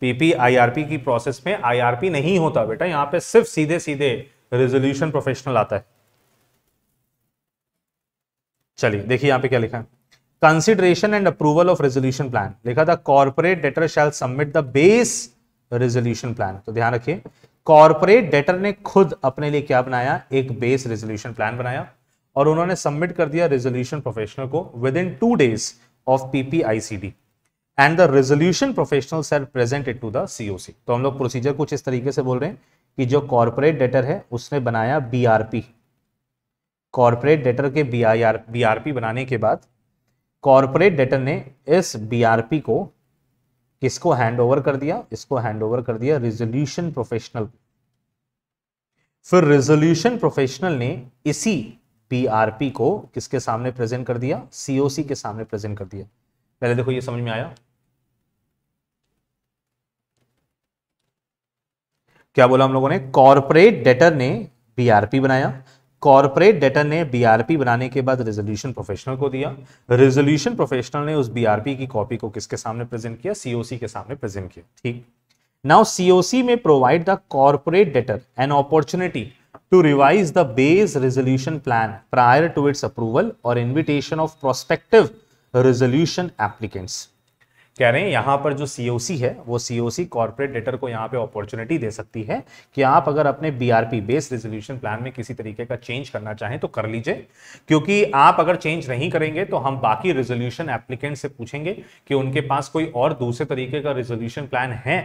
पीपीआईआरपी की प्रोसेस में आईआरपी नहीं होता बेटा यहाँ पे सिर्फ सीधे सीधे रेजोल्यूशन प्रोफेशनल आता है चलिए देखिए यहाँ पे क्या लिखा है consideration and approval of resolution plan लिखा था corporate debtor shall submit the base resolution plan तो ध्यान रखिए कॉर्पोरेट डेटर ने खुद अपने लिए क्या बनाया एक बेस रेजोल्यूशन प्लान बनाया और उन्होंने सबमिट कर दिया रेजोल्यूशन प्रोफेशनल को within two days of PPICD and the resolution professional shall presented to the COC तो हम लोग प्रोसीजर कुछ इस तरीके से बोल रहे हैं कि जो कॉर्पोरेट डेटर है उसने बनाया बीआरपी कॉर्पोरेट डेटर के बीआईआर बीआरपी बनाने के बाद कॉरपोरेट डेटर ने इस बीआरपी को किसको हैंड ओवर कर दिया इसको हैंड ओवर कर दिया रिजोल्यूशन प्रोफेशनल फिर रिजोल्यूशन प्रोफेशनल ने इसी बीआरपी को किसके सामने प्रेजेंट कर दिया सीओसी के सामने प्रेजेंट कर दिया पहले देखो ये समझ में आया क्या बोला हम लोगों ने कॉरपोरेट डेटर ने बीआरपी बनाया कॉरपोरेट डेटर ने बीआरपी बनाने के बाद रेजोल्यूशन प्रोफेशनल को दिया रेजोल्यूशन प्रोफेशनल ने उस बीआरपी की कॉपी को किसके सामने प्रेजेंट किया सीओसी के सामने प्रेजेंट किया ठीक नाउ सीओसी में provide the corporate debtor an opportunity to revise the base resolution plan prior to its approval और invitation of prospective resolution applicants कह रहे हैं यहाँ पर जो सी है वो सी कॉर्पोरेट डेटर को यहाँ पे अपॉर्चुनिटी दे सकती है कि आप अगर अपने B R P base resolution plan में किसी तरीके का चेंज करना चाहें तो कर लीजिए क्योंकि आप अगर चेंज नहीं करेंगे तो हम बाकी रेजोल्यूशन एप्लीकेंट से पूछेंगे कि उनके पास कोई और दूसरे तरीके का रेजोल्यूशन प्लान है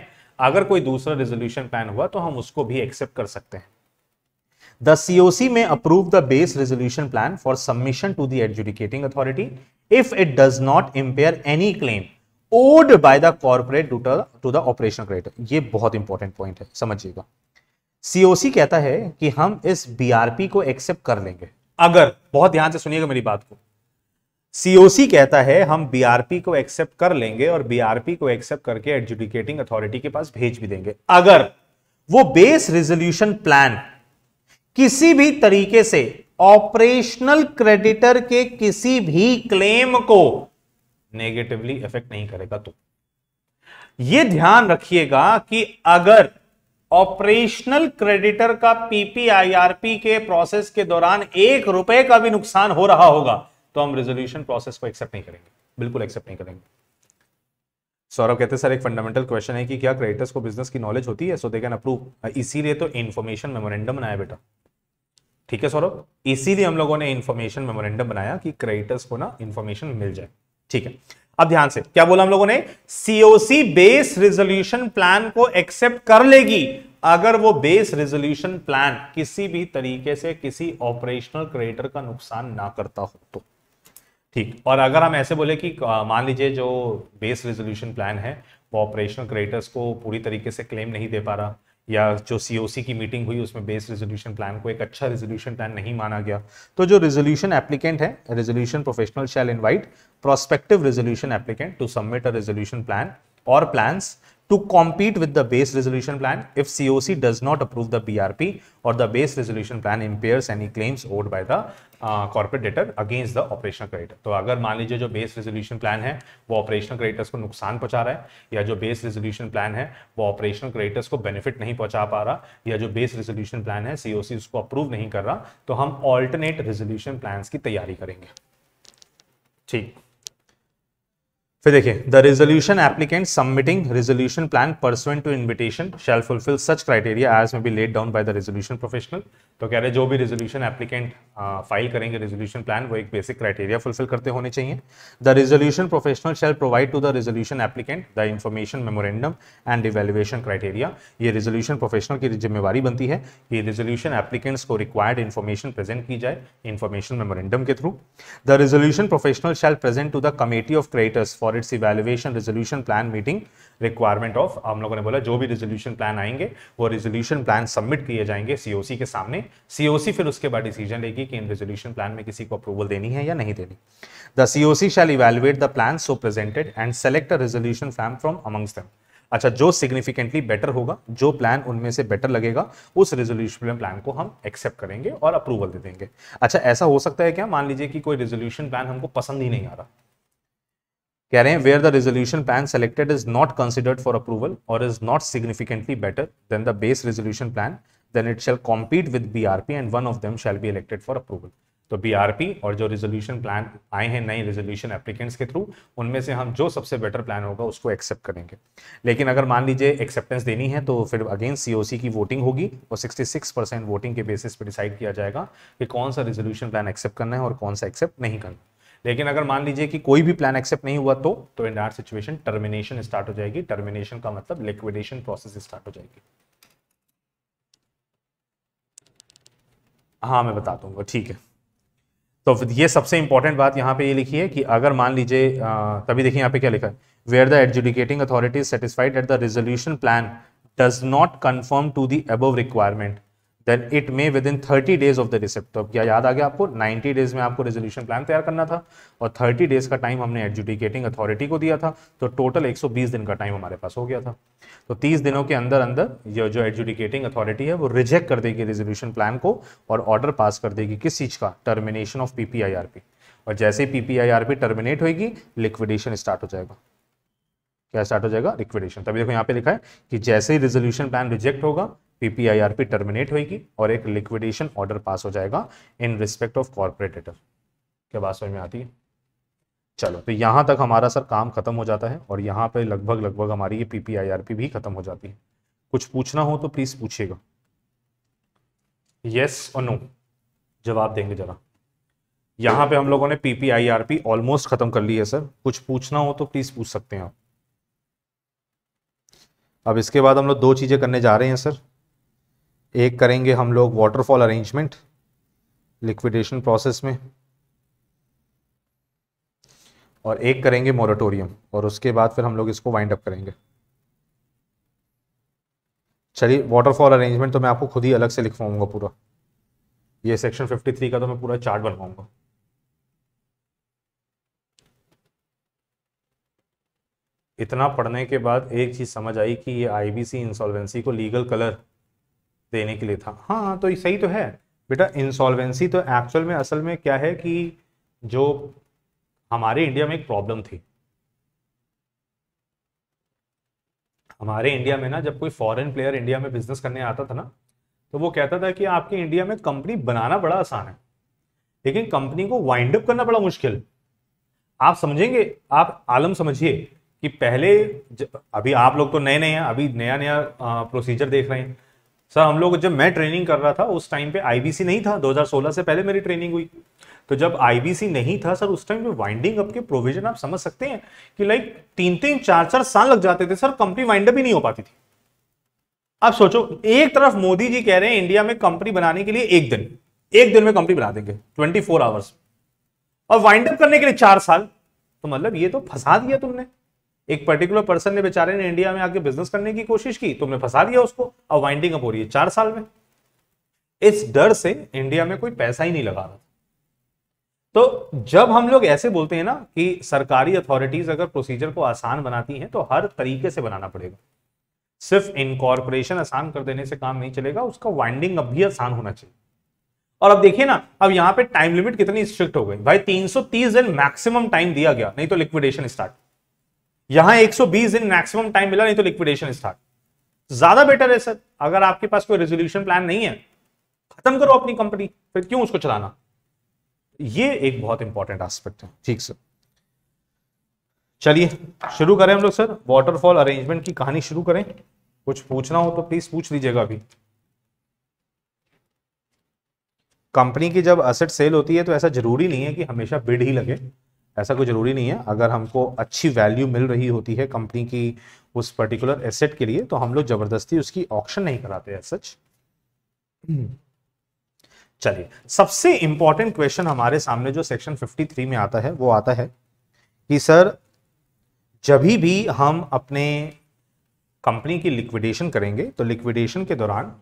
अगर कोई दूसरा रेजोल्यूशन प्लान हुआ तो हम उसको भी एक्सेप्ट कर सकते हैं ओ सी में approve the base resolution plan for submission to the adjudicating authority if it does not impair any claim owed by the corporate to the operation creditor ये बहुत इंपॉर्टेंट पॉइंट है समझिएगा COC कहता है कि हम इस बीआरपी को एक्सेप्ट कर लेंगे अगर बहुत ध्यान से सुनिएगा मेरी बात को सीओसी कहता है हम बीआरपी को एक्सेप्ट कर लेंगे और बीआरपी को एक्सेप्ट करके एडजुडिकेटिंग अथॉरिटी के पास भेज भी देंगे अगर वो बेस रिजोल्यूशन प्लान किसी भी तरीके से ऑपरेशनल क्रेडिटर के किसी भी क्लेम को नेगेटिवली इफेक्ट नहीं करेगा तो ये ध्यान रखिएगा कि अगर ऑपरेशनल क्रेडिटर का पीपीआईआरपी के प्रोसेस के दौरान एक रुपए का भी नुकसान हो रहा होगा तो हम रेजोल्यूशन प्रोसेस को एक्सेप्ट नहीं करेंगे बिल्कुल एक्सेप्ट नहीं करेंगे सौरभ कहते सर एक फंडामेंटल क्वेश्चन है कि क्या क्रेडिटर्स को बिजनेस की नॉलेज होती है सो दे कैन अप्रूव इसीलिए तो इन्फॉर्मेशन मेमोरेंडम बनाया बेटा ठीक है सौरभ इसीलिए हम लोगों ने इन्फॉर्मेशन मेमोरेंडम बनाया कि क्रेडिटर्स को ना इन्फॉर्मेशन मिल जाए ठीक है अब ध्यान से क्या बोला हम लोगों ने सीओसी बेस रिजोल्यूशन प्लान को एक्सेप्ट कर लेगी अगर वो बेस रिजोल्यूशन प्लान किसी भी तरीके से किसी ऑपरेशनल क्रिएटर का नुकसान ना करता हो तो ठीक और अगर हम ऐसे बोले कि मान लीजिए जो बेस रिजोल्यूशन प्लान है वो ऑपरेशनल क्रिएटर्स को पूरी तरीके से क्लेम नहीं दे पा रहा या जो सीओसी की मीटिंग हुई उसमें बेस रेजोल्यूशन प्लान को एक अच्छा रेजोल्यूशन प्लान नहीं माना गया तो जो रेजोल्यूशन एप्लीकेंट है resolution professional shall invite prospective resolution applicant to submit a resolution plan or plans to compete with the base resolution plan if COC does not approve the BRP or the base resolution plan impairs any claims owed by the corporate debtor against the operational creditor तो अगर मान लीजिए जो base resolution plan है वो operational creditors को नुकसान पहुंचा रहा है या जो बेस रेजोल्यूशन प्लान है वो ऑपरेशनल क्रेडिटर्स को बेनिफिट नहीं पहुंचा पा रहा या जो बेस रेजोल्यूशन प्लान है सीओसी उसको अप्रूव नहीं कर रहा तो हम ऑल्टरनेट रेजोल्यूशन प्लान की तैयारी करेंगे ठीक फिर देखिए the resolution applicant submitting resolution plan pursuant to invitation shall fulfil such criteria as may be laid down by the resolution professional तो कह रहे जो भी रेजोल्यूशन एप्लीकेंट फाइल करेंगे रेजोल्यूशन प्लान वो एक बेसिक क्राइटेरिया फुलफिल करते होने चाहिए the resolution professional shall provide to the resolution applicant the information memorandum and evaluation criteria ये रिजोल्यूशन प्रोफेशनल की जिम्मेवारी बनती है कि रिजोल्यूशन एप्लीकेंट्स को रिक्वायर्ड इन्फॉर्मेशन प्रेजेंट की जाए इन्फॉर्मेशन मेमोरेंडम के through the resolution professional shall present to the committee of creditors for for its evaluation resolution plan meeting requirement of हम लोगों ने बोला जो भी रेजोल्यूशन प्लान आएंगे वो रेजोल्यूशन प्लान सबमिट किए जाएंगे सीओसी के सामने सीओसी फिर उसके बाद डिसीजन लेगी कि इन रेजोल्यूशन प्लान में किसी को अप्रूवल देनी है या नहीं देनी the COC shall evaluate the plan so presented and select a resolution plan from amongst them अच्छा जो सिग्निफिकेंटली बेटर होगा जो प्लान उनमें से बेटर लगेगा उस रेजोल्यूशन प्लान को हम एक्सेप्ट करेंगे और अप्रूवल दे देंगे अच्छा ऐसा हो सकता है क्या मान लीजिए कि कोई रेजोल्यूशन प्लान हमको पसंद ही नहीं आ रहा कह रहे हैं where the resolution plan selected is not considered for approval or is not significantly better than the base resolution plan then it shall compete with P and one of them shall be elected for approval तो P और जो resolution plan आए हैं नई resolution applicants के through उनमें से हम जो सबसे बेटर प्लान होगा उसको एक्सेप्ट करेंगे लेकिन अगर मान लीजिए एक्सेप्टेंस देनी है तो फिर अगेन सी की वोटिंग होगी और 66 परसेंट वोटिंग के बेसिस पर डिसाइड किया जाएगा कि कौन सा रेजोल्यूशन प्लान एक्सेप्ट करना है और कौन सा एक्सेप्ट नहीं करना लेकिन अगर मान लीजिए कि कोई भी प्लान एक्सेप्ट नहीं हुआ तो तो in that situation termination start हो जाएगी टर्मिनेशन का मतलब लिक्विडेशन प्रोसेस स्टार्ट हो जाएगी हाँ मैं बता दूंगा ठीक है तो ये सबसे इंपॉर्टेंट बात यहाँ पे ये लिखी है कि अगर मान लीजिए तभी देखिए यहाँ पे क्या लिखा है where the adjudicating authority satisfied at the resolution plan does not confirm to the above requirement then it may within thirty days of the receipt तो अब क्या याद आ गया आपको नाइन्टी डेज में आपको रेजोल्यूशन प्लान तैयार करना था और थर्टी डेज का टाइम हमने एडजुडिकेटिंग अथॉरिटी को दिया था तो टोटल एक सौ बीस दिन का टाइम हमारे पास हो गया था तो तीस दिनों के अंदर अंदर ये जो एडजुडिकेटिंग अथॉरिटी है वो रिजेक्ट कर देगी रेजोल्यूशन प्लान को और ऑर्डर पास कर देगी किस चीज़ का टर्मिनेशन ऑफ पीपीआईआरपी और जैसे ही पीपीआईआरपी टर्मिनेट होगी लिक्विडेशन स्टार्ट हो जाएगा क्या स्टार्ट हो जाएगा लिक्विडेशन तभी देखो यहाँ पे लिखा है कि जैसे ही रिजोल्यूशन प्लान रिजेक्ट होगा पीपीआईआरपी टर्मिनेट होगी और एक लिक्विडेशन ऑर्डर पास हो जाएगा इन रिस्पेक्ट ऑफ कॉर्पोरेटेटर क्या बात समझ में आती है चलो तो यहाँ तक हमारा सर काम खत्म हो जाता है और यहाँ पे लगभग लगभग हमारी ये पीपीआईआरपी भी खत्म हो जाती है कुछ पूछना हो तो प्लीज पूछिएगा यस और नो जवाब देंगे जरा यहाँ पे हम लोगों ने पीपीआईआरपी ऑलमोस्ट खत्म कर ली है सर कुछ पूछना हो तो प्लीज पूछ सकते हैं आप अब इसके बाद हम लोग दो चीजें करने जा रहे हैं सर एक करेंगे हम लोग वाटरफॉल अरेंजमेंट लिक्विडेशन प्रोसेस में और एक करेंगे मोरेटोरियम और उसके बाद फिर हम लोग इसको वाइंड अप करेंगे चलिए वाटरफॉल अरेंजमेंट तो मैं आपको खुद ही अलग से लिखवाऊंगा पूरा ये सेक्शन 53 का तो मैं पूरा चार्ट बनवाऊंगा इतना पढ़ने के बाद एक चीज़ समझ आई कि ये आईबीसी इंसॉल्वेंसी को लीगल कलर देने के लिए था हाँ तो सही तो है बेटा इंसॉल्वेंसी तो एक्चुअल में असल में क्या है कि जो हमारे इंडिया में एक प्रॉब्लम थी हमारे इंडिया में ना जब कोई फॉरेन प्लेयर इंडिया में बिजनेस करने आता था ना तो वो कहता था कि आपके इंडिया में कंपनी बनाना बड़ा आसान है लेकिन कंपनी को वाइंड अप करना बड़ा मुश्किल आप समझेंगे आप आलम समझिए कि पहले अभी आप लोग तो नए नए हैं अभी नया नया प्रोसीजर देख रहे हैं सर हम लोग जब मैं ट्रेनिंग कर रहा था उस टाइम पे आईबीसी नहीं था 2016 से पहले मेरी ट्रेनिंग हुई तो जब आईबीसी नहीं था सर उस टाइम पे वाइंडिंग अप के प्रोविजन आप समझ सकते हैं कि लाइक तीन तीन चार चार साल लग जाते थे सर कंपनी वाइंड अप ही नहीं हो पाती थी आप सोचो एक तरफ मोदी जी कह रहे हैं इंडिया में कंपनी बनाने के लिए एक दिन एक दिन में कंपनी बना देंगे ट्वेंटी फोर आवर्स और वाइंड अप करने के लिए चार साल तो मतलब ये तो फंसा दिया तुमने एक पर्टिकुलर पर्सन ने बेचारे ने इंडिया में आके बिजनेस करने की कोशिश की तुमने फंसा दिया उसको अब वाइंडिंग अप हो रही है चार साल में इस डर से इंडिया में कोई पैसा ही नहीं लगा रहा तो जब हम लोग ऐसे बोलते हैं ना कि सरकारी अथॉरिटीज अगर प्रोसीजर को आसान बनाती हैं तो हर तरीके से बनाना पड़ेगा सिर्फ इनकॉर्पोरेशन आसान कर देने से काम नहीं चलेगा उसका वाइंडिंग अप भी आसान होना चाहिए और अब देखिए ना अब यहां पे टाइम लिमिट कितनी स्ट्रिक्ट हो गई भाई 330 दिन मैक्सिमम टाइम दिया गया नहीं तो लिक्विडेशन स्टार्ट यहां 120 दिन मैक्सिमम टाइम मिला नहीं तो लिक्विडेशन स्टार्ट ज्यादा बेटर है सर अगर आपके पास कोई रेजोल्यूशन प्लान नहीं है खत्म करो अपनी कंपनी फिर क्यों उसको चलाना ये एक बहुत इंपॉर्टेंट एस्पेक्ट है ठीक सर चलिए शुरू करें हम लोग सर वॉटरफॉल अरेंजमेंट की कहानी शुरू करें कुछ पूछना हो तो प्लीज पूछ लीजिएगा अभी कंपनी की जब असेट सेल होती है तो ऐसा जरूरी नहीं है कि हमेशा बिड ही लगे ऐसा कोई ज़रूरी नहीं है अगर हमको अच्छी वैल्यू मिल रही होती है कंपनी की उस पर्टिकुलर एसेट के लिए तो हम लोग ज़बरदस्ती उसकी ऑप्शन नहीं कराते हैं सच चलिए सबसे इंपॉर्टेंट क्वेश्चन हमारे सामने जो सेक्शन 53 में आता है वो आता है कि सर जब भी हम अपने कंपनी की लिक्विडेशन करेंगे तो लिक्विडेशन के दौरान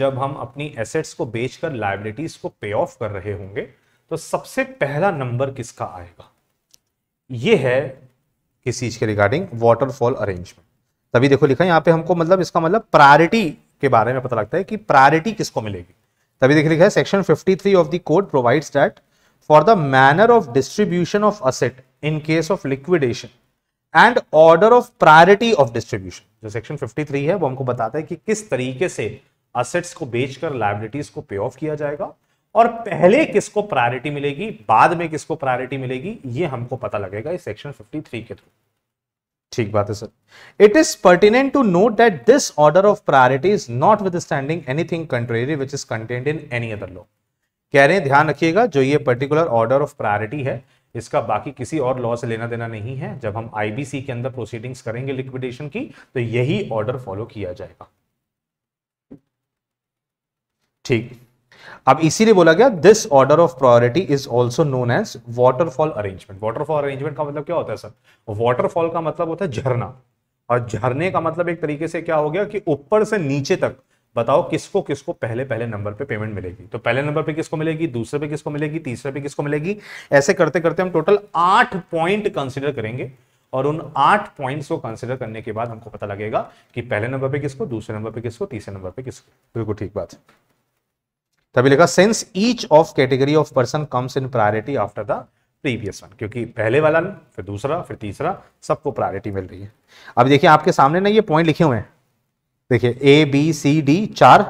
जब हम अपनी एसेट्स को बेचकर लाइबिलिटीज को पे ऑफ कर रहे होंगे तो सबसे पहला नंबर किसका आएगा ये है किस चीज़ के रिगार्डिंग वाटरफॉल अरेंजमेंट तभी देखो लिखा है यहाँ पे हमको मतलब इसका मतलब प्रायोरिटी के बारे में पता लगता है कि प्रायोरिटी किसको मिलेगी तभी देखिए लिखा है section 53 of the code provides that for the manner of distribution of asset in case of liquidation and order of priority of distribution जो सेक्शन 53 है वो हमको बताता है कि किस तरीके से असेट्स को बेचकर लाइबिलिटीज को पे ऑफ किया जाएगा और पहले किसको प्रायोरिटी मिलेगी बाद में किसको प्रायोरिटी मिलेगी ये हमको पता लगेगा इस सेक्शन 53 के थ्रू ठीक बात है sir it is pertinent to note that this order of priority is notwithstanding anything contrary which is content in any other law कह रहे हैं ध्यान रखिएगा जो ये पर्टिकुलर ऑर्डर ऑफ प्रायोरिटी है इसका बाकी किसी और लॉ से लेना देना नहीं है जब हम आईबीसी के अंदर प्रोसीडिंग्स करेंगे लिक्विडेशन की तो यही ऑर्डर फॉलो किया जाएगा ठीक अब इसीलिए बोला गया this order of priority is also known as waterfall arrangement waterfall arrangement का मतलब क्या होता है सर वाटरफॉल का मतलब होता है झरना और झरने का मतलब एक तरीके से क्या हो गया कि ऊपर से नीचे तक बताओ किसको किसको पहले पहले नंबर पे पेमेंट मिलेगी तो पहले नंबर पे किसको मिलेगी दूसरे पे किसको मिलेगी तीसरे पे किसको मिलेगी ऐसे करते करते हम टोटल आठ पॉइंट कंसिडर करेंगे और उन आठ पॉइंट्स को कंसिडर करने के बाद हमको पता लगेगा कि पहले नंबर पे किसको दूसरे नंबर पे किसको तीसरे नंबर पे किसको बिल्कुल ठीक बात है तभी लिखा since each of category of person comes in priority after the previous one क्योंकि पहले वाला फिर दूसरा फिर तीसरा सबको प्रायोरिटी मिल रही है अब देखिए आपके सामने ना ये पॉइंट लिखे हुए हैं देखिए ए बी सी डी चार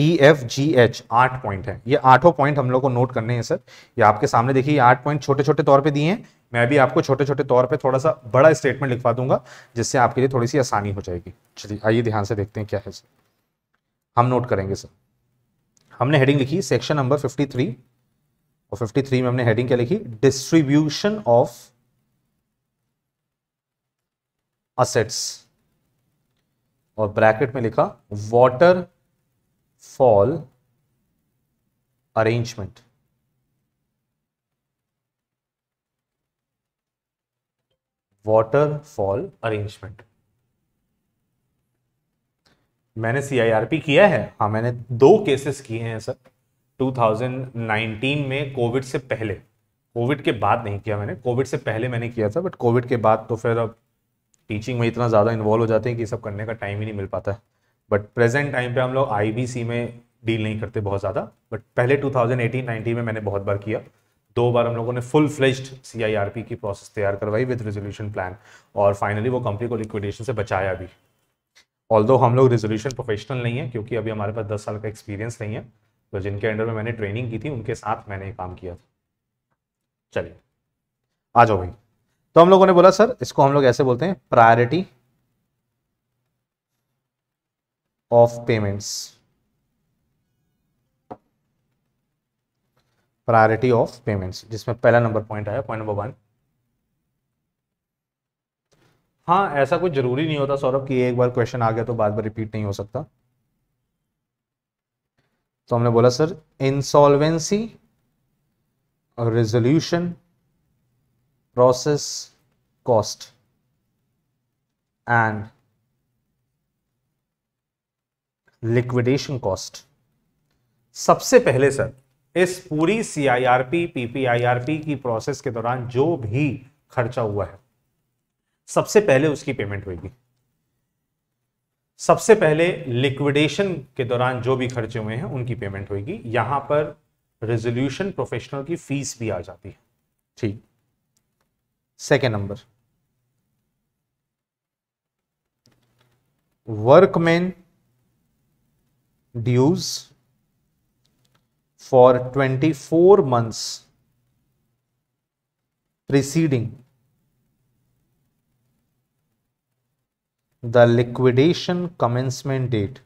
ई एफ जी एच आठ पॉइंट है ये आठों पॉइंट हम लोग को नोट करने हैं सर ये आपके सामने देखिए आठ पॉइंट छोटे छोटे तौर पर दिए हैं मैं भी आपको छोटे छोटे तौर पे थोड़ा सा बड़ा स्टेटमेंट लिखवा दूंगा जिससे आपके लिए थोड़ी सी आसानी हो जाएगी चलिए आइए ध्यान से देखते हैं क्या है सर हम नोट करेंगे सर हमने हेडिंग लिखी सेक्शन नंबर 53 और 53 में हमने हेडिंग क्या लिखी डिस्ट्रीब्यूशन ऑफ असेट्स और ब्रैकेट में लिखा waterfall arrangement waterfall arrangement मैंने सीआईआरपी किया है हाँ मैंने दो केसेस किए हैं सर 2019 में कोविड से पहले कोविड के बाद नहीं किया मैंने कोविड से पहले मैंने किया था बट कोविड के बाद तो फिर अब टीचिंग में इतना ज़्यादा इन्वॉल्व हो जाते हैं कि सब करने का टाइम ही नहीं मिल पाता है बट प्रेजेंट टाइम पे हम लोग आईबीसी में डील नहीं करते बहुत ज़्यादा बट पहले 2018-19 में मैंने बहुत बार किया दो बार हम लोगों ने फुल फ्लेज्ड सीआईआरपी की प्रोसेस तैयार करवाई विद रेजोल्यूशन प्लान और फाइनली वो कंपनी को लिक्विडेशन से बचाया भी ऑल हम लोग रिजोल्यूशन प्रोफेशनल नहीं है क्योंकि अभी हमारे पास दस साल का एक्सपीरियंस नहीं है तो जिनके अंडर में मैंने ट्रेनिंग की थी उनके साथ मैंने ये काम किया था चलिए आ जाओ भाई तो हम लोगों ने बोला सर इसको हम लोग ऐसे बोलते हैं priority of payments priority of payments जिसमें पहला नंबर पॉइंट आया पॉइंट नंबर वन हाँ ऐसा कुछ जरूरी नहीं होता सौरभ कि एक बार क्वेश्चन आ गया तो बार बार रिपीट नहीं हो सकता तो हमने बोला sir insolvency resolution process cost and liquidation cost सबसे पहले सर इस पूरी सीआईआरपी पीपीआईआरपी की प्रोसेस के दौरान जो भी खर्चा हुआ है सबसे पहले उसकी पेमेंट होगी सबसे पहले लिक्विडेशन के दौरान जो भी खर्चे हुए हैं उनकी पेमेंट होगी यहां पर रेजोल्यूशन प्रोफेशनल की फीस भी आ जाती है ठीक second number workman dues for 24 months preceding the liquidation commencement date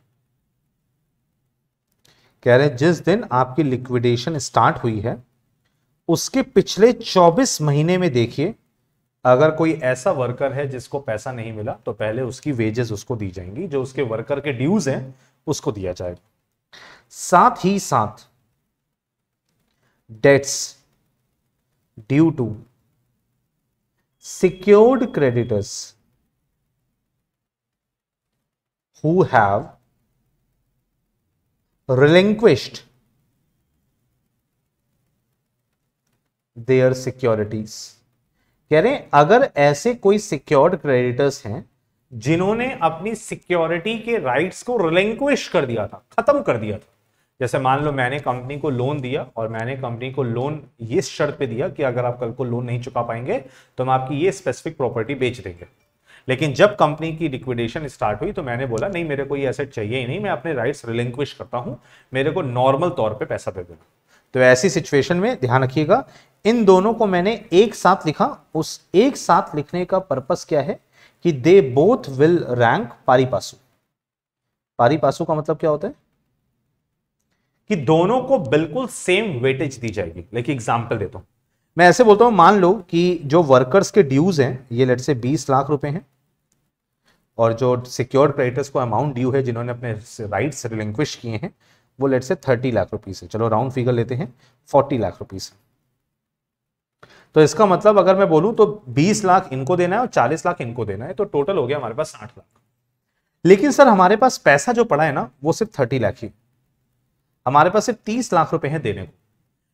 कह रहे जिस दिन आपकी लिक्विडेशन स्टार्ट हुई है उसके पिछले 24 महीने में देखिए अगर कोई ऐसा वर्कर है जिसको पैसा नहीं मिला तो पहले उसकी वेजेस उसको दी जाएंगी जो उसके वर्कर के ड्यूज हैं उसको दिया जाएगा साथ ही साथ debts due to secured creditors who have relinquished their securities कह रहे हैं अगर ऐसे कोई सिक्योर्ड क्रेडिटर्स हैं जिन्होंने अपनी सिक्योरिटी के राइट्स को रिलेंक्विश कर दिया था खत्म कर दिया था जैसे मान लो मैंने कंपनी को लोन दिया और मैंने कंपनी को लोन ये शर्त पे दिया कि अगर आप कल को लोन नहीं चुका पाएंगे तो हम आपकी ये स्पेसिफिक प्रॉपर्टी बेच देंगे लेकिन जब कंपनी की लिक्विडेशन स्टार्ट हुई तो मैंने बोला नहीं मेरे को ये एसेट चाहिए ही नहीं मैं अपने राइट्स रिलिंक्विश करता हूँ मेरे को नॉर्मल तौर पर पैसा दे देना तो ऐसी सिचुएशन में ध्यान रखिएगा इन दोनों को मैंने एक साथ लिखा उस एक साथ लिखने का पर्पस क्या है कि दे बोथ विल रैंक पारी पासू का मतलब क्या होता है कि दोनों को बिल्कुल सेम वेटेज दी जाएगी लेकिन एग्जाम्पल देता हूं मैं ऐसे बोलता हूं मान लो कि जो वर्कर्स के ड्यूज हैं ये लेट से बीस लाख रुपए हैं और जो सिक्योर्ड क्रेडिटर्स को अमाउंट ड्यू है जिन्होंने अपने राइट्स रिलिंक्विश किए हैं वो लेट से थर्टी लाख रुपीज़ है चलो राउंड फिगर लेते हैं फोर्टी लाख रुपीज़ तो इसका मतलब अगर मैं बोलूँ तो बीस लाख इनको देना है और चालीस लाख इनको देना है तो टोटल हो गया हमारे पास साठ लाख लेकिन सर हमारे पास पैसा जो पड़ा है ना वो सिर्फ थर्टी लाख ही हमारे पास सिर्फ तीस लाख रुपए हैं देने को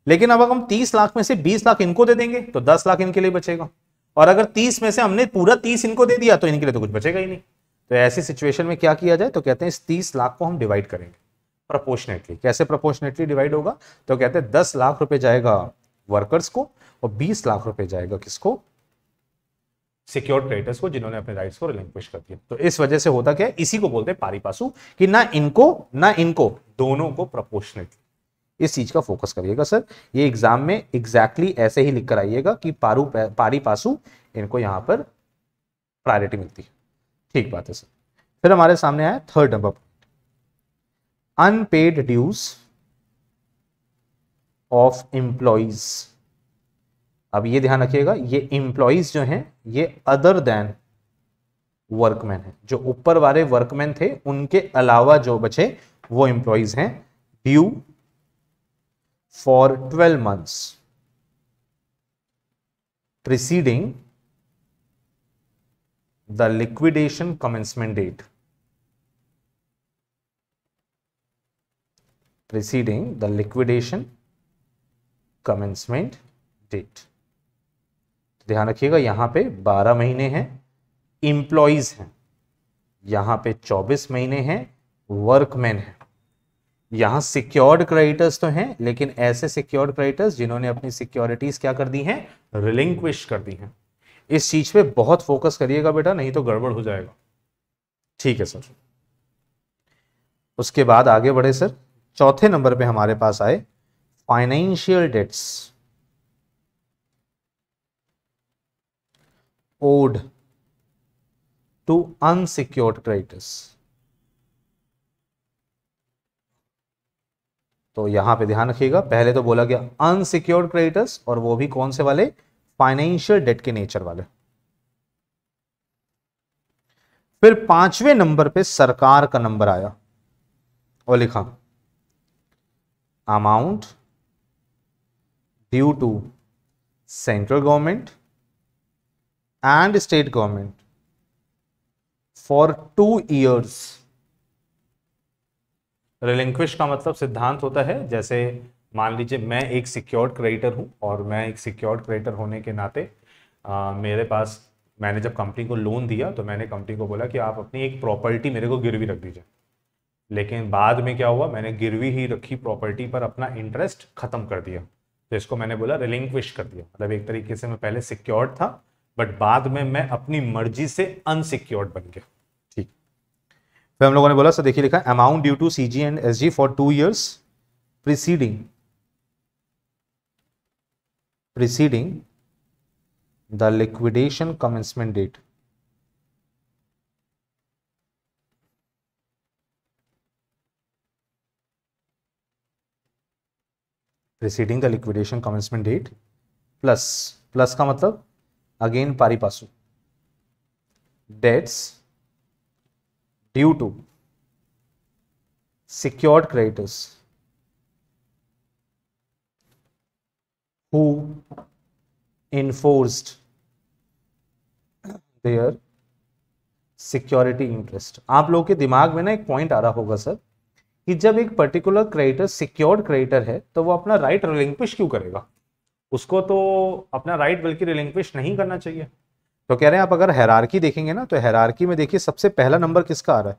लेकिन अब अगर हम तीस लाख में से बीस लाख इनको दे देंगे तो दस लाख इनके लिए बचेगा और अगर तीस में से हमने पूरा तीस इनको दे दिया तो इनके लिए तो कुछ बचेगा ही नहीं तो ऐसी सिचुएशन में क्या किया जाए तो कहते हैं इस तीस लाख को हम डिवाइड करेंगे प्रपोर्शनेटली कैसे प्रपोर्शनेटली डिवाइड होगा तो कहते हैं दस लाख रुपए जाएगा वर्कर्स को और बीस लाख रुपए जाएगा किसको सिक्योर ट्रेडर्स को जिन्होंने अपने राइट्स को रिलिंक्विश कर दिया तो इस वजह से होता क्या है इसी को बोलते हैं पारिपासु कि ना इनको ना इनको दोनों को प्रपोर्शनेटली इस चीज का फोकस करिएगा सर ये एग्जाम में एग्जैक्टली exactly ऐसे ही लिख कर आइएगा कि पारू पासू इनको यहां पर प्रायोरिटी मिलती है ठीक बात है सर फिर हमारे सामने आया third number unpaid dues of employees अब ये ध्यान रखिएगा ये इंप्लॉइज जो हैं ये अदर देन वर्कमैन है जो ऊपर वाले वर्कमैन थे उनके अलावा जो बचे वो इंप्लॉइज हैं due for twelve months preceding the liquidation commencement date preceding the liquidation commencement date ध्यान रखिएगा यहां पे 12 महीने हैं इंप्लॉइज हैं यहां पे 24 महीने हैं वर्कमैन हैं यहां सिक्योर्ड क्रेडिटर्स तो हैं लेकिन ऐसे सिक्योर्ड क्रेडिटर्स जिन्होंने अपनी सिक्योरिटीज क्या कर दी हैं रिलिंक्विश कर दी हैं इस चीज पे बहुत फोकस करिएगा बेटा नहीं तो गड़बड़ हो जाएगा ठीक है सर उसके बाद आगे बढ़े सर चौथे नंबर पे हमारे पास आए financial debts owed to unsecured creditors तो यहां पे ध्यान रखिएगा पहले तो बोला गया अनसिक्योर्ड क्रेडिटर्स और वो भी कौन से वाले फाइनेंशियल डेट के नेचर वाले फिर पांचवें नंबर पे सरकार का नंबर आया और लिखा amount due to central government and state government for two years relinquish का मतलब सिद्धांत होता है जैसे मान लीजिए मैं एक सिक्योर्ड क्रेडिटर हूँ और मैं एक सिक्योर्ड क्रेडिटर होने के नाते आ, मेरे पास मैंने जब कंपनी को लोन दिया तो मैंने कंपनी को बोला कि आप अपनी एक प्रॉपर्टी मेरे को गिरवी रख दीजिए लेकिन बाद में क्या हुआ मैंने गिरवी ही रखी प्रॉपर्टी पर अपना इंटरेस्ट ख़त्म कर दिया तो इसको मैंने बोला रिलिंक्विश कर दिया मतलब एक तरीके से मैं पहले सिक्योर्ड था बट बाद में मैं अपनी मर्जी से अनसिक्योर्ड बन गया ठीक फिर हम लोगों ने बोला सर देखिए लिखा amount due to C G and S G for two years preceding preceding the liquidation commencement date. preceding the liquidation commencement date plus plus ka matlab again pari pasu debts due to secured creditors who enforced their security interest आप लोगों के दिमाग में ना एक point आ रहा होगा sir कि जब एक पर्टिकुलर क्रेडिटर सिक्योर्ड क्रेडिटर है तो वो अपना राइट right रिलिंक्विश क्यों करेगा उसको तो अपना राइट right बल्कि रिलिंक्विश नहीं करना चाहिए तो कह रहे हैं आप अगर हैरारकी देखेंगे ना तो हैरारकी में देखिए सबसे पहला नंबर किसका आ रहा है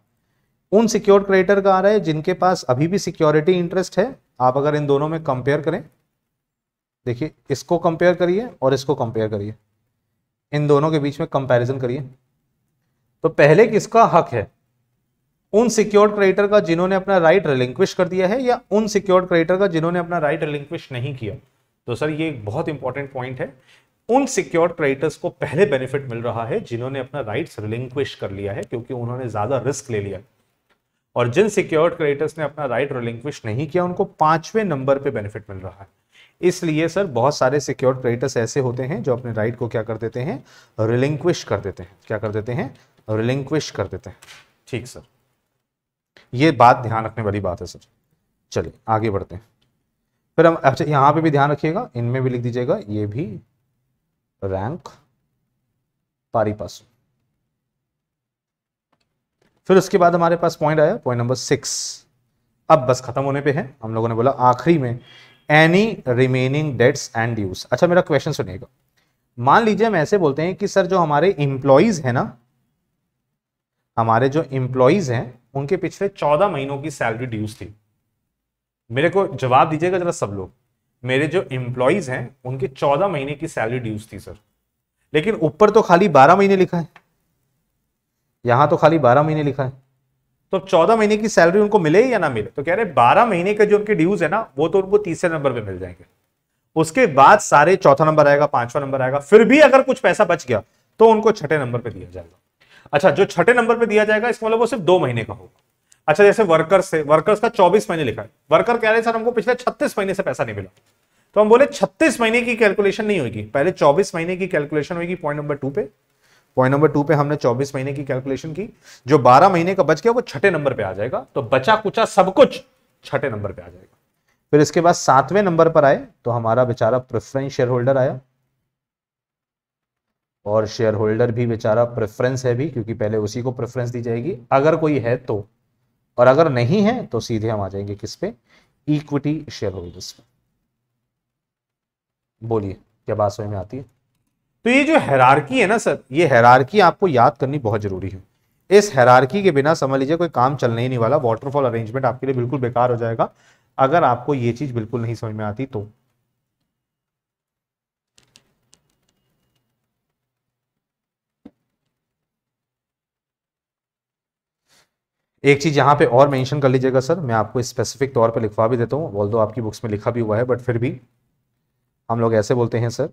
उन सिक्योर्ड क्रेडिटर का आ रहा है जिनके पास अभी भी सिक्योरिटी इंटरेस्ट है आप अगर इन दोनों में कंपेयर करें देखिए इसको कंपेयर करिए और इसको कंपेयर करिए इन दोनों के बीच में कंपैरिजन करिए तो पहले किसका हक है उन सिक्योर्ड क्रेडिटर का जिन्होंने अपना राइट रिलिंक्विश कर दिया है या उन सिक्योर्ड क्रेडिटर का जिन्होंने अपना राइट रिलिंक्विश नहीं किया तो सर ये एक बहुत इंपॉर्टेंट पॉइंट है उन सिक्योर्ड क्रेडिटर्स को पहले बेनिफिट मिल रहा है जिन्होंने अपना राइट्स रिलिंक्विश कर लिया है क्योंकि उन्होंने ज़्यादा रिस्क ले लिया और जिन सिक्योर्ड क्रेडिटर्स ने अपना राइट रिलिंक्विश नहीं किया उनको पांचवें नंबर पे बेनिफिट मिल रहा है इसलिए सर बहुत सारे सिक्योर्ड क्रेडिटर्स ऐसे होते हैं जो अपने राइट को क्या कर देते हैं रिलिंक्विश कर देते हैं क्या कर देते हैं रिलिंक्विश कर देते हैं ठीक सर ये बात ध्यान रखने वाली बात है सर चलिए आगे बढ़ते हैं फिर हम अच्छा यहाँ पे भी ध्यान रखिएगा इनमें भी लिख दीजिएगा ये भी रैंक पारिपास फिर उसके बाद हमारे पास पॉइंट आया पॉइंट नंबर सिक्स अब बस खत्म होने पे है हम लोगों ने बोला आखिरी में any remaining debts and dues अच्छा मेरा क्वेश्चन सुनिएगा मान लीजिए हम ऐसे बोलते हैं कि सर जो हमारे इंप्लॉइज है ना हमारे जो इंप्लॉइज हैं उनके पिछले चौदह महीनों की सैलरी ड्यूज थी मेरे को जवाब दीजिएगा जरा सब लोग मेरे जो इंप्लॉइज हैं उनके चौदह महीने की सैलरी ड्यूज थी सर लेकिन ऊपर तो खाली बारह महीने लिखा है यहां तो खाली बारह महीने लिखा है तो चौदह महीने की सैलरी उनको मिले या ना मिले तो कह रहे बारह महीने के जो उनके ड्यूज है ना वो तो उनको तीसरे नंबर पर मिल जाएंगे उसके बाद सारे चौथा नंबर आएगा पांचवा नंबर आएगा फिर भी अगर कुछ पैसा बच गया तो उनको छठे नंबर पर दिया जाएगा अच्छा जो छठे नंबर पर दिया जाएगा इसका मतलब वो सिर्फ दो महीने का होगा अच्छा जैसे वर्कर्स है वर्कर्स का 24 महीने लिखा है वर्कर कह रहे हैं सर हमको पिछले 36 महीने से पैसा नहीं मिला तो हम बोले 36 महीने की कैलकुलेशन नहीं होगी पहले 24 महीने की कैलकुलेशन होगी पॉइंट नंबर टू पे पॉइंट नंबर टू पे हमने 24 महीने की कैलकुलेशन की जो 12 महीने का बच गया वो छठे नंबर पे आ जाएगा तो बचा कुचा सब कुछ छठे नंबर पे आ जाएगा फिर इसके बाद सातवें नंबर पर आए तो हमारा बेचारा प्रेफरेंस शेयर होल्डर आया और शेयर होल्डर भी बेचारा प्रेफरेंस है भी क्योंकि पहले उसी को प्रेफरेंस दी जाएगी अगर कोई है तो और अगर नहीं है तो सीधे हम आ जाएंगे किस पे इक्विटी शेयर होल्डर्स पे बोलिए क्या बात समझ में आती है तो ये जो हैरारकी है ना सर ये हैरारकी आपको याद करनी बहुत जरूरी है इस हैरारकी के बिना समझ लीजिए कोई काम चलने ही नहीं वाला वाटरफॉल अरेंजमेंट आपके लिए बिल्कुल बेकार हो जाएगा अगर आपको ये चीज बिल्कुल नहीं समझ में आती तो एक चीज यहां पे और मेंशन कर लीजिएगा सर मैं आपको स्पेसिफिक तौर पे लिखवा भी देता हूँ बोल दो आपकी बुक्स में लिखा भी हुआ है बट फिर भी हम लोग ऐसे बोलते हैं sir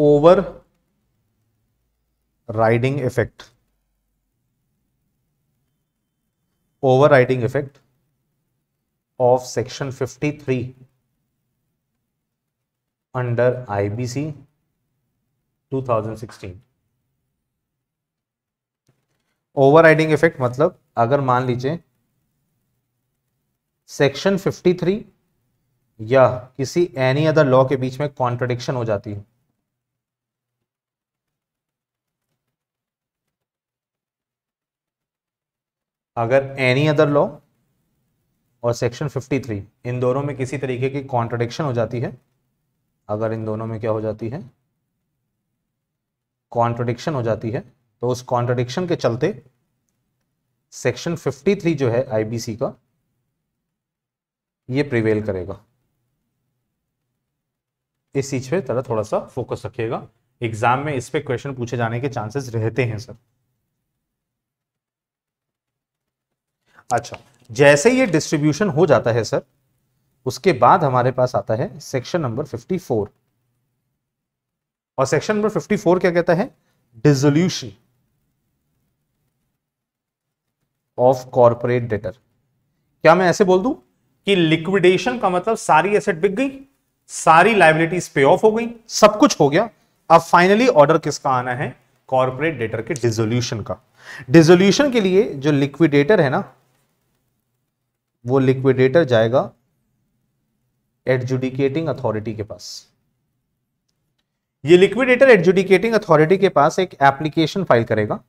overriding effect overriding effect of section 53 under IBC 2016 overriding effect मतलब अगर मान लीजिए सेक्शन 53 या किसी एनी अदर लॉ के बीच में कॉन्ट्रडिक्शन हो जाती है अगर एनी अदर लॉ और सेक्शन 53 इन दोनों में किसी तरीके की कॉन्ट्रडिक्शन हो जाती है अगर इन दोनों में क्या हो जाती है कॉन्ट्रडिक्शन हो जाती है तो उस कॉन्ट्रडिक्शन के चलते सेक्शन 53 जो है आईबीसी का ये प्रिवेल करेगा इस चीज पे तरह थोड़ा सा फोकस रखिएगा एग्जाम में इस पे क्वेश्चन पूछे जाने के चांसेस रहते हैं सर अच्छा जैसे ये डिस्ट्रीब्यूशन हो जाता है सर उसके बाद हमारे पास आता है सेक्शन नंबर 54 और सेक्शन नंबर 54 क्या कहता है डिजोल्यूशन ऑफ कॉरपोरेट डेटर क्या मैं ऐसे बोल दूं कि लिक्विडेशन का मतलब सारी एसेट बिक गई सारी लाइबिलिटीज पे ऑफ हो गई सब कुछ हो गया अब फाइनली ऑर्डर किसका आना है कॉर्पोरेट डेटर के डिजोल्यूशन का डिजोल्यूशन के लिए जो लिक्विडेटर है ना वो लिक्विडेटर जाएगा एडजुडिकेटिंग अथॉरिटी के पास ये लिक्विडेटर एडजुडिकेटिंग अथॉरिटी के पास एक एप्लीकेशन फाइल करेगा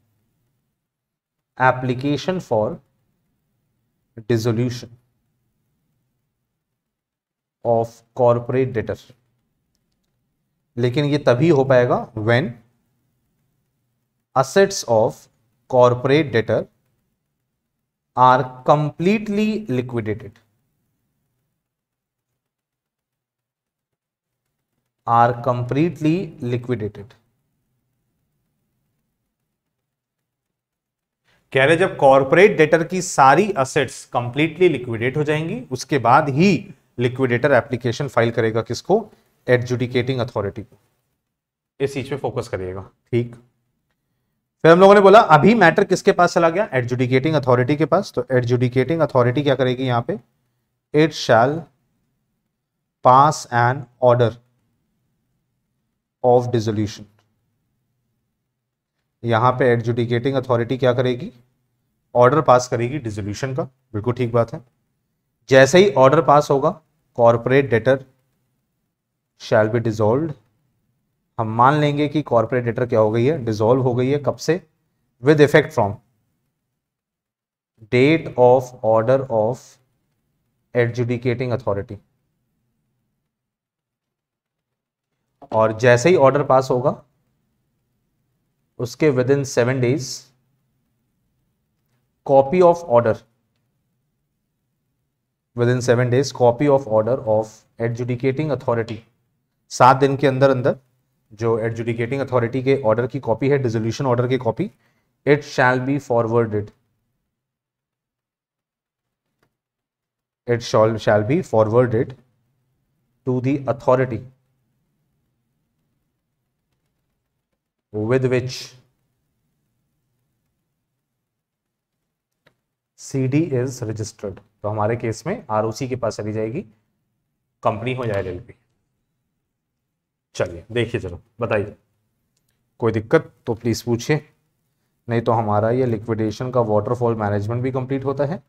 application for dissolution of corporate debtor लेकिन ये तभी हो पाएगा when assets of corporate debtor are completely liquidated are completely liquidated कह रहे जब कॉरपोरेट डेटर की सारी असेट्स कंप्लीटली लिक्विडेट हो जाएंगी उसके बाद ही लिक्विडेटर एप्लीकेशन फाइल करेगा किसको एडजुडिकेटिंग अथॉरिटी को इस चीज पे फोकस करिएगा ठीक फिर हम लोगों ने बोला अभी मैटर किसके पास चला गया एडजुडिकेटिंग अथॉरिटी के पास तो एडजुडिकेटिंग अथॉरिटी क्या करेगी यहाँ पे it shall pass an order of dissolution यहाँ पे एडजुडिकेटिंग अथॉरिटी क्या करेगी ऑर्डर पास करेगी डिजोल्यूशन का बिल्कुल ठीक बात है जैसे ही ऑर्डर पास होगा corporate debtor shall be dissolve हम मान लेंगे कि कॉर्पोरेट डेटर क्या हो गई है डिजोल्व हो गई है कब से with effect from date of order of adjudicating authority और जैसे ही ऑर्डर पास होगा उसके within seven days copy of order within seven days copy of order of adjudicating authority सात दिन के अंदर अंदर जो एडजुडिकेटिंग अथॉरिटी के ऑर्डर की कॉपी है डिजोल्यूशन ऑर्डर की copy it shall be forwarded shall shall be forwarded to the authority with which CD is is registered तो हमारे केस में आर के पास चली जाएगी कंपनी हो जाए पी चलिए देखिए चलो बताइए कोई दिक्कत तो प्लीज़ पूछिए नहीं तो हमारा ये लिक्विडेशन का वाटरफॉल मैनेजमेंट भी कंप्लीट होता है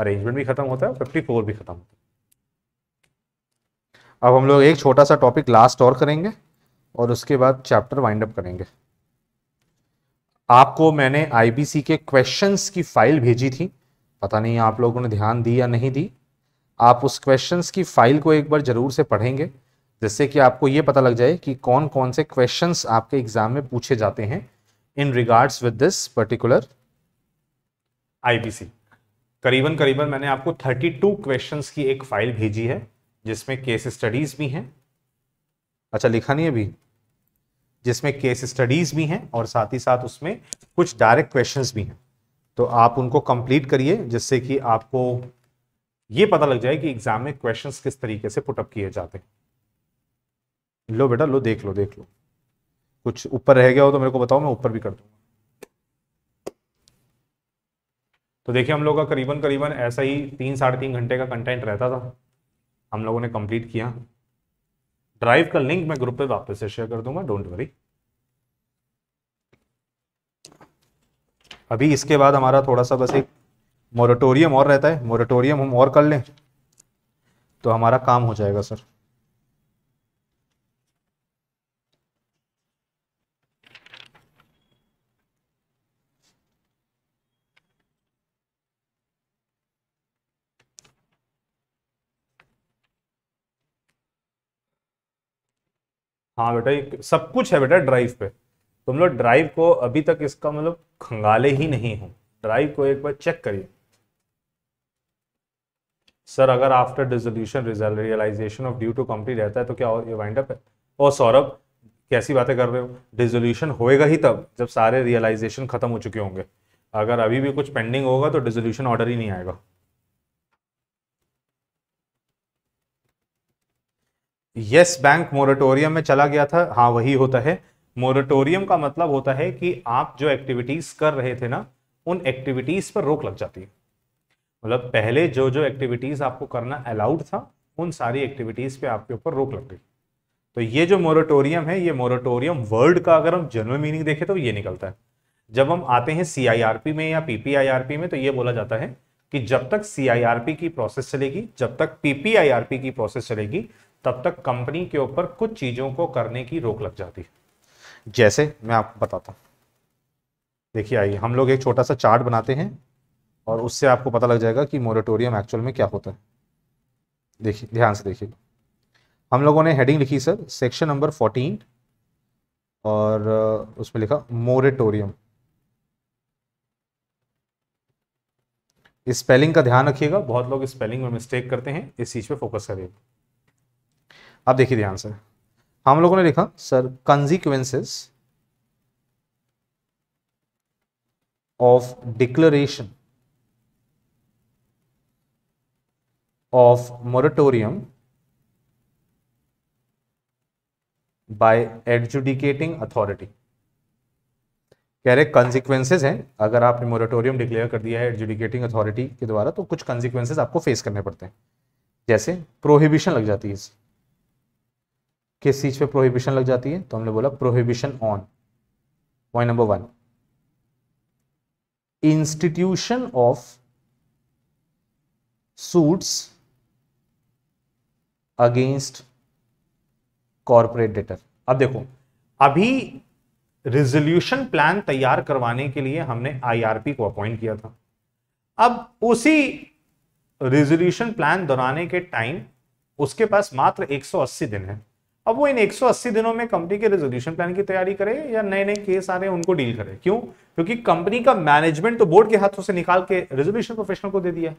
अरेंजमेंट भी खत्म होता है फिफ्टी फोर भी खत्म होता है अब हम लोग एक छोटा सा टॉपिक लास्ट और करेंगे और उसके बाद चैप्टर वाइंड अप करेंगे आपको मैंने आईबीसी के क्वेश्चंस की फाइल भेजी थी पता नहीं आप लोगों ने ध्यान दी या नहीं दी आप उस क्वेश्चंस की फाइल को एक बार जरूर से पढ़ेंगे जिससे कि आपको ये पता लग जाए कि कौन कौन से क्वेश्चंस आपके एग्जाम में पूछे जाते हैं in regards with this particular IPC करीबन करीबन मैंने आपको 32 क्वेश्चंस की एक फाइल भेजी है जिसमें केस स्टडीज भी हैं अच्छा लिखा नहीं अभी जिसमें केस स्टडीज भी हैं और साथ ही साथ उसमें कुछ डायरेक्ट क्वेश्चंस भी हैं तो आप उनको कंप्लीट करिए जिससे कि आपको ये पता लग जाए कि एग्जाम में क्वेश्चंस किस तरीके से पुटअप किए जाते हैं लो बेटा लो देख लो देख लो कुछ ऊपर रह गया हो तो मेरे को बताओ मैं ऊपर भी कर दूंगा तो देखिए हम लोग का करीबन करीबन ऐसा ही तीन साढ़े तीन घंटे का कंटेंट रहता था हम लोगों ने कंप्लीट किया ड्राइव का लिंक मैं ग्रुप पे वापस से शेयर कर दूंगा डोंट वरी अभी इसके बाद हमारा थोड़ा सा बस एक मोरेटोरियम और रहता है मोरेटोरियम हम और कर लें तो हमारा काम हो जाएगा सर हाँ बेटा ये सब कुछ है बेटा ड्राइव पे तुम लोग ड्राइव को अभी तक इसका मतलब खंगाले ही नहीं हो ड्राइव को एक बार चेक करिए सर अगर after dissolution realisation of due to company रहता है तो क्या ये वाइंड अप है और सौरभ कैसी बातें कर रहे हो डिजोल्यूशन होएगा ही तब जब सारे रियलाइजेशन खत्म हो चुके होंगे अगर अभी भी कुछ पेंडिंग होगा तो डिजोल्यूशन ऑर्डर ही नहीं आएगा यस बैंक मोरेटोरियम में चला गया था हाँ वही होता है मोरेटोरियम का मतलब होता है कि आप जो एक्टिविटीज कर रहे थे ना उन एक्टिविटीज पर रोक लग जाती है मतलब पहले जो जो एक्टिविटीज आपको करना अलाउड था उन सारी एक्टिविटीज पे आपके ऊपर रोक लग गई तो ये जो मोरेटोरियम है ये मोरेटोरियम वर्ल्ड का अगर हम जनरल मीनिंग देखें तो ये निकलता है जब हम आते हैं सीआईआरपी में या पीपीआईआरपी में तो ये बोला जाता है कि जब तक सीआईआरपी की प्रोसेस चलेगी जब तक पीपीआईआरपी की प्रोसेस चलेगी तब तक कंपनी के ऊपर कुछ चीज़ों को करने की रोक लग जाती है जैसे मैं आपको बताता हूँ देखिए आइए हम लोग एक छोटा सा चार्ट बनाते हैं और उससे आपको पता लग जाएगा कि मोरेटोरियम एक्चुअल में क्या होता है देखिए ध्यान से देखिए हम लोगों ने हेडिंग लिखी सर सेक्शन नंबर फोर्टीन और उसमें लिखा मोरेटोरियम स्पेलिंग का ध्यान रखिएगा बहुत लोग स्पेलिंग में मिस्टेक करते हैं इस चीज़ पे फोकस करिएगा अब देखिए ध्यान से हम लोगों ने लिखा sir consequences of declaration of moratorium by adjudicating authority कह रहे कंसिक्वेंसेज हैं अगर आपने मोरेटोरियम डिक्लेयर कर दिया है एडजुडिकेटिंग अथॉरिटी के द्वारा तो कुछ कंसिक्वेंसेज आपको फेस करने पड़ते हैं जैसे प्रोहिबिशन लग जाती है इससे किस चीज़ पे प्रोहिबिशन लग जाती है तो हमने बोला prohibition on point number one institution of suits against corporate debtor अब देखो अभी रिजोल्यूशन प्लान तैयार करवाने के लिए हमने आईआरपी को अपॉइंट किया था अब उसी रिजोल्यूशन प्लान दोहराने के टाइम उसके पास मात्र 180 दिन है अब वो इन 180 दिनों में कंपनी के रेजोल्यूशन प्लान की तैयारी करे या नए नए केस आ रहे हैं उनको डील करे क्यों क्योंकि कंपनी का मैनेजमेंट तो बोर्ड के हाथों से निकाल के रेजोल्यूशन प्रोफेशनल को दे दिया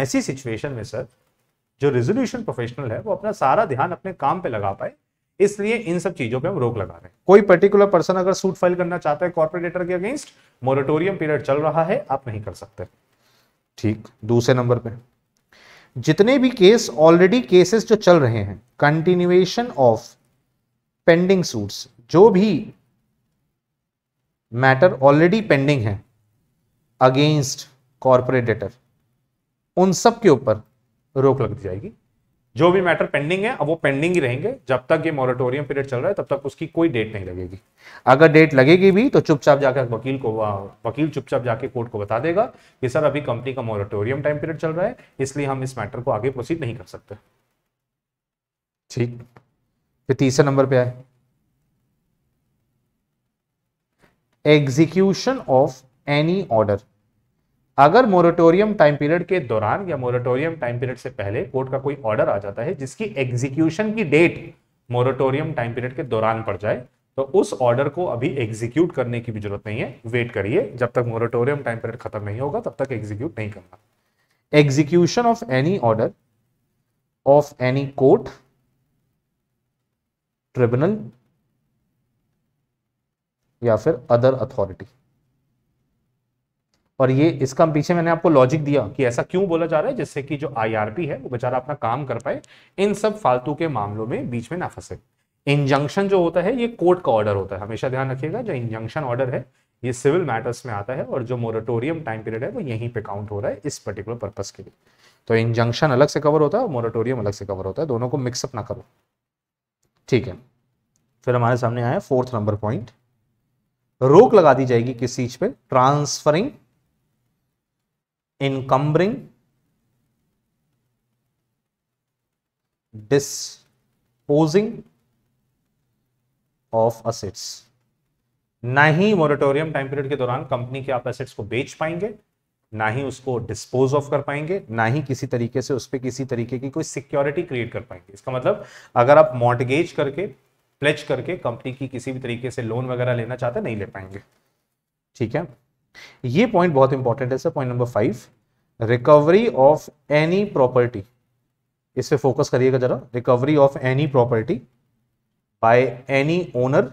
ऐसी सिचुएशन में सर जो रेजोल्यूशन प्रोफेशनल है वो अपना सारा ध्यान अपने काम पे लगा पाए इसलिए इन सब चीजों पे हम रोक लगा रहे हैं कोई पर्टिकुलर पर्सन अगर सूट फाइल करना चाहता है कॉर्पोरेटर के अगेंस्ट मोरेटोरियम पीरियड चल रहा है आप नहीं कर सकते ठीक दूसरे नंबर पर जितने भी केस ऑलरेडी केसेस जो चल रहे हैं कंटिन्यूएशन ऑफ पेंडिंग सूट्स जो भी मैटर ऑलरेडी पेंडिंग है अगेंस्ट कॉरपोरेट डेटर उन सब के ऊपर रोक लग जाएगी जो भी मैटर पेंडिंग है अब वो पेंडिंग ही रहेंगे जब तक ये मॉरेटोरियम पीरियड चल रहा है तब तक उसकी कोई डेट नहीं लगेगी अगर डेट लगेगी भी तो चुपचाप जाकर वकील को वकील चुपचाप जाके कोर्ट को बता देगा कि सर अभी कंपनी का मॉरेटोरियम टाइम पीरियड चल रहा है इसलिए हम इस मैटर को आगे प्रोसीड नहीं कर सकते ठीक फिर तीसरे नंबर पे आए एग्जीक्यूशन ऑफ एनी ऑर्डर अगर मोरेटोरियम टाइम पीरियड के दौरान या मोरेटोरियम टाइम पीरियड से पहले कोर्ट का कोई ऑर्डर आ जाता है जिसकी एग्जीक्यूशन की डेट मोरेटोरियम टाइम पीरियड के दौरान पड़ जाए तो उस ऑर्डर को अभी एग्जीक्यूट करने की भी जरूरत नहीं है वेट करिए जब तक मोरेटोरियम टाइम पीरियड खत्म नहीं होगा तब तक एग्जीक्यूट नहीं करना execution of any order of any court tribunal या फिर अदर अथॉरिटी और ये इसका पीछे मैंने आपको लॉजिक दिया कि ऐसा क्यों बोला जा रहा है जिससे कि जो आईआरपी है वो बेचारा अपना काम कर पाए इन सब फालतू के मामलों में बीच में ना फंसे इंजंक्शन जो होता है ये कोर्ट का ऑर्डर होता है हमेशा ध्यान रखिएगा जो इंजंक्शन ऑर्डर है ये सिविल मैटर्स में आता है और जो मोरेटोरियम टाइम पीरियड है वो यहीं पे काउंट हो रहा है इस पर्टिकुलर पर्पज के लिए तो इंजंक्शन अलग से कवर होता है और मोरेटोरियम अलग से कवर होता है दोनों को मिक्सअप ना करो ठीक है फिर हमारे सामने आया फोर्थ नंबर पॉइंट रोक लगा दी जाएगी किस चीज पे transferring encumbering disposing of assets ना ही मॉरिटोरियम टाइम पीरियड के दौरान कंपनी के आप एसेट्स को बेच पाएंगे ना ही उसको डिस्पोज ऑफ कर पाएंगे ना ही किसी तरीके से उस पर किसी तरीके की कोई सिक्योरिटी क्रिएट कर पाएंगे इसका मतलब अगर आप मॉडगेज करके प्लेच करके कंपनी की किसी भी तरीके से लोन वगैरह लेना चाहते नहीं ले पाएंगे ठीक है ये पॉइंट बहुत इंपॉर्टेंट है sir point number five recovery of any property इस पर फोकस करिएगा जरा recovery of any property by any owner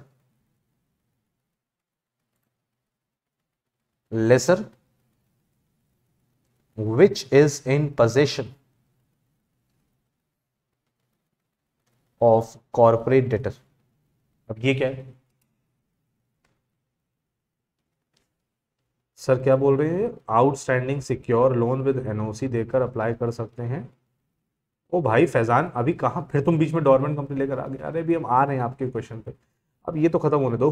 lessor which is in possession of corporate debtor अब ये क्या है सर क्या बोल रहे हैं outstanding secure loan with NOC देकर अप्लाई कर सकते हैं ओ भाई फैजान अभी कहाँ फिर तुम बीच में डॉर्मेंट कंपनी लेकर आ गए अरे अभी हम आ रहे हैं आपके क्वेश्चन पे अब ये तो खत्म होने दो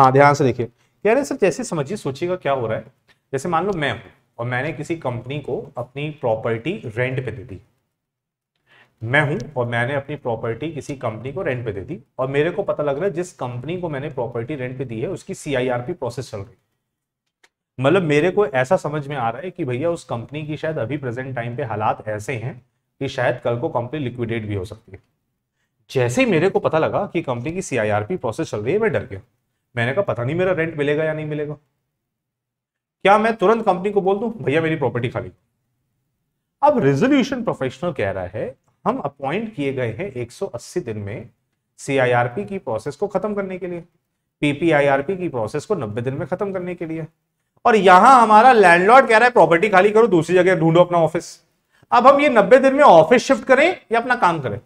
हाँ ध्यान से देखिए कह रहे सर जैसे समझिए सोचिएगा क्या हो रहा है जैसे मान लो मैं हूँ और मैंने किसी कंपनी को अपनी प्रॉपर्टी रेंट पे दे दी मैं हूं और मैंने अपनी प्रॉपर्टी किसी कंपनी को रेंट पे दे दी और मेरे को पता लग रहा है जिस कंपनी को मैंने प्रॉपर्टी रेंट पे दी है उसकी सीआईआरपी प्रोसेस चल रही है मतलब मेरे को ऐसा समझ में आ रहा है कि भैया उस कंपनी की शायद अभी प्रेजेंट टाइम पे हालात ऐसे हैं कि शायद कल को कंपनी लिक्विडेट भी हो सकती है जैसे ही मेरे को पता लगा कि कंपनी की सीआईआरपी प्रोसेस चल रही है मैं डर गया मैंने कहा पता नहीं मेरा रेंट मिलेगा या नहीं मिलेगा क्या मैं तुरंत कंपनी को बोल दू भैया मेरी प्रॉपर्टी खाली अब रेजोल्यूशन प्रोफेशनल कह रहा है हम अपॉइंट किए गए हैं 180 दिन में सीआईआरपी की प्रोसेस को खत्म करने के लिए पीपीआईआरपी की प्रोसेस को 90 दिन में खत्म करने के लिए और यहां हमारा लैंडलॉर्ड कह रहा है प्रॉपर्टी खाली करो दूसरी जगह ढूंढो अपना ऑफिस अब हम ये नब्बे दिन में ऑफिस शिफ्ट करें या अपना काम करें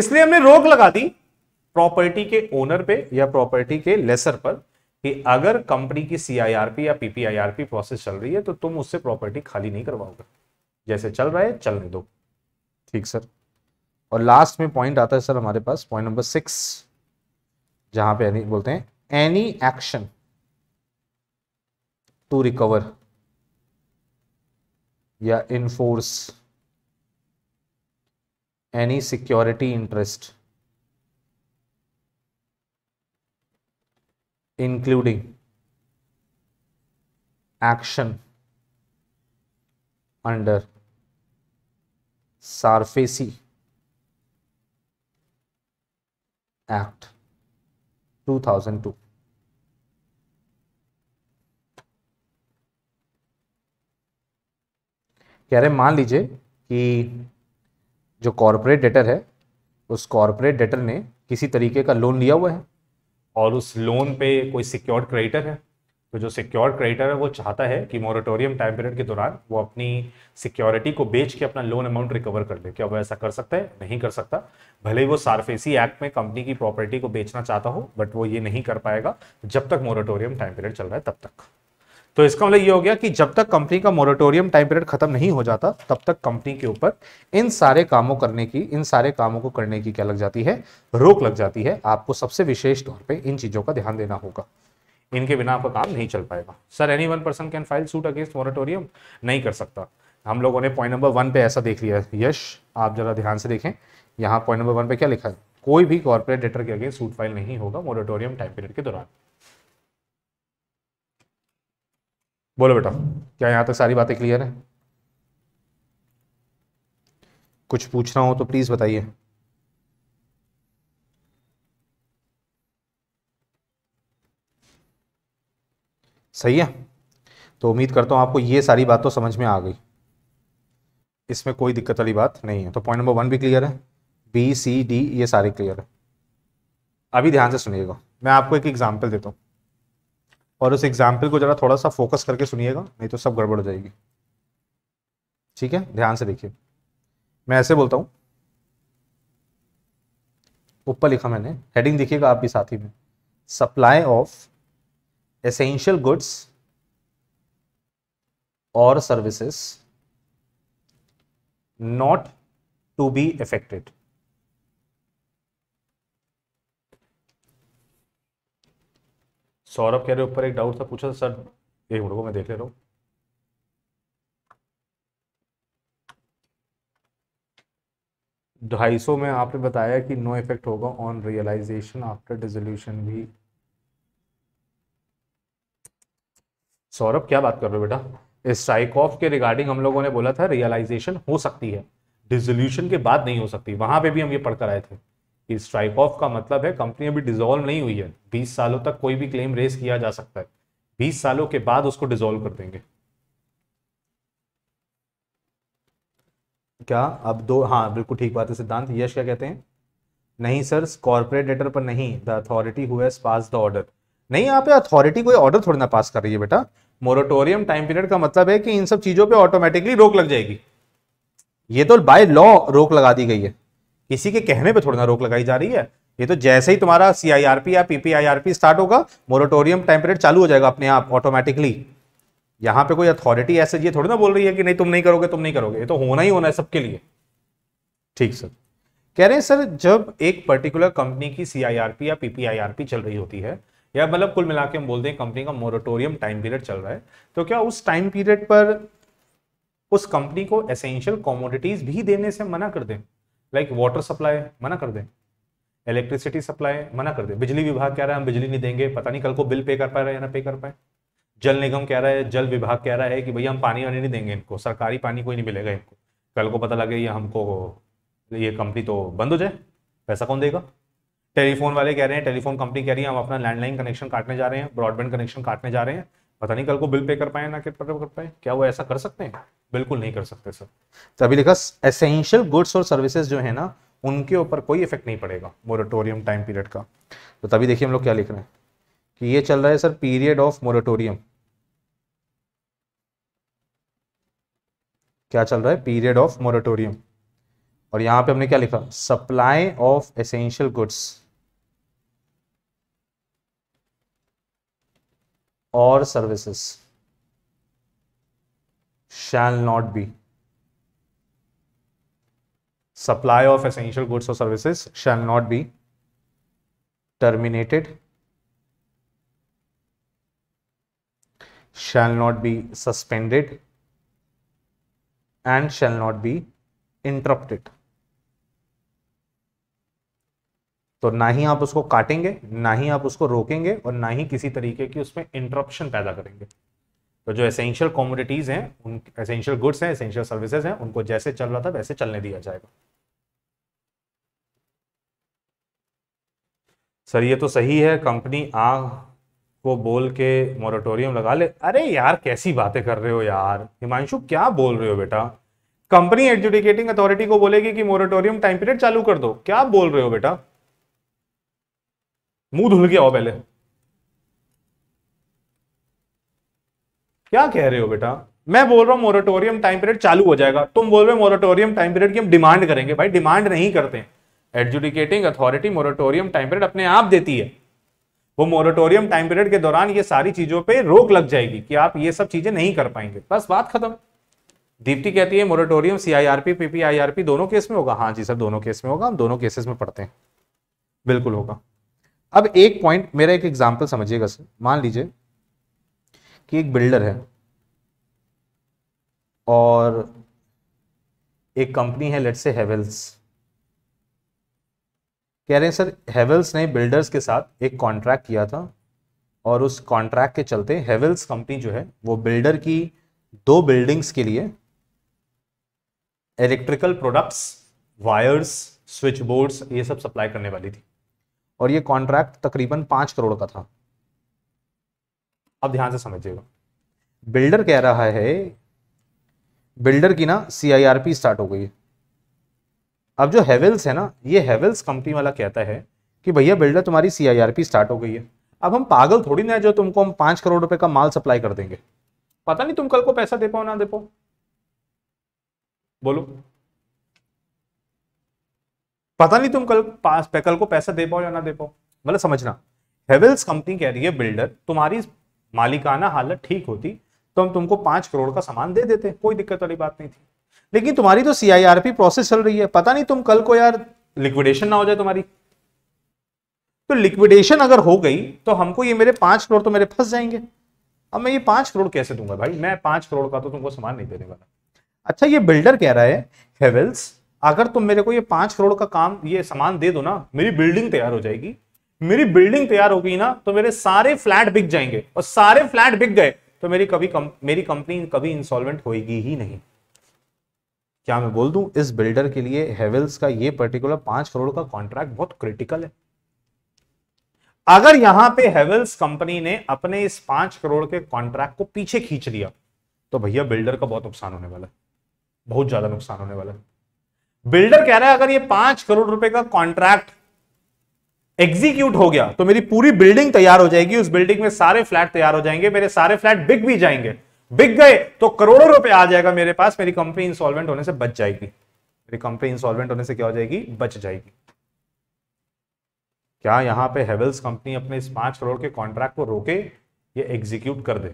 इसलिए हमने रोक लगा दी प्रॉपर्टी के ओनर पे या प्रॉपर्टी के लेसर पर कि अगर कंपनी की सीआईआरपी या पीपीआईआरपी प्रोसेस चल रही है तो तुम उससे प्रॉपर्टी खाली नहीं करवाओगे जैसे चल रहा है चलने दो ठीक सर और लास्ट में पॉइंट आता है सर हमारे पास पॉइंट नंबर सिक्स जहां पे बोलते हैं एनी एक्शन to recover या enforce any security interest including action under Sarfacy Act 2002 कह रहे मान लीजिए कि जो कॉरपोरेट डेटर है उस कॉरपोरेट डेटर ने किसी तरीके का लोन लिया हुआ है और उस लोन पे कोई सिक्योर्ड क्रेडिटर है तो जो सिक्योर्ड क्रेडिटर है वो चाहता है कि मोरेटोरियम टाइम पीरियड के दौरान वो अपनी सिक्योरिटी को बेच के अपना लोन अमाउंट रिकवर कर ले क्या वो ऐसा कर सकता है नहीं कर सकता भले ही वो सार्फेसी एक्ट में कंपनी की प्रॉपर्टी को बेचना चाहता हो बट वो ये नहीं कर पाएगा जब तक मोरेटोरियम टाइम पीरियड चल रहा है तब तक तो इसका मतलब ये हो गया कि जब तक कंपनी का मोरेटोरियम टाइम पीरियड खत्म नहीं हो जाता तब तक कंपनी के ऊपर इन सारे कामों करने की इन सारे कामों को करने की क्या लग जाती है रोक लग जाती है आपको सबसे विशेष तौर पे इन चीजों का ध्यान देना होगा इनके बिना आपका काम नहीं चल पाएगा sir any one person can file suit against moratorium नहीं कर सकता हम लोगों ने पॉइंट नंबर वन पे ऐसा देख लिया यश आप जरा ध्यान से देखें यहाँ पॉइंट नंबर वन पे क्या लिखा है कोई भी कॉर्पोरेट डेटर के अगेंस्ट सूट फाइल नहीं होगा मोरेटोरियम टाइम पीरियड के दौरान बोलो बेटा क्या यहाँ तक सारी बातें क्लियर है कुछ पूछना हो तो प्लीज़ बताइए सही है तो उम्मीद करता हूँ आपको ये सारी बात तो समझ में आ गई इसमें कोई दिक्कत वाली बात नहीं है तो पॉइंट नंबर वन भी क्लियर है बी सी डी ये सारे क्लियर है अभी ध्यान से सुनिएगा मैं आपको एक एग्जाम्पल देता हूँ और उस एग्जाम्पल को जरा थोड़ा सा फोकस करके सुनिएगा नहीं तो सब गड़बड़ हो जाएगी ठीक है ध्यान से देखिए मैं ऐसे बोलता हूँ ऊपर लिखा मैंने हेडिंग देखिएगा आप भी साथ ही में सप्लाई ऑफ एसेंशियल गुड्स और services not to be affected Saurabh कह रहे ऊपर एक डाउट था पूछा सर एक मिनट को मैं देख ले रहा हूँ ढाई सौ में आपने बताया कि नो इफेक्ट होगा ऑन रियलाइजेशन आफ्टर डिजोल्यूशन भी सौरभ क्या बात कर रहे हो बेटा इस साइकॉफ के रिगार्डिंग हम लोगों ने बोला था रियलाइजेशन हो सकती है डिजोल्यूशन के बाद नहीं हो सकती वहां पे भी हम ये पढ़कर आए थे स्ट्राइक ऑफ का मतलब है कंपनी अभी डिजोल्व नहीं हुई है बीस सालों तक कोई भी क्लेम रेस किया जा सकता है बीस सालों के बाद उसको डिजोल्व कर देंगे क्या अब दो हाँ बिल्कुल ठीक बात है सिद्धांत यश क्या कहते हैं नहीं सर कॉर्पोरेट डेटर पर नहीं the authority who pass the order नहीं यहाँ पे अथॉरिटी कोई ऑर्डर थोड़ी ना पास कर रही है बेटा मोरेटोरियम टाइम पीरियड का मतलब है कि इन सब चीजों पे ऑटोमेटिकली रोक लग जाएगी ये तो बाय लॉ रोक लगा दी गई है किसी के कहने पे थोड़ी ना रोक लगाई जा रही है ये तो जैसे ही तुम्हारा सीआईआरपी या पीपीआईआरपी स्टार्ट होगा मोरेटोरियम टाइम पीरियड चालू हो जाएगा अपने आप ऑटोमेटिकली यहाँ पे कोई अथॉरिटी ऐसे ये थोड़ी ना बोल रही है कि नहीं तुम नहीं करोगे तुम नहीं करोगे ये तो होना ही होना है सबके लिए ठीक सर कह रहे हैं सर जब एक पर्टिकुलर कंपनी की सीआईआरपी या पीपीआईआरपी चल रही होती है या मतलब कुल मिला के हम बोलते हैं कंपनी का मोरेटोरियम टाइम पीरियड चल रहा है तो क्या उस टाइम पीरियड पर उस कंपनी को एसेंशियल कॉमोडिटीज भी देने से मना कर दें लाइक वाटर सप्लाई मना कर दें इलेक्ट्रिसिटी सप्लाई मना कर दे बिजली विभाग कह रहा है हम बिजली नहीं देंगे पता नहीं कल को बिल पे कर पाए या ना पे कर पाए जल निगम कह रहा है जल विभाग कह रहा है कि भैया हम पानी वानी नहीं देंगे इनको सरकारी पानी कोई नहीं मिलेगा इनको कल को पता लगे ये हमको ये कंपनी तो बंद हो जाए पैसा कौन देगा टेलीफोन वाले कह रहे हैं टेलीफोन कंपनी कह रही है हम अपना लैंडलाइन कनेक्शन काटने जा रहे हैं ब्रॉडबैंड कनेक्शन काटने जा रहे हैं पता नहीं कल को बिल पे कर पाए ना कर पाए क्या वो ऐसा कर सकते हैं बिल्कुल नहीं कर सकते सर तो अभी देखा एसेंशियल गुड्स और सर्विसेज जो है ना उनके ऊपर कोई इफेक्ट नहीं पड़ेगा मोरेटोरियम टाइम पीरियड का तो तभी देखिए हम लोग क्या लिख रहे हैं कि ये चल रहा है सर पीरियड ऑफ मोरेटोरियम क्या चल रहा है पीरियड ऑफ मोरेटोरियम और यहाँ पे हमने क्या लिखा supply of essential goods or services shall not be supply of essential goods or services shall not be terminated shall not be suspended and shall not be interrupted तो ना ही आप उसको काटेंगे ना ही आप उसको रोकेंगे और ना ही किसी तरीके की उसमें इंटरप्शन पैदा करेंगे तो जो एसेंशियल कॉमोडिटीज़ हैं उन एसेंशियल गुड्स हैं एसेंशियल सर्विसेज हैं उनको जैसे चल रहा था वैसे चलने दिया जाएगा सर ये तो सही है कंपनी आ को बोल के मोरेटोरियम लगा ले अरे यार कैसी बातें कर रहे हो यार हिमांशु क्या बोल रहे हो बेटा कंपनी एडजुडिकेटिंग अथॉरिटी को बोलेगी कि मोरेटोरियम टाइम पीरियड चालू कर दो क्या बोल रहे हो बेटा मुंह धुल के आओ पहले क्या कह रहे हो बेटा मैं बोल रहा हूं मोरेटोरियम टाइम पीरियड चालू हो जाएगा तुम बोल रहे हो मोरेटोरियम टाइम पीरियड की हम डिमांड करेंगे भाई डिमांड नहीं करते adjudicating authority moratorium time period अपने आप देती है वो मोरेटोरियम टाइम पीरियड के दौरान ये सारी चीजों पे रोक लग जाएगी कि आप ये सब चीजें नहीं कर पाएंगे बस बात खत्म दीप्ति कहती है मोरेटोरियम सीआईआरपी पीपीआईआरपी दोनों केस में होगा हाँ जी सर दोनों केस में होगा हम दोनों केसेस में पढ़ते हैं बिल्कुल होगा अब एक पॉइंट मेरा एक एग्जाम्पल समझिएगा सर मान लीजिए कि एक बिल्डर है और एक कंपनी है लेट्स से हेवेल्स कह रहे हैं सर हेवेल्स ने बिल्डर्स के साथ एक कॉन्ट्रैक्ट किया था और उस कॉन्ट्रैक्ट के चलते हेवेल्स कंपनी जो है वो बिल्डर की दो बिल्डिंग्स के लिए electrical products wires switch boards ये सब सप्लाई करने वाली थी और ये कॉन्ट्रैक्ट तकरीबन पांच करोड़ का था अब ध्यान से समझिएगा बिल्डर कह रहा है बिल्डर की ना सीआईआरपी स्टार्ट हो गई है अब जो हेवेल्स है ना ये हेवल्स कंपनी वाला कहता है कि भैया बिल्डर तुम्हारी सीआईआरपी स्टार्ट हो गई है अब हम पागल थोड़ी ना जो तुमको हम पांच करोड़ रुपए का माल सप्लाई कर देंगे पता नहीं तुम कल को पैसा दे पाओ ना दे पाओ बोलो पता नहीं तुम कल पास कल को पैसा दे पाओ या ना दे पाओ मतलब समझना हेवल्स कंपनी कह रही है बिल्डर तुम्हारी मालिकाना हालत ठीक होती तो हम तुमको पांच करोड़ का सामान दे देते कोई दिक्कत वाली बात नहीं थी लेकिन तुम्हारी तो सीआईआरपी प्रोसेस चल रही है पता नहीं तुम कल को यार लिक्विडेशन ना हो जाए तुम्हारी तो लिक्विडेशन अगर हो गई तो हमको ये मेरे पांच करोड़ तो मेरे फंस जाएंगे अब मैं ये पांच करोड़ कैसे दूंगा भाई मैं पांच करोड़ का तो तुमको सामान नहीं देने वाला अच्छा ये बिल्डर कह रहा है हेवल्स अगर तुम मेरे को ये पांच करोड़ का काम ये सामान दे दो ना मेरी बिल्डिंग तैयार हो जाएगी मेरी बिल्डिंग तैयार होगी ना तो मेरे सारे फ्लैट बिक जाएंगे और सारे फ्लैट बिक गए तो मेरी कभी कम, मेरी कंपनी कभी इंसॉल्वेंट होगी ही नहीं क्या मैं बोल दू इस बिल्डर के लिए हेवेल्स का ये पर्टिकुलर पांच करोड़ का कॉन्ट्रैक्ट बहुत क्रिटिकल है अगर यहां पे हेवेल्स कंपनी ने अपने इस पांच करोड़ के कॉन्ट्रैक्ट को पीछे खींच लिया तो भैया बिल्डर का बहुत नुकसान होने वाला है बहुत ज्यादा नुकसान होने वाला है बिल्डर कह रहा है अगर ये पांच करोड़ रुपए का कॉन्ट्रैक्ट एग्जीक्यूट हो गया तो मेरी पूरी बिल्डिंग तैयार हो जाएगी उस बिल्डिंग में सारे फ्लैट तैयार हो जाएंगे मेरे सारे फ्लैट बिक भी जाएंगे बिक गए तो करोड़ों रुपए आ जाएगा मेरे पास मेरी कंपनी इंसॉल्वेंट होने से बच जाएगी मेरी कंपनी इंसॉल्वेंट होने से क्या हो जाएगी बच जाएगी क्या यहां पे हेवल्स कंपनी अपने इस पांच करोड़ के कॉन्ट्रैक्ट को रोके ये एग्जीक्यूट कर दे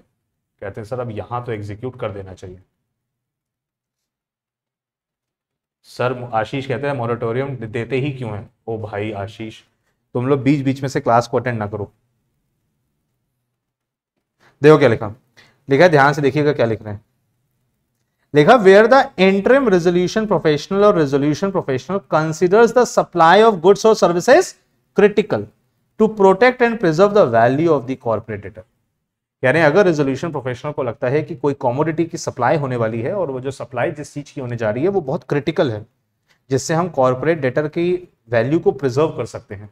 कहते हैं सर अब यहां तो एग्जीक्यूट कर देना चाहिए सर आशीष कहते हैं मॉरेटोरियम देते ही क्यों है ओ भाई आशीष तुम लोग बीच बीच में से क्लास को अटेंड ना करो देखो क्या लिखा लिखा ध्यान से देखिएगा क्या लिख रहे हैं लिखा where the interim resolution professional और resolution professional considers the supply of goods और services critical to protect and preserve the value of the corporate debtor यानी अगर रेजोल्यूशन प्रोफेशनल को लगता है कि कोई कॉमोडिटी की सप्लाई होने वाली है और वो जो सप्लाई जिस चीज़ की होने जा रही है वो बहुत क्रिटिकल है जिससे हम कॉरपोरेट डेटर की वैल्यू को प्रिजर्व कर सकते हैं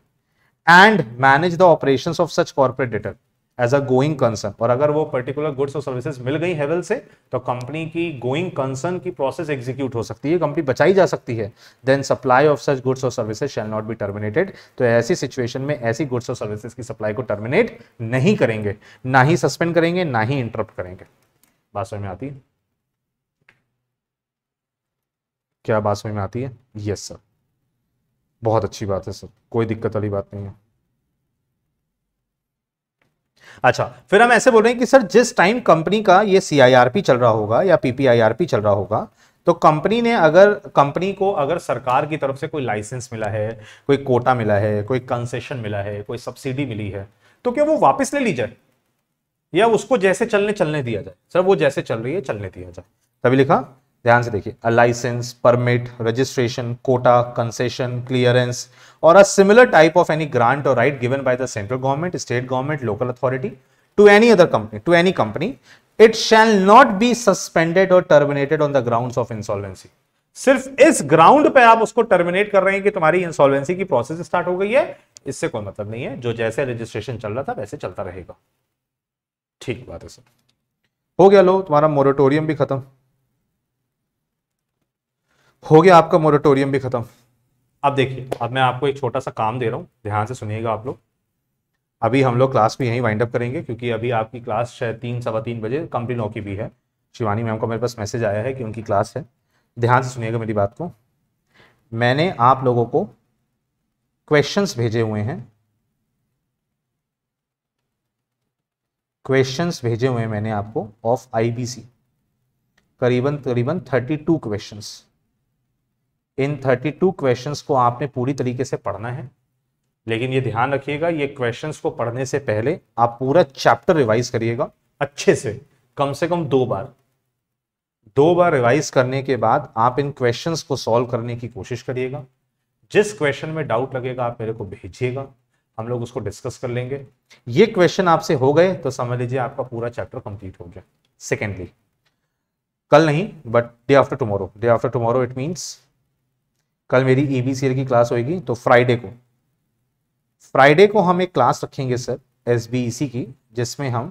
and manage the operations of such corporate debtor as a going concern और अगर वो पर्टिकुलर गुड्स और सर्विसेज मिल गई हैवल से तो कंपनी की गोइंग कंसर्न की प्रोसेस एग्जीक्यूट हो सकती है कंपनी बचाई जा सकती है then supply of such goods और services shall not be terminated तो ऐसी सिचुएशन में ऐसी गुड्स और सर्विसेज की सप्लाई को टर्मिनेट नहीं करेंगे ना ही सस्पेंड करेंगे ना ही इंटरप्ट करेंगे बात समझ में आती है क्या बात समझ में आती है यस सर बहुत अच्छी बात है सर कोई दिक्कत वाली बात नहीं है अच्छा फिर हम ऐसे बोल रहे हैं कि सर जिस टाइम कंपनी का ये सीआईआरपी चल रहा होगा या पीपीआईआरपी चल रहा होगा तो कंपनी ने अगर कंपनी को अगर सरकार की तरफ से कोई लाइसेंस मिला है कोई कोटा मिला है कोई कंसेशन मिला है कोई सब्सिडी मिली है तो क्या वो वापस ले ली जाए या उसको जैसे चलने चलने दिया जाए सर वो जैसे चल रही है चलने दिया जाए तभी लिखा ध्यान से देखिए licence permit registration quota concession clearance और a similar type of any grant और right given by the central government state government local authority to any other company to any company it shall not be suspended और terminated on the ground of insolvency सिर्फ इस ground पे आप उसको terminate कर रहे हैं कि तुम्हारी इंसॉल्वेंसी की प्रोसेस स्टार्ट हो गई है इससे कोई मतलब नहीं है जो जैसे रजिस्ट्रेशन चल रहा था वैसे चलता रहेगा ठीक बात है सर हो गया लो तुम्हारा मोरिटोरियम भी खत्म हो गया आपका मोरेटोरियम भी खत्म अब देखिए अब मैं आपको एक छोटा सा काम दे रहा हूँ ध्यान से सुनिएगा आप लोग अभी हम लोग क्लास में यहीं वाइंड अप करेंगे क्योंकि अभी आपकी क्लास शायद तीन सवा तीन बजे कंपनी नौ की भी है शिवानी मैम को मेरे पास मैसेज आया है कि उनकी क्लास है ध्यान से सुनिएगा मेरी बात को मैंने आप लोगों को क्वेश्चंस भेजे हुए हैं क्वेश्चंस भेजे हुए हैं मैंने आपको ऑफ आईबीसी करीबन करीबन थर्टी टू क्वेश्चन इन 32 क्वेश्चंस को आपने पूरी तरीके से पढ़ना है लेकिन ये ध्यान रखिएगा ये क्वेश्चंस को पढ़ने से पहले आप पूरा चैप्टर रिवाइज करिएगा अच्छे से कम से कम दो बार दो बार रिवाइज करने के बाद आप इन क्वेश्चंस को सॉल्व करने की कोशिश करिएगा जिस क्वेश्चन में डाउट लगेगा आप मेरे को भेजिएगा हम लोग उसको डिस्कस कर लेंगे ये क्वेश्चन आपसे हो गए तो समझ लीजिए आपका पूरा चैप्टर कंप्लीट हो गया सेकेंडली कल नहीं but day after tomorrow day after tomorrow it means कल मेरी ई बी सी एल की क्लास होगी तो फ्राइडे को फ्राइडे को हम एक क्लास रखेंगे सर एस बी सी की जिसमें हम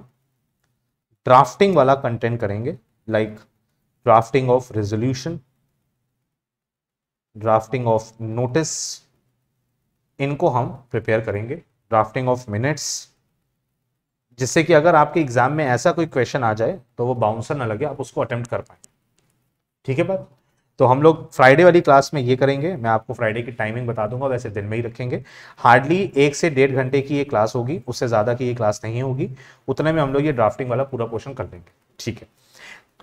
ड्राफ्टिंग वाला कंटेंट करेंगे like drafting of resolution drafting of notice इनको हम प्रिपेयर करेंगे ड्राफ्टिंग ऑफ मिनट्स जिससे कि अगर आपके एग्जाम में ऐसा कोई क्वेश्चन आ जाए तो वो बाउंसर ना लगे आप उसको अटेम्प्ट कर पाए ठीक है बात तो हम लोग फ्राइडे वाली क्लास में ये करेंगे मैं आपको फ्राइडे की टाइमिंग बता दूंगा वैसे दिन में ही रखेंगे हार्डली एक से डेढ़ घंटे की ये क्लास होगी उससे ज़्यादा की ये क्लास नहीं होगी उतने में हम लोग ये ड्राफ्टिंग वाला पूरा पोर्शन कर लेंगे ठीक है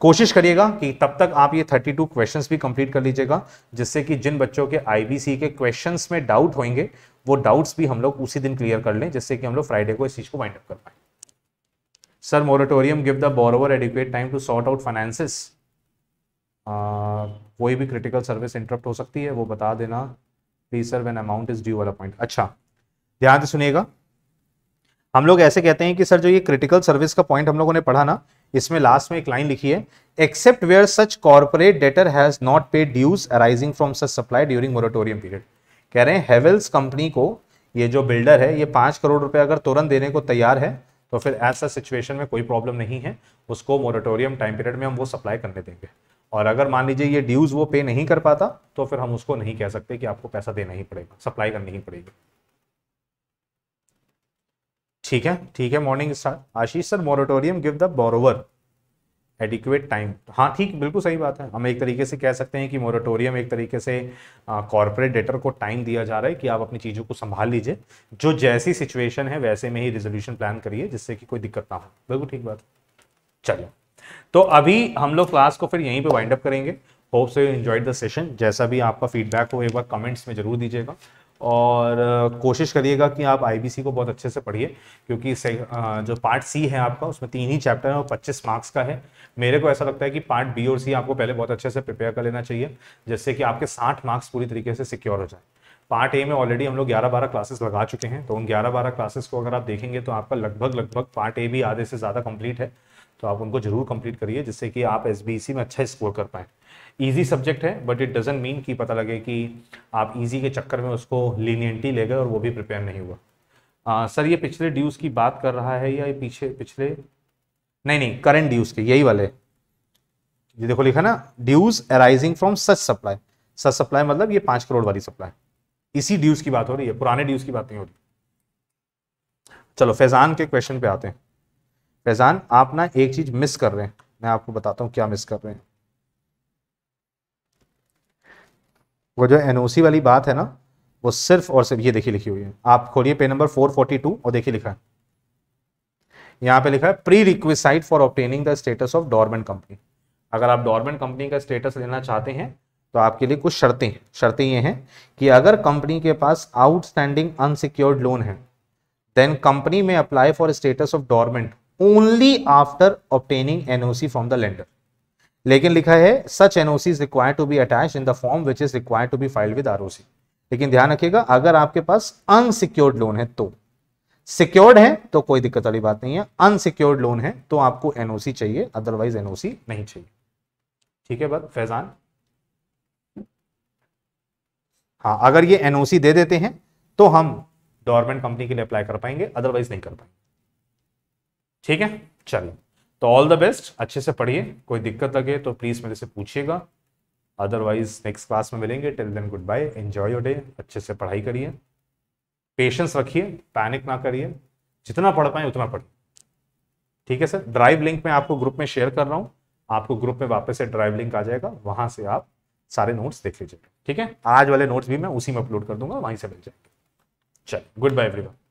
कोशिश करिएगा कि तब तक आप ये 32 क्वेश्चंस भी कंप्लीट कर लीजिएगा जिससे कि जिन बच्चों के आईबीसी के क्वेश्चंस में डाउट होंगे वो डाउट्स भी हम लोग उसी दिन क्लियर कर लें जिससे कि हम लोग फ्राइडे को इस चीज़ को वाइंड अप कर पाए sir moratorium give the borrower adequate time to sort out finances कोई भी क्रिटिकल सर्विस इंटरप्ट हो सकती है वो बता देना please sir when amount is due वाला पॉइंट अच्छा ध्यान से सुनिएगा हम लोग ऐसे कहते हैं कि सर जो ये क्रिटिकल सर्विस का पॉइंट हम लोगों ने पढ़ा ना इसमें लास्ट में एक लाइन लिखी है except where such corporate debtor has not paid dues arising from such supply during moratorium period कह रहे हैं हेवेल्स कंपनी को ये जो बिल्डर है ये पांच करोड़ रुपए अगर तुरंत देने को तैयार है तो फिर ऐसा सिचुएशन में कोई प्रॉब्लम नहीं है उसको मोरेटोरियम टाइम पीरियड में हम वो सप्लाई करने देंगे और अगर मान लीजिए ये ड्यूज़ वो पे नहीं कर पाता तो फिर हम उसको नहीं कह सकते कि आपको पैसा देना ही पड़ेगा सप्लाई करनी ही पड़ेगी ठीक है ठीक है morning Ashish sir moratorium give the borrower adequate time हाँ ठीक बिल्कुल सही बात है हम एक तरीके से कह सकते हैं कि मोरेटोरियम एक तरीके से कॉरपोरेट डेटर को टाइम दिया जा रहा है कि आप अपनी चीज़ों को संभाल लीजिए जो जैसी सिचुएशन है वैसे में ही रिजोल्यूशन प्लान करिए जिससे कि कोई दिक्कत ना हो बिल्कुल ठीक बात चलिए तो अभी हम लोग क्लास को फिर यहीं पे वाइंड अप करेंगे hope so you enjoyed the session जैसा भी आपका फीडबैक हो एक बार कमेंट्स में जरूर दीजिएगा और कोशिश करिएगा कि आप आईबीसी को बहुत अच्छे से पढ़िए क्योंकि से, जो पार्ट सी है आपका उसमें तीन ही चैप्टर है और 25 मार्क्स का है मेरे को ऐसा लगता है कि पार्ट बी और सी आपको पहले बहुत अच्छे से प्रिपेयर कर लेना चाहिए जिससे कि आपके 60 मार्क्स पूरी तरीके से सिक्योर हो जाए पार्ट ए में ऑलरेडी हम लोग ग्यारह बारह क्लासेस लगा चुके हैं तो उन ग्यारह बारह क्लासेस को अगर आप देखेंगे तो आपका लगभग लगभग पार्ट ए भी आधे से ज़्यादा कंप्लीट है तो आप उनको जरूर कंप्लीट करिए जिससे कि आप एस e में अच्छा स्कोर कर पाएँ ईजी सब्जेक्ट है बट इट डजेंट मीन कि पता लगे कि आप ईजी के चक्कर में उसको लीनियंटी ले गए और वो भी प्रिपेयर नहीं हुआ आ, सर ये पिछले ड्यूज़ की बात कर रहा है या ये पीछे पिछले नहीं नहीं करंट ड्यूज़ के यही वाले ये देखो लिखा ना dues arising from such supply such supply मतलब ये पाँच करोड़ वाली सप्लाई इसी ड्यूज़ की बात हो रही है पुराने ड्यूज़ की बात नहीं हो रही चलो फैज़ान के क्वेश्चन पे आते हैं फैज़ान आप ना एक चीज़ मिस कर रहे हैं मैं आपको बताता हूँ क्या मिस कर रहे हैं वो जो एनओसी वाली बात है ना वो सिर्फ और सिर्फ ये देखिए लिखी हुई है आप खोलिए पे नंबर 442 और देखिए लिखा है यहाँ पे लिखा है prerequisite for obtaining the status of dormant company अगर आप डॉर्मेंट कंपनी का स्टेटस लेना चाहते हैं तो आपके लिए कुछ शर्तें हैं शर्तें ये हैं कि अगर कंपनी के पास आउटस्टैंडिंग अनसिक्योर्ड लोन है देन कंपनी में apply for status of dormant only after obtaining NOC from the lender लेकिन लिखा है such NOC is required to be attach in the form which is required to be filed with ROC लेकिन ध्यान रखिएगा अगर आपके पास unsecured loan है तो सिक्योर्ड है तो कोई दिक्कत वाली बात नहीं है अनसिक्योर्ड लोन है तो आपको एनओसी चाहिए अदरवाइज एनओसी नहीं चाहिए ठीक है बस फैजान हाँ अगर ये एनओसी दे देते हैं तो हम गवर्नमेंट कंपनी के लिए अप्लाई कर पाएंगे अदरवाइज नहीं कर पाएंगे ठीक है चलिए तो ऑल द बेस्ट अच्छे से पढ़िए कोई दिक्कत लगे तो प्लीज़ मेरे से पूछिएगा अदरवाइज नेक्स्ट क्लास में मिलेंगे till then goodbye enjoy your day अच्छे से पढ़ाई करिए पेशेंस रखिए पैनिक ना करिए जितना पढ़ पाए उतना पढ़िए ठीक है सर ड्राइव लिंक मैं आपको ग्रुप में शेयर कर रहा हूँ आपको ग्रुप में वापस से ड्राइव लिंक आ जाएगा वहां से आप सारे नोट्स देख लीजिए ठीक है आज वाले नोट्स भी मैं उसी में अपलोड कर दूंगा वहीं से मिल जाएंगे चल गुड बाय एवरीवन